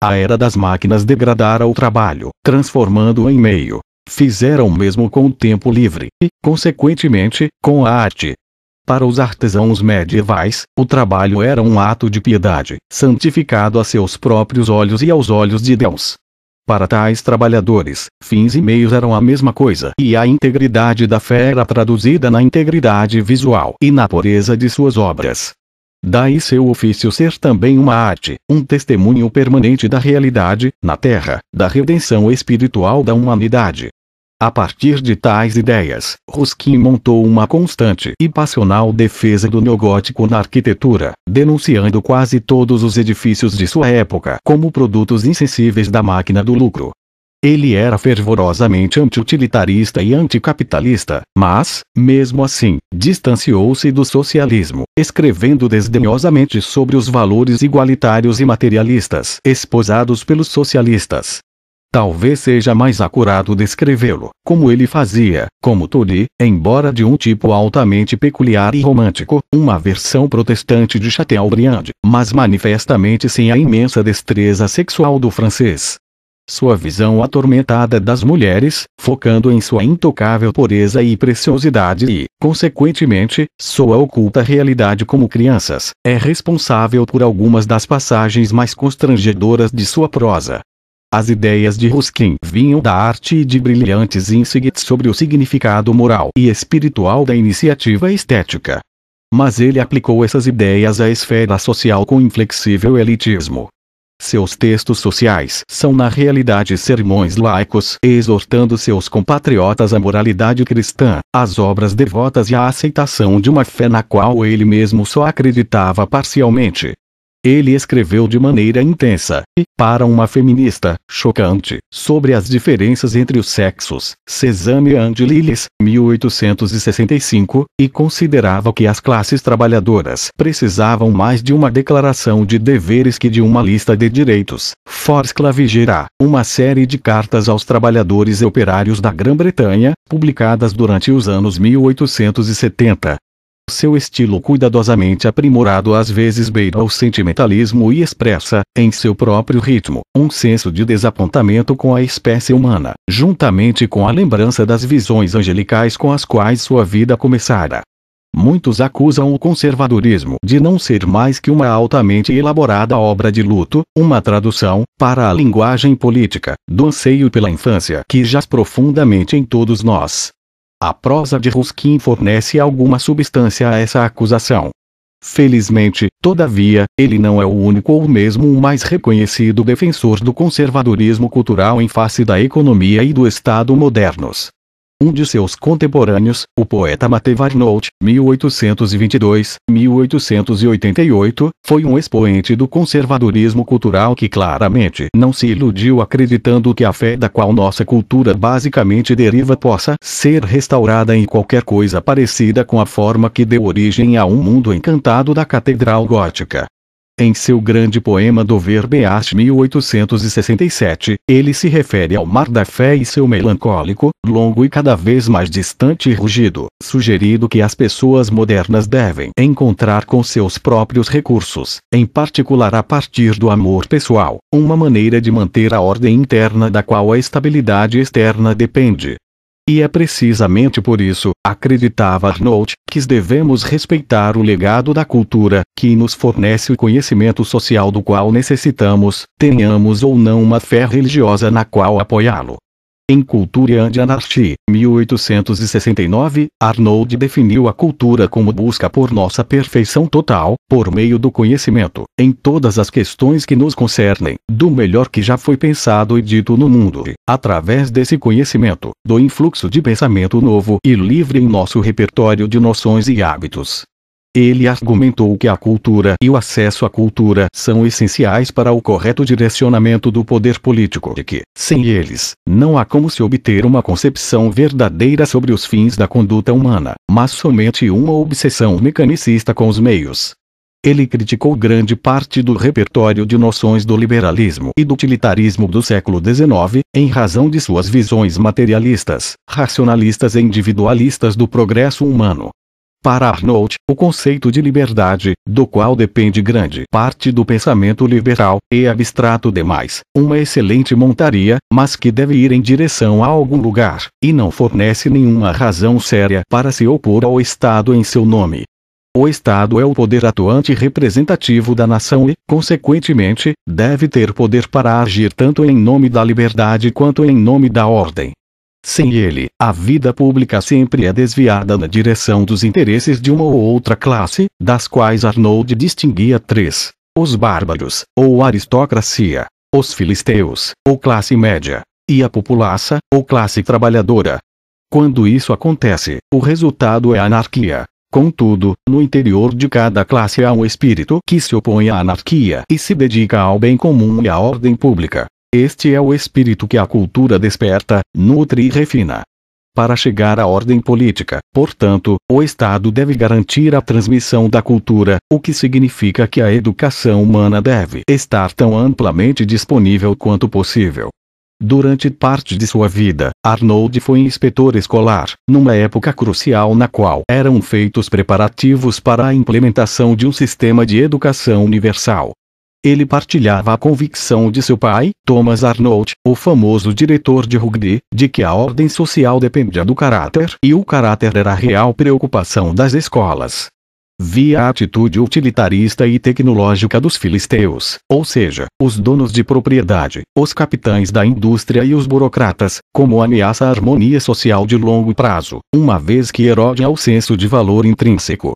A era das máquinas degradara o trabalho, transformando-o em meio. Fizeram o mesmo com o tempo livre e, consequentemente, com a arte. Para os artesãos medievais, o trabalho era um ato de piedade, santificado a seus próprios olhos e aos olhos de Deus. Para tais trabalhadores, fins e meios eram a mesma coisa, e a integridade da fé era traduzida na integridade visual e na pureza de suas obras. Daí seu ofício ser também uma arte, um testemunho permanente da realidade, na terra, da redenção espiritual da humanidade. A partir de tais ideias, Ruskin montou uma constante e passional defesa do neogótico na arquitetura, denunciando quase todos os edifícios de sua época como produtos insensíveis da máquina do lucro. Ele era fervorosamente antiutilitarista e anticapitalista, mas, mesmo assim, distanciou-se do socialismo, escrevendo desdenhosamente sobre os valores igualitários e materialistas esposados pelos socialistas. Talvez seja mais acurado descrevê-lo, como ele fazia, como Tully, embora de um tipo altamente peculiar e romântico, uma versão protestante de Chateaubriand, mas manifestamente sem a imensa destreza sexual do francês. Sua visão atormentada das mulheres, focando em sua intocável pureza e preciosidade e, consequentemente, sua oculta realidade como crianças, é responsável por algumas das passagens mais constrangedoras de sua prosa. As ideias de Ruskin vinham da arte e de brilhantes insights sobre o significado moral e espiritual da iniciativa estética. Mas ele aplicou essas ideias à esfera social com inflexível elitismo. Seus textos sociais são na realidade sermões laicos exortando seus compatriotas à moralidade cristã, às obras devotas e à aceitação de uma fé na qual ele mesmo só acreditava parcialmente. Ele escreveu de maneira intensa, e, para uma feminista, chocante, sobre as diferenças entre os sexos, Cezanne Andelilles, 1865, e considerava que as classes trabalhadoras precisavam mais de uma declaração de deveres que de uma lista de direitos. Force uma série de cartas aos trabalhadores e operários da Grã-Bretanha, publicadas durante os anos 1870, seu estilo cuidadosamente aprimorado às vezes beira o sentimentalismo e expressa, em seu próprio ritmo, um senso de desapontamento com a espécie humana, juntamente com a lembrança das visões angelicais com as quais sua vida começara. Muitos acusam o conservadorismo de não ser mais que uma altamente elaborada obra de luto, uma tradução, para a linguagem política, do anseio pela infância que jaz profundamente em todos nós. A prosa de Ruskin fornece alguma substância a essa acusação. Felizmente, todavia, ele não é o único ou mesmo o mais reconhecido defensor do conservadorismo cultural em face da economia e do Estado modernos. Um de seus contemporâneos, o poeta Matei Arnold, 1822-1888, foi um expoente do conservadorismo cultural que claramente não se iludiu acreditando que a fé da qual nossa cultura basicamente deriva possa ser restaurada em qualquer coisa parecida com a forma que deu origem a um mundo encantado da Catedral Gótica. Em seu grande poema do Verbeacht 1867, ele se refere ao mar da fé e seu melancólico, longo e cada vez mais distante e rugido, sugerido que as pessoas modernas devem encontrar com seus próprios recursos, em particular a partir do amor pessoal, uma maneira de manter a ordem interna da qual a estabilidade externa depende. E é precisamente por isso, acreditava Arnold, que devemos respeitar o legado da cultura, que nos fornece o conhecimento social do qual necessitamos, tenhamos ou não uma fé religiosa na qual apoiá-lo. Em Cultura e Anarchy, 1869, Arnold definiu a cultura como busca por nossa perfeição total, por meio do conhecimento, em todas as questões que nos concernem, do melhor que já foi pensado e dito no mundo, e, através desse conhecimento, do influxo de pensamento novo e livre em nosso repertório de noções e hábitos, ele argumentou que a cultura e o acesso à cultura são essenciais para o correto direcionamento do poder político e que, sem eles, não há como se obter uma concepção verdadeira sobre os fins da conduta humana, mas somente uma obsessão mecanicista com os meios. Ele criticou grande parte do repertório de noções do liberalismo e do utilitarismo do século XIX, em razão de suas visões materialistas, racionalistas e individualistas do progresso humano, para Arnold, o conceito de liberdade, do qual depende grande parte do pensamento liberal, é abstrato demais, uma excelente montaria, mas que deve ir em direção a algum lugar, e não fornece nenhuma razão séria para se opor ao Estado em seu nome. O Estado é o poder atuante representativo da nação e, consequentemente, deve ter poder para agir tanto em nome da liberdade quanto em nome da ordem. Sem ele, a vida pública sempre é desviada na direção dos interesses de uma ou outra classe, das quais Arnold distinguia três: os bárbaros, ou aristocracia, os filisteus, ou classe média, e a populaça, ou classe trabalhadora. Quando isso acontece, o resultado é anarquia. Contudo, no interior de cada classe há um espírito que se opõe à anarquia e se dedica ao bem comum e à ordem pública. Este é o espírito que a cultura desperta, nutre e refina. Para chegar à ordem política, portanto, o Estado deve garantir a transmissão da cultura, o que significa que a educação humana deve estar tão amplamente disponível quanto possível. Durante parte de sua vida, Arnold foi inspetor escolar, numa época crucial na qual eram feitos preparativos para a implementação de um sistema de educação universal. Ele partilhava a convicção de seu pai, Thomas Arnold, o famoso diretor de rugby, de que a ordem social dependia do caráter e o caráter era a real preocupação das escolas. Via a atitude utilitarista e tecnológica dos filisteus, ou seja, os donos de propriedade, os capitães da indústria e os burocratas, como ameaça à harmonia social de longo prazo, uma vez que erode ao senso de valor intrínseco.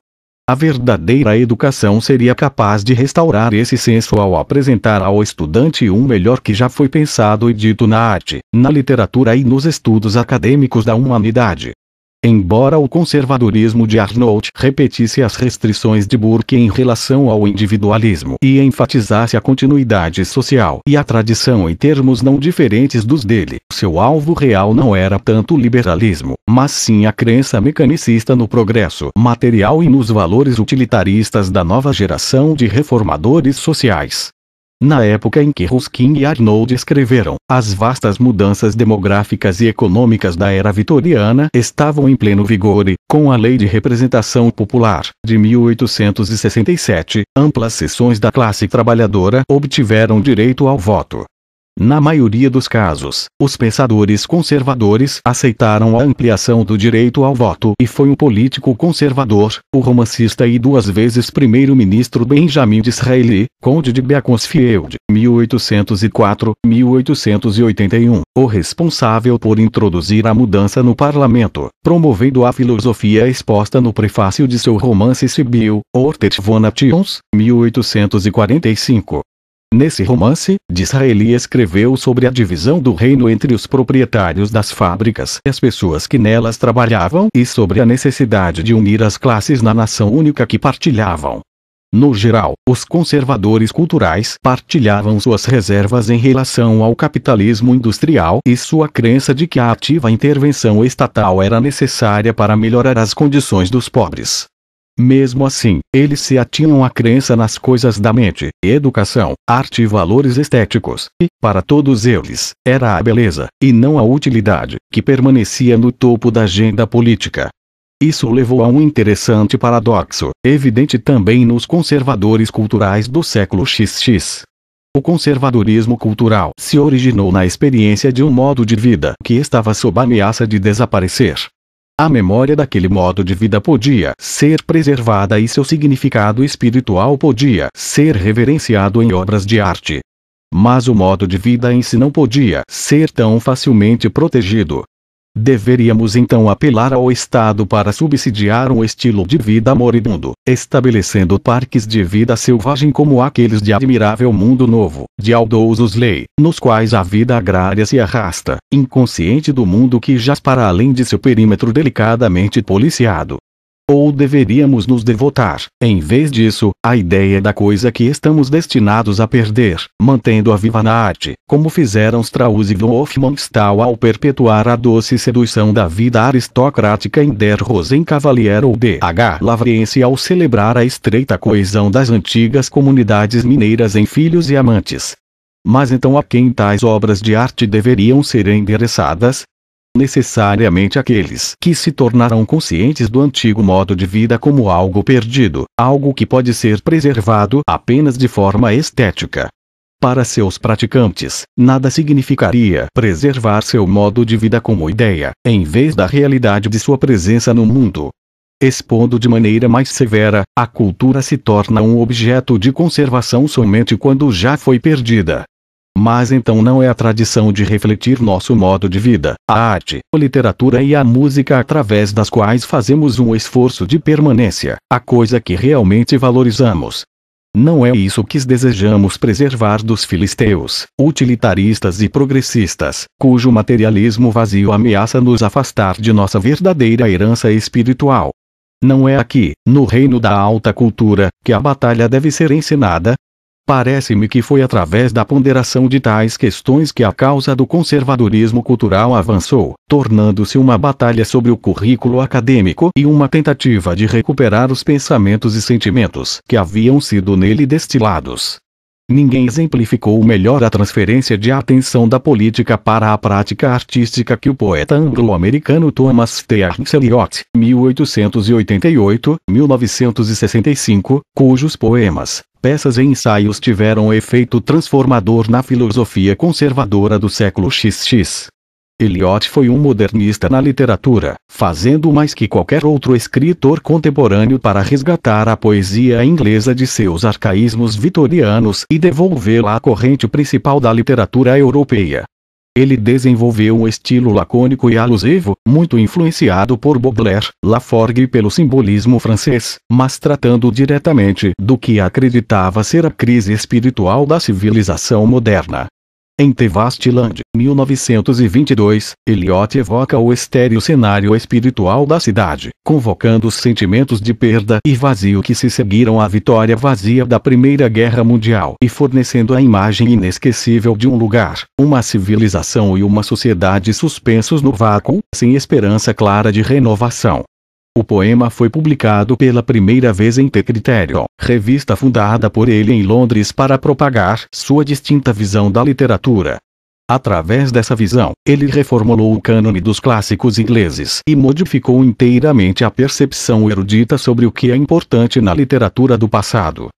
A verdadeira educação seria capaz de restaurar esse senso ao apresentar ao estudante um melhor que já foi pensado e dito na arte, na literatura e nos estudos acadêmicos da humanidade. Embora o conservadorismo de Arnold repetisse as restrições de Burke em relação ao individualismo e enfatizasse a continuidade social e a tradição em termos não diferentes dos dele, seu alvo real não era tanto o liberalismo, mas sim a crença mecanicista no progresso material e nos valores utilitaristas da nova geração de reformadores sociais. Na época em que Ruskin e Arnold escreveram, as vastas mudanças demográficas e econômicas da era vitoriana estavam em pleno vigor e, com a Lei de Representação Popular de 1867, amplas seções da classe trabalhadora obtiveram direito ao voto. Na maioria dos casos, os pensadores conservadores aceitaram a ampliação do direito ao voto e foi um político conservador, o romancista e duas vezes primeiro-ministro Benjamin Disraeli, conde de Beaconsfield, 1804-1881, o responsável por introduzir a mudança no parlamento, promovendo a filosofia exposta no prefácio de seu romance Sibyl, Hortet Vonations, 1845. Nesse romance, Disraeli escreveu sobre a divisão do reino entre os proprietários das fábricas e as pessoas que nelas trabalhavam e sobre a necessidade de unir as classes na nação única que partilhavam. No geral, os conservadores culturais partilhavam suas reservas em relação ao capitalismo industrial e sua crença de que a ativa intervenção estatal era necessária para melhorar as condições dos pobres. Mesmo assim, eles se atinham à crença nas coisas da mente, educação, arte e valores estéticos, e, para todos eles, era a beleza, e não a utilidade, que permanecia no topo da agenda política. Isso levou a um interessante paradoxo, evidente também nos conservadores culturais do século XX. O conservadorismo cultural se originou na experiência de um modo de vida que estava sob ameaça de desaparecer. A memória daquele modo de vida podia ser preservada e seu significado espiritual podia ser reverenciado em obras de arte. Mas o modo de vida em si não podia ser tão facilmente protegido, Deveríamos então apelar ao Estado para subsidiar um estilo de vida moribundo, estabelecendo parques de vida selvagem como aqueles de Admirável Mundo Novo, de Aldous Lei, nos quais a vida agrária se arrasta, inconsciente do mundo que jaz para além de seu perímetro delicadamente policiado ou deveríamos nos devotar, em vez disso, à ideia da coisa que estamos destinados a perder, mantendo-a viva na arte, como fizeram Strauss e Wolfmannsthal ao perpetuar a doce sedução da vida aristocrática em Der Rosenkavalier ou D.H. Lavriense ao celebrar a estreita coesão das antigas comunidades mineiras em filhos e amantes. Mas então a quem tais obras de arte deveriam ser endereçadas, necessariamente aqueles que se tornaram conscientes do antigo modo de vida como algo perdido, algo que pode ser preservado apenas de forma estética. Para seus praticantes, nada significaria preservar seu modo de vida como ideia, em vez da realidade de sua presença no mundo. Expondo de maneira mais severa, a cultura se torna um objeto de conservação somente quando já foi perdida, mas então não é a tradição de refletir nosso modo de vida, a arte, a literatura e a música através das quais fazemos um esforço de permanência, a coisa que realmente valorizamos. Não é isso que desejamos preservar dos filisteus, utilitaristas e progressistas, cujo materialismo vazio ameaça nos afastar de nossa verdadeira herança espiritual. Não é aqui, no reino da alta cultura, que a batalha deve ser ensinada, Parece-me que foi através da ponderação de tais questões que a causa do conservadorismo cultural avançou, tornando-se uma batalha sobre o currículo acadêmico e uma tentativa de recuperar os pensamentos e sentimentos que haviam sido nele destilados. Ninguém exemplificou melhor a transferência de atenção da política para a prática artística que o poeta anglo-americano Thomas T. Eliot, 1888-1965, cujos poemas peças e ensaios tiveram efeito transformador na filosofia conservadora do século XX. Eliot foi um modernista na literatura, fazendo mais que qualquer outro escritor contemporâneo para resgatar a poesia inglesa de seus arcaísmos vitorianos e devolvê-la à corrente principal da literatura europeia. Ele desenvolveu um estilo lacônico e alusivo, muito influenciado por Baudelaire, Laforgue e pelo simbolismo francês, mas tratando diretamente do que acreditava ser a crise espiritual da civilização moderna. Em Tevastiland, 1922, Eliot evoca o estéreo cenário espiritual da cidade, convocando os sentimentos de perda e vazio que se seguiram à vitória vazia da Primeira Guerra Mundial e fornecendo a imagem inesquecível de um lugar, uma civilização e uma sociedade suspensos no vácuo, sem esperança clara de renovação. O poema foi publicado pela primeira vez em The Criterion, revista fundada por ele em Londres para propagar sua distinta visão da literatura. Através dessa visão, ele reformulou o cânone dos clássicos ingleses e modificou inteiramente a percepção erudita sobre o que é importante na literatura do passado.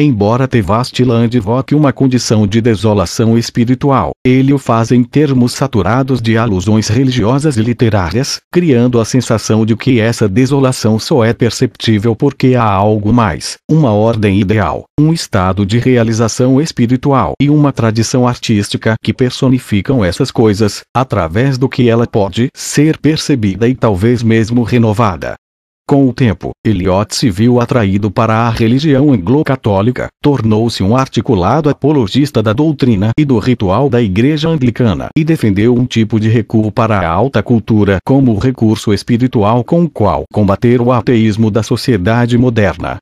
Embora Tevastiland evoque uma condição de desolação espiritual, ele o faz em termos saturados de alusões religiosas e literárias, criando a sensação de que essa desolação só é perceptível porque há algo mais, uma ordem ideal, um estado de realização espiritual e uma tradição artística que personificam essas coisas, através do que ela pode ser percebida e talvez mesmo renovada. Com o tempo, Eliot se viu atraído para a religião anglo-católica, tornou-se um articulado apologista da doutrina e do ritual da Igreja Anglicana e defendeu um tipo de recuo para a alta cultura como recurso espiritual com o qual combater o ateísmo da sociedade moderna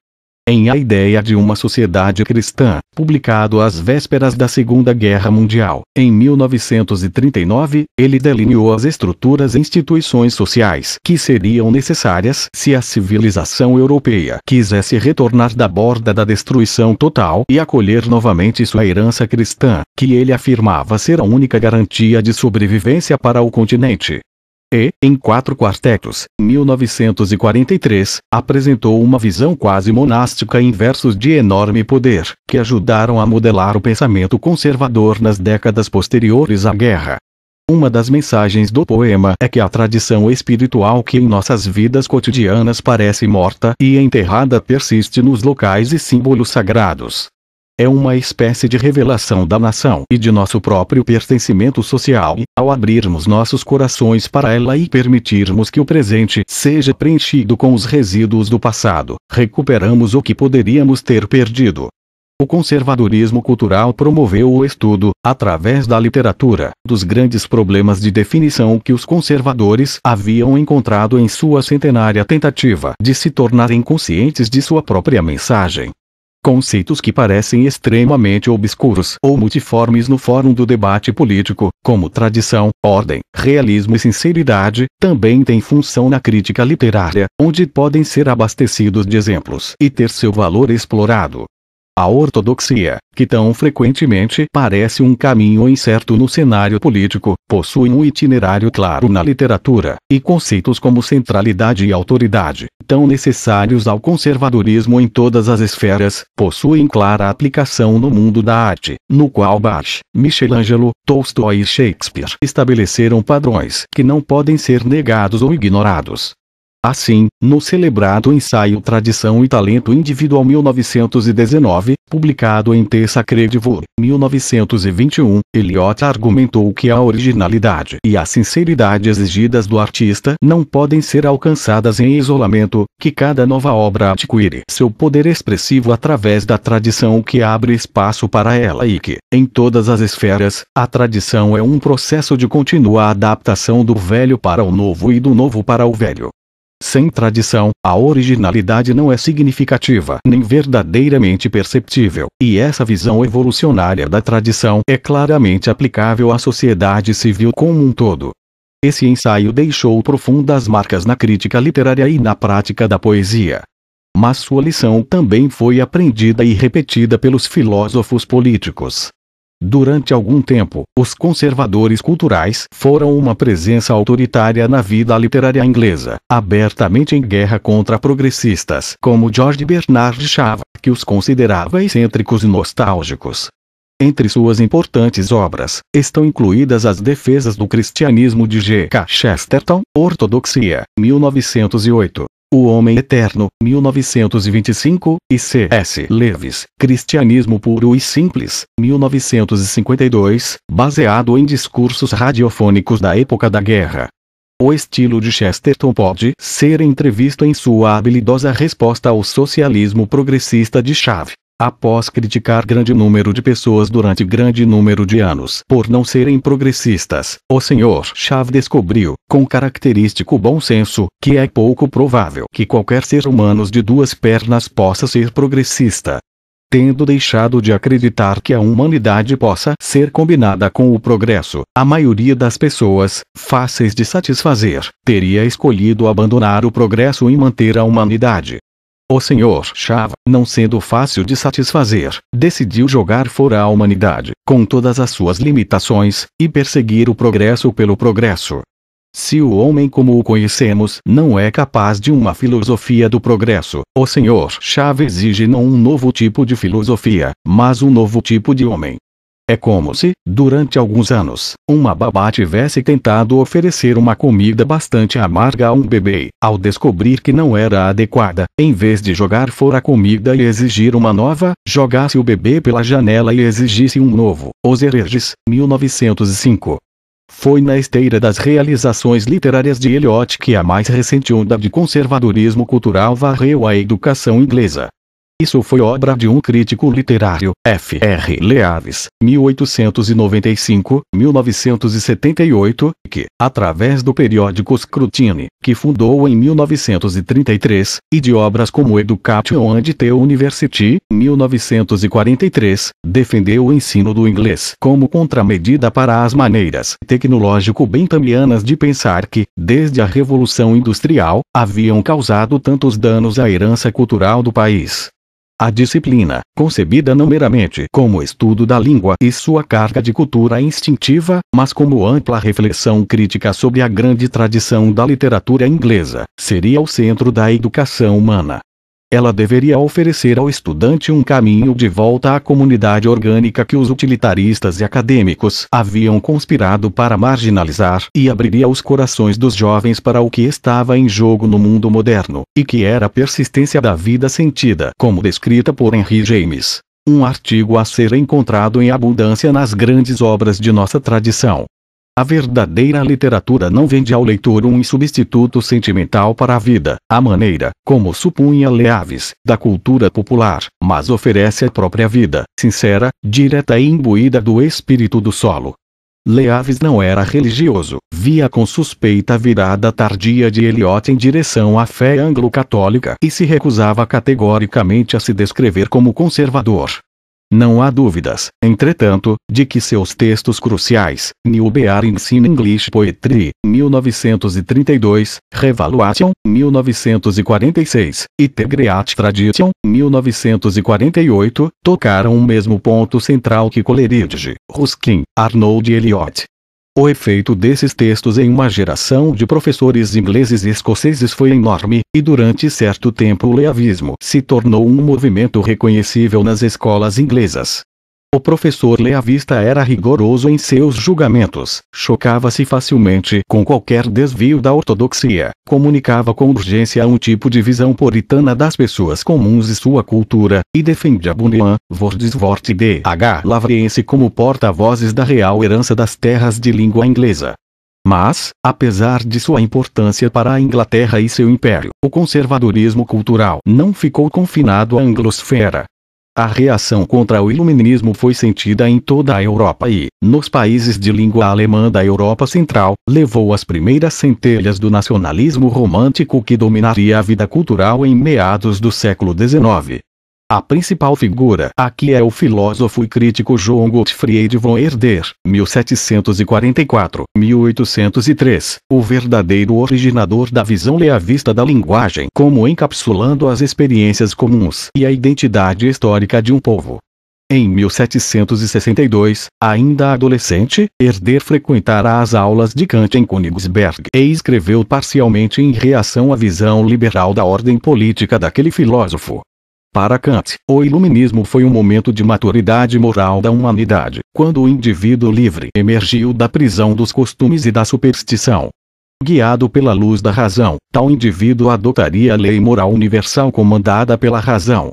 em A Ideia de uma Sociedade Cristã, publicado às vésperas da Segunda Guerra Mundial. Em 1939, ele delineou as estruturas e instituições sociais que seriam necessárias se a civilização europeia quisesse retornar da borda da destruição total e acolher novamente sua herança cristã, que ele afirmava ser a única garantia de sobrevivência para o continente e, em quatro quartetos, 1943, apresentou uma visão quase monástica em versos de enorme poder, que ajudaram a modelar o pensamento conservador nas décadas posteriores à guerra. Uma das mensagens do poema é que a tradição espiritual que em nossas vidas cotidianas parece morta e enterrada persiste nos locais e símbolos sagrados é uma espécie de revelação da nação e de nosso próprio pertencimento social, e, ao abrirmos nossos corações para ela e permitirmos que o presente seja preenchido com os resíduos do passado, recuperamos o que poderíamos ter perdido. O conservadorismo cultural promoveu o estudo, através da literatura, dos grandes problemas de definição que os conservadores haviam encontrado em sua centenária tentativa de se tornarem conscientes de sua própria mensagem conceitos que parecem extremamente obscuros ou multiformes no fórum do debate político, como tradição, ordem, realismo e sinceridade, também têm função na crítica literária, onde podem ser abastecidos de exemplos e ter seu valor explorado. A ortodoxia, que tão frequentemente parece um caminho incerto no cenário político, possui um itinerário claro na literatura, e conceitos como centralidade e autoridade, tão necessários ao conservadorismo em todas as esferas, possuem clara aplicação no mundo da arte, no qual Bach, Michelangelo, Tolstói e Shakespeare estabeleceram padrões que não podem ser negados ou ignorados. Assim, no celebrado ensaio Tradição e Talento Individual 1919, publicado em Terça Credivor, 1921, Eliot argumentou que a originalidade e a sinceridade exigidas do artista não podem ser alcançadas em isolamento, que cada nova obra adquire seu poder expressivo através da tradição que abre espaço para ela e que, em todas as esferas, a tradição é um processo de contínua adaptação do velho para o novo e do novo para o velho. Sem tradição, a originalidade não é significativa nem verdadeiramente perceptível, e essa visão evolucionária da tradição é claramente aplicável à sociedade civil como um todo. Esse ensaio deixou profundas marcas na crítica literária e na prática da poesia. Mas sua lição também foi aprendida e repetida pelos filósofos políticos, Durante algum tempo, os conservadores culturais foram uma presença autoritária na vida literária inglesa, abertamente em guerra contra progressistas como George Bernard Shaw, que os considerava excêntricos e nostálgicos. Entre suas importantes obras, estão incluídas as defesas do cristianismo de G. K. Chesterton, Ortodoxia, 1908, o Homem Eterno, 1925, e C. S. Lewis, Cristianismo Puro e Simples, 1952, baseado em discursos radiofônicos da época da guerra. O estilo de Chesterton pode ser entrevisto em sua habilidosa resposta ao socialismo progressista de Chave após criticar grande número de pessoas durante grande número de anos por não serem progressistas, o Sr. Chave descobriu, com característico bom senso, que é pouco provável que qualquer ser humano de duas pernas possa ser progressista. Tendo deixado de acreditar que a humanidade possa ser combinada com o progresso, a maioria das pessoas, fáceis de satisfazer, teria escolhido abandonar o progresso e manter a humanidade. O Sr. Chava, não sendo fácil de satisfazer, decidiu jogar fora a humanidade, com todas as suas limitações, e perseguir o progresso pelo progresso. Se o homem como o conhecemos não é capaz de uma filosofia do progresso, o Sr. Chava exige não um novo tipo de filosofia, mas um novo tipo de homem, é como se, durante alguns anos, uma babá tivesse tentado oferecer uma comida bastante amarga a um bebê. Ao descobrir que não era adequada, em vez de jogar fora a comida e exigir uma nova, jogasse o bebê pela janela e exigisse um novo. Os Hereges, 1905. Foi na esteira das realizações literárias de Eliot que a mais recente onda de conservadorismo cultural varreu a educação inglesa. Isso foi obra de um crítico literário, F. R. Leaves, 1895-1978, que, através do periódico Scrutine, que fundou em 1933, e de obras como Education and The University, 1943, defendeu o ensino do inglês como contramedida para as maneiras tecnológico-bentamianas de pensar que, desde a Revolução Industrial, haviam causado tantos danos à herança cultural do país. A disciplina, concebida não meramente como estudo da língua e sua carga de cultura instintiva, mas como ampla reflexão crítica sobre a grande tradição da literatura inglesa, seria o centro da educação humana. Ela deveria oferecer ao estudante um caminho de volta à comunidade orgânica que os utilitaristas e acadêmicos haviam conspirado para marginalizar e abriria os corações dos jovens para o que estava em jogo no mundo moderno, e que era a persistência da vida sentida, como descrita por Henry James. Um artigo a ser encontrado em abundância nas grandes obras de nossa tradição. A verdadeira literatura não vende ao leitor um substituto sentimental para a vida, a maneira, como supunha Leaves, da cultura popular, mas oferece a própria vida, sincera, direta e imbuída do espírito do solo. Leaves não era religioso, via com suspeita a virada tardia de Eliot em direção à fé anglo-católica e se recusava categoricamente a se descrever como conservador. Não há dúvidas, entretanto, de que seus textos cruciais, New Bearings in English Poetry, 1932, Revaluation, 1946, e Tegreat Tradition, 1948, tocaram o mesmo ponto central que Coleridge, Ruskin, Arnold e Eliot, o efeito desses textos em uma geração de professores ingleses e escoceses foi enorme, e durante certo tempo o leavismo se tornou um movimento reconhecível nas escolas inglesas. O professor Leavista era rigoroso em seus julgamentos, chocava-se facilmente com qualquer desvio da ortodoxia, comunicava com urgência um tipo de visão puritana das pessoas comuns e sua cultura, e defendia Bunyan, Wordsworth e D.H. H. Lavriense como porta-vozes da real herança das terras de língua inglesa. Mas, apesar de sua importância para a Inglaterra e seu império, o conservadorismo cultural não ficou confinado à anglosfera. A reação contra o iluminismo foi sentida em toda a Europa e, nos países de língua alemã da Europa Central, levou as primeiras centelhas do nacionalismo romântico que dominaria a vida cultural em meados do século XIX. A principal figura aqui é o filósofo e crítico João Gottfried von Herder, 1744-1803, o verdadeiro originador da visão leavista da linguagem como encapsulando as experiências comuns e a identidade histórica de um povo. Em 1762, ainda adolescente, Herder frequentará as aulas de Kant em Königsberg e escreveu parcialmente em reação à visão liberal da ordem política daquele filósofo. Para Kant, o iluminismo foi um momento de maturidade moral da humanidade, quando o indivíduo livre emergiu da prisão dos costumes e da superstição. Guiado pela luz da razão, tal indivíduo adotaria a lei moral universal comandada pela razão.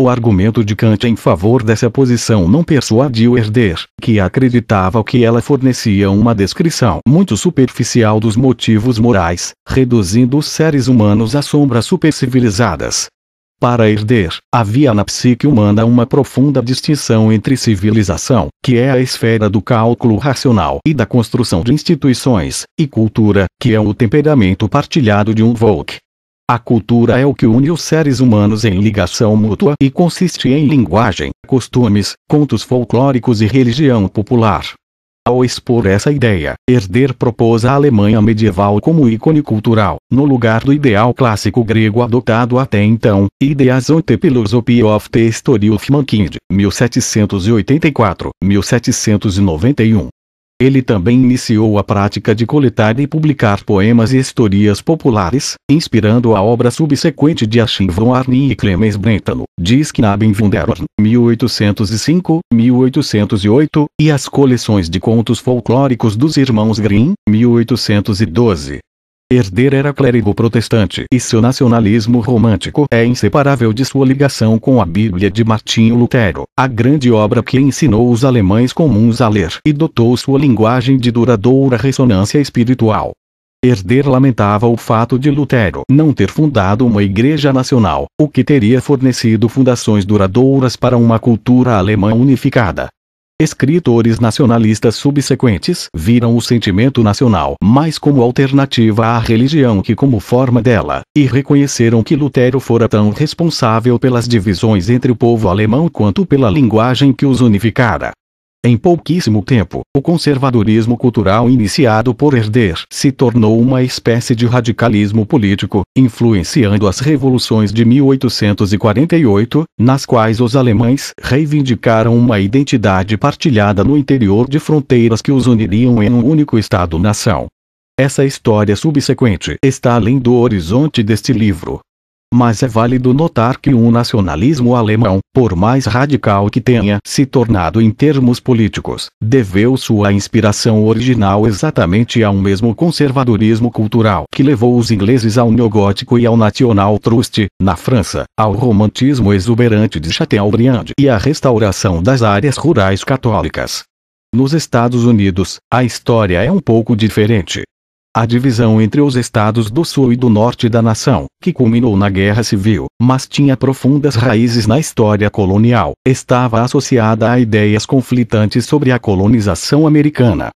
O argumento de Kant em favor dessa posição não persuadiu Herder, que acreditava que ela fornecia uma descrição muito superficial dos motivos morais, reduzindo os seres humanos a sombras supercivilizadas, para Herder, havia na psique humana uma profunda distinção entre civilização, que é a esfera do cálculo racional e da construção de instituições, e cultura, que é o temperamento partilhado de um Volk. A cultura é o que une os seres humanos em ligação mútua e consiste em linguagem, costumes, contos folclóricos e religião popular. Ao expor essa ideia, Herder propôs a Alemanha medieval como ícone cultural, no lugar do ideal clássico grego adotado até então, Ideas und Philosophy of the History of Mankind, 1784-1791. Ele também iniciou a prática de coletar e publicar poemas e historias populares, inspirando a obra subsequente de Achim von Arnim e Clemens Brentano, diz Knaben Wunderhorn, 1805, 1808, e as coleções de contos folclóricos dos irmãos Grimm, 1812. Herder era clérigo protestante e seu nacionalismo romântico é inseparável de sua ligação com a Bíblia de Martinho Lutero, a grande obra que ensinou os alemães comuns a ler e dotou sua linguagem de duradoura ressonância espiritual. Herder lamentava o fato de Lutero não ter fundado uma igreja nacional, o que teria fornecido fundações duradouras para uma cultura alemã unificada. Escritores nacionalistas subsequentes viram o sentimento nacional mais como alternativa à religião que como forma dela, e reconheceram que Lutero fora tão responsável pelas divisões entre o povo alemão quanto pela linguagem que os unificara. Em pouquíssimo tempo, o conservadorismo cultural iniciado por Herder se tornou uma espécie de radicalismo político, influenciando as revoluções de 1848, nas quais os alemães reivindicaram uma identidade partilhada no interior de fronteiras que os uniriam em um único Estado-nação. Essa história subsequente está além do horizonte deste livro, mas é válido notar que o nacionalismo alemão, por mais radical que tenha se tornado em termos políticos, deveu sua inspiração original exatamente ao mesmo conservadorismo cultural que levou os ingleses ao neogótico e ao national trust, na França, ao romantismo exuberante de Chateaubriand e à restauração das áreas rurais católicas. Nos Estados Unidos, a história é um pouco diferente a divisão entre os estados do sul e do norte da nação, que culminou na Guerra Civil, mas tinha profundas raízes na história colonial, estava associada a ideias conflitantes sobre a colonização americana.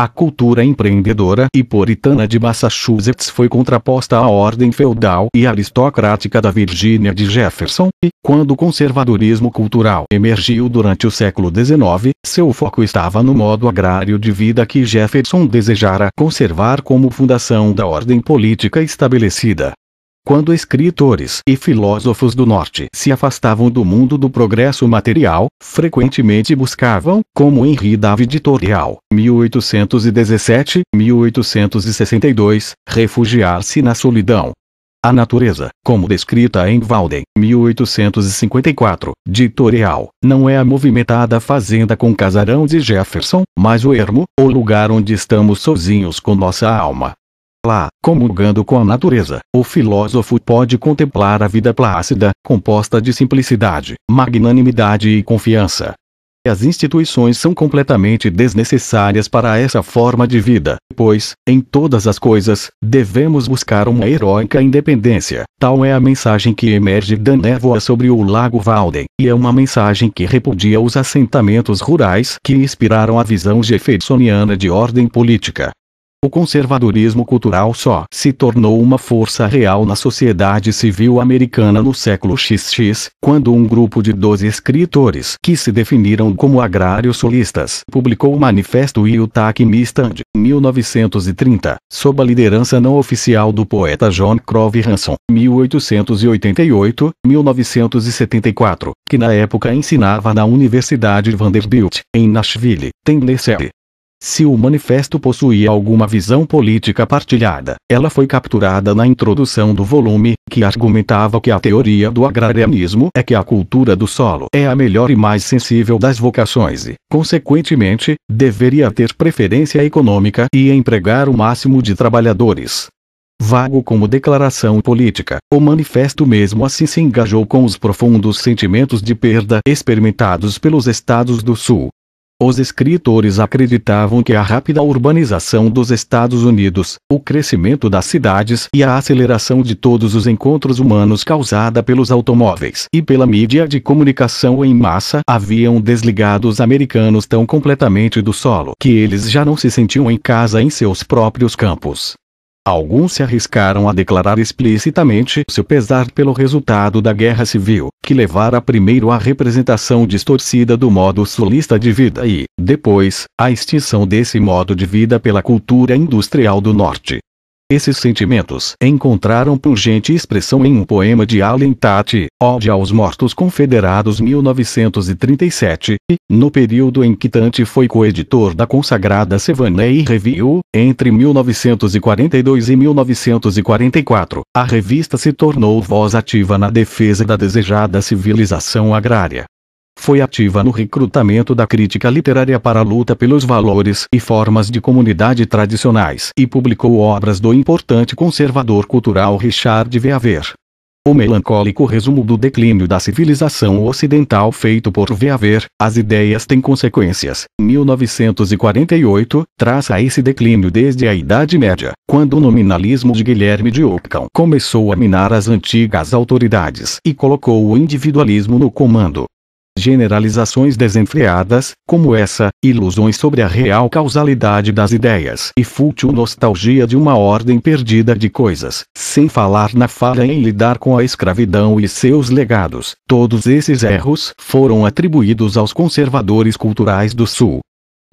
A cultura empreendedora e puritana de Massachusetts foi contraposta à ordem feudal e aristocrática da Virgínia de Jefferson, e, quando o conservadorismo cultural emergiu durante o século XIX, seu foco estava no modo agrário de vida que Jefferson desejara conservar como fundação da ordem política estabelecida. Quando escritores e filósofos do Norte se afastavam do mundo do progresso material, frequentemente buscavam, como Henri David Torreal, 1817-1862, refugiar-se na solidão. A natureza, como descrita em Walden, 1854, de Torreal, não é a movimentada fazenda com casarão de Jefferson, mas o ermo, o lugar onde estamos sozinhos com nossa alma, lá, comungando com a natureza, o filósofo pode contemplar a vida plácida, composta de simplicidade, magnanimidade e confiança. As instituições são completamente desnecessárias para essa forma de vida, pois, em todas as coisas, devemos buscar uma heróica independência. Tal é a mensagem que emerge da névoa sobre o Lago Valden, e é uma mensagem que repudia os assentamentos rurais que inspiraram a visão jeffersoniana de ordem política. O conservadorismo cultural só se tornou uma força real na sociedade civil americana no século XX, quando um grupo de 12 escritores que se definiram como agrários solistas publicou o Manifesto Utah em 1930, sob a liderança não oficial do poeta John Crove Hanson, 1888, 1974, que na época ensinava na Universidade Vanderbilt, em Nashville, Tennessee. Se o manifesto possuía alguma visão política partilhada, ela foi capturada na introdução do volume, que argumentava que a teoria do agrarianismo é que a cultura do solo é a melhor e mais sensível das vocações e, consequentemente, deveria ter preferência econômica e empregar o máximo de trabalhadores. Vago como declaração política, o manifesto mesmo assim se engajou com os profundos sentimentos de perda experimentados pelos estados do Sul, os escritores acreditavam que a rápida urbanização dos Estados Unidos, o crescimento das cidades e a aceleração de todos os encontros humanos causada pelos automóveis e pela mídia de comunicação em massa haviam desligado os americanos tão completamente do solo que eles já não se sentiam em casa em seus próprios campos. Alguns se arriscaram a declarar explicitamente seu pesar pelo resultado da guerra civil, que levara primeiro à representação distorcida do modo sulista de vida e, depois, à extinção desse modo de vida pela cultura industrial do norte. Esses sentimentos encontraram pungente expressão em um poema de Allen Tate, Ode aos Mortos Confederados 1937, e, no período em que Tate foi coeditor da consagrada Savannah Review, entre 1942 e 1944, a revista se tornou voz ativa na defesa da desejada civilização agrária foi ativa no recrutamento da crítica literária para a luta pelos valores e formas de comunidade tradicionais e publicou obras do importante conservador cultural Richard Vermeer. O melancólico resumo do declínio da civilização ocidental feito por Verver, As Ideias Têm Consequências, 1948, traça esse declínio desde a Idade Média, quando o nominalismo de Guilherme de Ockham começou a minar as antigas autoridades e colocou o individualismo no comando. Generalizações desenfreadas, como essa, ilusões sobre a real causalidade das ideias e fútil nostalgia de uma ordem perdida de coisas, sem falar na falha em lidar com a escravidão e seus legados. Todos esses erros foram atribuídos aos conservadores culturais do Sul,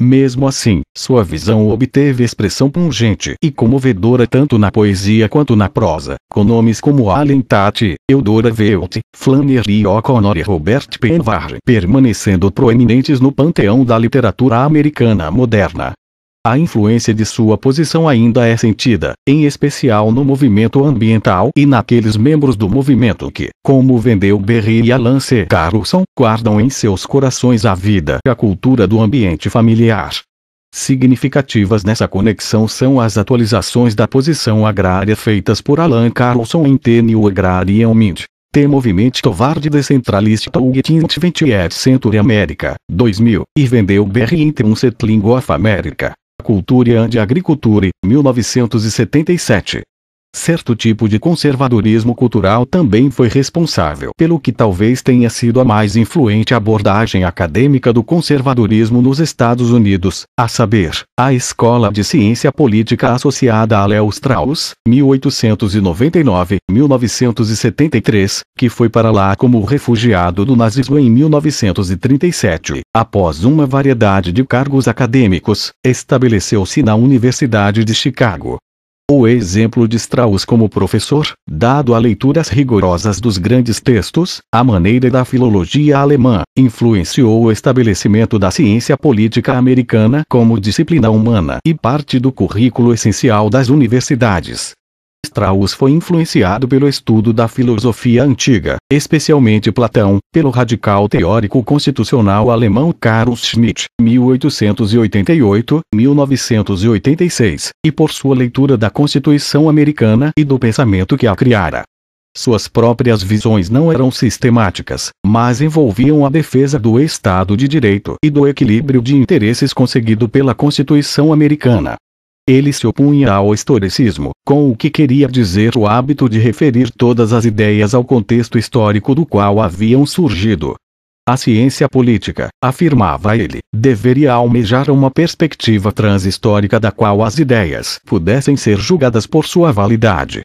mesmo assim, sua visão obteve expressão pungente e comovedora tanto na poesia quanto na prosa, com nomes como Allen Tate, Eudora Veit, Flannery O'Connor e Robert Penvarge permanecendo proeminentes no panteão da literatura americana moderna. A influência de sua posição ainda é sentida, em especial no movimento ambiental e naqueles membros do movimento que, como vendeu Berry e Alan C. Carlson, guardam em seus corações a vida e a cultura do ambiente familiar. Significativas nessa conexão são as atualizações da posição agrária feitas por Alan Carlson em Tenio Agrarian Mint, T Movimento Tovarde Decentralista Within 28 Century America, 2000, e vendeu BR Inter um Setling of America, Cultura e Agricultura, 1977. Certo tipo de conservadorismo cultural também foi responsável pelo que talvez tenha sido a mais influente abordagem acadêmica do conservadorismo nos Estados Unidos, a saber, a Escola de Ciência Política associada a Leo Strauss, 1899-1973, que foi para lá como refugiado do nazismo em 1937. Após uma variedade de cargos acadêmicos, estabeleceu-se na Universidade de Chicago, o exemplo de Strauss como professor, dado a leituras rigorosas dos grandes textos, a maneira da filologia alemã, influenciou o estabelecimento da ciência política americana como disciplina humana e parte do currículo essencial das universidades. Strauss foi influenciado pelo estudo da filosofia antiga, especialmente Platão, pelo radical teórico constitucional alemão Carl Schmitt, 1888-1986, e por sua leitura da Constituição americana e do pensamento que a criara. Suas próprias visões não eram sistemáticas, mas envolviam a defesa do Estado de Direito e do equilíbrio de interesses conseguido pela Constituição Americana. Ele se opunha ao historicismo, com o que queria dizer o hábito de referir todas as ideias ao contexto histórico do qual haviam surgido. A ciência política, afirmava ele, deveria almejar uma perspectiva transhistórica da qual as ideias pudessem ser julgadas por sua validade.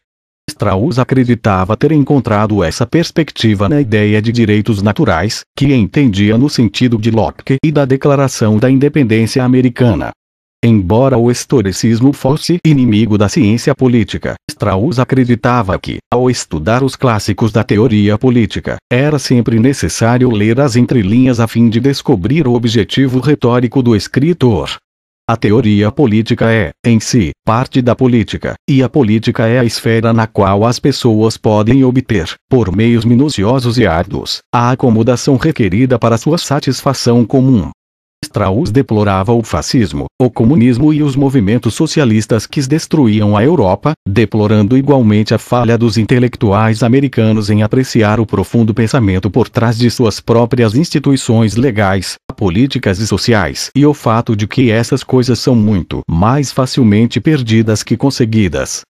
Strauss acreditava ter encontrado essa perspectiva na ideia de direitos naturais, que entendia no sentido de Locke e da Declaração da Independência Americana, Embora o historicismo fosse inimigo da ciência política, Strauss acreditava que, ao estudar os clássicos da teoria política, era sempre necessário ler as entrelinhas a fim de descobrir o objetivo retórico do escritor. A teoria política é, em si, parte da política, e a política é a esfera na qual as pessoas podem obter, por meios minuciosos e árduos, a acomodação requerida para sua satisfação comum. Strauss deplorava o fascismo, o comunismo e os movimentos socialistas que destruíam a Europa, deplorando igualmente a falha dos intelectuais americanos em apreciar o profundo pensamento por trás de suas próprias instituições legais, políticas e sociais, e o fato de que essas coisas são muito mais facilmente perdidas que conseguidas.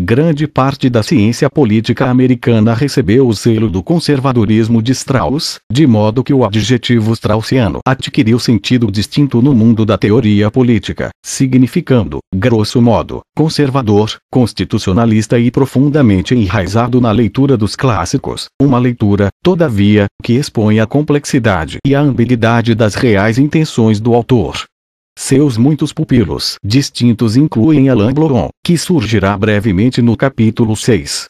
Grande parte da ciência política americana recebeu o selo do conservadorismo de Strauss, de modo que o adjetivo straussiano adquiriu sentido distinto no mundo da teoria política, significando, grosso modo, conservador, constitucionalista e profundamente enraizado na leitura dos clássicos, uma leitura, todavia, que expõe a complexidade e a ambiguidade das reais intenções do autor, seus muitos pupilos distintos incluem Alain Bloron, que surgirá brevemente no capítulo 6.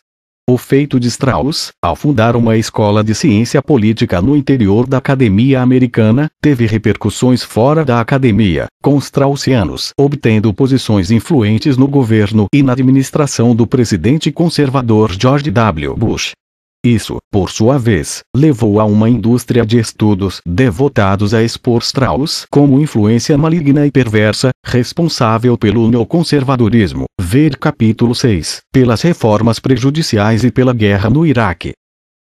O feito de Strauss, ao fundar uma escola de ciência política no interior da academia americana, teve repercussões fora da academia, com Straussianos obtendo posições influentes no governo e na administração do presidente conservador George W. Bush. Isso, por sua vez, levou a uma indústria de estudos devotados a expor Strauss como influência maligna e perversa, responsável pelo neoconservadorismo, ver capítulo 6, pelas reformas prejudiciais e pela guerra no Iraque.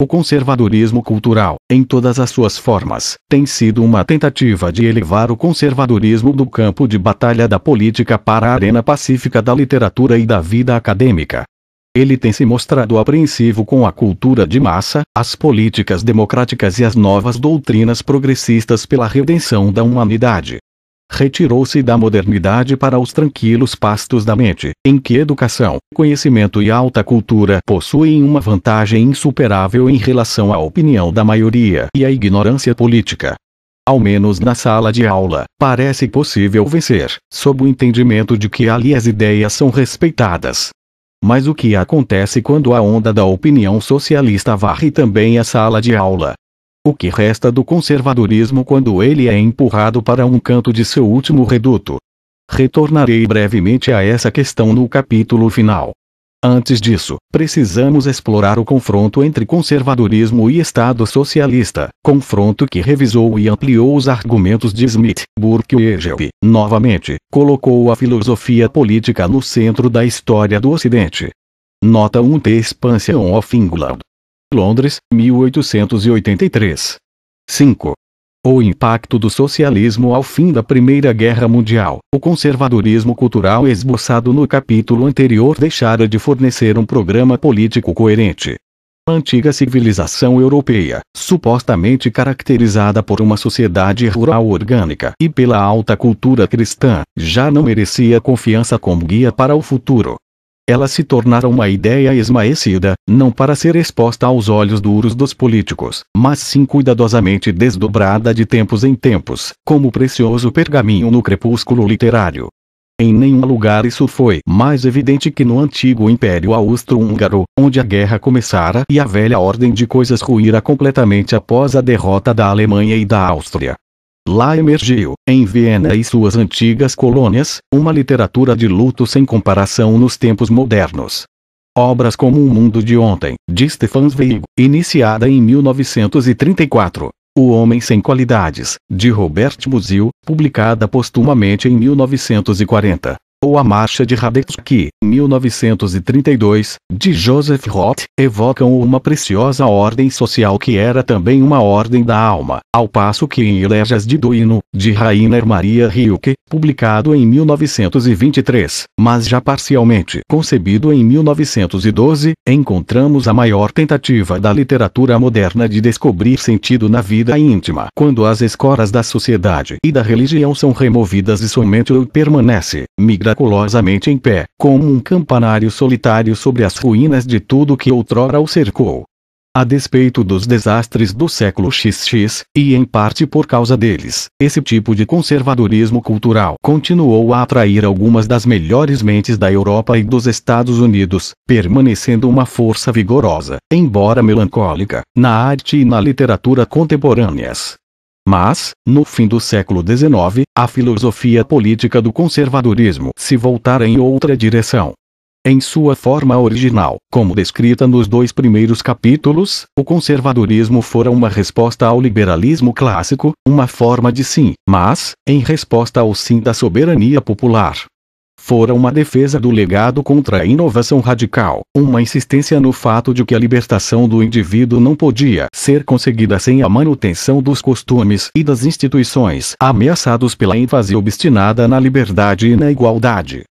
O conservadorismo cultural, em todas as suas formas, tem sido uma tentativa de elevar o conservadorismo do campo de batalha da política para a arena pacífica da literatura e da vida acadêmica. Ele tem se mostrado apreensivo com a cultura de massa, as políticas democráticas e as novas doutrinas progressistas pela redenção da humanidade. Retirou-se da modernidade para os tranquilos pastos da mente, em que educação, conhecimento e alta cultura possuem uma vantagem insuperável em relação à opinião da maioria e à ignorância política. Ao menos na sala de aula, parece possível vencer, sob o entendimento de que ali as ideias são respeitadas, mas o que acontece quando a onda da opinião socialista varre também a sala de aula? O que resta do conservadorismo quando ele é empurrado para um canto de seu último reduto? Retornarei brevemente a essa questão no capítulo final. Antes disso, precisamos explorar o confronto entre conservadorismo e Estado socialista, confronto que revisou e ampliou os argumentos de Smith, Burke e Hegel, novamente, colocou a filosofia política no centro da história do Ocidente. Nota 1 de Expansion of England. Londres, 1883. 5. O impacto do socialismo ao fim da Primeira Guerra Mundial. O conservadorismo cultural esboçado no capítulo anterior deixara de fornecer um programa político coerente. A antiga civilização europeia, supostamente caracterizada por uma sociedade rural orgânica e pela alta cultura cristã, já não merecia confiança como guia para o futuro. Ela se tornara uma ideia esmaecida, não para ser exposta aos olhos duros dos políticos, mas sim cuidadosamente desdobrada de tempos em tempos, como precioso pergaminho no crepúsculo literário. Em nenhum lugar isso foi mais evidente que no antigo Império Austro-Húngaro, onde a guerra começara e a velha ordem de coisas ruíra completamente após a derrota da Alemanha e da Áustria. Lá emergiu, em Viena e suas antigas colônias, uma literatura de luto sem comparação nos tempos modernos. Obras como O Mundo de Ontem, de Stefan Zweig, iniciada em 1934. O Homem Sem Qualidades, de Robert Musil, publicada postumamente em 1940 ou a Marcha de Radek, que, 1932, de Joseph Roth, evocam uma preciosa ordem social que era também uma ordem da alma, ao passo que em Elegias de Duino, de Rainer Maria Rilke, publicado em 1923, mas já parcialmente concebido em 1912, encontramos a maior tentativa da literatura moderna de descobrir sentido na vida íntima, quando as escoras da sociedade e da religião são removidas e somente o permanece, migra miraculosamente em pé, como um campanário solitário sobre as ruínas de tudo que outrora o cercou. A despeito dos desastres do século XX, e em parte por causa deles, esse tipo de conservadorismo cultural continuou a atrair algumas das melhores mentes da Europa e dos Estados Unidos, permanecendo uma força vigorosa, embora melancólica, na arte e na literatura contemporâneas. Mas, no fim do século XIX, a filosofia política do conservadorismo se voltara em outra direção. Em sua forma original, como descrita nos dois primeiros capítulos, o conservadorismo fora uma resposta ao liberalismo clássico, uma forma de sim, mas, em resposta ao sim da soberania popular fora uma defesa do legado contra a inovação radical, uma insistência no fato de que a libertação do indivíduo não podia ser conseguida sem a manutenção dos costumes e das instituições ameaçados pela ênfase obstinada na liberdade e na igualdade.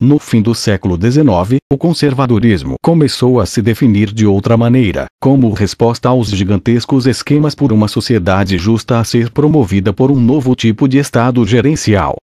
No fim do século XIX, o conservadorismo começou a se definir de outra maneira, como resposta aos gigantescos esquemas por uma sociedade justa a ser promovida por um novo tipo de Estado gerencial,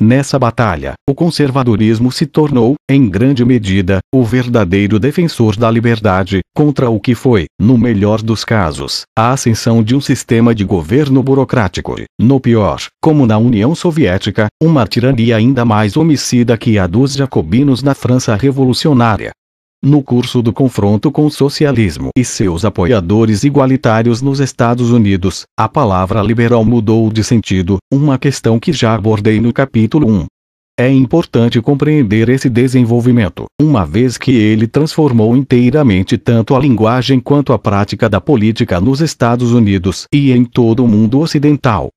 Nessa batalha, o conservadorismo se tornou, em grande medida, o verdadeiro defensor da liberdade, contra o que foi, no melhor dos casos, a ascensão de um sistema de governo burocrático e, no pior, como na União Soviética, uma tirania ainda mais homicida que a dos jacobinos na França revolucionária no curso do confronto com o socialismo e seus apoiadores igualitários nos Estados Unidos, a palavra liberal mudou de sentido, uma questão que já abordei no capítulo 1. É importante compreender esse desenvolvimento, uma vez que ele transformou inteiramente tanto a linguagem quanto a prática da política nos Estados Unidos e em todo o mundo ocidental.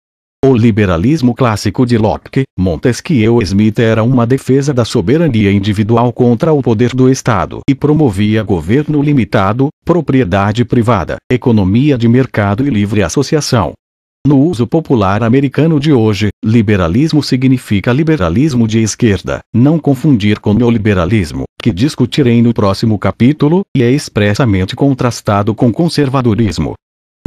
O liberalismo clássico de Locke, Montesquieu e Smith era uma defesa da soberania individual contra o poder do Estado e promovia governo limitado, propriedade privada, economia de mercado e livre associação. No uso popular americano de hoje, liberalismo significa liberalismo de esquerda, não confundir com neoliberalismo, que discutirei no próximo capítulo, e é expressamente contrastado com conservadorismo.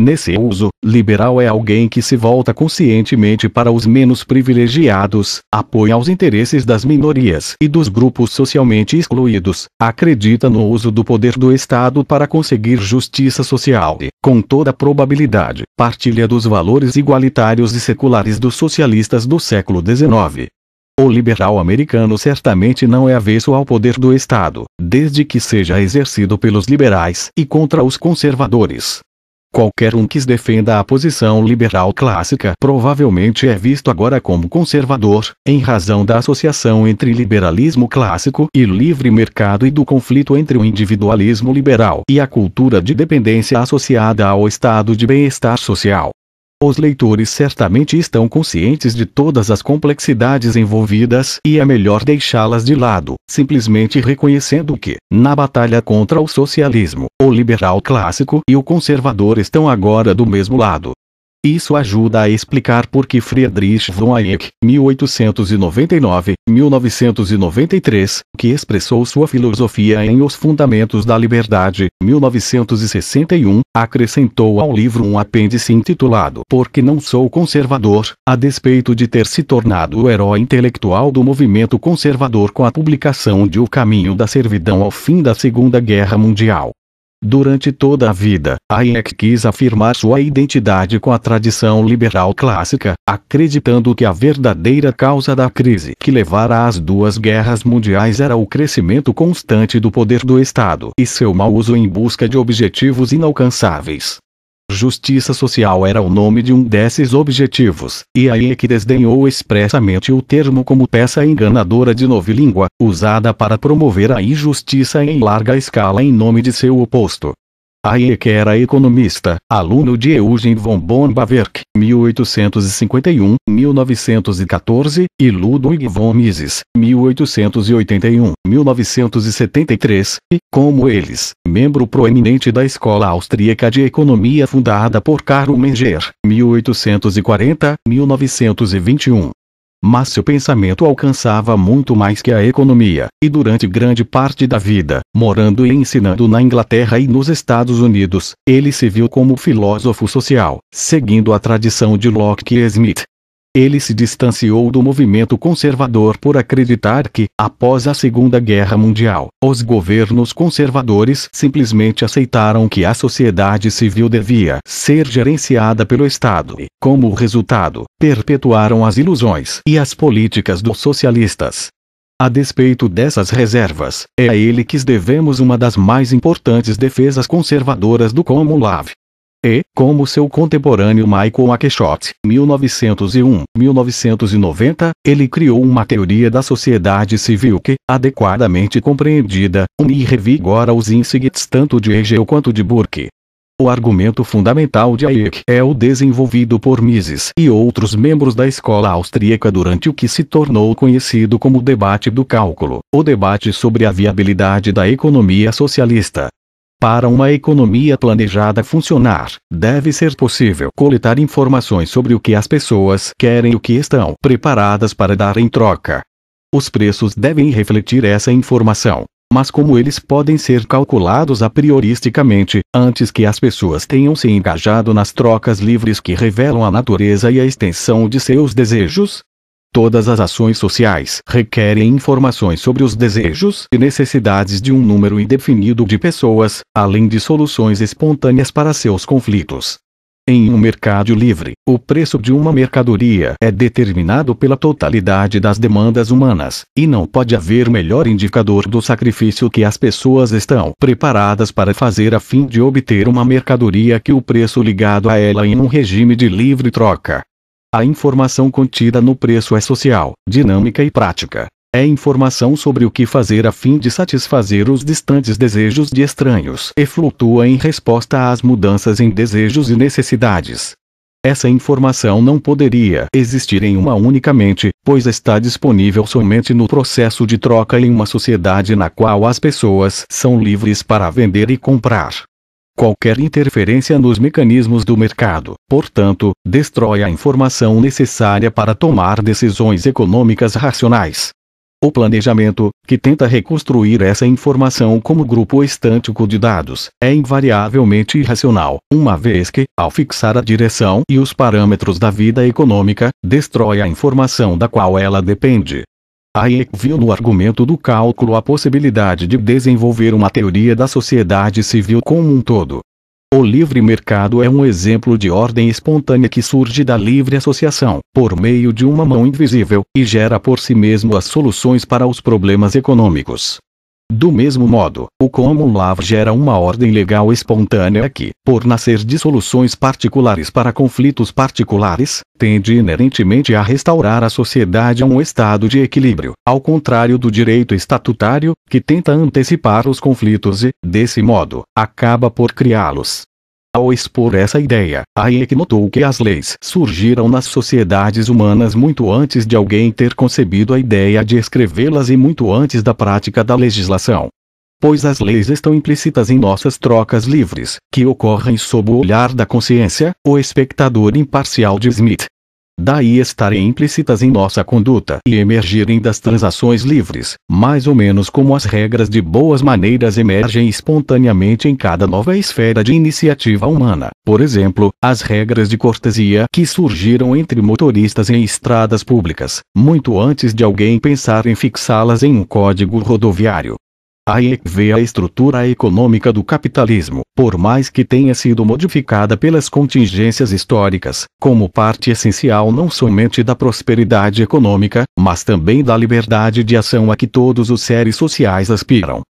Nesse uso, liberal é alguém que se volta conscientemente para os menos privilegiados, apoia os interesses das minorias e dos grupos socialmente excluídos, acredita no uso do poder do Estado para conseguir justiça social e, com toda probabilidade, partilha dos valores igualitários e seculares dos socialistas do século XIX. O liberal americano certamente não é avesso ao poder do Estado, desde que seja exercido pelos liberais e contra os conservadores. Qualquer um que defenda a posição liberal clássica provavelmente é visto agora como conservador, em razão da associação entre liberalismo clássico e livre mercado e do conflito entre o individualismo liberal e a cultura de dependência associada ao estado de bem-estar social. Os leitores certamente estão conscientes de todas as complexidades envolvidas e é melhor deixá-las de lado, simplesmente reconhecendo que, na batalha contra o socialismo, o liberal clássico e o conservador estão agora do mesmo lado, isso ajuda a explicar por que Friedrich von Hayek, 1899-1993, que expressou sua filosofia em Os Fundamentos da Liberdade, 1961, acrescentou ao livro um apêndice intitulado Porque não sou conservador, a despeito de ter se tornado o herói intelectual do movimento conservador com a publicação de O Caminho da Servidão ao fim da Segunda Guerra Mundial. Durante toda a vida, Hayek quis afirmar sua identidade com a tradição liberal clássica, acreditando que a verdadeira causa da crise que levara às duas guerras mundiais era o crescimento constante do poder do Estado e seu mau uso em busca de objetivos inalcançáveis. Justiça social era o nome de um desses objetivos, e aí é que desdenhou expressamente o termo como peça enganadora de novilíngua, usada para promover a injustiça em larga escala em nome de seu oposto. Hayek era economista, aluno de Eugen von Bombaverk, 1851-1914, e Ludwig von Mises, 1881-1973, e, como eles, membro proeminente da Escola Austríaca de Economia fundada por Karl Menger, 1840-1921 mas seu pensamento alcançava muito mais que a economia, e durante grande parte da vida, morando e ensinando na Inglaterra e nos Estados Unidos, ele se viu como filósofo social, seguindo a tradição de Locke e Smith, ele se distanciou do movimento conservador por acreditar que, após a Segunda Guerra Mundial, os governos conservadores simplesmente aceitaram que a sociedade civil devia ser gerenciada pelo Estado e, como resultado, perpetuaram as ilusões e as políticas dos socialistas. A despeito dessas reservas, é a ele que devemos uma das mais importantes defesas conservadoras do Common e, como seu contemporâneo Michael Akechot 1901-1990, ele criou uma teoria da sociedade civil que, adequadamente compreendida, une e revigora os insights tanto de Hegel quanto de Burke. O argumento fundamental de Hayek é o desenvolvido por Mises e outros membros da escola austríaca durante o que se tornou conhecido como debate do cálculo, o debate sobre a viabilidade da economia socialista. Para uma economia planejada funcionar, deve ser possível coletar informações sobre o que as pessoas querem e o que estão preparadas para dar em troca. Os preços devem refletir essa informação, mas como eles podem ser calculados a prioristicamente, antes que as pessoas tenham se engajado nas trocas livres que revelam a natureza e a extensão de seus desejos, Todas as ações sociais requerem informações sobre os desejos e necessidades de um número indefinido de pessoas, além de soluções espontâneas para seus conflitos. Em um mercado livre, o preço de uma mercadoria é determinado pela totalidade das demandas humanas, e não pode haver melhor indicador do sacrifício que as pessoas estão preparadas para fazer a fim de obter uma mercadoria que o preço ligado a ela em um regime de livre troca. A informação contida no preço é social, dinâmica e prática. É informação sobre o que fazer a fim de satisfazer os distantes desejos de estranhos e flutua em resposta às mudanças em desejos e necessidades. Essa informação não poderia existir em uma unicamente, pois está disponível somente no processo de troca em uma sociedade na qual as pessoas são livres para vender e comprar qualquer interferência nos mecanismos do mercado, portanto, destrói a informação necessária para tomar decisões econômicas racionais. O planejamento, que tenta reconstruir essa informação como grupo estântico de dados, é invariavelmente irracional, uma vez que, ao fixar a direção e os parâmetros da vida econômica, destrói a informação da qual ela depende, Hayek é viu no argumento do cálculo a possibilidade de desenvolver uma teoria da sociedade civil como um todo. O livre mercado é um exemplo de ordem espontânea que surge da livre associação, por meio de uma mão invisível, e gera por si mesmo as soluções para os problemas econômicos, do mesmo modo, o common law gera uma ordem legal espontânea que, por nascer de soluções particulares para conflitos particulares, tende inerentemente a restaurar a sociedade a um estado de equilíbrio, ao contrário do direito estatutário, que tenta antecipar os conflitos e, desse modo, acaba por criá-los. Ao expor essa ideia, Hayek é notou que as leis surgiram nas sociedades humanas muito antes de alguém ter concebido a ideia de escrevê-las e muito antes da prática da legislação. Pois as leis estão implícitas em nossas trocas livres, que ocorrem sob o olhar da consciência, o espectador imparcial de Smith daí estarem implícitas em nossa conduta e emergirem das transações livres, mais ou menos como as regras de boas maneiras emergem espontaneamente em cada nova esfera de iniciativa humana. Por exemplo, as regras de cortesia que surgiram entre motoristas em estradas públicas, muito antes de alguém pensar em fixá-las em um código rodoviário. Hayek vê a estrutura econômica do capitalismo, por mais que tenha sido modificada pelas contingências históricas, como parte essencial não somente da prosperidade econômica, mas também da liberdade de ação a que todos os seres sociais aspiram.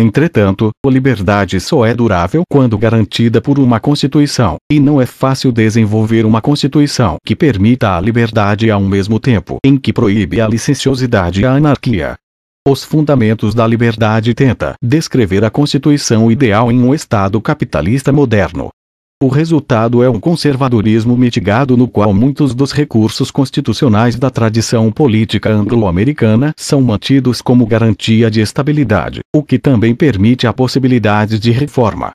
Entretanto, a liberdade só é durável quando garantida por uma Constituição, e não é fácil desenvolver uma Constituição que permita a liberdade ao mesmo tempo em que proíbe a licenciosidade e a anarquia. Os Fundamentos da Liberdade tenta descrever a constituição ideal em um Estado capitalista moderno. O resultado é um conservadorismo mitigado no qual muitos dos recursos constitucionais da tradição política anglo-americana são mantidos como garantia de estabilidade, o que também permite a possibilidade de reforma.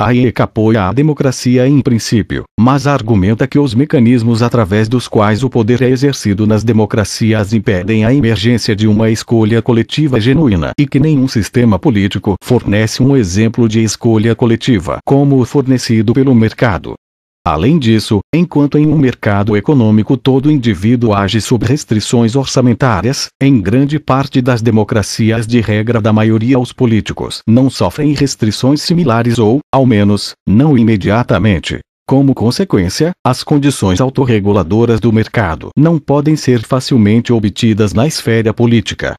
IEC é apoia a democracia em princípio, mas argumenta que os mecanismos através dos quais o poder é exercido nas democracias impedem a emergência de uma escolha coletiva genuína e que nenhum sistema político fornece um exemplo de escolha coletiva como o fornecido pelo mercado. Além disso, enquanto em um mercado econômico todo indivíduo age sob restrições orçamentárias, em grande parte das democracias de regra da maioria os políticos não sofrem restrições similares ou, ao menos, não imediatamente. Como consequência, as condições autorreguladoras do mercado não podem ser facilmente obtidas na esfera política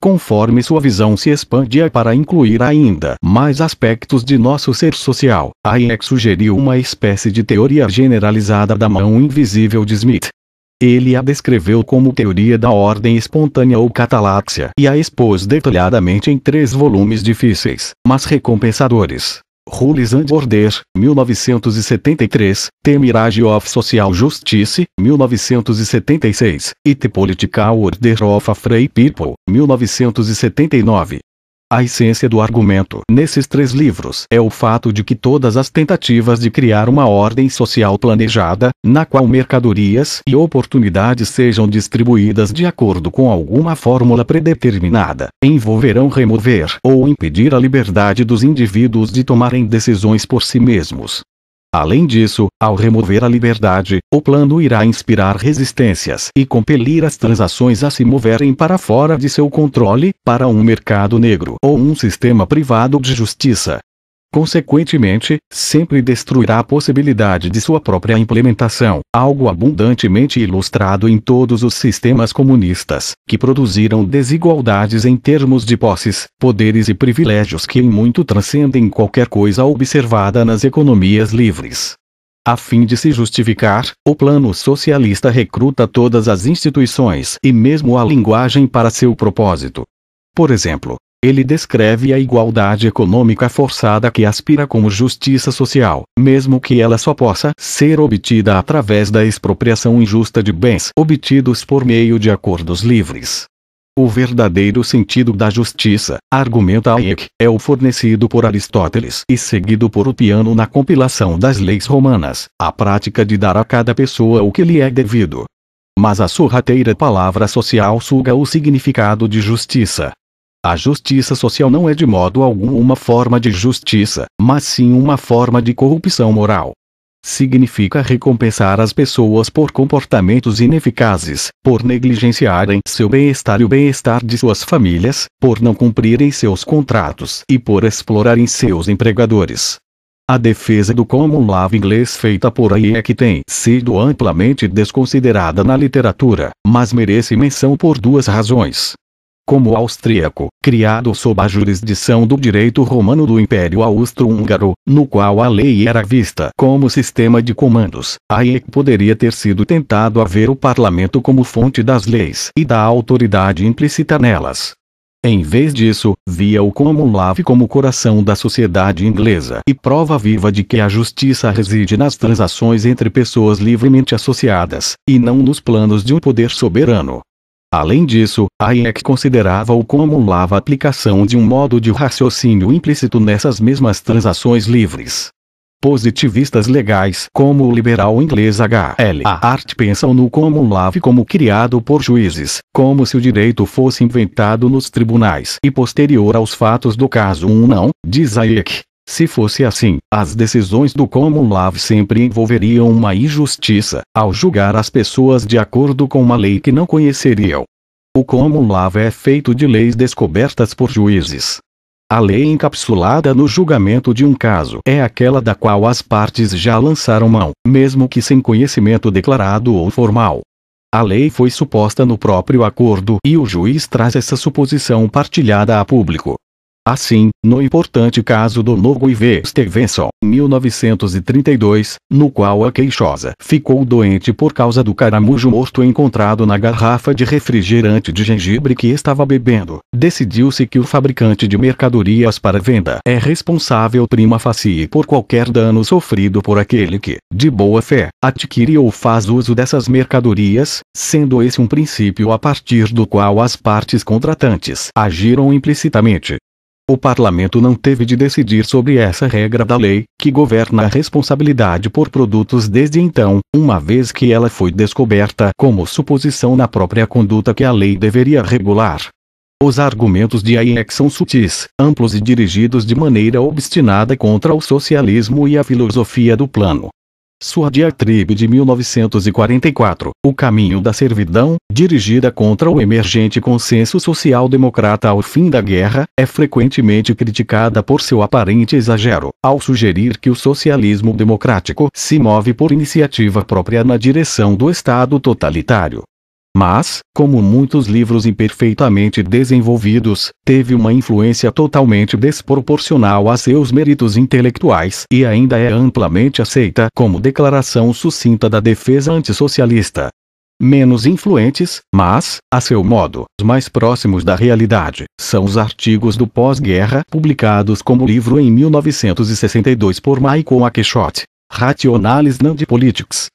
conforme sua visão se expandia para incluir ainda mais aspectos de nosso ser social. Hayek sugeriu uma espécie de teoria generalizada da mão invisível de Smith. Ele a descreveu como teoria da ordem espontânea ou cataláxia e a expôs detalhadamente em três volumes difíceis, mas recompensadores. Rules and Order, 1973, The Mirage of Social Justice, 1976, e The Political Order of a Free People, 1979. A essência do argumento nesses três livros é o fato de que todas as tentativas de criar uma ordem social planejada, na qual mercadorias e oportunidades sejam distribuídas de acordo com alguma fórmula predeterminada, envolverão remover ou impedir a liberdade dos indivíduos de tomarem decisões por si mesmos. Além disso, ao remover a liberdade, o plano irá inspirar resistências e compelir as transações a se moverem para fora de seu controle, para um mercado negro ou um sistema privado de justiça consequentemente, sempre destruirá a possibilidade de sua própria implementação, algo abundantemente ilustrado em todos os sistemas comunistas, que produziram desigualdades em termos de posses, poderes e privilégios que em muito transcendem qualquer coisa observada nas economias livres. A fim de se justificar, o plano socialista recruta todas as instituições e mesmo a linguagem para seu propósito. Por exemplo, ele descreve a igualdade econômica forçada que aspira como justiça social, mesmo que ela só possa ser obtida através da expropriação injusta de bens obtidos por meio de acordos livres. O verdadeiro sentido da justiça, argumenta Hayek, é o fornecido por Aristóteles e seguido por piano na compilação das leis romanas, a prática de dar a cada pessoa o que lhe é devido. Mas a sorrateira palavra social suga o significado de justiça, a justiça social não é de modo algum uma forma de justiça, mas sim uma forma de corrupção moral. Significa recompensar as pessoas por comportamentos ineficazes, por negligenciarem seu bem-estar e o bem-estar de suas famílias, por não cumprirem seus contratos e por explorarem seus empregadores. A defesa do common law inglês feita por aí é que tem sido amplamente desconsiderada na literatura, mas merece menção por duas razões como austríaco, criado sob a jurisdição do direito romano do Império Austro-Húngaro, no qual a lei era vista como sistema de comandos. Hayek é poderia ter sido tentado a ver o parlamento como fonte das leis e da autoridade implícita nelas. Em vez disso, via-o como um lave como coração da sociedade inglesa e prova viva de que a justiça reside nas transações entre pessoas livremente associadas, e não nos planos de um poder soberano. Além disso, Hayek considerava-o como uma aplicação de um modo de raciocínio implícito nessas mesmas transações livres. Positivistas legais como o liberal inglês H.L. Art pensam no common law como criado por juízes, como se o direito fosse inventado nos tribunais e posterior aos fatos do caso um não, diz Hayek, se fosse assim, as decisões do common law sempre envolveriam uma injustiça, ao julgar as pessoas de acordo com uma lei que não conheceriam. O common law é feito de leis descobertas por juízes. A lei encapsulada no julgamento de um caso é aquela da qual as partes já lançaram mão, mesmo que sem conhecimento declarado ou formal. A lei foi suposta no próprio acordo e o juiz traz essa suposição partilhada a público. Assim, no importante caso do logo IV Stevenson, 1932, no qual a queixosa ficou doente por causa do caramujo morto encontrado na garrafa de refrigerante de gengibre que estava bebendo, decidiu-se que o fabricante de mercadorias para venda é responsável prima facie por qualquer dano sofrido por aquele que, de boa fé, adquire ou faz uso dessas mercadorias, sendo esse um princípio a partir do qual as partes contratantes agiram implicitamente o parlamento não teve de decidir sobre essa regra da lei, que governa a responsabilidade por produtos desde então, uma vez que ela foi descoberta como suposição na própria conduta que a lei deveria regular. Os argumentos de Hayek são sutis, amplos e dirigidos de maneira obstinada contra o socialismo e a filosofia do plano. Sua diatribe de 1944, O Caminho da Servidão, dirigida contra o emergente consenso social-democrata ao fim da guerra, é frequentemente criticada por seu aparente exagero, ao sugerir que o socialismo democrático se move por iniciativa própria na direção do Estado totalitário mas, como muitos livros imperfeitamente desenvolvidos, teve uma influência totalmente desproporcional a seus méritos intelectuais e ainda é amplamente aceita como declaração sucinta da defesa antissocialista. Menos influentes, mas, a seu modo, mais próximos da realidade, são os artigos do pós-guerra publicados como livro em 1962 por Michael Akechot, Rationalis Politics*.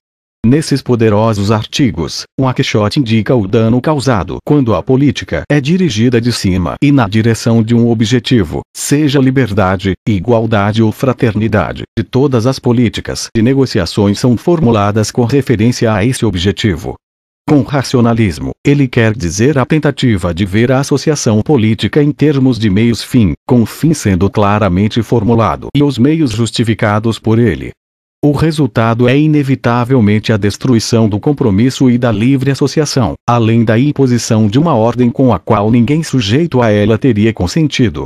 Nesses poderosos artigos, o indica o dano causado quando a política é dirigida de cima e na direção de um objetivo, seja liberdade, igualdade ou fraternidade. E todas as políticas de negociações são formuladas com referência a esse objetivo. Com racionalismo, ele quer dizer a tentativa de ver a associação política em termos de meios-fim, com o fim sendo claramente formulado e os meios justificados por ele. O resultado é inevitavelmente a destruição do compromisso e da livre associação, além da imposição de uma ordem com a qual ninguém sujeito a ela teria consentido.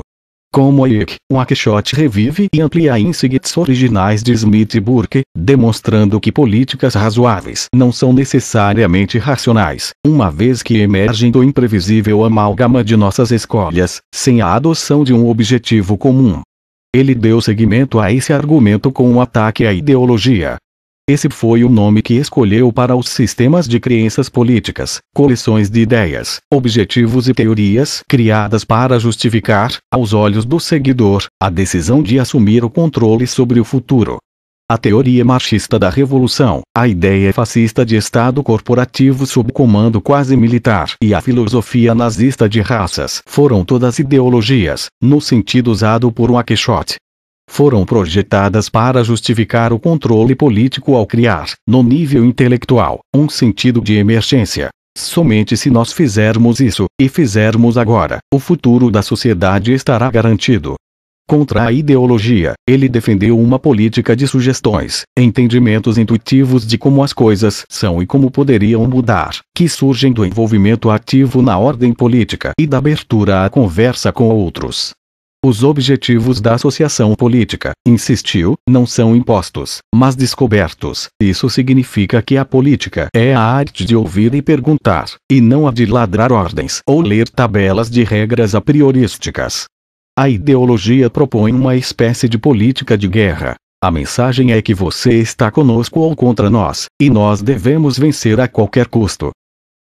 Como Hayek, o Akshot revive e amplia insights originais de Smith e Burke, demonstrando que políticas razoáveis não são necessariamente racionais, uma vez que emergem do imprevisível amálgama de nossas escolhas, sem a adoção de um objetivo comum. Ele deu seguimento a esse argumento com um ataque à ideologia. Esse foi o nome que escolheu para os sistemas de crenças políticas, coleções de ideias, objetivos e teorias criadas para justificar, aos olhos do seguidor, a decisão de assumir o controle sobre o futuro a teoria marxista da revolução, a ideia fascista de Estado corporativo sob comando quase militar e a filosofia nazista de raças foram todas ideologias, no sentido usado por Wakeshot. Foram projetadas para justificar o controle político ao criar, no nível intelectual, um sentido de emergência. Somente se nós fizermos isso, e fizermos agora, o futuro da sociedade estará garantido. Contra a ideologia, ele defendeu uma política de sugestões, entendimentos intuitivos de como as coisas são e como poderiam mudar, que surgem do envolvimento ativo na ordem política e da abertura à conversa com outros. Os objetivos da associação política, insistiu, não são impostos, mas descobertos. Isso significa que a política é a arte de ouvir e perguntar, e não a de ladrar ordens ou ler tabelas de regras apriorísticas. A ideologia propõe uma espécie de política de guerra. A mensagem é que você está conosco ou contra nós, e nós devemos vencer a qualquer custo.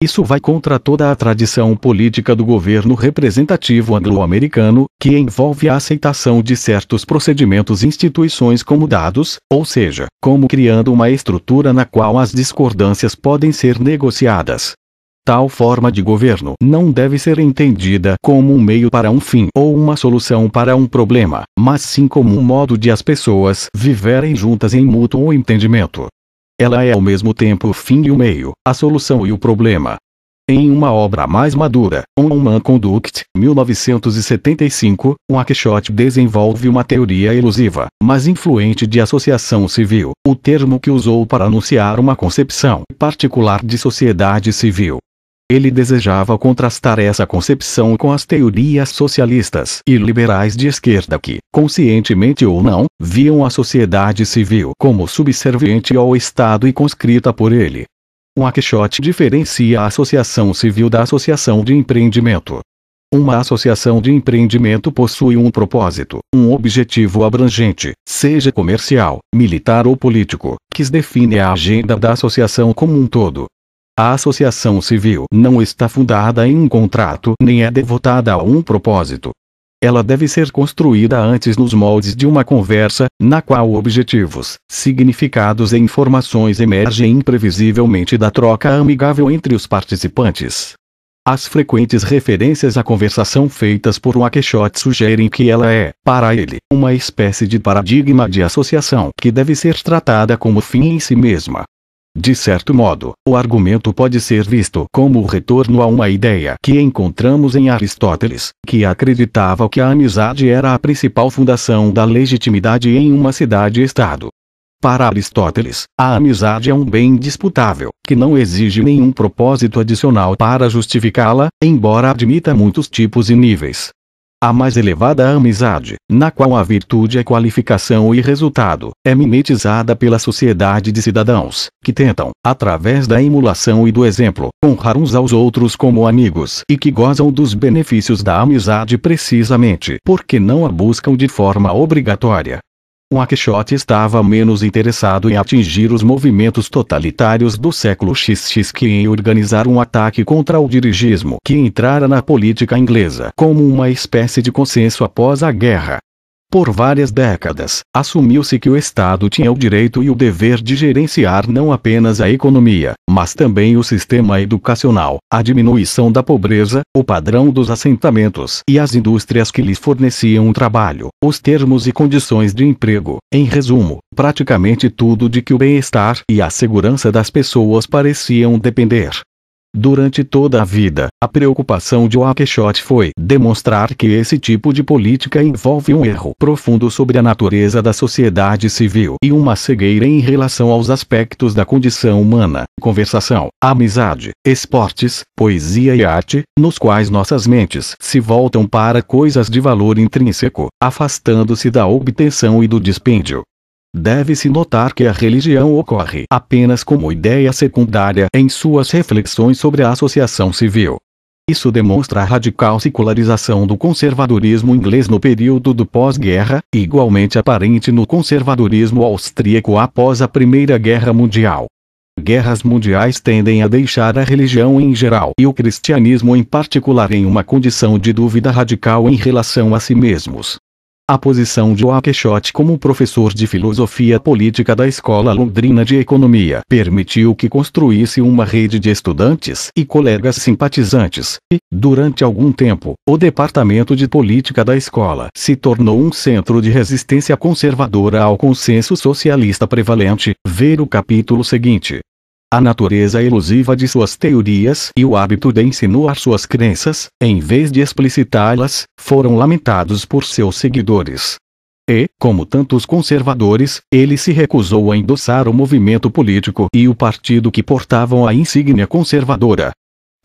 Isso vai contra toda a tradição política do governo representativo anglo-americano, que envolve a aceitação de certos procedimentos e instituições como dados, ou seja, como criando uma estrutura na qual as discordâncias podem ser negociadas, Tal forma de governo não deve ser entendida como um meio para um fim ou uma solução para um problema, mas sim como um modo de as pessoas viverem juntas em mútuo entendimento. Ela é ao mesmo tempo o fim e o meio, a solução e o problema. Em uma obra mais madura, On Human Conduct, 1975, Wackshot desenvolve uma teoria elusiva, mas influente de associação civil, o termo que usou para anunciar uma concepção particular de sociedade civil. Ele desejava contrastar essa concepção com as teorias socialistas e liberais de esquerda que, conscientemente ou não, viam a sociedade civil como subserviente ao Estado e conscrita por ele. O quixote diferencia a associação civil da associação de empreendimento. Uma associação de empreendimento possui um propósito, um objetivo abrangente, seja comercial, militar ou político, que define a agenda da associação como um todo. A associação civil não está fundada em um contrato nem é devotada a um propósito. Ela deve ser construída antes nos moldes de uma conversa, na qual objetivos, significados e informações emergem imprevisivelmente da troca amigável entre os participantes. As frequentes referências à conversação feitas por Wakeschot sugerem que ela é, para ele, uma espécie de paradigma de associação que deve ser tratada como fim em si mesma, de certo modo, o argumento pode ser visto como o retorno a uma ideia que encontramos em Aristóteles, que acreditava que a amizade era a principal fundação da legitimidade em uma cidade-estado. Para Aristóteles, a amizade é um bem disputável, que não exige nenhum propósito adicional para justificá-la, embora admita muitos tipos e níveis a mais elevada amizade, na qual a virtude é qualificação e resultado, é mimetizada pela sociedade de cidadãos, que tentam, através da emulação e do exemplo, honrar uns aos outros como amigos e que gozam dos benefícios da amizade precisamente porque não a buscam de forma obrigatória, o Akshot estava menos interessado em atingir os movimentos totalitários do século XX que em organizar um ataque contra o dirigismo que entrara na política inglesa como uma espécie de consenso após a guerra. Por várias décadas, assumiu-se que o Estado tinha o direito e o dever de gerenciar não apenas a economia, mas também o sistema educacional, a diminuição da pobreza, o padrão dos assentamentos e as indústrias que lhes forneciam trabalho, os termos e condições de emprego. Em resumo, praticamente tudo de que o bem-estar e a segurança das pessoas pareciam depender. Durante toda a vida, a preocupação de Waukeshott foi demonstrar que esse tipo de política envolve um erro profundo sobre a natureza da sociedade civil e uma cegueira em relação aos aspectos da condição humana, conversação, amizade, esportes, poesia e arte, nos quais nossas mentes se voltam para coisas de valor intrínseco, afastando-se da obtenção e do dispêndio. Deve-se notar que a religião ocorre apenas como ideia secundária em suas reflexões sobre a associação civil. Isso demonstra a radical secularização do conservadorismo inglês no período do pós-guerra, igualmente aparente no conservadorismo austríaco após a Primeira Guerra Mundial. Guerras mundiais tendem a deixar a religião em geral e o cristianismo em particular em uma condição de dúvida radical em relação a si mesmos a posição de Waukeshott como professor de filosofia política da Escola Londrina de Economia permitiu que construísse uma rede de estudantes e colegas simpatizantes, e, durante algum tempo, o Departamento de Política da escola se tornou um centro de resistência conservadora ao consenso socialista prevalente, ver o capítulo seguinte. A natureza elusiva de suas teorias e o hábito de insinuar suas crenças, em vez de explicitá-las, foram lamentados por seus seguidores. E, como tantos conservadores, ele se recusou a endossar o movimento político e o partido que portavam a insígnia conservadora.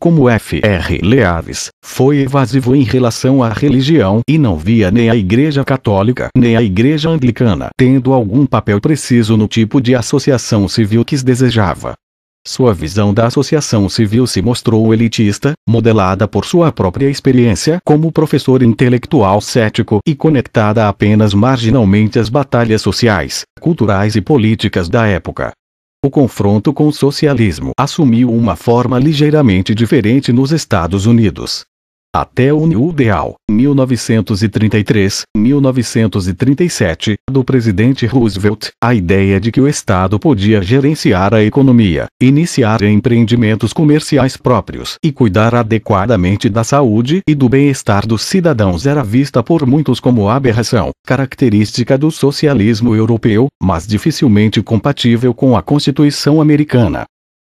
Como F.R. Leaves, foi evasivo em relação à religião e não via nem a Igreja Católica nem a Igreja Anglicana tendo algum papel preciso no tipo de associação civil que desejava. Sua visão da associação civil se mostrou elitista, modelada por sua própria experiência como professor intelectual cético e conectada apenas marginalmente às batalhas sociais, culturais e políticas da época. O confronto com o socialismo assumiu uma forma ligeiramente diferente nos Estados Unidos, até o New Deal, 1933-1937, do presidente Roosevelt, a ideia de que o Estado podia gerenciar a economia, iniciar empreendimentos comerciais próprios e cuidar adequadamente da saúde e do bem-estar dos cidadãos era vista por muitos como aberração, característica do socialismo europeu, mas dificilmente compatível com a Constituição americana.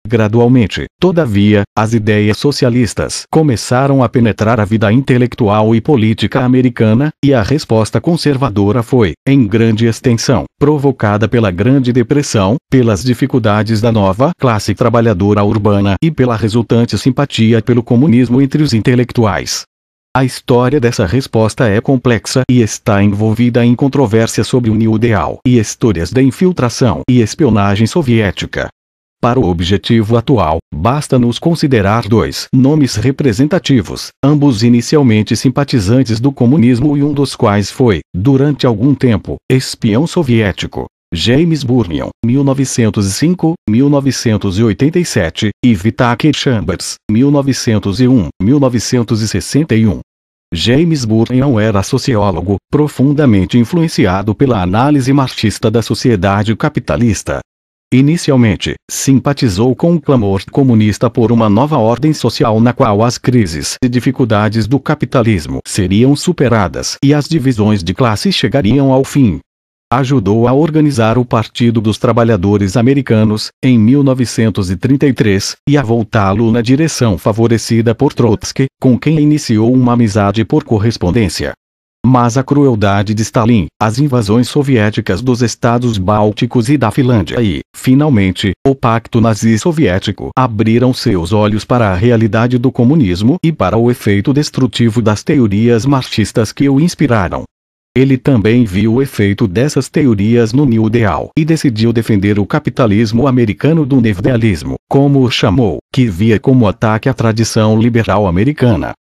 Gradualmente, todavia, as ideias socialistas começaram a penetrar a vida intelectual e política americana, e a resposta conservadora foi, em grande extensão, provocada pela Grande Depressão, pelas dificuldades da nova classe trabalhadora urbana e pela resultante simpatia pelo comunismo entre os intelectuais. A história dessa resposta é complexa e está envolvida em controvérsia sobre o new ideal e histórias da infiltração e espionagem soviética. Para o objetivo atual, basta-nos considerar dois nomes representativos, ambos inicialmente simpatizantes do comunismo e um dos quais foi, durante algum tempo, espião soviético. James Burnion, 1905-1987, e Vittak Chambers, 1901-1961. James Burnion era sociólogo, profundamente influenciado pela análise marxista da sociedade capitalista. Inicialmente, simpatizou com o clamor comunista por uma nova ordem social na qual as crises e dificuldades do capitalismo seriam superadas e as divisões de classe chegariam ao fim. Ajudou a organizar o Partido dos Trabalhadores Americanos, em 1933, e a voltá-lo na direção favorecida por Trotsky, com quem iniciou uma amizade por correspondência mas a crueldade de Stalin, as invasões soviéticas dos estados bálticos e da Finlândia e, finalmente, o pacto nazi-soviético abriram seus olhos para a realidade do comunismo e para o efeito destrutivo das teorias marxistas que o inspiraram. Ele também viu o efeito dessas teorias no New Deal e decidiu defender o capitalismo americano do neoliberalismo, como o chamou, que via como ataque à tradição liberal americana.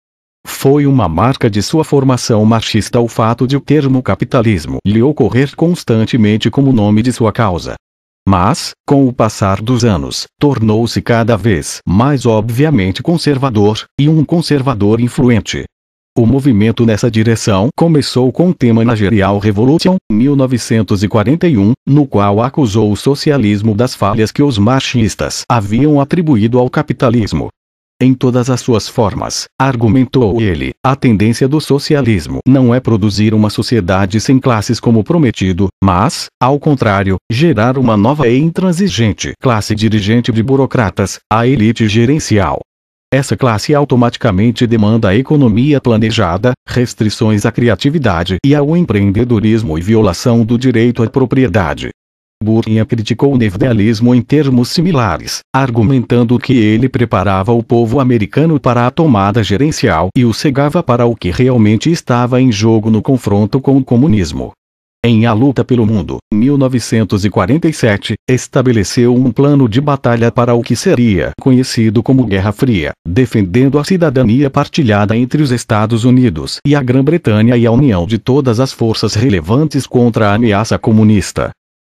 Foi uma marca de sua formação marxista o fato de o termo capitalismo lhe ocorrer constantemente como nome de sua causa. Mas, com o passar dos anos, tornou-se cada vez mais obviamente conservador, e um conservador influente. O movimento nessa direção começou com o tema Managerial Revolution, 1941, no qual acusou o socialismo das falhas que os marxistas haviam atribuído ao capitalismo em todas as suas formas, argumentou ele. A tendência do socialismo não é produzir uma sociedade sem classes como prometido, mas, ao contrário, gerar uma nova e intransigente classe dirigente de burocratas, a elite gerencial. Essa classe automaticamente demanda a economia planejada, restrições à criatividade e ao empreendedorismo e violação do direito à propriedade. Burnia criticou o neoidealismo em termos similares, argumentando que ele preparava o povo americano para a tomada gerencial e o cegava para o que realmente estava em jogo no confronto com o comunismo. Em A Luta pelo Mundo, 1947, estabeleceu um plano de batalha para o que seria conhecido como Guerra Fria, defendendo a cidadania partilhada entre os Estados Unidos e a Grã-Bretanha e a união de todas as forças relevantes contra a ameaça comunista.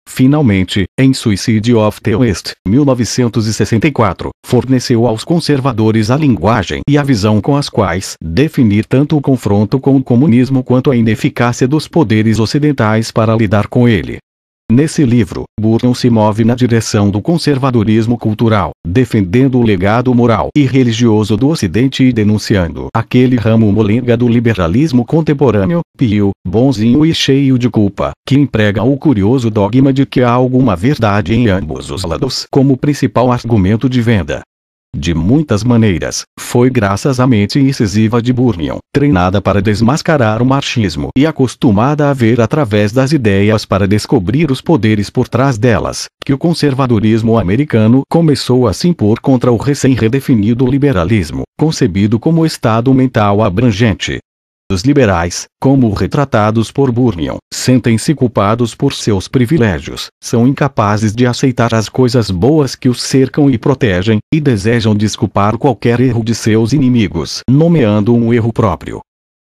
Finalmente, em Suicide of the West, 1964, forneceu aos conservadores a linguagem e a visão com as quais definir tanto o confronto com o comunismo quanto a ineficácia dos poderes ocidentais para lidar com ele. Nesse livro, Burton se move na direção do conservadorismo cultural, defendendo o legado moral e religioso do Ocidente e denunciando aquele ramo molenga do liberalismo contemporâneo, pio, bonzinho e cheio de culpa, que emprega o curioso dogma de que há alguma verdade em ambos os lados como principal argumento de venda de muitas maneiras, foi graças à mente incisiva de Burnion, treinada para desmascarar o machismo e acostumada a ver através das ideias para descobrir os poderes por trás delas, que o conservadorismo americano começou a se impor contra o recém-redefinido liberalismo, concebido como estado mental abrangente, os liberais, como retratados por Burnion, sentem-se culpados por seus privilégios, são incapazes de aceitar as coisas boas que os cercam e protegem, e desejam desculpar qualquer erro de seus inimigos, nomeando um erro próprio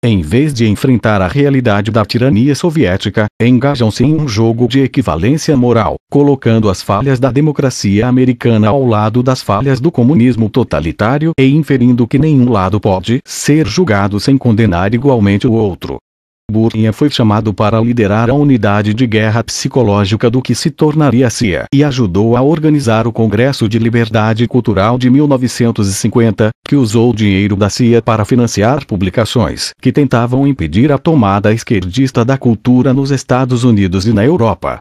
em vez de enfrentar a realidade da tirania soviética, engajam-se em um jogo de equivalência moral, colocando as falhas da democracia americana ao lado das falhas do comunismo totalitário e inferindo que nenhum lado pode ser julgado sem condenar igualmente o outro. Burnia foi chamado para liderar a unidade de guerra psicológica do que se tornaria a CIA é, e ajudou a organizar o Congresso de Liberdade Cultural de 1950, que usou o dinheiro da CIA para financiar publicações que tentavam impedir a tomada esquerdista da cultura nos Estados Unidos e na Europa.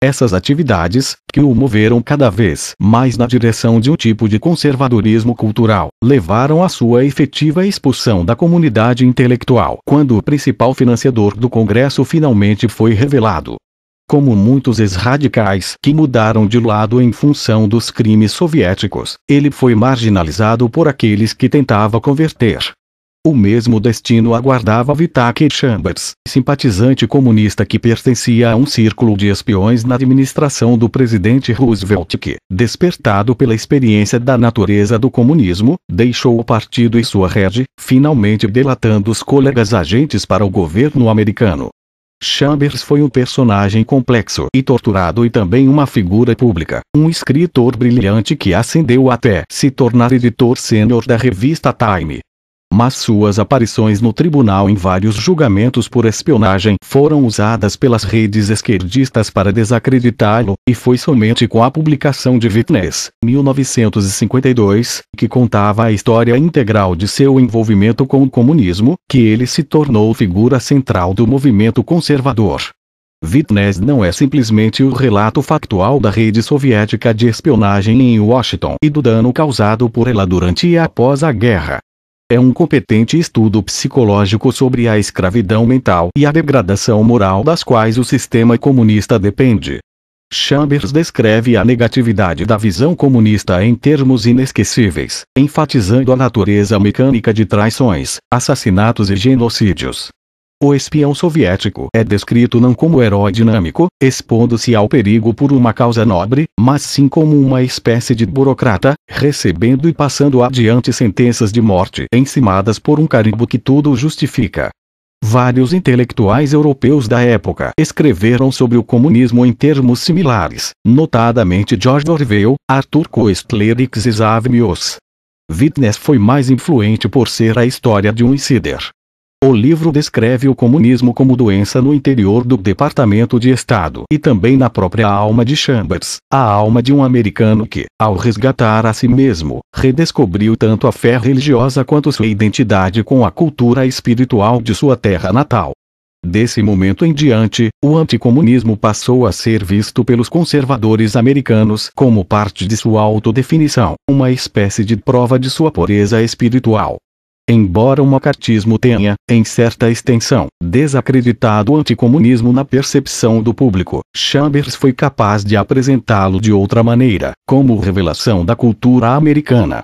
Essas atividades, que o moveram cada vez mais na direção de um tipo de conservadorismo cultural, levaram à sua efetiva expulsão da comunidade intelectual quando o principal financiador do Congresso finalmente foi revelado. Como muitos ex-radicais que mudaram de lado em função dos crimes soviéticos, ele foi marginalizado por aqueles que tentava converter o mesmo destino aguardava Vitak Chambers, simpatizante comunista que pertencia a um círculo de espiões na administração do presidente Roosevelt que, despertado pela experiência da natureza do comunismo, deixou o partido e sua rede, finalmente delatando os colegas agentes para o governo americano. Chambers foi um personagem complexo e torturado e também uma figura pública, um escritor brilhante que ascendeu até se tornar editor sênior da revista Time, mas suas aparições no tribunal em vários julgamentos por espionagem foram usadas pelas redes esquerdistas para desacreditá-lo, e foi somente com a publicação de Witness, 1952, que contava a história integral de seu envolvimento com o comunismo, que ele se tornou figura central do movimento conservador. Witness não é simplesmente o relato factual da rede soviética de espionagem em Washington e do dano causado por ela durante e após a guerra é um competente estudo psicológico sobre a escravidão mental e a degradação moral das quais o sistema comunista depende. Chambers descreve a negatividade da visão comunista em termos inesquecíveis, enfatizando a natureza mecânica de traições, assassinatos e genocídios, o espião soviético é descrito não como herói dinâmico, expondo-se ao perigo por uma causa nobre, mas sim como uma espécie de burocrata, recebendo e passando adiante sentenças de morte encimadas por um carimbo que tudo justifica. Vários intelectuais europeus da época escreveram sobre o comunismo em termos similares, notadamente George Orwell, Arthur Koestler e Ksisav Mios. Witness foi mais influente por ser a história de um insider o livro descreve o comunismo como doença no interior do Departamento de Estado e também na própria alma de Chambers, a alma de um americano que, ao resgatar a si mesmo, redescobriu tanto a fé religiosa quanto sua identidade com a cultura espiritual de sua terra natal. Desse momento em diante, o anticomunismo passou a ser visto pelos conservadores americanos como parte de sua autodefinição, uma espécie de prova de sua pureza espiritual. Embora o macartismo tenha, em certa extensão, desacreditado o anticomunismo na percepção do público, Chambers foi capaz de apresentá-lo de outra maneira, como revelação da cultura americana.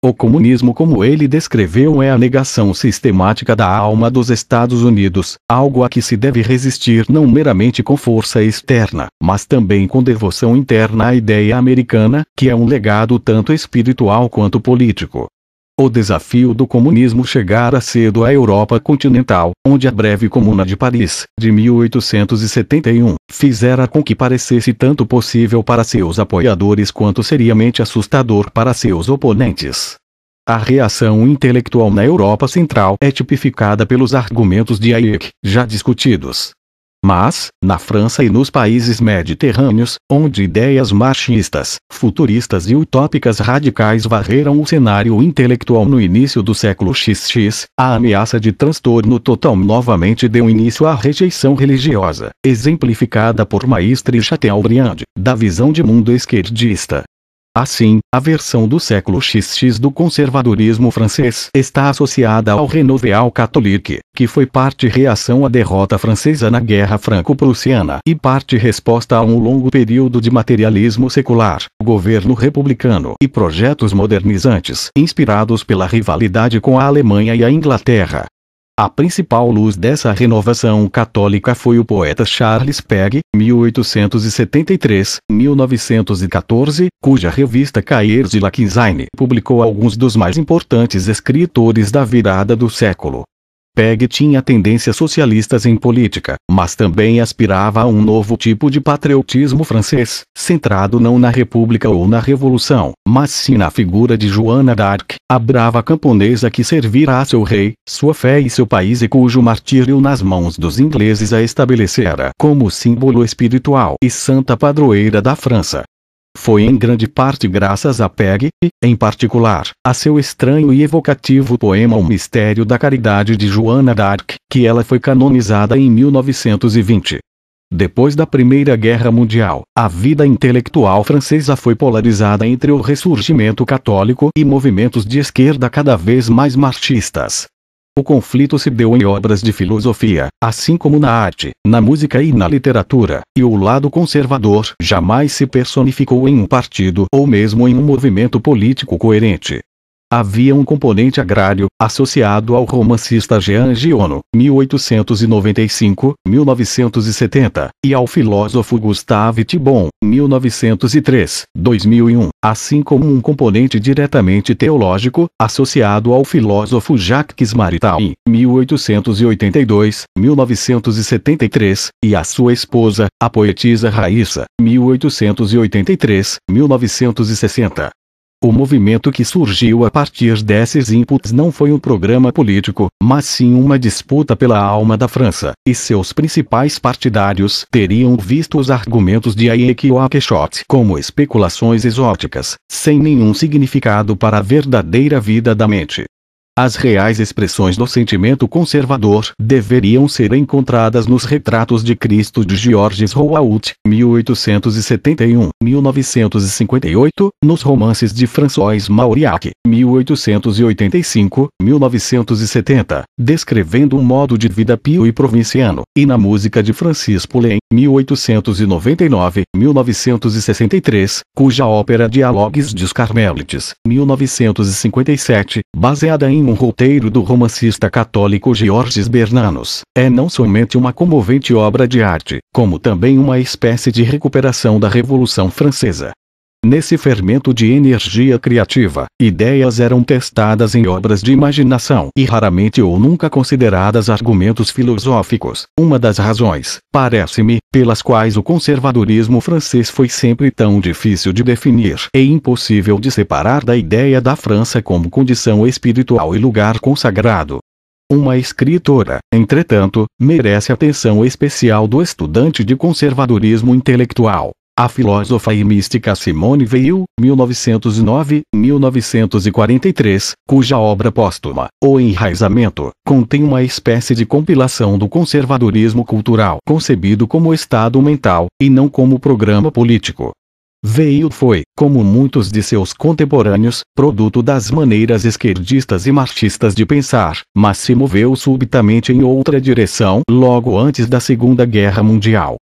O comunismo, como ele descreveu, é a negação sistemática da alma dos Estados Unidos, algo a que se deve resistir não meramente com força externa, mas também com devoção interna à ideia americana, que é um legado tanto espiritual quanto político. O desafio do comunismo chegara cedo à Europa continental, onde a breve Comuna de Paris, de 1871, fizera com que parecesse tanto possível para seus apoiadores quanto seriamente assustador para seus oponentes. A reação intelectual na Europa Central é tipificada pelos argumentos de Hayek, já discutidos mas, na França e nos países mediterrâneos, onde ideias machistas, futuristas e utópicas radicais varreram o cenário intelectual no início do século XX, a ameaça de transtorno total novamente deu início à rejeição religiosa, exemplificada por Maistre Chateaubriand, da visão de mundo esquerdista, Assim, a versão do século XX do conservadorismo francês está associada ao Renouveau Catholique, que foi parte reação à derrota francesa na Guerra Franco-Prussiana e parte resposta a um longo período de materialismo secular, governo republicano e projetos modernizantes inspirados pela rivalidade com a Alemanha e a Inglaterra. A principal luz dessa renovação católica foi o poeta Charles Pegg, 1873-1914, cuja revista Cahiers de la Quinzaine publicou alguns dos mais importantes escritores da virada do século. PEG tinha tendências socialistas em política, mas também aspirava a um novo tipo de patriotismo francês, centrado não na República ou na Revolução, mas sim na figura de Joana d'Arc, a brava camponesa que servirá a seu rei, sua fé e seu país e cujo martírio nas mãos dos ingleses a estabelecera como símbolo espiritual e santa padroeira da França foi em grande parte graças a Peg, em particular, a seu estranho e evocativo poema O Mistério da Caridade de Joana d'Arc, que ela foi canonizada em 1920. Depois da Primeira Guerra Mundial, a vida intelectual francesa foi polarizada entre o ressurgimento católico e movimentos de esquerda cada vez mais marxistas. O conflito se deu em obras de filosofia, assim como na arte, na música e na literatura, e o lado conservador jamais se personificou em um partido ou mesmo em um movimento político coerente. Havia um componente agrário, associado ao romancista Jean Giono, 1895-1970, e ao filósofo Gustave Thibon, 1903-2001, assim como um componente diretamente teológico, associado ao filósofo Jacques Maritain, 1882-1973, e à sua esposa, a poetisa Raíssa, 1883-1960. O movimento que surgiu a partir desses inputs não foi um programa político, mas sim uma disputa pela alma da França, e seus principais partidários teriam visto os argumentos de Hayek e Oakeshott como especulações exóticas, sem nenhum significado para a verdadeira vida da mente. As reais expressões do sentimento conservador deveriam ser encontradas nos retratos de Cristo de Georges Rouault, 1871-1958, nos romances de François Mauriac, 1885-1970, descrevendo um modo de vida pio e provinciano, e na música de Francis Poulenc, 1899-1963, cuja ópera Dialogues dos Carmelites, 1957, baseada em um roteiro do romancista católico Georges Bernanos. É não somente uma comovente obra de arte, como também uma espécie de recuperação da Revolução Francesa. Nesse fermento de energia criativa, ideias eram testadas em obras de imaginação e raramente ou nunca consideradas argumentos filosóficos. Uma das razões, parece-me, pelas quais o conservadorismo francês foi sempre tão difícil de definir e é impossível de separar da ideia da França como condição espiritual e lugar consagrado. Uma escritora, entretanto, merece atenção especial do estudante de conservadorismo intelectual. A filósofa e mística Simone Veil, 1909-1943, cuja obra póstuma, O Enraizamento, contém uma espécie de compilação do conservadorismo cultural concebido como estado mental, e não como programa político. Veil foi, como muitos de seus contemporâneos, produto das maneiras esquerdistas e marxistas de pensar, mas se moveu subitamente em outra direção logo antes da Segunda Guerra Mundial,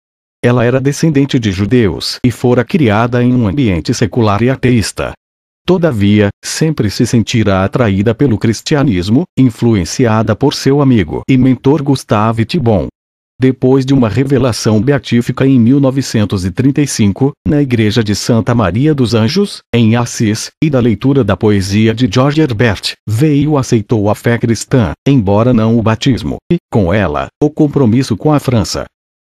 ela era descendente de judeus e fora criada em um ambiente secular e ateísta. Todavia, sempre se sentira atraída pelo cristianismo, influenciada por seu amigo e mentor Gustave Thibon. Depois de uma revelação beatífica em 1935, na Igreja de Santa Maria dos Anjos, em Assis, e da leitura da poesia de George Herbert, veio aceitou a fé cristã, embora não o batismo, e, com ela, o compromisso com a França.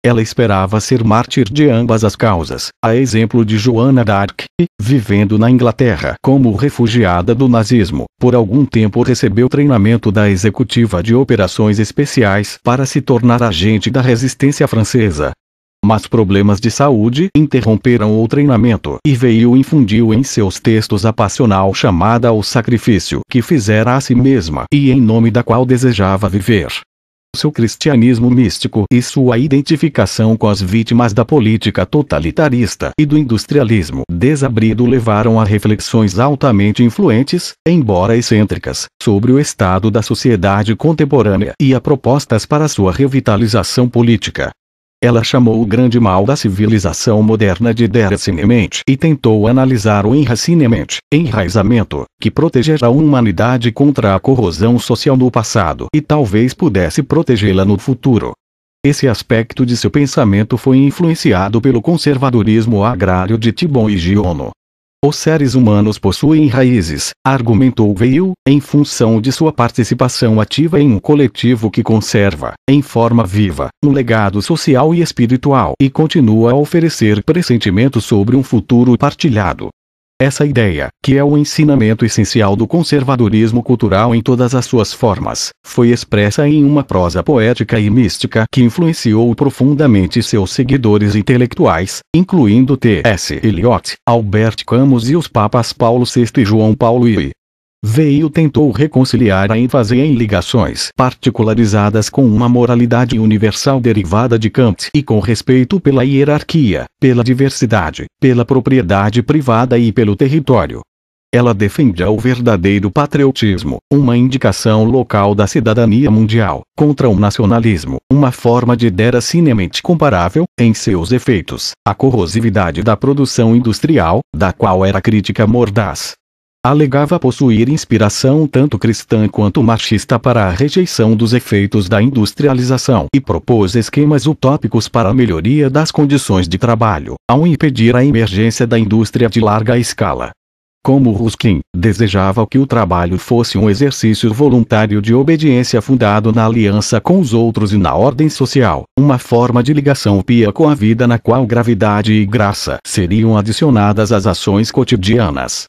Ela esperava ser mártir de ambas as causas, a exemplo de Joana d'Arc, vivendo na Inglaterra como refugiada do nazismo. Por algum tempo recebeu treinamento da executiva de operações especiais para se tornar agente da resistência francesa. Mas problemas de saúde interromperam o treinamento e veio infundiu em seus textos a passional chamada ao sacrifício que fizera a si mesma e em nome da qual desejava viver seu cristianismo místico e sua identificação com as vítimas da política totalitarista e do industrialismo desabrido levaram a reflexões altamente influentes, embora excêntricas, sobre o estado da sociedade contemporânea e a propostas para sua revitalização política. Ela chamou o grande mal da civilização moderna de deracinemente e tentou analisar o enracinemente, enraizamento, que protegerá a humanidade contra a corrosão social no passado e talvez pudesse protegê-la no futuro. Esse aspecto de seu pensamento foi influenciado pelo conservadorismo agrário de Tibon e Giono, os seres humanos possuem raízes, argumentou Veil, em função de sua participação ativa em um coletivo que conserva, em forma viva, um legado social e espiritual e continua a oferecer pressentimentos sobre um futuro partilhado. Essa ideia, que é o ensinamento essencial do conservadorismo cultural em todas as suas formas, foi expressa em uma prosa poética e mística que influenciou profundamente seus seguidores intelectuais, incluindo T. S. Eliot, Albert Camus e os papas Paulo VI e João Paulo I. Veio tentou reconciliar a ênfase em ligações particularizadas com uma moralidade universal derivada de Kant e com respeito pela hierarquia, pela diversidade, pela propriedade privada e pelo território. Ela defende o verdadeiro patriotismo, uma indicação local da cidadania mundial, contra o nacionalismo, uma forma de idera cinemente comparável, em seus efeitos, à corrosividade da produção industrial, da qual era crítica mordaz alegava possuir inspiração tanto cristã quanto marxista para a rejeição dos efeitos da industrialização e propôs esquemas utópicos para a melhoria das condições de trabalho, ao impedir a emergência da indústria de larga escala. Como Ruskin, desejava que o trabalho fosse um exercício voluntário de obediência fundado na aliança com os outros e na ordem social, uma forma de ligação pia com a vida na qual gravidade e graça seriam adicionadas às ações cotidianas.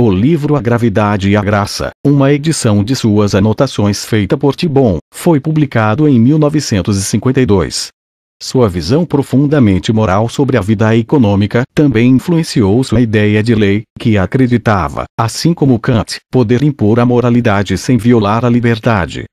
O livro A Gravidade e a Graça, uma edição de suas anotações feita por Tibon, foi publicado em 1952. Sua visão profundamente moral sobre a vida econômica também influenciou sua ideia de lei, que acreditava, assim como Kant, poder impor a moralidade sem violar a liberdade.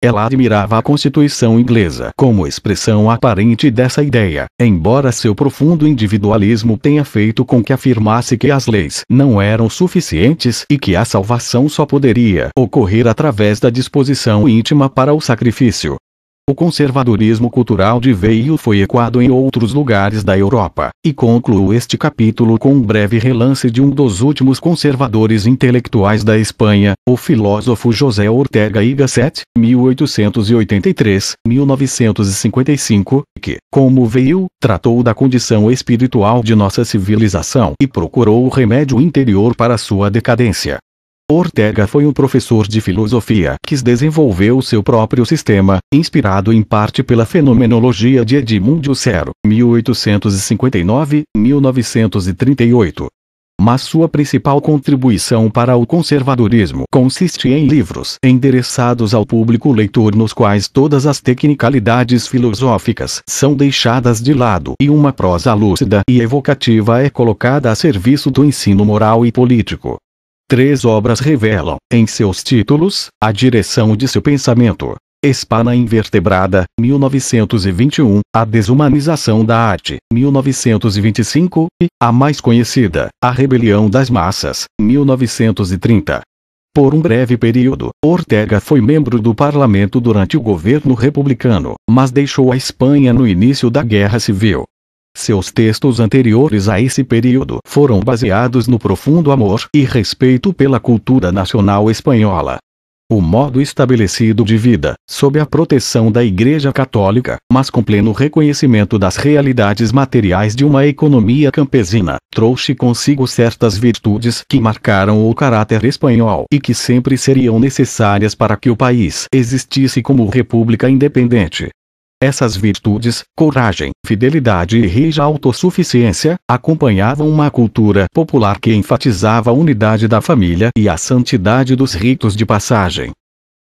Ela admirava a Constituição inglesa como expressão aparente dessa ideia, embora seu profundo individualismo tenha feito com que afirmasse que as leis não eram suficientes e que a salvação só poderia ocorrer através da disposição íntima para o sacrifício. O conservadorismo cultural de Veio foi equado em outros lugares da Europa, e concluo este capítulo com um breve relance de um dos últimos conservadores intelectuais da Espanha, o filósofo José Ortega y Gasset, 1883-1955, que, como Veio, tratou da condição espiritual de nossa civilização e procurou o remédio interior para sua decadência. Ortega foi um professor de filosofia que desenvolveu seu próprio sistema, inspirado em parte pela fenomenologia de Edmund Husserl 1859-1938. Mas sua principal contribuição para o conservadorismo consiste em livros endereçados ao público leitor nos quais todas as tecnicalidades filosóficas são deixadas de lado e uma prosa lúcida e evocativa é colocada a serviço do ensino moral e político. Três obras revelam, em seus títulos, a direção de seu pensamento. Espana Invertebrada, 1921, A Desumanização da Arte, 1925, e, a mais conhecida, A Rebelião das Massas, 1930. Por um breve período, Ortega foi membro do parlamento durante o governo republicano, mas deixou a Espanha no início da Guerra Civil. Seus textos anteriores a esse período foram baseados no profundo amor e respeito pela cultura nacional espanhola. O modo estabelecido de vida, sob a proteção da Igreja Católica, mas com pleno reconhecimento das realidades materiais de uma economia campesina, trouxe consigo certas virtudes que marcaram o caráter espanhol e que sempre seriam necessárias para que o país existisse como república independente. Essas virtudes, coragem, fidelidade e rija autossuficiência, acompanhavam uma cultura popular que enfatizava a unidade da família e a santidade dos ritos de passagem.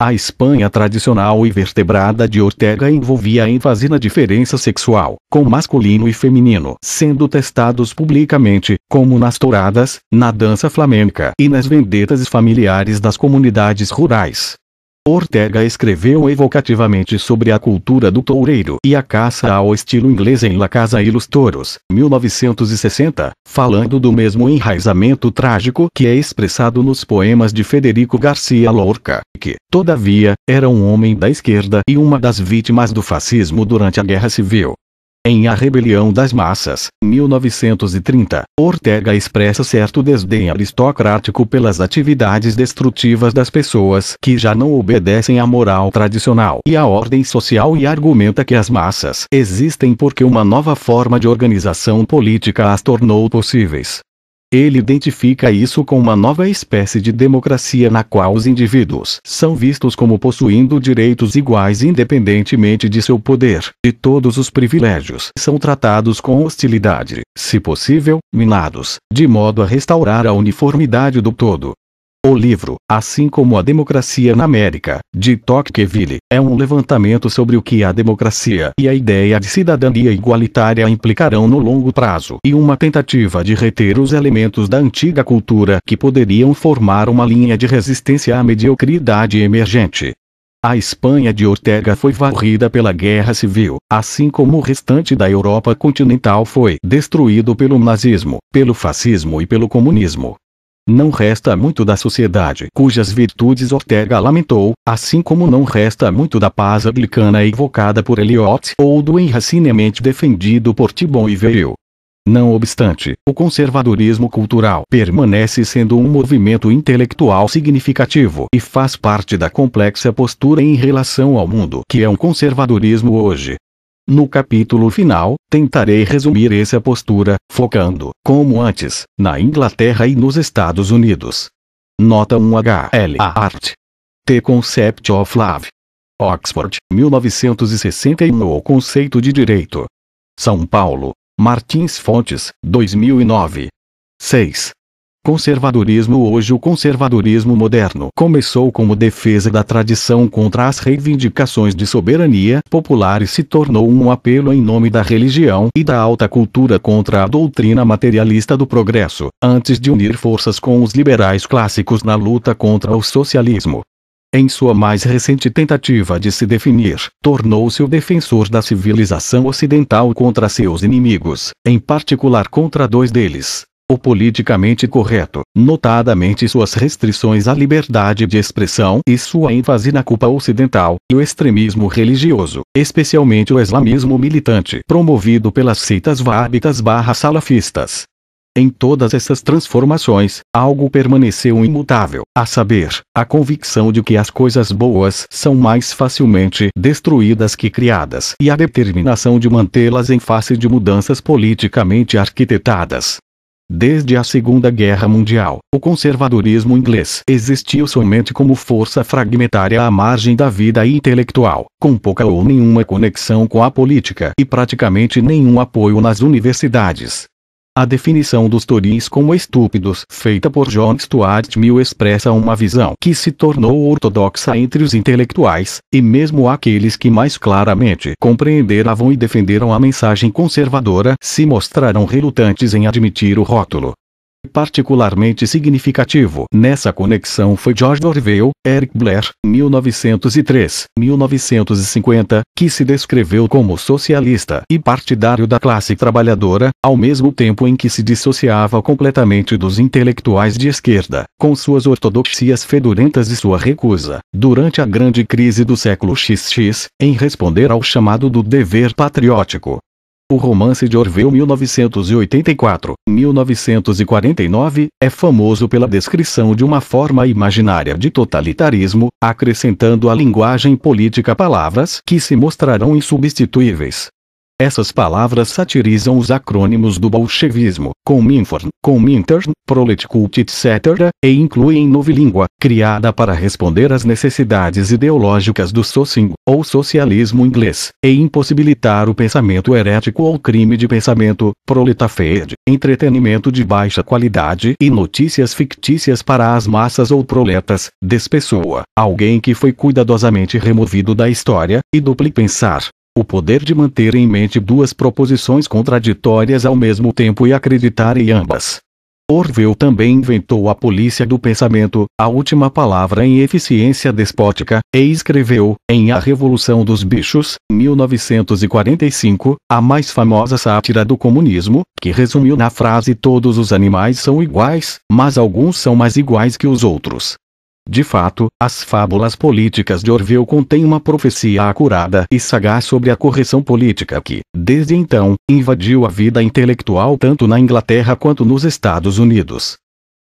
A Espanha tradicional e vertebrada de Ortega envolvia ênfase na diferença sexual, com masculino e feminino sendo testados publicamente, como nas touradas, na dança flamenca e nas vendetas familiares das comunidades rurais. Ortega escreveu evocativamente sobre a cultura do toureiro e a caça ao estilo inglês em La Casa e los Toros, 1960, falando do mesmo enraizamento trágico que é expressado nos poemas de Federico Garcia Lorca, que, todavia, era um homem da esquerda e uma das vítimas do fascismo durante a Guerra Civil. Em A Rebelião das Massas, 1930, Ortega expressa certo desdém aristocrático pelas atividades destrutivas das pessoas que já não obedecem à moral tradicional e à ordem social e argumenta que as massas existem porque uma nova forma de organização política as tornou possíveis. Ele identifica isso com uma nova espécie de democracia na qual os indivíduos são vistos como possuindo direitos iguais independentemente de seu poder, e todos os privilégios são tratados com hostilidade, se possível, minados, de modo a restaurar a uniformidade do todo. O livro, assim como A Democracia na América, de Tocqueville, é um levantamento sobre o que a democracia e a ideia de cidadania igualitária implicarão no longo prazo e uma tentativa de reter os elementos da antiga cultura que poderiam formar uma linha de resistência à mediocridade emergente. A Espanha de Ortega foi varrida pela Guerra Civil, assim como o restante da Europa continental foi destruído pelo nazismo, pelo fascismo e pelo comunismo. Não resta muito da sociedade cujas virtudes Ortega lamentou, assim como não resta muito da paz anglicana evocada por Eliot ou do enracinamento defendido por Tibon e Veil. Não obstante, o conservadorismo cultural permanece sendo um movimento intelectual significativo e faz parte da complexa postura em relação ao mundo que é um conservadorismo hoje. No capítulo final, tentarei resumir essa postura, focando, como antes, na Inglaterra e nos Estados Unidos. Nota 1 HL Art. The Concept of Love. Oxford, 1961 O Conceito de Direito. São Paulo, Martins Fontes, 2009. 6. Conservadorismo Hoje o conservadorismo moderno começou como defesa da tradição contra as reivindicações de soberania popular e se tornou um apelo em nome da religião e da alta cultura contra a doutrina materialista do progresso, antes de unir forças com os liberais clássicos na luta contra o socialismo. Em sua mais recente tentativa de se definir, tornou-se o defensor da civilização ocidental contra seus inimigos, em particular contra dois deles, o politicamente correto, notadamente suas restrições à liberdade de expressão e sua ênfase na culpa ocidental, e o extremismo religioso, especialmente o islamismo militante promovido pelas seitas wahhabitas barra salafistas. Em todas essas transformações, algo permaneceu imutável, a saber, a convicção de que as coisas boas são mais facilmente destruídas que criadas e a determinação de mantê-las em face de mudanças politicamente arquitetadas. Desde a Segunda Guerra Mundial, o conservadorismo inglês existiu somente como força fragmentária à margem da vida intelectual, com pouca ou nenhuma conexão com a política e praticamente nenhum apoio nas universidades. A definição dos Tories como estúpidos, feita por John Stuart Mill, expressa uma visão que se tornou ortodoxa entre os intelectuais, e mesmo aqueles que mais claramente compreenderavam e defenderam a mensagem conservadora se mostraram relutantes em admitir o rótulo. Particularmente significativo nessa conexão foi George Orwell, Eric Blair, 1903-1950, que se descreveu como socialista e partidário da classe trabalhadora, ao mesmo tempo em que se dissociava completamente dos intelectuais de esquerda, com suas ortodoxias fedorentas e sua recusa, durante a grande crise do século XX, em responder ao chamado do dever patriótico, o romance de Orwell 1984-1949 é famoso pela descrição de uma forma imaginária de totalitarismo, acrescentando à linguagem política palavras que se mostrarão insubstituíveis essas palavras satirizam os acrônimos do bolchevismo, Cominform, Comintern, Proletkult etc., e incluem novilíngua, criada para responder às necessidades ideológicas do socing, ou socialismo inglês, e impossibilitar o pensamento herético ou crime de pensamento, proletafede, entretenimento de baixa qualidade e notícias fictícias para as massas ou proletas, despessoa, alguém que foi cuidadosamente removido da história, e duplo pensar, o poder de manter em mente duas proposições contraditórias ao mesmo tempo e acreditar em ambas. Orwell também inventou a polícia do pensamento, a última palavra em eficiência despótica, e escreveu, em A Revolução dos Bichos, 1945, a mais famosa sátira do comunismo, que resumiu na frase: Todos os animais são iguais, mas alguns são mais iguais que os outros. De fato, as fábulas políticas de Orville contêm uma profecia acurada e sagaz sobre a correção política que, desde então, invadiu a vida intelectual tanto na Inglaterra quanto nos Estados Unidos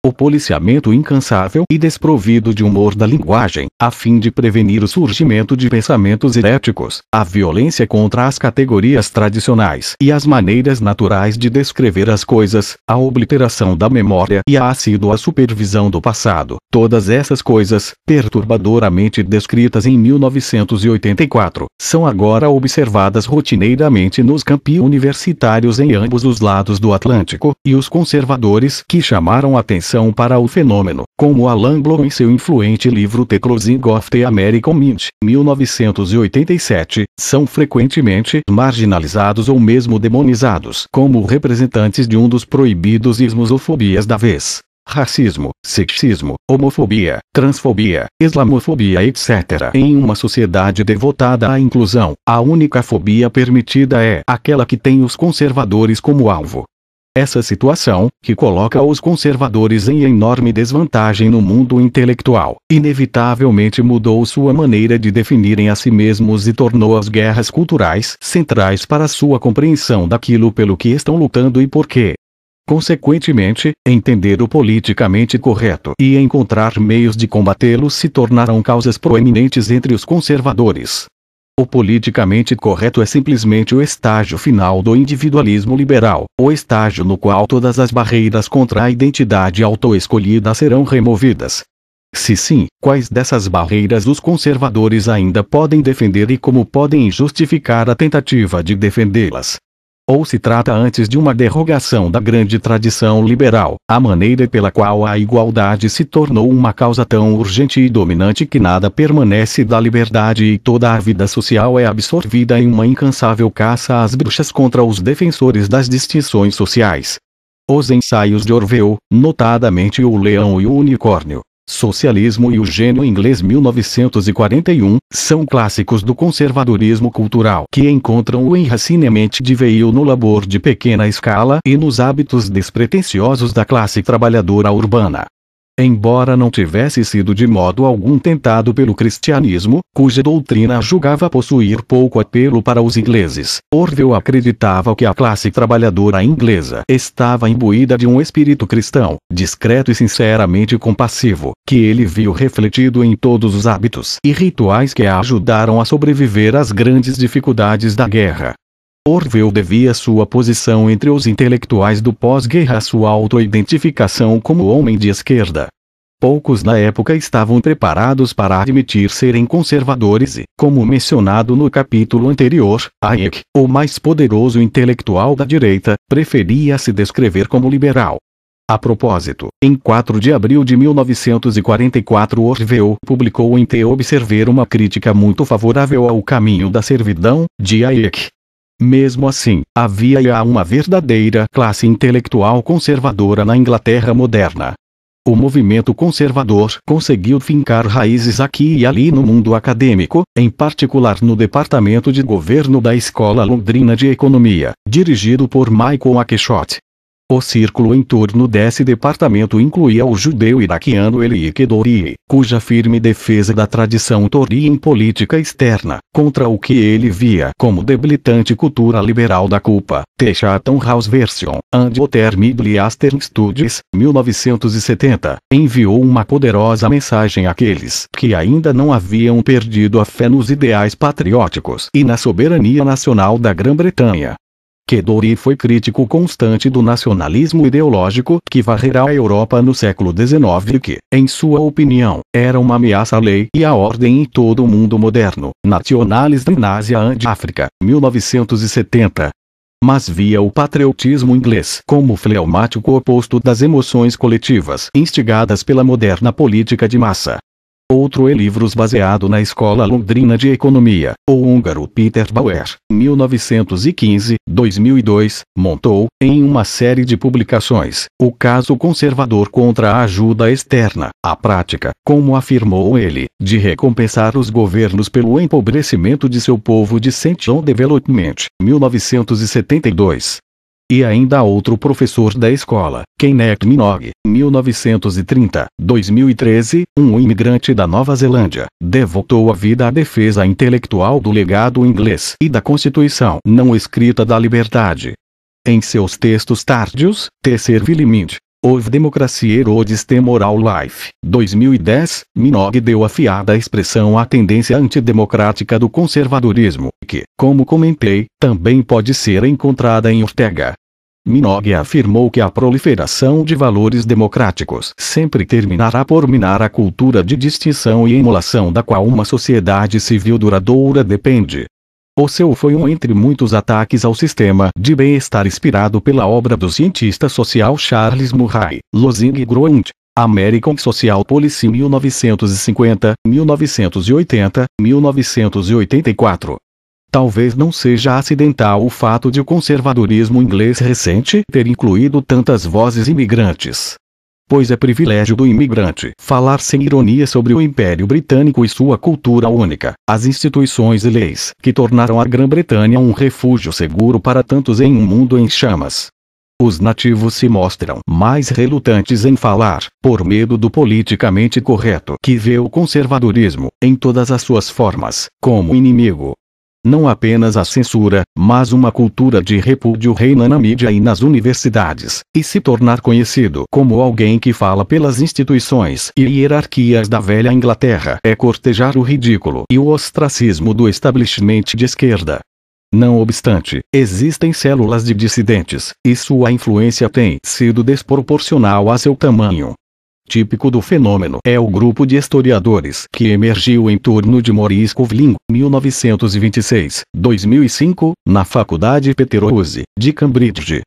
o policiamento incansável e desprovido de humor da linguagem, a fim de prevenir o surgimento de pensamentos heréticos, a violência contra as categorias tradicionais e as maneiras naturais de descrever as coisas, a obliteração da memória e a assídua supervisão do passado. Todas essas coisas, perturbadoramente descritas em 1984, são agora observadas rotineiramente nos campi universitários em ambos os lados do Atlântico, e os conservadores que chamaram atenção explicação para o fenômeno, como Alan Bloom em seu influente livro The Closing of the American Mint, 1987, são frequentemente marginalizados ou mesmo demonizados como representantes de um dos proibidos ismos ou fobias da vez racismo, sexismo, homofobia, transfobia, islamofobia, etc. Em uma sociedade devotada à inclusão, a única fobia permitida é aquela que tem os conservadores como alvo. Essa situação, que coloca os conservadores em enorme desvantagem no mundo intelectual, inevitavelmente mudou sua maneira de definirem a si mesmos e tornou as guerras culturais centrais para sua compreensão daquilo pelo que estão lutando e por quê. Consequentemente, entender o politicamente correto e encontrar meios de combatê-lo se tornaram causas proeminentes entre os conservadores. O politicamente correto é simplesmente o estágio final do individualismo liberal, o estágio no qual todas as barreiras contra a identidade autoescolhida serão removidas. Se sim, quais dessas barreiras os conservadores ainda podem defender e como podem justificar a tentativa de defendê-las? ou se trata antes de uma derrogação da grande tradição liberal, a maneira pela qual a igualdade se tornou uma causa tão urgente e dominante que nada permanece da liberdade e toda a vida social é absorvida em uma incansável caça às bruxas contra os defensores das distinções sociais. Os ensaios de Orwell, notadamente O Leão e o Unicórnio, Socialismo e o Gênio Inglês 1941, são clássicos do conservadorismo cultural que encontram o enracinamento de veio no labor de pequena escala e nos hábitos despretensiosos da classe trabalhadora urbana. Embora não tivesse sido de modo algum tentado pelo cristianismo, cuja doutrina julgava possuir pouco apelo para os ingleses, Orville acreditava que a classe trabalhadora inglesa estava imbuída de um espírito cristão, discreto e sinceramente compassivo, que ele viu refletido em todos os hábitos e rituais que a ajudaram a sobreviver às grandes dificuldades da guerra. Orwell devia sua posição entre os intelectuais do pós-guerra à sua autoidentificação como homem de esquerda. Poucos na época estavam preparados para admitir serem conservadores e, como mencionado no capítulo anterior, Hayek, o mais poderoso intelectual da direita, preferia se descrever como liberal. A propósito, em 4 de abril de 1944 Orwell publicou em The Observer uma crítica muito favorável ao caminho da servidão, de Hayek, mesmo assim, havia já uma verdadeira classe intelectual conservadora na Inglaterra moderna. O movimento conservador conseguiu fincar raízes aqui e ali no mundo acadêmico, em particular no departamento de governo da Escola Londrina de Economia, dirigido por Michael Akechot. O círculo em torno desse departamento incluía o judeu iraquiano Elique Dori, cuja firme defesa da tradição Tori em política externa, contra o que ele via como debilitante cultura liberal da culpa, The Chatham House Version, and Otermid Eastern Studies, 1970, enviou uma poderosa mensagem àqueles que ainda não haviam perdido a fé nos ideais patrióticos e na soberania nacional da Grã-Bretanha. Kedori foi crítico constante do nacionalismo ideológico que varrerá a Europa no século XIX e que, em sua opinião, era uma ameaça à lei e à ordem em todo o mundo moderno. Nacionales na Ásia and África, 1970. Mas via o patriotismo inglês como fleumático oposto das emoções coletivas instigadas pela moderna política de massa. Outro é livros baseado na Escola Londrina de Economia. O húngaro Peter Bauer, 1915-2002, montou, em uma série de publicações, o caso conservador contra a ajuda externa, a prática, como afirmou ele, de recompensar os governos pelo empobrecimento de seu povo de Central Development, 1972. E ainda outro professor da escola, Kenneth Minogue, 1930-2013, um imigrante da Nova Zelândia, devotou a vida à defesa intelectual do legado inglês e da Constituição não escrita da liberdade. Em seus textos tardios, T. Serville of democracia Erodes Temoral Life, 2010, Minogue deu afiada expressão à tendência antidemocrática do conservadorismo, que, como comentei, também pode ser encontrada em Ortega. Minogue afirmou que a proliferação de valores democráticos sempre terminará por minar a cultura de distinção e emulação da qual uma sociedade civil duradoura depende. O seu foi um entre muitos ataques ao sistema de bem-estar inspirado pela obra do cientista social Charles Murray, Losing Ground, American Social Policy 1950, 1980, 1984. Talvez não seja acidental o fato de o conservadorismo inglês recente ter incluído tantas vozes imigrantes pois é privilégio do imigrante falar sem ironia sobre o Império Britânico e sua cultura única, as instituições e leis que tornaram a Grã-Bretanha um refúgio seguro para tantos em um mundo em chamas. Os nativos se mostram mais relutantes em falar, por medo do politicamente correto que vê o conservadorismo, em todas as suas formas, como inimigo, não apenas a censura, mas uma cultura de repúdio reina na mídia e nas universidades, e se tornar conhecido como alguém que fala pelas instituições e hierarquias da velha Inglaterra é cortejar o ridículo e o ostracismo do establishment de esquerda. Não obstante, existem células de dissidentes, e sua influência tem sido desproporcional a seu tamanho. Típico do fenômeno é o grupo de historiadores que emergiu em torno de Maurice Kovling, 1926-2005, na Faculdade Peterose, de Cambridge.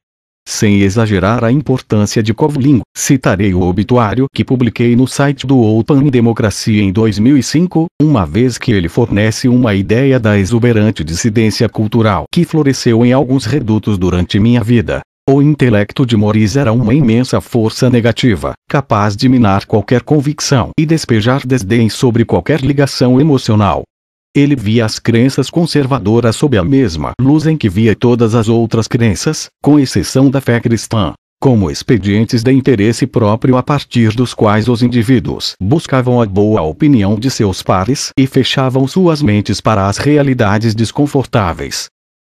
Sem exagerar a importância de Kovling, citarei o obituário que publiquei no site do Open Democracia em 2005, uma vez que ele fornece uma ideia da exuberante dissidência cultural que floresceu em alguns redutos durante minha vida. O intelecto de Morris era uma imensa força negativa, capaz de minar qualquer convicção e despejar desdém sobre qualquer ligação emocional. Ele via as crenças conservadoras sob a mesma luz em que via todas as outras crenças, com exceção da fé cristã, como expedientes de interesse próprio a partir dos quais os indivíduos buscavam a boa opinião de seus pares e fechavam suas mentes para as realidades desconfortáveis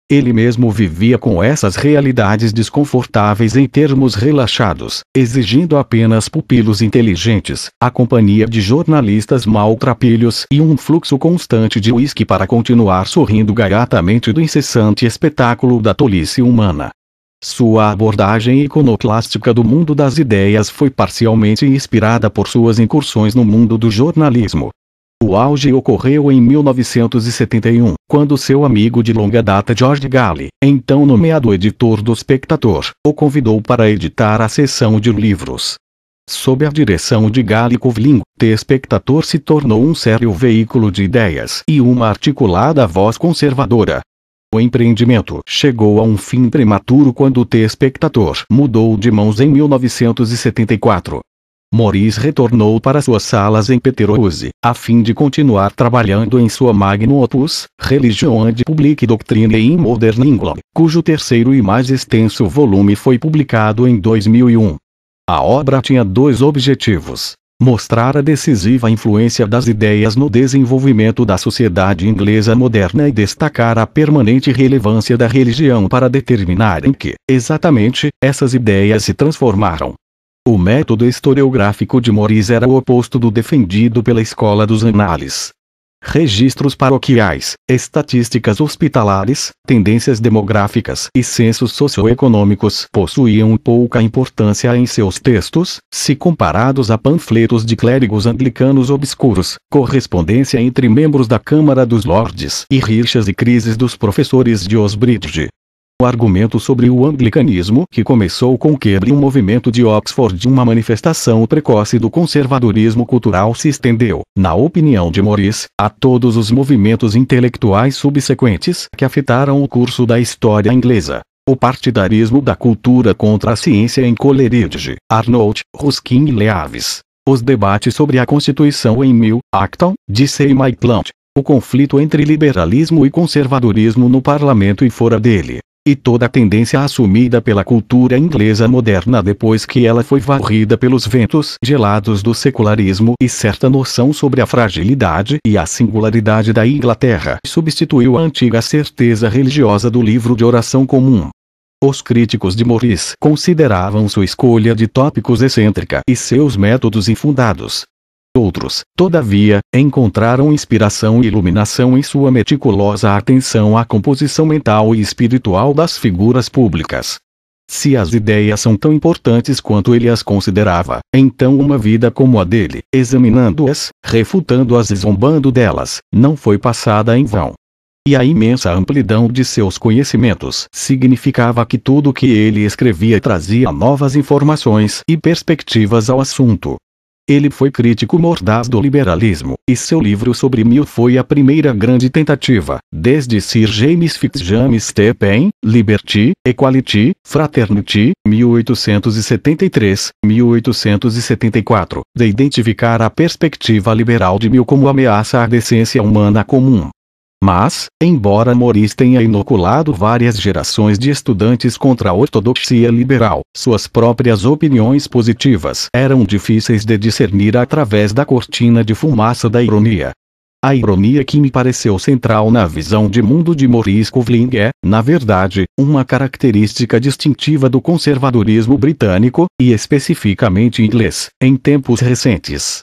ele mesmo vivia com essas realidades desconfortáveis em termos relaxados, exigindo apenas pupilos inteligentes, a companhia de jornalistas maltrapilhos e um fluxo constante de uísque para continuar sorrindo gaiatamente do incessante espetáculo da tolice humana. Sua abordagem iconoclástica do mundo das ideias foi parcialmente inspirada por suas incursões no mundo do jornalismo, o auge ocorreu em 1971, quando seu amigo de longa data George Gale, então nomeado editor do Espectador, o convidou para editar a seção de livros. Sob a direção de Gale Kovling, The Espectador se tornou um sério veículo de ideias e uma articulada voz conservadora. O empreendimento chegou a um fim prematuro quando o espectador mudou de mãos em 1974. Morris retornou para suas salas em Peterhouse, a fim de continuar trabalhando em sua magnum opus, Religion and Public Doctrine in Modern England, cujo terceiro e mais extenso volume foi publicado em 2001. A obra tinha dois objetivos. Mostrar a decisiva influência das ideias no desenvolvimento da sociedade inglesa moderna e destacar a permanente relevância da religião para determinar em que, exatamente, essas ideias se transformaram. O método historiográfico de Maurice era o oposto do defendido pela escola dos Análises. Registros paroquiais, estatísticas hospitalares, tendências demográficas e censos socioeconômicos possuíam pouca importância em seus textos, se comparados a panfletos de clérigos anglicanos obscuros, correspondência entre membros da Câmara dos Lordes e rixas e crises dos professores de Osbridge. O argumento sobre o anglicanismo que começou com o quebre um movimento de Oxford e uma manifestação precoce do conservadorismo cultural se estendeu, na opinião de Morris, a todos os movimentos intelectuais subsequentes que afetaram o curso da história inglesa. O partidarismo da cultura contra a ciência em Coleridge, Arnold, Ruskin e Leaves. Os debates sobre a Constituição em Mill, Acton, disse e Maitland. O conflito entre liberalismo e conservadorismo no parlamento e fora dele e toda a tendência assumida pela cultura inglesa moderna depois que ela foi varrida pelos ventos gelados do secularismo e certa noção sobre a fragilidade e a singularidade da Inglaterra substituiu a antiga certeza religiosa do livro de oração comum. Os críticos de Morris consideravam sua escolha de tópicos excêntrica e seus métodos infundados, outros, todavia, encontraram inspiração e iluminação em sua meticulosa atenção à composição mental e espiritual das figuras públicas. Se as ideias são tão importantes quanto ele as considerava, então uma vida como a dele, examinando-as, refutando-as e zombando delas, não foi passada em vão. E a imensa amplidão de seus conhecimentos significava que tudo o que ele escrevia trazia novas informações e perspectivas ao assunto. Ele foi crítico mordaz do liberalismo, e seu livro sobre Mill foi a primeira grande tentativa, desde Sir James Fitzjames Stephen, Liberty, Equality, Fraternity, 1873, 1874, de identificar a perspectiva liberal de Mill como ameaça à decência humana comum. Mas, embora Morris tenha inoculado várias gerações de estudantes contra a ortodoxia liberal, suas próprias opiniões positivas eram difíceis de discernir através da cortina de fumaça da ironia. A ironia que me pareceu central na visão de mundo de Maurice Kovling é, na verdade, uma característica distintiva do conservadorismo britânico, e especificamente inglês, em tempos recentes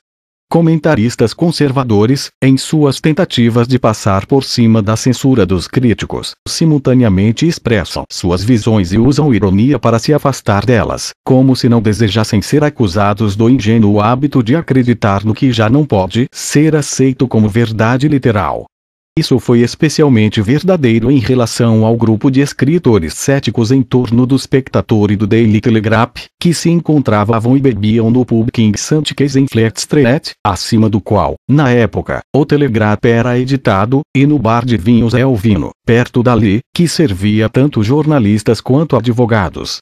comentaristas conservadores, em suas tentativas de passar por cima da censura dos críticos, simultaneamente expressam suas visões e usam ironia para se afastar delas, como se não desejassem ser acusados do ingênuo hábito de acreditar no que já não pode ser aceito como verdade literal. Isso foi especialmente verdadeiro em relação ao grupo de escritores céticos em torno do Spectator e do Daily Telegraph, que se encontravam e bebiam no pub King St. Case em Flat Street, acima do qual, na época, o Telegraph era editado, e no bar de vinhos Elvino, perto dali, que servia tanto jornalistas quanto advogados.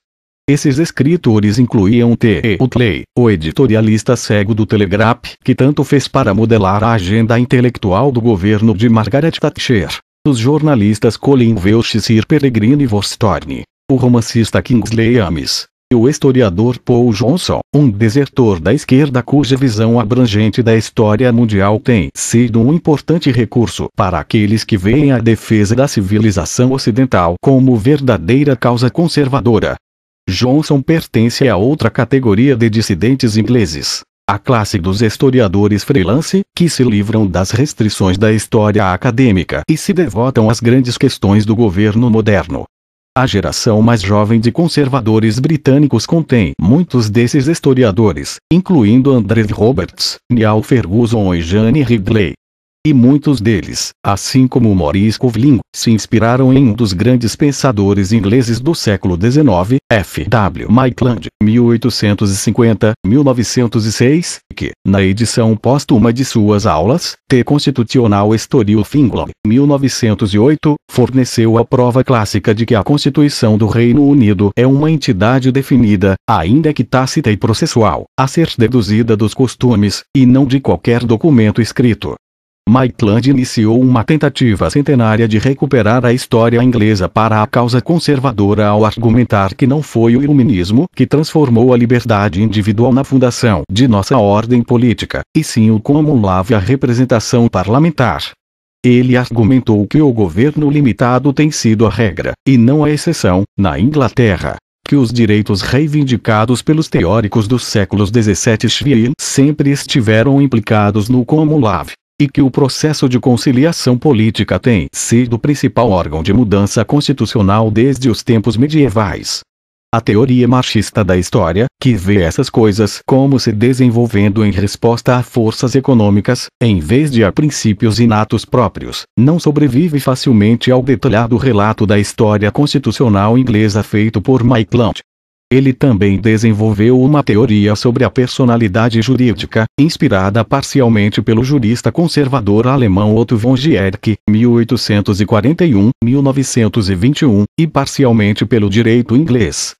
Esses escritores incluíam T. E. Utley, o editorialista cego do Telegraph, que tanto fez para modelar a agenda intelectual do governo de Margaret Thatcher, os jornalistas Colin Welsh e Sir Peregrine Vostorne, o romancista Kingsley Amis, e o historiador Paul Johnson, um desertor da esquerda cuja visão abrangente da história mundial tem sido um importante recurso para aqueles que veem a defesa da civilização ocidental como verdadeira causa conservadora, Johnson pertence a outra categoria de dissidentes ingleses, a classe dos historiadores freelance, que se livram das restrições da história acadêmica e se devotam às grandes questões do governo moderno. A geração mais jovem de conservadores britânicos contém muitos desses historiadores, incluindo Andrew Roberts, Neil Ferguson e Jane Ridley. E muitos deles, assim como Maurice Coughlin, se inspiraram em um dos grandes pensadores ingleses do século XIX, F. W. Maitland, 1850-1906, que, na edição póstuma de suas aulas, The Constitutional History of England, 1908, forneceu a prova clássica de que a Constituição do Reino Unido é uma entidade definida, ainda que tácita e processual, a ser deduzida dos costumes, e não de qualquer documento escrito. Maitland iniciou uma tentativa centenária de recuperar a história inglesa para a causa conservadora ao argumentar que não foi o iluminismo que transformou a liberdade individual na fundação de nossa ordem política, e sim o a representação parlamentar. Ele argumentou que o governo limitado tem sido a regra, e não a exceção, na Inglaterra que os direitos reivindicados pelos teóricos dos séculos 17 e 18 sempre estiveram implicados no law e que o processo de conciliação política tem sido o principal órgão de mudança constitucional desde os tempos medievais. A teoria marxista da história, que vê essas coisas como se desenvolvendo em resposta a forças econômicas, em vez de a princípios inatos próprios, não sobrevive facilmente ao detalhado relato da história constitucional inglesa feito por Mike Maitland, ele também desenvolveu uma teoria sobre a personalidade jurídica, inspirada parcialmente pelo jurista conservador alemão Otto von Gierke 1841-1921, e parcialmente pelo direito inglês.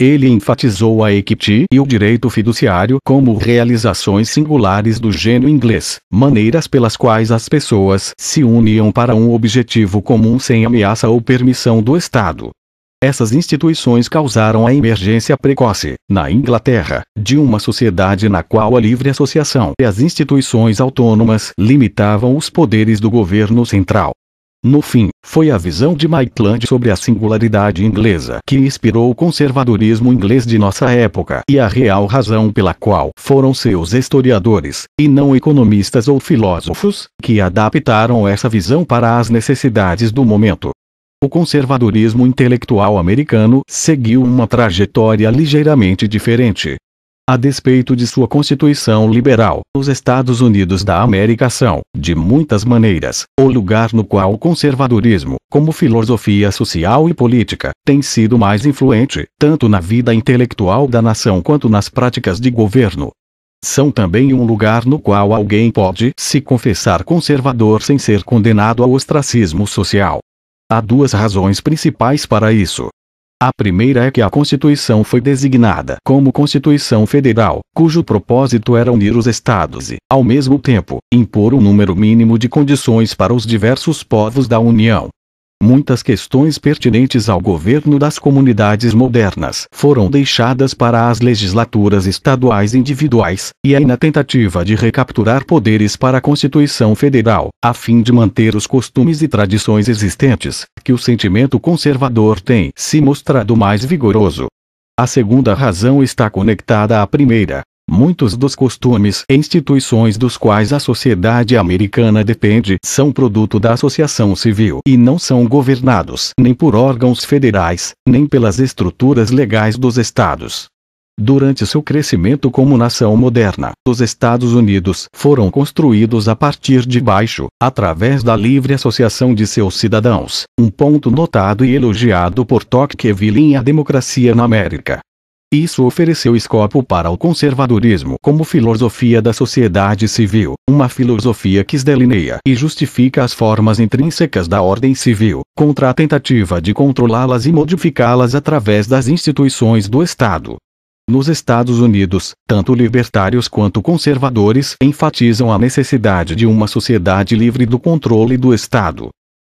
Ele enfatizou a equity e o direito fiduciário como realizações singulares do gênio inglês, maneiras pelas quais as pessoas se uniam para um objetivo comum sem ameaça ou permissão do Estado. Essas instituições causaram a emergência precoce, na Inglaterra, de uma sociedade na qual a livre associação e as instituições autônomas limitavam os poderes do governo central. No fim, foi a visão de Maitland sobre a singularidade inglesa que inspirou o conservadorismo inglês de nossa época e a real razão pela qual foram seus historiadores, e não economistas ou filósofos, que adaptaram essa visão para as necessidades do momento. O conservadorismo intelectual americano seguiu uma trajetória ligeiramente diferente. A despeito de sua constituição liberal, os Estados Unidos da América são, de muitas maneiras, o lugar no qual o conservadorismo, como filosofia social e política, tem sido mais influente, tanto na vida intelectual da nação quanto nas práticas de governo. São também um lugar no qual alguém pode se confessar conservador sem ser condenado ao ostracismo social. Há duas razões principais para isso. A primeira é que a Constituição foi designada como Constituição Federal, cujo propósito era unir os estados e, ao mesmo tempo, impor um número mínimo de condições para os diversos povos da União muitas questões pertinentes ao governo das comunidades modernas foram deixadas para as legislaturas estaduais individuais, e aí é na tentativa de recapturar poderes para a Constituição Federal, a fim de manter os costumes e tradições existentes, que o sentimento conservador tem se mostrado mais vigoroso. A segunda razão está conectada à primeira, Muitos dos costumes e instituições dos quais a sociedade americana depende são produto da associação civil e não são governados nem por órgãos federais, nem pelas estruturas legais dos estados. Durante seu crescimento como nação moderna, os Estados Unidos foram construídos a partir de baixo, através da livre associação de seus cidadãos, um ponto notado e elogiado por Tocqueville em A Democracia na América. Isso ofereceu escopo para o conservadorismo como filosofia da sociedade civil, uma filosofia que delineia e justifica as formas intrínsecas da ordem civil, contra a tentativa de controlá-las e modificá-las através das instituições do Estado. Nos Estados Unidos, tanto libertários quanto conservadores enfatizam a necessidade de uma sociedade livre do controle do Estado,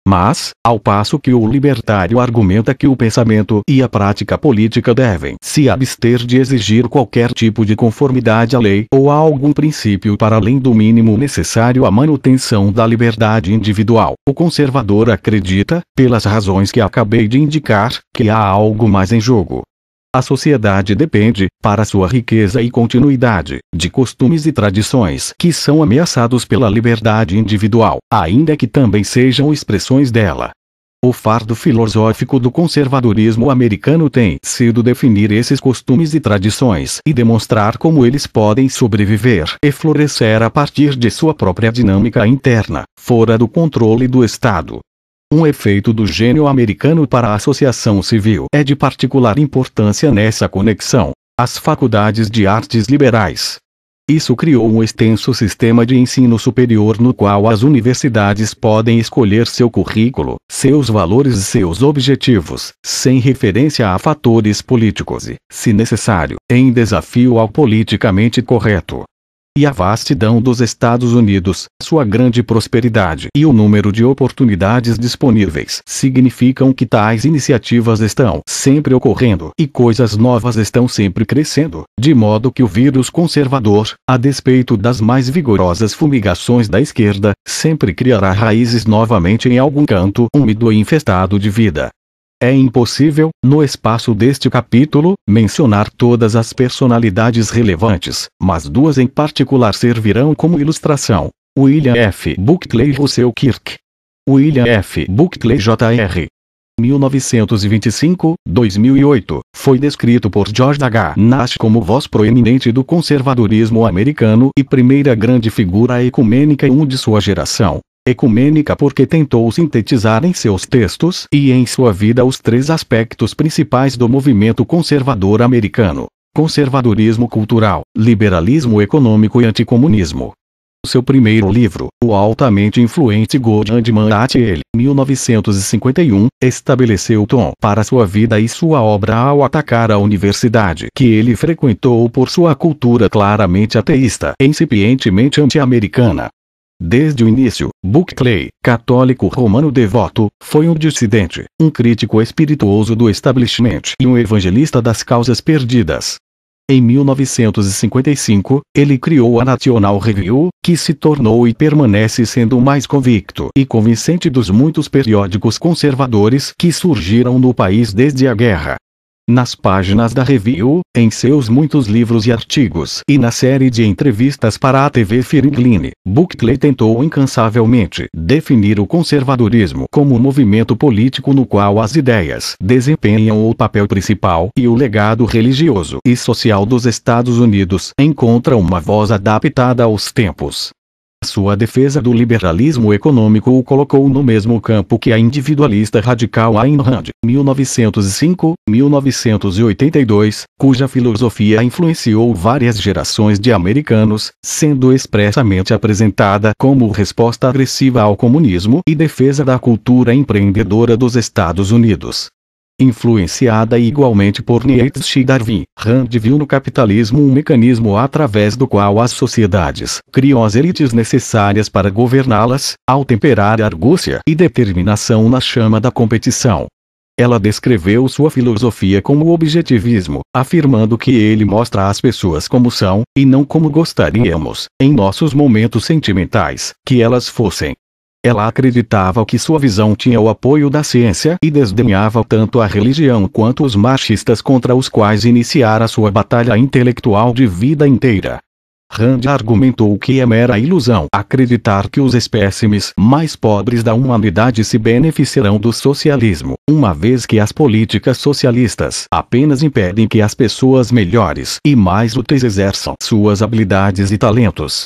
mas, ao passo que o libertário argumenta que o pensamento e a prática política devem se abster de exigir qualquer tipo de conformidade à lei ou a algum princípio para além do mínimo necessário à manutenção da liberdade individual, o conservador acredita, pelas razões que acabei de indicar, que há algo mais em jogo. A sociedade depende, para sua riqueza e continuidade, de costumes e tradições que são ameaçados pela liberdade individual, ainda que também sejam expressões dela. O fardo filosófico do conservadorismo americano tem sido definir esses costumes e tradições e demonstrar como eles podem sobreviver e florescer a partir de sua própria dinâmica interna, fora do controle do Estado. Um efeito do gênio americano para a associação civil é de particular importância nessa conexão: as faculdades de artes liberais. Isso criou um extenso sistema de ensino superior no qual as universidades podem escolher seu currículo, seus valores e seus objetivos, sem referência a fatores políticos e, se necessário, em desafio ao politicamente correto e a vastidão dos Estados Unidos, sua grande prosperidade e o número de oportunidades disponíveis significam que tais iniciativas estão sempre ocorrendo e coisas novas estão sempre crescendo, de modo que o vírus conservador, a despeito das mais vigorosas fumigações da esquerda, sempre criará raízes novamente em algum canto úmido e infestado de vida. É impossível, no espaço deste capítulo, mencionar todas as personalidades relevantes, mas duas em particular servirão como ilustração. William F. Buckley e Russell Kirk. William F. Buckley Jr. 1925-2008, foi descrito por George H. Nash como voz proeminente do conservadorismo americano e primeira grande figura ecumênica e um de sua geração ecumênica porque tentou sintetizar em seus textos e em sua vida os três aspectos principais do movimento conservador americano: conservadorismo cultural, liberalismo econômico e anticomunismo. Seu primeiro livro, o altamente influente Gordon de Manatiel, 1951, estabeleceu o tom para sua vida e sua obra ao atacar a universidade que ele frequentou por sua cultura claramente ateísta e incipientemente anti-americana. Desde o início, Buckley, católico romano devoto, foi um dissidente, um crítico espirituoso do establishment e um evangelista das causas perdidas. Em 1955, ele criou a National Review, que se tornou e permanece sendo o mais convicto e convincente dos muitos periódicos conservadores que surgiram no país desde a guerra nas páginas da Review, em seus muitos livros e artigos e na série de entrevistas para a TV Firingline, Buckley tentou incansavelmente definir o conservadorismo como um movimento político no qual as ideias desempenham o papel principal e o legado religioso e social dos Estados Unidos encontra uma voz adaptada aos tempos. Sua defesa do liberalismo econômico o colocou no mesmo campo que a individualista radical Ayn Rand, 1905-1982, cuja filosofia influenciou várias gerações de americanos, sendo expressamente apresentada como resposta agressiva ao comunismo e defesa da cultura empreendedora dos Estados Unidos. Influenciada igualmente por Nietzsche e Darwin, Rand viu no capitalismo um mecanismo através do qual as sociedades criam as elites necessárias para governá-las, ao temperar a argúcia e determinação na chama da competição. Ela descreveu sua filosofia como objetivismo, afirmando que ele mostra as pessoas como são, e não como gostaríamos, em nossos momentos sentimentais, que elas fossem. Ela acreditava que sua visão tinha o apoio da ciência e desdenhava tanto a religião quanto os marxistas contra os quais iniciara sua batalha intelectual de vida inteira. Rand argumentou que é mera ilusão acreditar que os espécimes mais pobres da humanidade se beneficiarão do socialismo, uma vez que as políticas socialistas apenas impedem que as pessoas melhores e mais úteis exerçam suas habilidades e talentos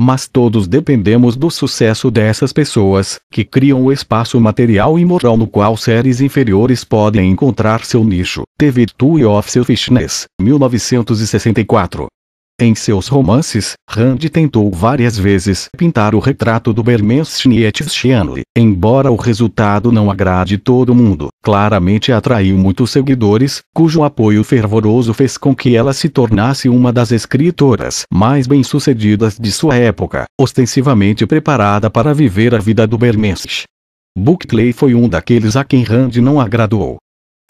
mas todos dependemos do sucesso dessas pessoas, que criam o espaço material e moral no qual seres inferiores podem encontrar seu nicho. TV Two of Selfishness, 1964. Em seus romances, Rand tentou várias vezes pintar o retrato do Bermenschniet Schianli, embora o resultado não agrade todo mundo. Claramente atraiu muitos seguidores, cujo apoio fervoroso fez com que ela se tornasse uma das escritoras mais bem-sucedidas de sua época, ostensivamente preparada para viver a vida do Bermensch. Buckley foi um daqueles a quem Rand não agradou.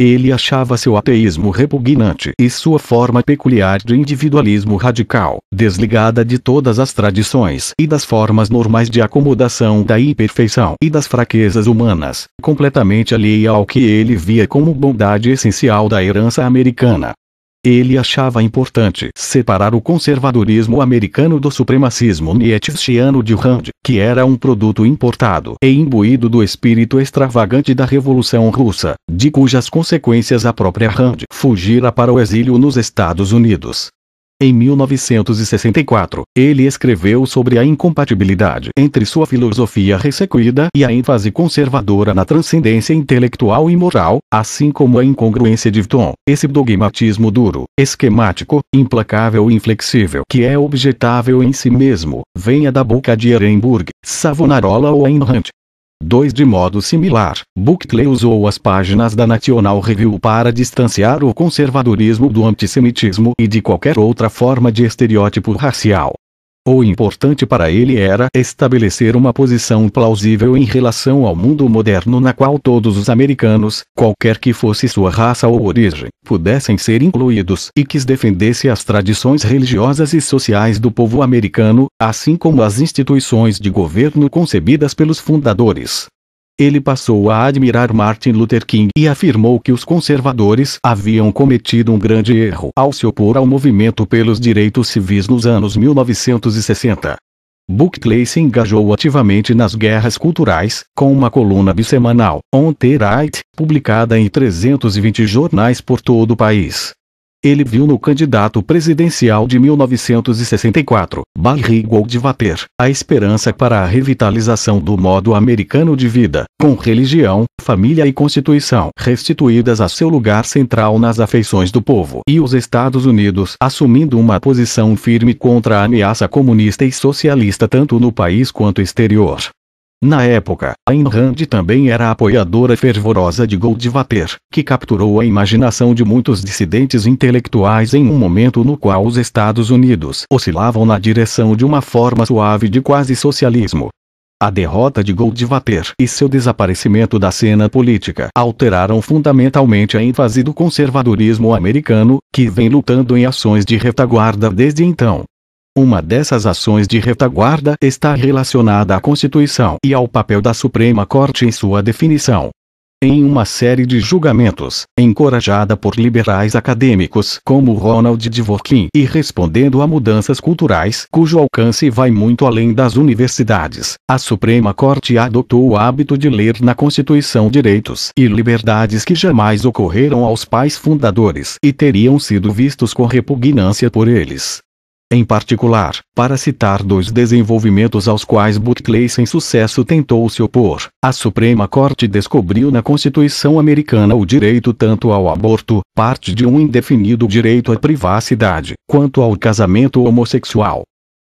Ele achava seu ateísmo repugnante e sua forma peculiar de individualismo radical, desligada de todas as tradições e das formas normais de acomodação da imperfeição e das fraquezas humanas, completamente alheia ao que ele via como bondade essencial da herança americana. Ele achava importante separar o conservadorismo americano do supremacismo nietzscheano de Rand, que era um produto importado e imbuído do espírito extravagante da Revolução Russa, de cujas consequências a própria Rand fugira para o exílio nos Estados Unidos. Em 1964, ele escreveu sobre a incompatibilidade entre sua filosofia ressequida e a ênfase conservadora na transcendência intelectual e moral, assim como a incongruência de Tom, esse dogmatismo duro, esquemático, implacável e inflexível que é objetável em si mesmo, venha da boca de Ehrenburg, Savonarola ou Ayn Rand, 2. De modo similar, Buckley usou as páginas da National Review para distanciar o conservadorismo do antissemitismo e de qualquer outra forma de estereótipo racial. O importante para ele era estabelecer uma posição plausível em relação ao mundo moderno na qual todos os americanos, qualquer que fosse sua raça ou origem, pudessem ser incluídos e que defendesse as tradições religiosas e sociais do povo americano, assim como as instituições de governo concebidas pelos fundadores. Ele passou a admirar Martin Luther King e afirmou que os conservadores haviam cometido um grande erro ao se opor ao movimento pelos direitos civis nos anos 1960. Buckley se engajou ativamente nas guerras culturais, com uma coluna bissemanal, On the Right, publicada em 320 jornais por todo o país. Ele viu no candidato presidencial de 1964, Barry Goldwater, a esperança para a revitalização do modo americano de vida, com religião, família e constituição restituídas a seu lugar central nas afeições do povo e os Estados Unidos assumindo uma posição firme contra a ameaça comunista e socialista tanto no país quanto exterior. Na época, Ayn Rand também era apoiadora fervorosa de Goldwater, que capturou a imaginação de muitos dissidentes intelectuais em um momento no qual os Estados Unidos oscilavam na direção de uma forma suave de quase socialismo. A derrota de Goldwater e seu desaparecimento da cena política alteraram fundamentalmente a ênfase do conservadorismo americano, que vem lutando em ações de retaguarda desde então. Uma dessas ações de retaguarda está relacionada à Constituição e ao papel da Suprema Corte em sua definição. Em uma série de julgamentos, encorajada por liberais acadêmicos como Ronald Dworkin e respondendo a mudanças culturais cujo alcance vai muito além das universidades, a Suprema Corte adotou o hábito de ler na Constituição direitos e liberdades que jamais ocorreram aos pais fundadores e teriam sido vistos com repugnância por eles em particular, para citar dois desenvolvimentos aos quais Buckley sem sucesso tentou se opor. A Suprema Corte descobriu na Constituição americana o direito tanto ao aborto, parte de um indefinido direito à privacidade, quanto ao casamento homossexual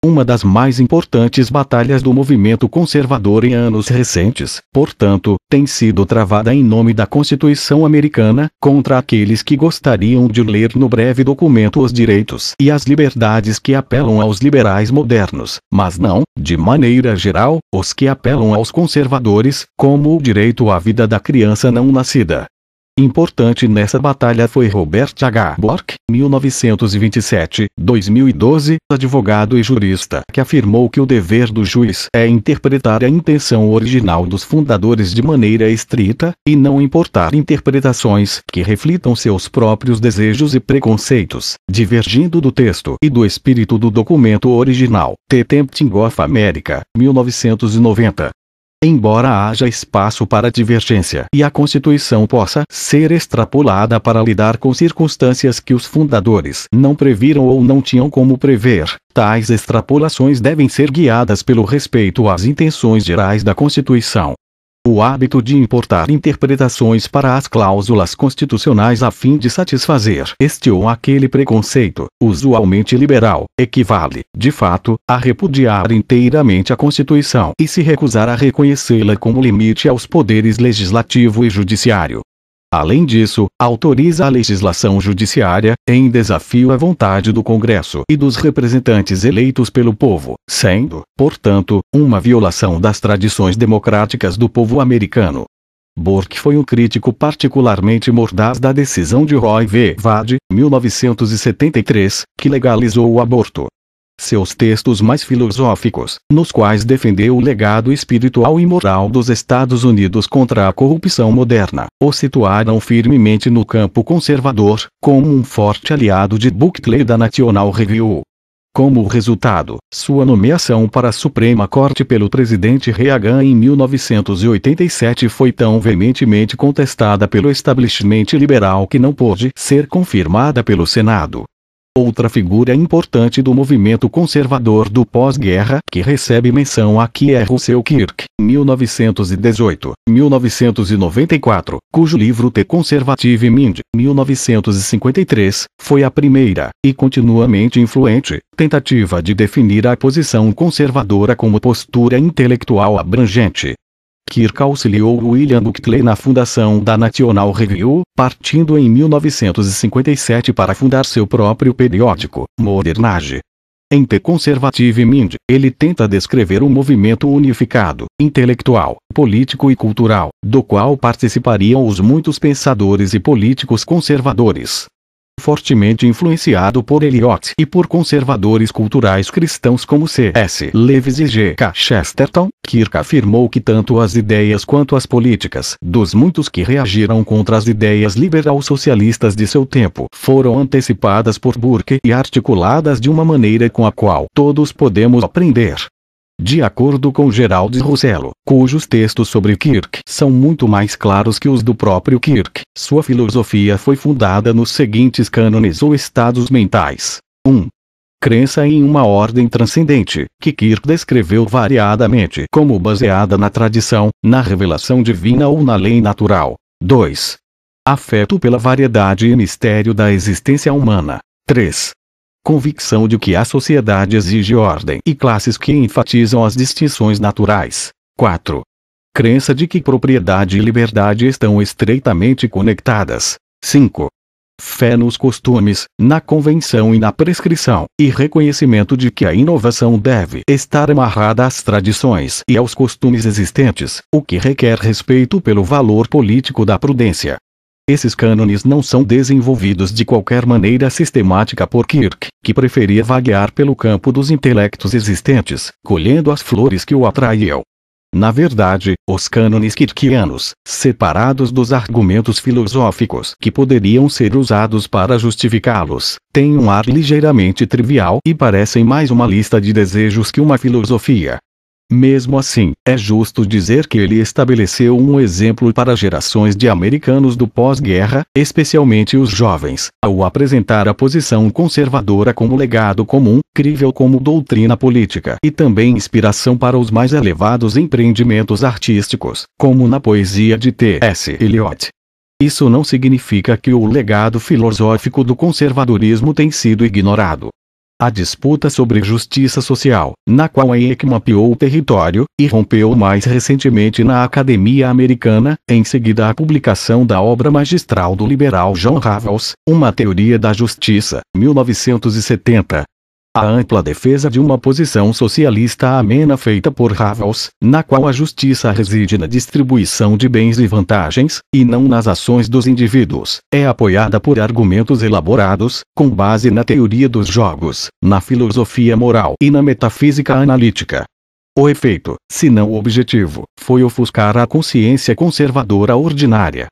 uma das mais importantes batalhas do movimento conservador em anos recentes, portanto, tem sido travada em nome da Constituição Americana, contra aqueles que gostariam de ler no breve documento os direitos e as liberdades que apelam aos liberais modernos, mas não, de maneira geral, os que apelam aos conservadores, como o direito à vida da criança não nascida, Importante nessa batalha foi Robert H. Bork, 1927-2012, advogado e jurista que afirmou que o dever do juiz é interpretar a intenção original dos fundadores de maneira estrita, e não importar interpretações que reflitam seus próprios desejos e preconceitos, divergindo do texto e do espírito do documento original. The Tempting of America, 1990 embora haja espaço para divergência e a Constituição possa ser extrapolada para lidar com circunstâncias que os fundadores não previram ou não tinham como prever, tais extrapolações devem ser guiadas pelo respeito às intenções gerais da Constituição o hábito de importar interpretações para as cláusulas constitucionais a fim de satisfazer este ou aquele preconceito, usualmente liberal, equivale, de fato, a repudiar inteiramente a Constituição e se recusar a reconhecê-la como limite aos poderes legislativo e judiciário. Além disso, autoriza a legislação judiciária, em desafio à vontade do Congresso e dos representantes eleitos pelo povo, sendo, portanto, uma violação das tradições democráticas do povo americano. Bork foi um crítico particularmente mordaz da decisão de Roy v. Wade, 1973, que legalizou o aborto seus textos mais filosóficos, nos quais defendeu o legado espiritual e moral dos Estados Unidos contra a corrupção moderna, o situaram firmemente no campo conservador, como um forte aliado de Buckley da National Review. Como resultado, sua nomeação para a Suprema Corte pelo presidente Reagan em 1987 foi tão veementemente contestada pelo establishment liberal que não pôde ser confirmada pelo Senado. Outra figura importante do movimento conservador do pós-guerra que recebe menção aqui é Russell Kirk, 1918-1994, cujo livro The Conservative Mind, 1953, foi a primeira, e continuamente influente, tentativa de definir a posição conservadora como postura intelectual abrangente, Kirk auxiliou William Buckley na fundação da National Review, partindo em 1957 para fundar seu próprio periódico, Modernage. Em The Conservative Mind, ele tenta descrever um movimento unificado, intelectual, político e cultural, do qual participariam os muitos pensadores e políticos conservadores fortemente influenciado por Eliot e por conservadores culturais cristãos como C.S. Lewis e G.K. Chesterton, Kirk afirmou que tanto as ideias quanto as políticas dos muitos que reagiram contra as ideias liberal-socialistas de seu tempo foram antecipadas por Burke e articuladas de uma maneira com a qual todos podemos aprender de acordo com Gerald Rossello, cujos textos sobre Kirk são muito mais claros que os do próprio Kirk. Sua filosofia foi fundada nos seguintes cânones ou estados mentais. 1. crença em uma ordem transcendente, que Kirk descreveu variadamente como baseada na tradição, na revelação divina ou na lei natural. 2. Afeto pela variedade e mistério da existência humana. 3 convicção de que a sociedade exige ordem e classes que enfatizam as distinções naturais. 4. Crença de que propriedade e liberdade estão estreitamente conectadas. 5. Fé nos costumes, na convenção e na prescrição, e reconhecimento de que a inovação deve estar amarrada às tradições e aos costumes existentes, o que requer respeito pelo valor político da prudência. Esses cânones não são desenvolvidos de qualquer maneira sistemática por Kirk, que preferia vaguear pelo campo dos intelectos existentes, colhendo as flores que o atraíam. Na verdade, os cânones kirkianos, separados dos argumentos filosóficos que poderiam ser usados para justificá-los, têm um ar ligeiramente trivial e parecem mais uma lista de desejos que uma filosofia, mesmo assim, é justo dizer que ele estabeleceu um exemplo para gerações de americanos do pós-guerra, especialmente os jovens, ao apresentar a posição conservadora como legado comum, crível como doutrina política e também inspiração para os mais elevados empreendimentos artísticos, como na poesia de T.S. Eliot. Isso não significa que o legado filosófico do conservadorismo tem sido ignorado, a disputa sobre justiça social, na qual a IEC mapeou o território, e rompeu mais recentemente na Academia Americana, em seguida à publicação da obra magistral do liberal John Rawls, Uma Teoria da Justiça, 1970, a ampla defesa de uma posição socialista amena feita por Rawls, na qual a justiça reside na distribuição de bens e vantagens, e não nas ações dos indivíduos, é apoiada por argumentos elaborados, com base na teoria dos jogos, na filosofia moral e na metafísica analítica. O efeito, se não o objetivo, foi ofuscar a consciência conservadora ordinária,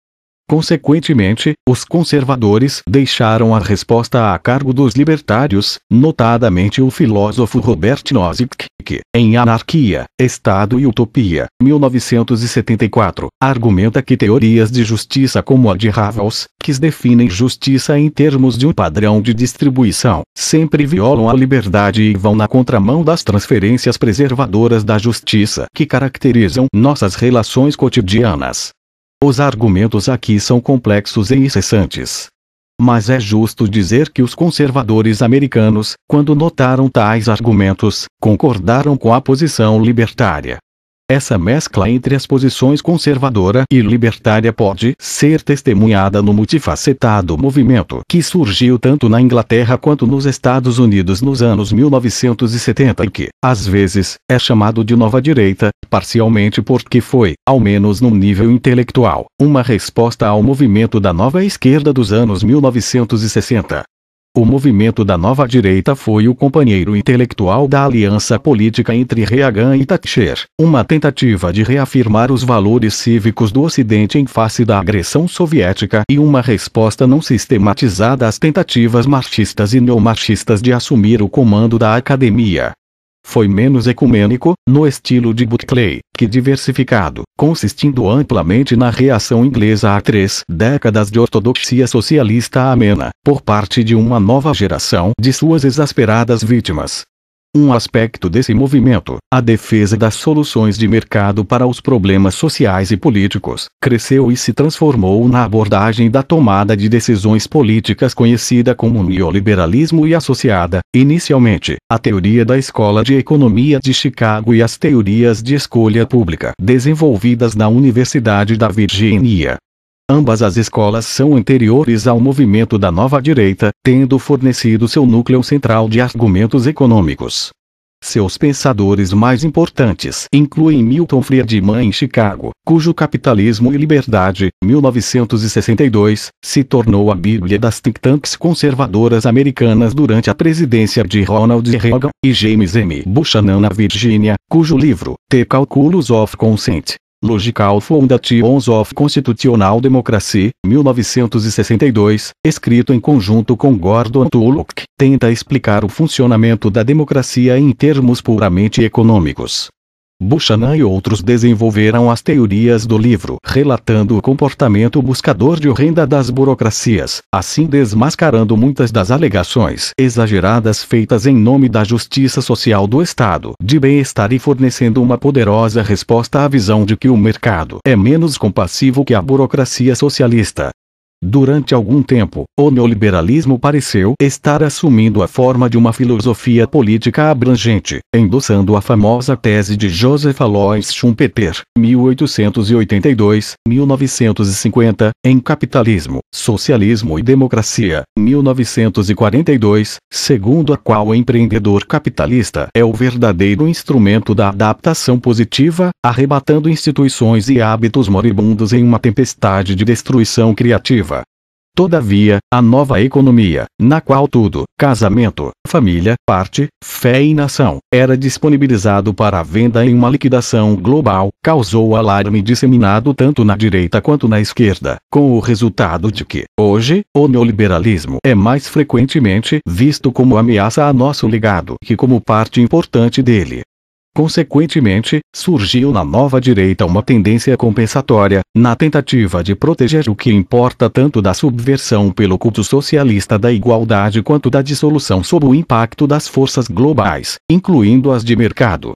Consequentemente, os conservadores deixaram a resposta a cargo dos libertários, notadamente o filósofo Robert Nozick, que, em Anarquia, Estado e Utopia, 1974, argumenta que teorias de justiça como a de Rawls, que definem justiça em termos de um padrão de distribuição, sempre violam a liberdade e vão na contramão das transferências preservadoras da justiça que caracterizam nossas relações cotidianas. Os argumentos aqui são complexos e incessantes. Mas é justo dizer que os conservadores americanos, quando notaram tais argumentos, concordaram com a posição libertária. Essa mescla entre as posições conservadora e libertária pode ser testemunhada no multifacetado movimento que surgiu tanto na Inglaterra quanto nos Estados Unidos nos anos 1970 e que, às vezes, é chamado de nova direita, parcialmente porque foi, ao menos no nível intelectual, uma resposta ao movimento da nova esquerda dos anos 1960. O movimento da nova direita foi o companheiro intelectual da aliança política entre Reagan e Thatcher, uma tentativa de reafirmar os valores cívicos do Ocidente em face da agressão soviética e uma resposta não sistematizada às tentativas marxistas e neomarxistas de assumir o comando da academia foi menos ecumênico, no estilo de Buckley, que diversificado, consistindo amplamente na reação inglesa a três décadas de ortodoxia socialista amena, por parte de uma nova geração de suas exasperadas vítimas. Um aspecto desse movimento, a defesa das soluções de mercado para os problemas sociais e políticos, cresceu e se transformou na abordagem da tomada de decisões políticas conhecida como neoliberalismo e associada, inicialmente, à teoria da Escola de Economia de Chicago e às teorias de escolha pública desenvolvidas na Universidade da Virgínia. Ambas as escolas são anteriores ao movimento da nova direita, tendo fornecido seu núcleo central de argumentos econômicos. Seus pensadores mais importantes incluem Milton Friedman em Chicago, cujo Capitalismo e Liberdade, 1962, se tornou a bíblia das think tanks conservadoras americanas durante a presidência de Ronald Reagan, e James M. Buchanan na Virgínia, cujo livro, The Calculus of Consent, Logical Foundations of Constitutional Democracy, 1962, escrito em conjunto com Gordon Tullock, tenta explicar o funcionamento da democracia em termos puramente econômicos. Buchanan e outros desenvolveram as teorias do livro, relatando o comportamento buscador de renda das burocracias, assim desmascarando muitas das alegações exageradas feitas em nome da justiça social do Estado de bem-estar e fornecendo uma poderosa resposta à visão de que o mercado é menos compassivo que a burocracia socialista. Durante algum tempo, o neoliberalismo pareceu estar assumindo a forma de uma filosofia política abrangente, endossando a famosa tese de Joseph Alois Schumpeter, 1882-1950, em Capitalismo, Socialismo e Democracia, 1942, segundo a qual o empreendedor capitalista é o verdadeiro instrumento da adaptação positiva, arrebatando instituições e hábitos moribundos em uma tempestade de destruição criativa. Todavia, a nova economia, na qual tudo, casamento, família, parte, fé e nação, era disponibilizado para a venda em uma liquidação global, causou alarme disseminado tanto na direita quanto na esquerda, com o resultado de que, hoje, o neoliberalismo é mais frequentemente visto como ameaça a nosso legado que como parte importante dele. Consequentemente, surgiu na nova direita uma tendência compensatória, na tentativa de proteger o que importa tanto da subversão pelo culto socialista da igualdade quanto da dissolução sob o impacto das forças globais, incluindo as de mercado.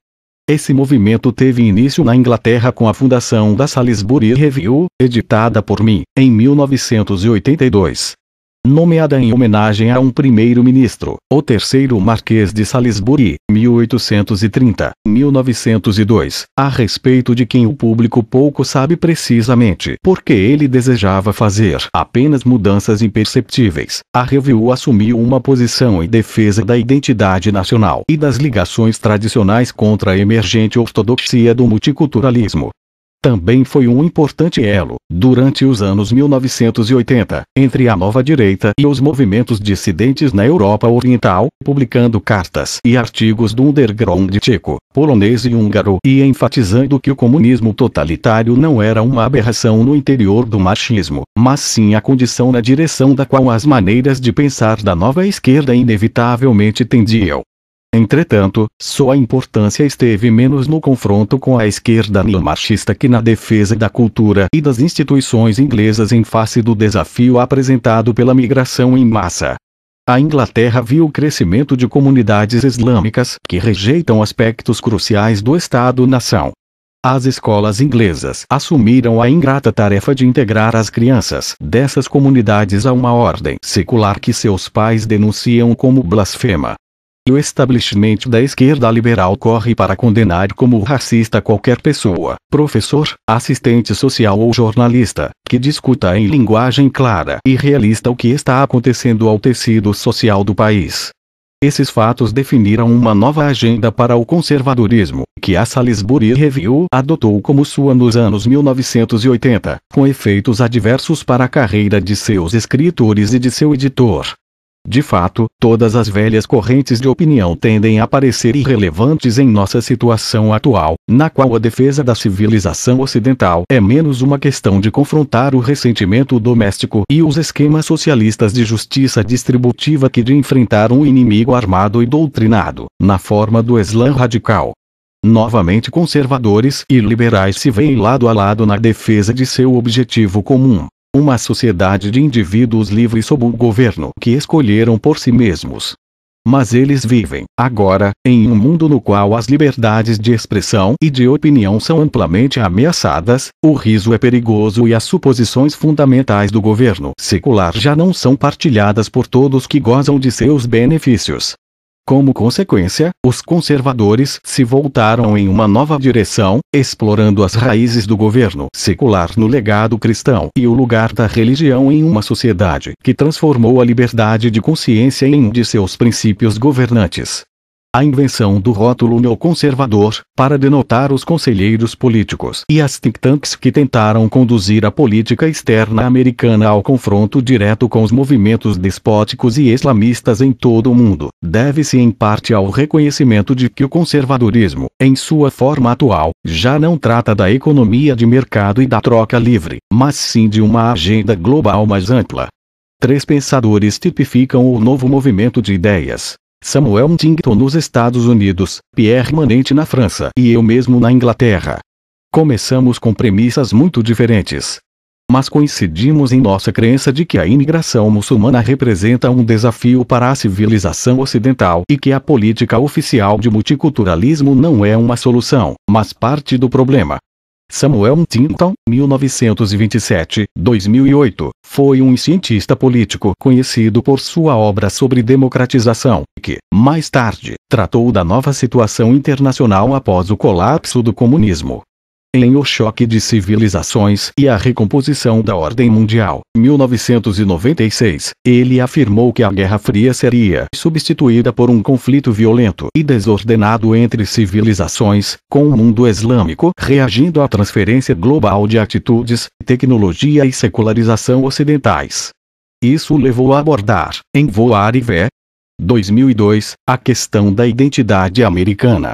Esse movimento teve início na Inglaterra com a fundação da Salisbury Review, editada por mim, em 1982 nomeada em homenagem a um primeiro-ministro, o terceiro Marquês de Salisbury, 1830-1902, a respeito de quem o público pouco sabe precisamente porque ele desejava fazer apenas mudanças imperceptíveis. A Review assumiu uma posição em defesa da identidade nacional e das ligações tradicionais contra a emergente ortodoxia do multiculturalismo também foi um importante elo, durante os anos 1980, entre a nova direita e os movimentos dissidentes na Europa Oriental, publicando cartas e artigos do underground tcheco, polonês e húngaro e enfatizando que o comunismo totalitário não era uma aberração no interior do machismo, mas sim a condição na direção da qual as maneiras de pensar da nova esquerda inevitavelmente tendiam. Entretanto, sua importância esteve menos no confronto com a esquerda neomarxista que na defesa da cultura e das instituições inglesas em face do desafio apresentado pela migração em massa. A Inglaterra viu o crescimento de comunidades islâmicas que rejeitam aspectos cruciais do Estado-nação. As escolas inglesas assumiram a ingrata tarefa de integrar as crianças dessas comunidades a uma ordem secular que seus pais denunciam como blasfema e o establishment da esquerda liberal corre para condenar como racista qualquer pessoa, professor, assistente social ou jornalista, que discuta em linguagem clara e realista o que está acontecendo ao tecido social do país. Esses fatos definiram uma nova agenda para o conservadorismo, que a Salisbury Review adotou como sua nos anos 1980, com efeitos adversos para a carreira de seus escritores e de seu editor, de fato, todas as velhas correntes de opinião tendem a parecer irrelevantes em nossa situação atual, na qual a defesa da civilização ocidental é menos uma questão de confrontar o ressentimento doméstico e os esquemas socialistas de justiça distributiva que de enfrentar um inimigo armado e doutrinado, na forma do Islã radical. Novamente, conservadores e liberais se veem lado a lado na defesa de seu objetivo comum uma sociedade de indivíduos livres sob um governo que escolheram por si mesmos. Mas eles vivem, agora, em um mundo no qual as liberdades de expressão e de opinião são amplamente ameaçadas, o riso é perigoso e as suposições fundamentais do governo secular já não são partilhadas por todos que gozam de seus benefícios. Como consequência, os conservadores se voltaram em uma nova direção, explorando as raízes do governo secular no legado cristão e o lugar da religião em uma sociedade que transformou a liberdade de consciência em um de seus princípios governantes a invenção do rótulo neoconservador, para denotar os conselheiros políticos e as think tanks que tentaram conduzir a política externa americana ao confronto direto com os movimentos despóticos e islamistas em todo o mundo, deve-se em parte ao reconhecimento de que o conservadorismo, em sua forma atual, já não trata da economia de mercado e da troca livre, mas sim de uma agenda global mais ampla. Três pensadores tipificam o novo movimento de ideias, Samuel Huntington nos Estados Unidos, Pierre Manente na França e eu mesmo na Inglaterra. Começamos com premissas muito diferentes. Mas coincidimos em nossa crença de que a imigração muçulmana representa um desafio para a civilização ocidental e que a política oficial de multiculturalismo não é uma solução, mas parte do problema. Samuel Tintal 1927-2008, foi um cientista político conhecido por sua obra sobre democratização, que, mais tarde, tratou da nova situação internacional após o colapso do comunismo em O Choque de Civilizações e a Recomposição da Ordem Mundial, 1996, ele afirmou que a Guerra Fria seria substituída por um conflito violento e desordenado entre civilizações, com o mundo islâmico reagindo à transferência global de atitudes, tecnologia e secularização ocidentais. Isso levou a abordar, em Voar e Vé, 2002, a questão da identidade americana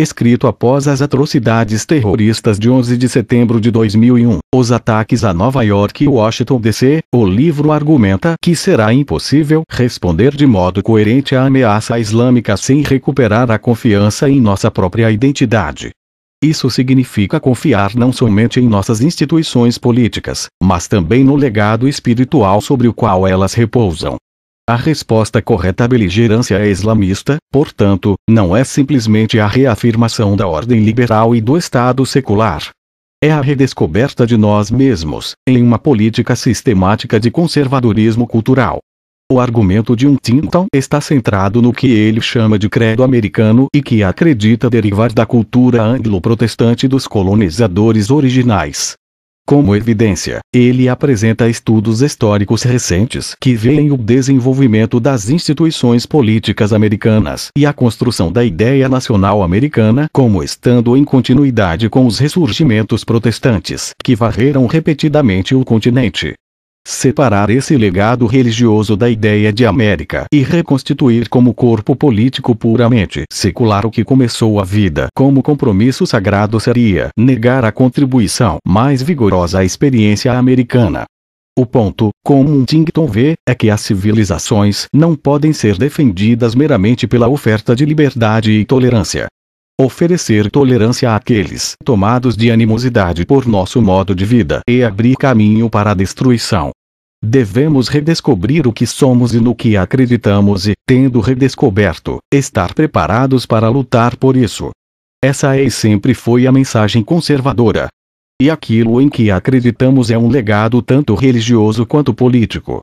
escrito após as atrocidades terroristas de 11 de setembro de 2001, os ataques a Nova York e Washington DC, o livro argumenta que será impossível responder de modo coerente à ameaça islâmica sem recuperar a confiança em nossa própria identidade. Isso significa confiar não somente em nossas instituições políticas, mas também no legado espiritual sobre o qual elas repousam. A resposta correta à beligerância é islamista, portanto, não é simplesmente a reafirmação da ordem liberal e do Estado secular. É a redescoberta de nós mesmos, em uma política sistemática de conservadorismo cultural. O argumento de um Tinton está centrado no que ele chama de credo americano e que acredita derivar da cultura anglo-protestante dos colonizadores originais. Como evidência, ele apresenta estudos históricos recentes que veem o desenvolvimento das instituições políticas americanas e a construção da ideia nacional americana como estando em continuidade com os ressurgimentos protestantes que varreram repetidamente o continente separar esse legado religioso da ideia de América e reconstituir como corpo político puramente secular o que começou a vida como compromisso sagrado seria negar a contribuição mais vigorosa à experiência americana. O ponto, como Huntington vê, é que as civilizações não podem ser defendidas meramente pela oferta de liberdade e tolerância, oferecer tolerância àqueles tomados de animosidade por nosso modo de vida e abrir caminho para a destruição. Devemos redescobrir o que somos e no que acreditamos e, tendo redescoberto, estar preparados para lutar por isso. Essa é e sempre foi a mensagem conservadora. E aquilo em que acreditamos é um legado tanto religioso quanto político.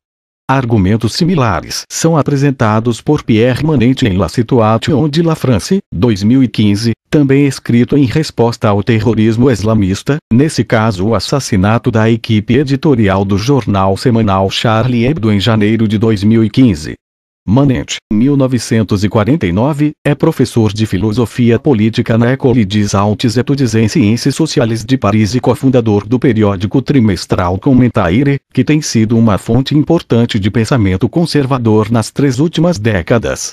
Argumentos similares são apresentados por Pierre Manente em La Situation de la France, 2015, também escrito em resposta ao terrorismo islamista, nesse caso o assassinato da equipe editorial do jornal semanal Charlie Hebdo em janeiro de 2015. Manente, 1949, é professor de filosofia política na École des Altes Etudes em Sciences Sociales de Paris e cofundador do periódico trimestral Commentaire, que tem sido uma fonte importante de pensamento conservador nas três últimas décadas.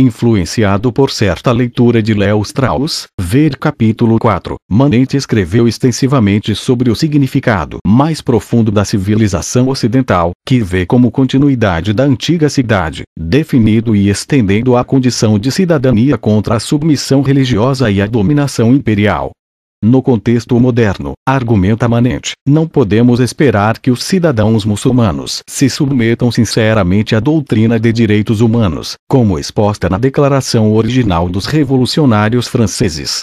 Influenciado por certa leitura de Léo Strauss, ver capítulo 4, Manente escreveu extensivamente sobre o significado mais profundo da civilização ocidental, que vê como continuidade da antiga cidade, definido e estendendo a condição de cidadania contra a submissão religiosa e a dominação imperial. No contexto moderno, argumenta Manente, não podemos esperar que os cidadãos muçulmanos se submetam sinceramente à doutrina de direitos humanos, como exposta na declaração original dos revolucionários franceses.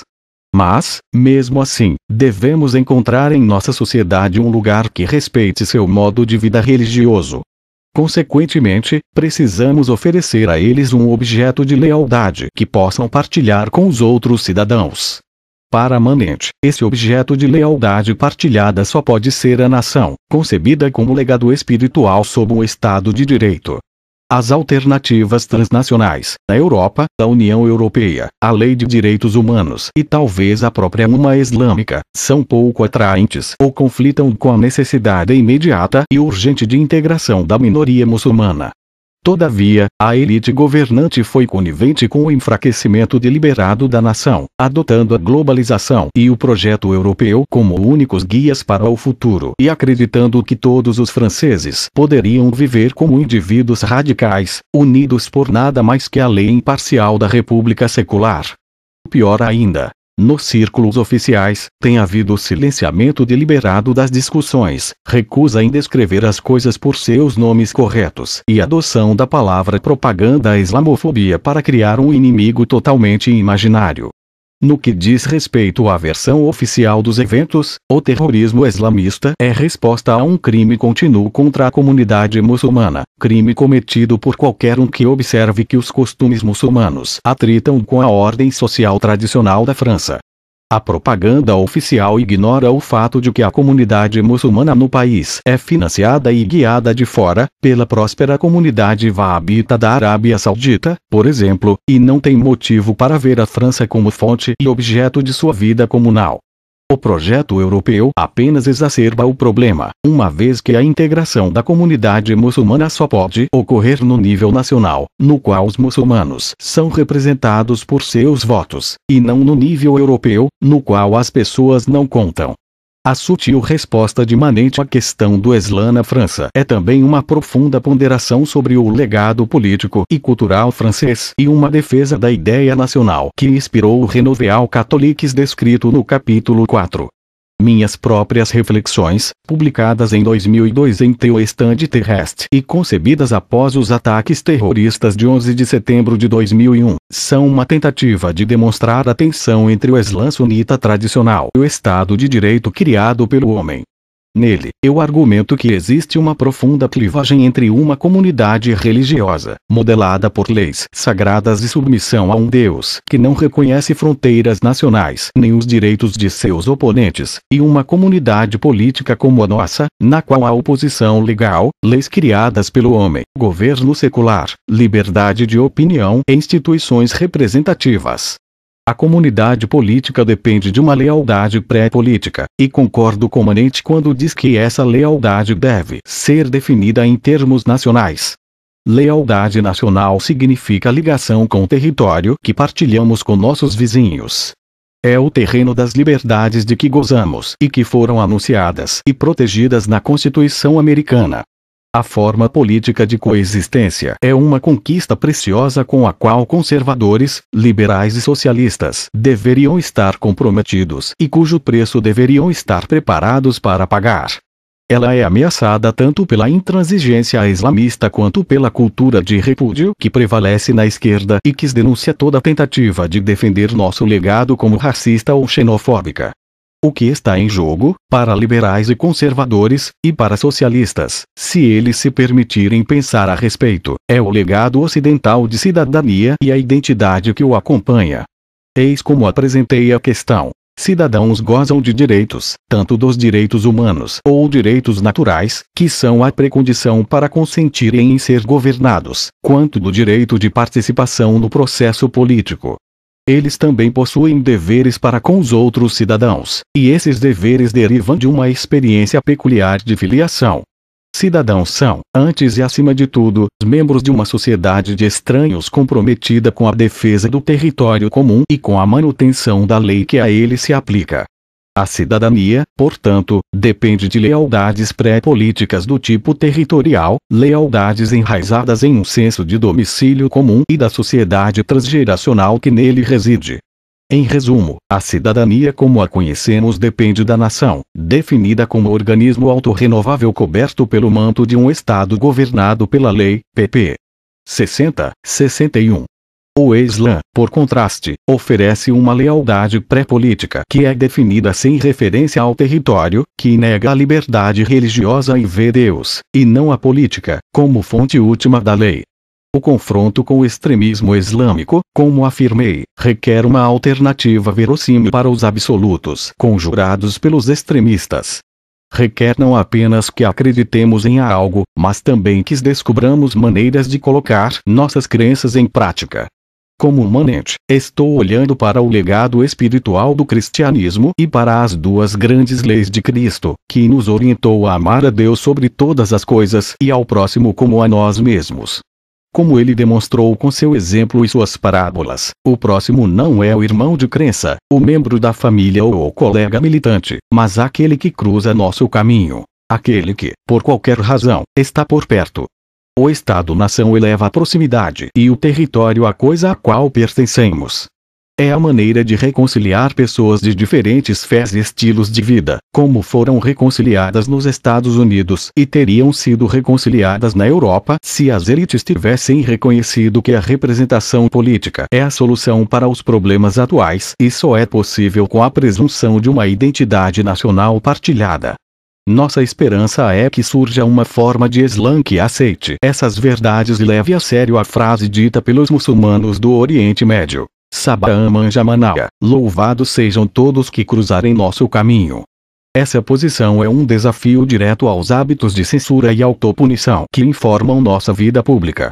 Mas, mesmo assim, devemos encontrar em nossa sociedade um lugar que respeite seu modo de vida religioso, Consequentemente, precisamos oferecer a eles um objeto de lealdade que possam partilhar com os outros cidadãos. Para Manente. Esse objeto de lealdade partilhada só pode ser a nação, concebida como legado espiritual sob o Estado de Direito. As alternativas transnacionais, na Europa, da União Europeia, a Lei de Direitos Humanos e talvez a própria uma islâmica, são pouco atraentes ou conflitam com a necessidade imediata e urgente de integração da minoria muçulmana, Todavia, a elite governante foi conivente com o enfraquecimento deliberado da nação, adotando a globalização e o projeto europeu como únicos guias para o futuro e acreditando que todos os franceses poderiam viver como indivíduos radicais, unidos por nada mais que a lei imparcial da República Secular. Pior ainda, nos círculos oficiais, tem havido silenciamento deliberado das discussões, recusa em descrever as coisas por seus nomes corretos e adoção da palavra propaganda à islamofobia para criar um inimigo totalmente imaginário. No que diz respeito à versão oficial dos eventos, o terrorismo islamista é resposta a um crime contínuo contra a comunidade muçulmana, crime cometido por qualquer um que observe que os costumes muçulmanos atritam com a ordem social tradicional da França, a propaganda oficial ignora o fato de que a comunidade muçulmana no país é financiada e guiada de fora, pela próspera comunidade vahabita da Arábia Saudita, por exemplo, e não tem motivo para ver a França como fonte e objeto de sua vida comunal. O projeto europeu apenas exacerba o problema, uma vez que a integração da comunidade muçulmana só pode ocorrer no nível nacional, no qual os muçulmanos são representados por seus votos, e não no nível europeu, no qual as pessoas não contam. A sutil resposta de Manente à questão do Islã na França é também uma profunda ponderação sobre o legado político e cultural francês e uma defesa da ideia nacional que inspirou o renoveal Catholiques descrito no capítulo 4 minhas próprias reflexões, publicadas em 2002 em teu estande terrestre e concebidas após os ataques terroristas de 11 de setembro de 2001, são uma tentativa de demonstrar a tensão entre o Islã sunita tradicional e o Estado de Direito criado pelo homem. Nele, eu argumento que existe uma profunda clivagem entre uma comunidade religiosa, modelada por leis sagradas e submissão a um Deus que não reconhece fronteiras nacionais nem os direitos de seus oponentes, e uma comunidade política como a nossa, na qual há oposição legal, leis criadas pelo homem, governo secular, liberdade de opinião e instituições representativas. A comunidade política depende de uma lealdade pré-política, e concordo com Manente quando diz que essa lealdade deve ser definida em termos nacionais. Lealdade nacional significa ligação com o território que partilhamos com nossos vizinhos. É o terreno das liberdades de que gozamos e que foram anunciadas e protegidas na Constituição Americana. A forma política de coexistência é uma conquista preciosa com a qual conservadores, liberais e socialistas deveriam estar comprometidos e cujo preço deveriam estar preparados para pagar. Ela é ameaçada tanto pela intransigência islamista quanto pela cultura de repúdio que prevalece na esquerda e que denuncia toda tentativa de defender nosso legado como racista ou xenofóbica o que está em jogo, para liberais e conservadores, e para socialistas, se eles se permitirem pensar a respeito, é o legado ocidental de cidadania e a identidade que o acompanha. Eis como apresentei a questão. Cidadãos gozam de direitos, tanto dos direitos humanos ou direitos naturais, que são a precondição para consentirem em ser governados, quanto do direito de participação no processo político eles também possuem deveres para com os outros cidadãos, e esses deveres derivam de uma experiência peculiar de filiação. Cidadãos são, antes e acima de tudo, membros de uma sociedade de estranhos comprometida com a defesa do território comum e com a manutenção da lei que a ele se aplica. A cidadania, portanto, depende de lealdades pré-políticas do tipo territorial, lealdades enraizadas em um senso de domicílio comum e da sociedade transgeracional que nele reside. Em resumo, a cidadania como a conhecemos depende da nação, definida como organismo autorrenovável coberto pelo manto de um Estado governado pela lei, pp. 60, 61. O Islã, por contraste, oferece uma lealdade pré-política que é definida sem referência ao território, que nega a liberdade religiosa e vê Deus, e não a política, como fonte última da lei. O confronto com o extremismo islâmico, como afirmei, requer uma alternativa verossímil para os absolutos conjurados pelos extremistas requer não apenas que acreditemos em algo, mas também que descobramos maneiras de colocar nossas crenças em prática. Como manente, estou olhando para o legado espiritual do cristianismo e para as duas grandes leis de Cristo, que nos orientou a amar a Deus sobre todas as coisas e ao próximo como a nós mesmos. Como ele demonstrou com seu exemplo e suas parábolas, o próximo não é o irmão de crença, o membro da família ou o colega militante, mas aquele que cruza nosso caminho. Aquele que, por qualquer razão, está por perto, o Estado-nação eleva a proximidade e o território à coisa a qual pertencemos. É a maneira de reconciliar pessoas de diferentes fés e estilos de vida, como foram reconciliadas nos Estados Unidos e teriam sido reconciliadas na Europa se as elites tivessem reconhecido que a representação política é a solução para os problemas atuais e só é possível com a presunção de uma identidade nacional partilhada. Nossa esperança é que surja uma forma de Islã que aceite essas verdades e leve a sério a frase dita pelos muçulmanos do Oriente Médio. Sabaman Jamanaga, louvados sejam todos que cruzarem nosso caminho. Essa posição é um desafio direto aos hábitos de censura e autopunição que informam nossa vida pública.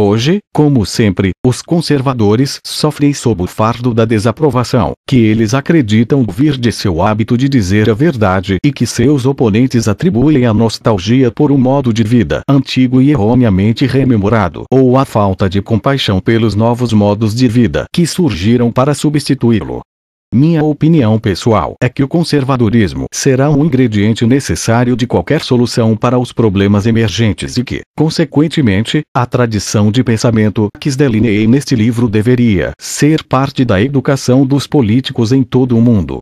Hoje, como sempre, os conservadores sofrem sob o fardo da desaprovação, que eles acreditam vir de seu hábito de dizer a verdade e que seus oponentes atribuem à nostalgia por um modo de vida antigo e erroneamente rememorado, ou à falta de compaixão pelos novos modos de vida que surgiram para substituí-lo. Minha opinião pessoal é que o conservadorismo será um ingrediente necessário de qualquer solução para os problemas emergentes e que, consequentemente, a tradição de pensamento que delineei neste livro deveria ser parte da educação dos políticos em todo o mundo.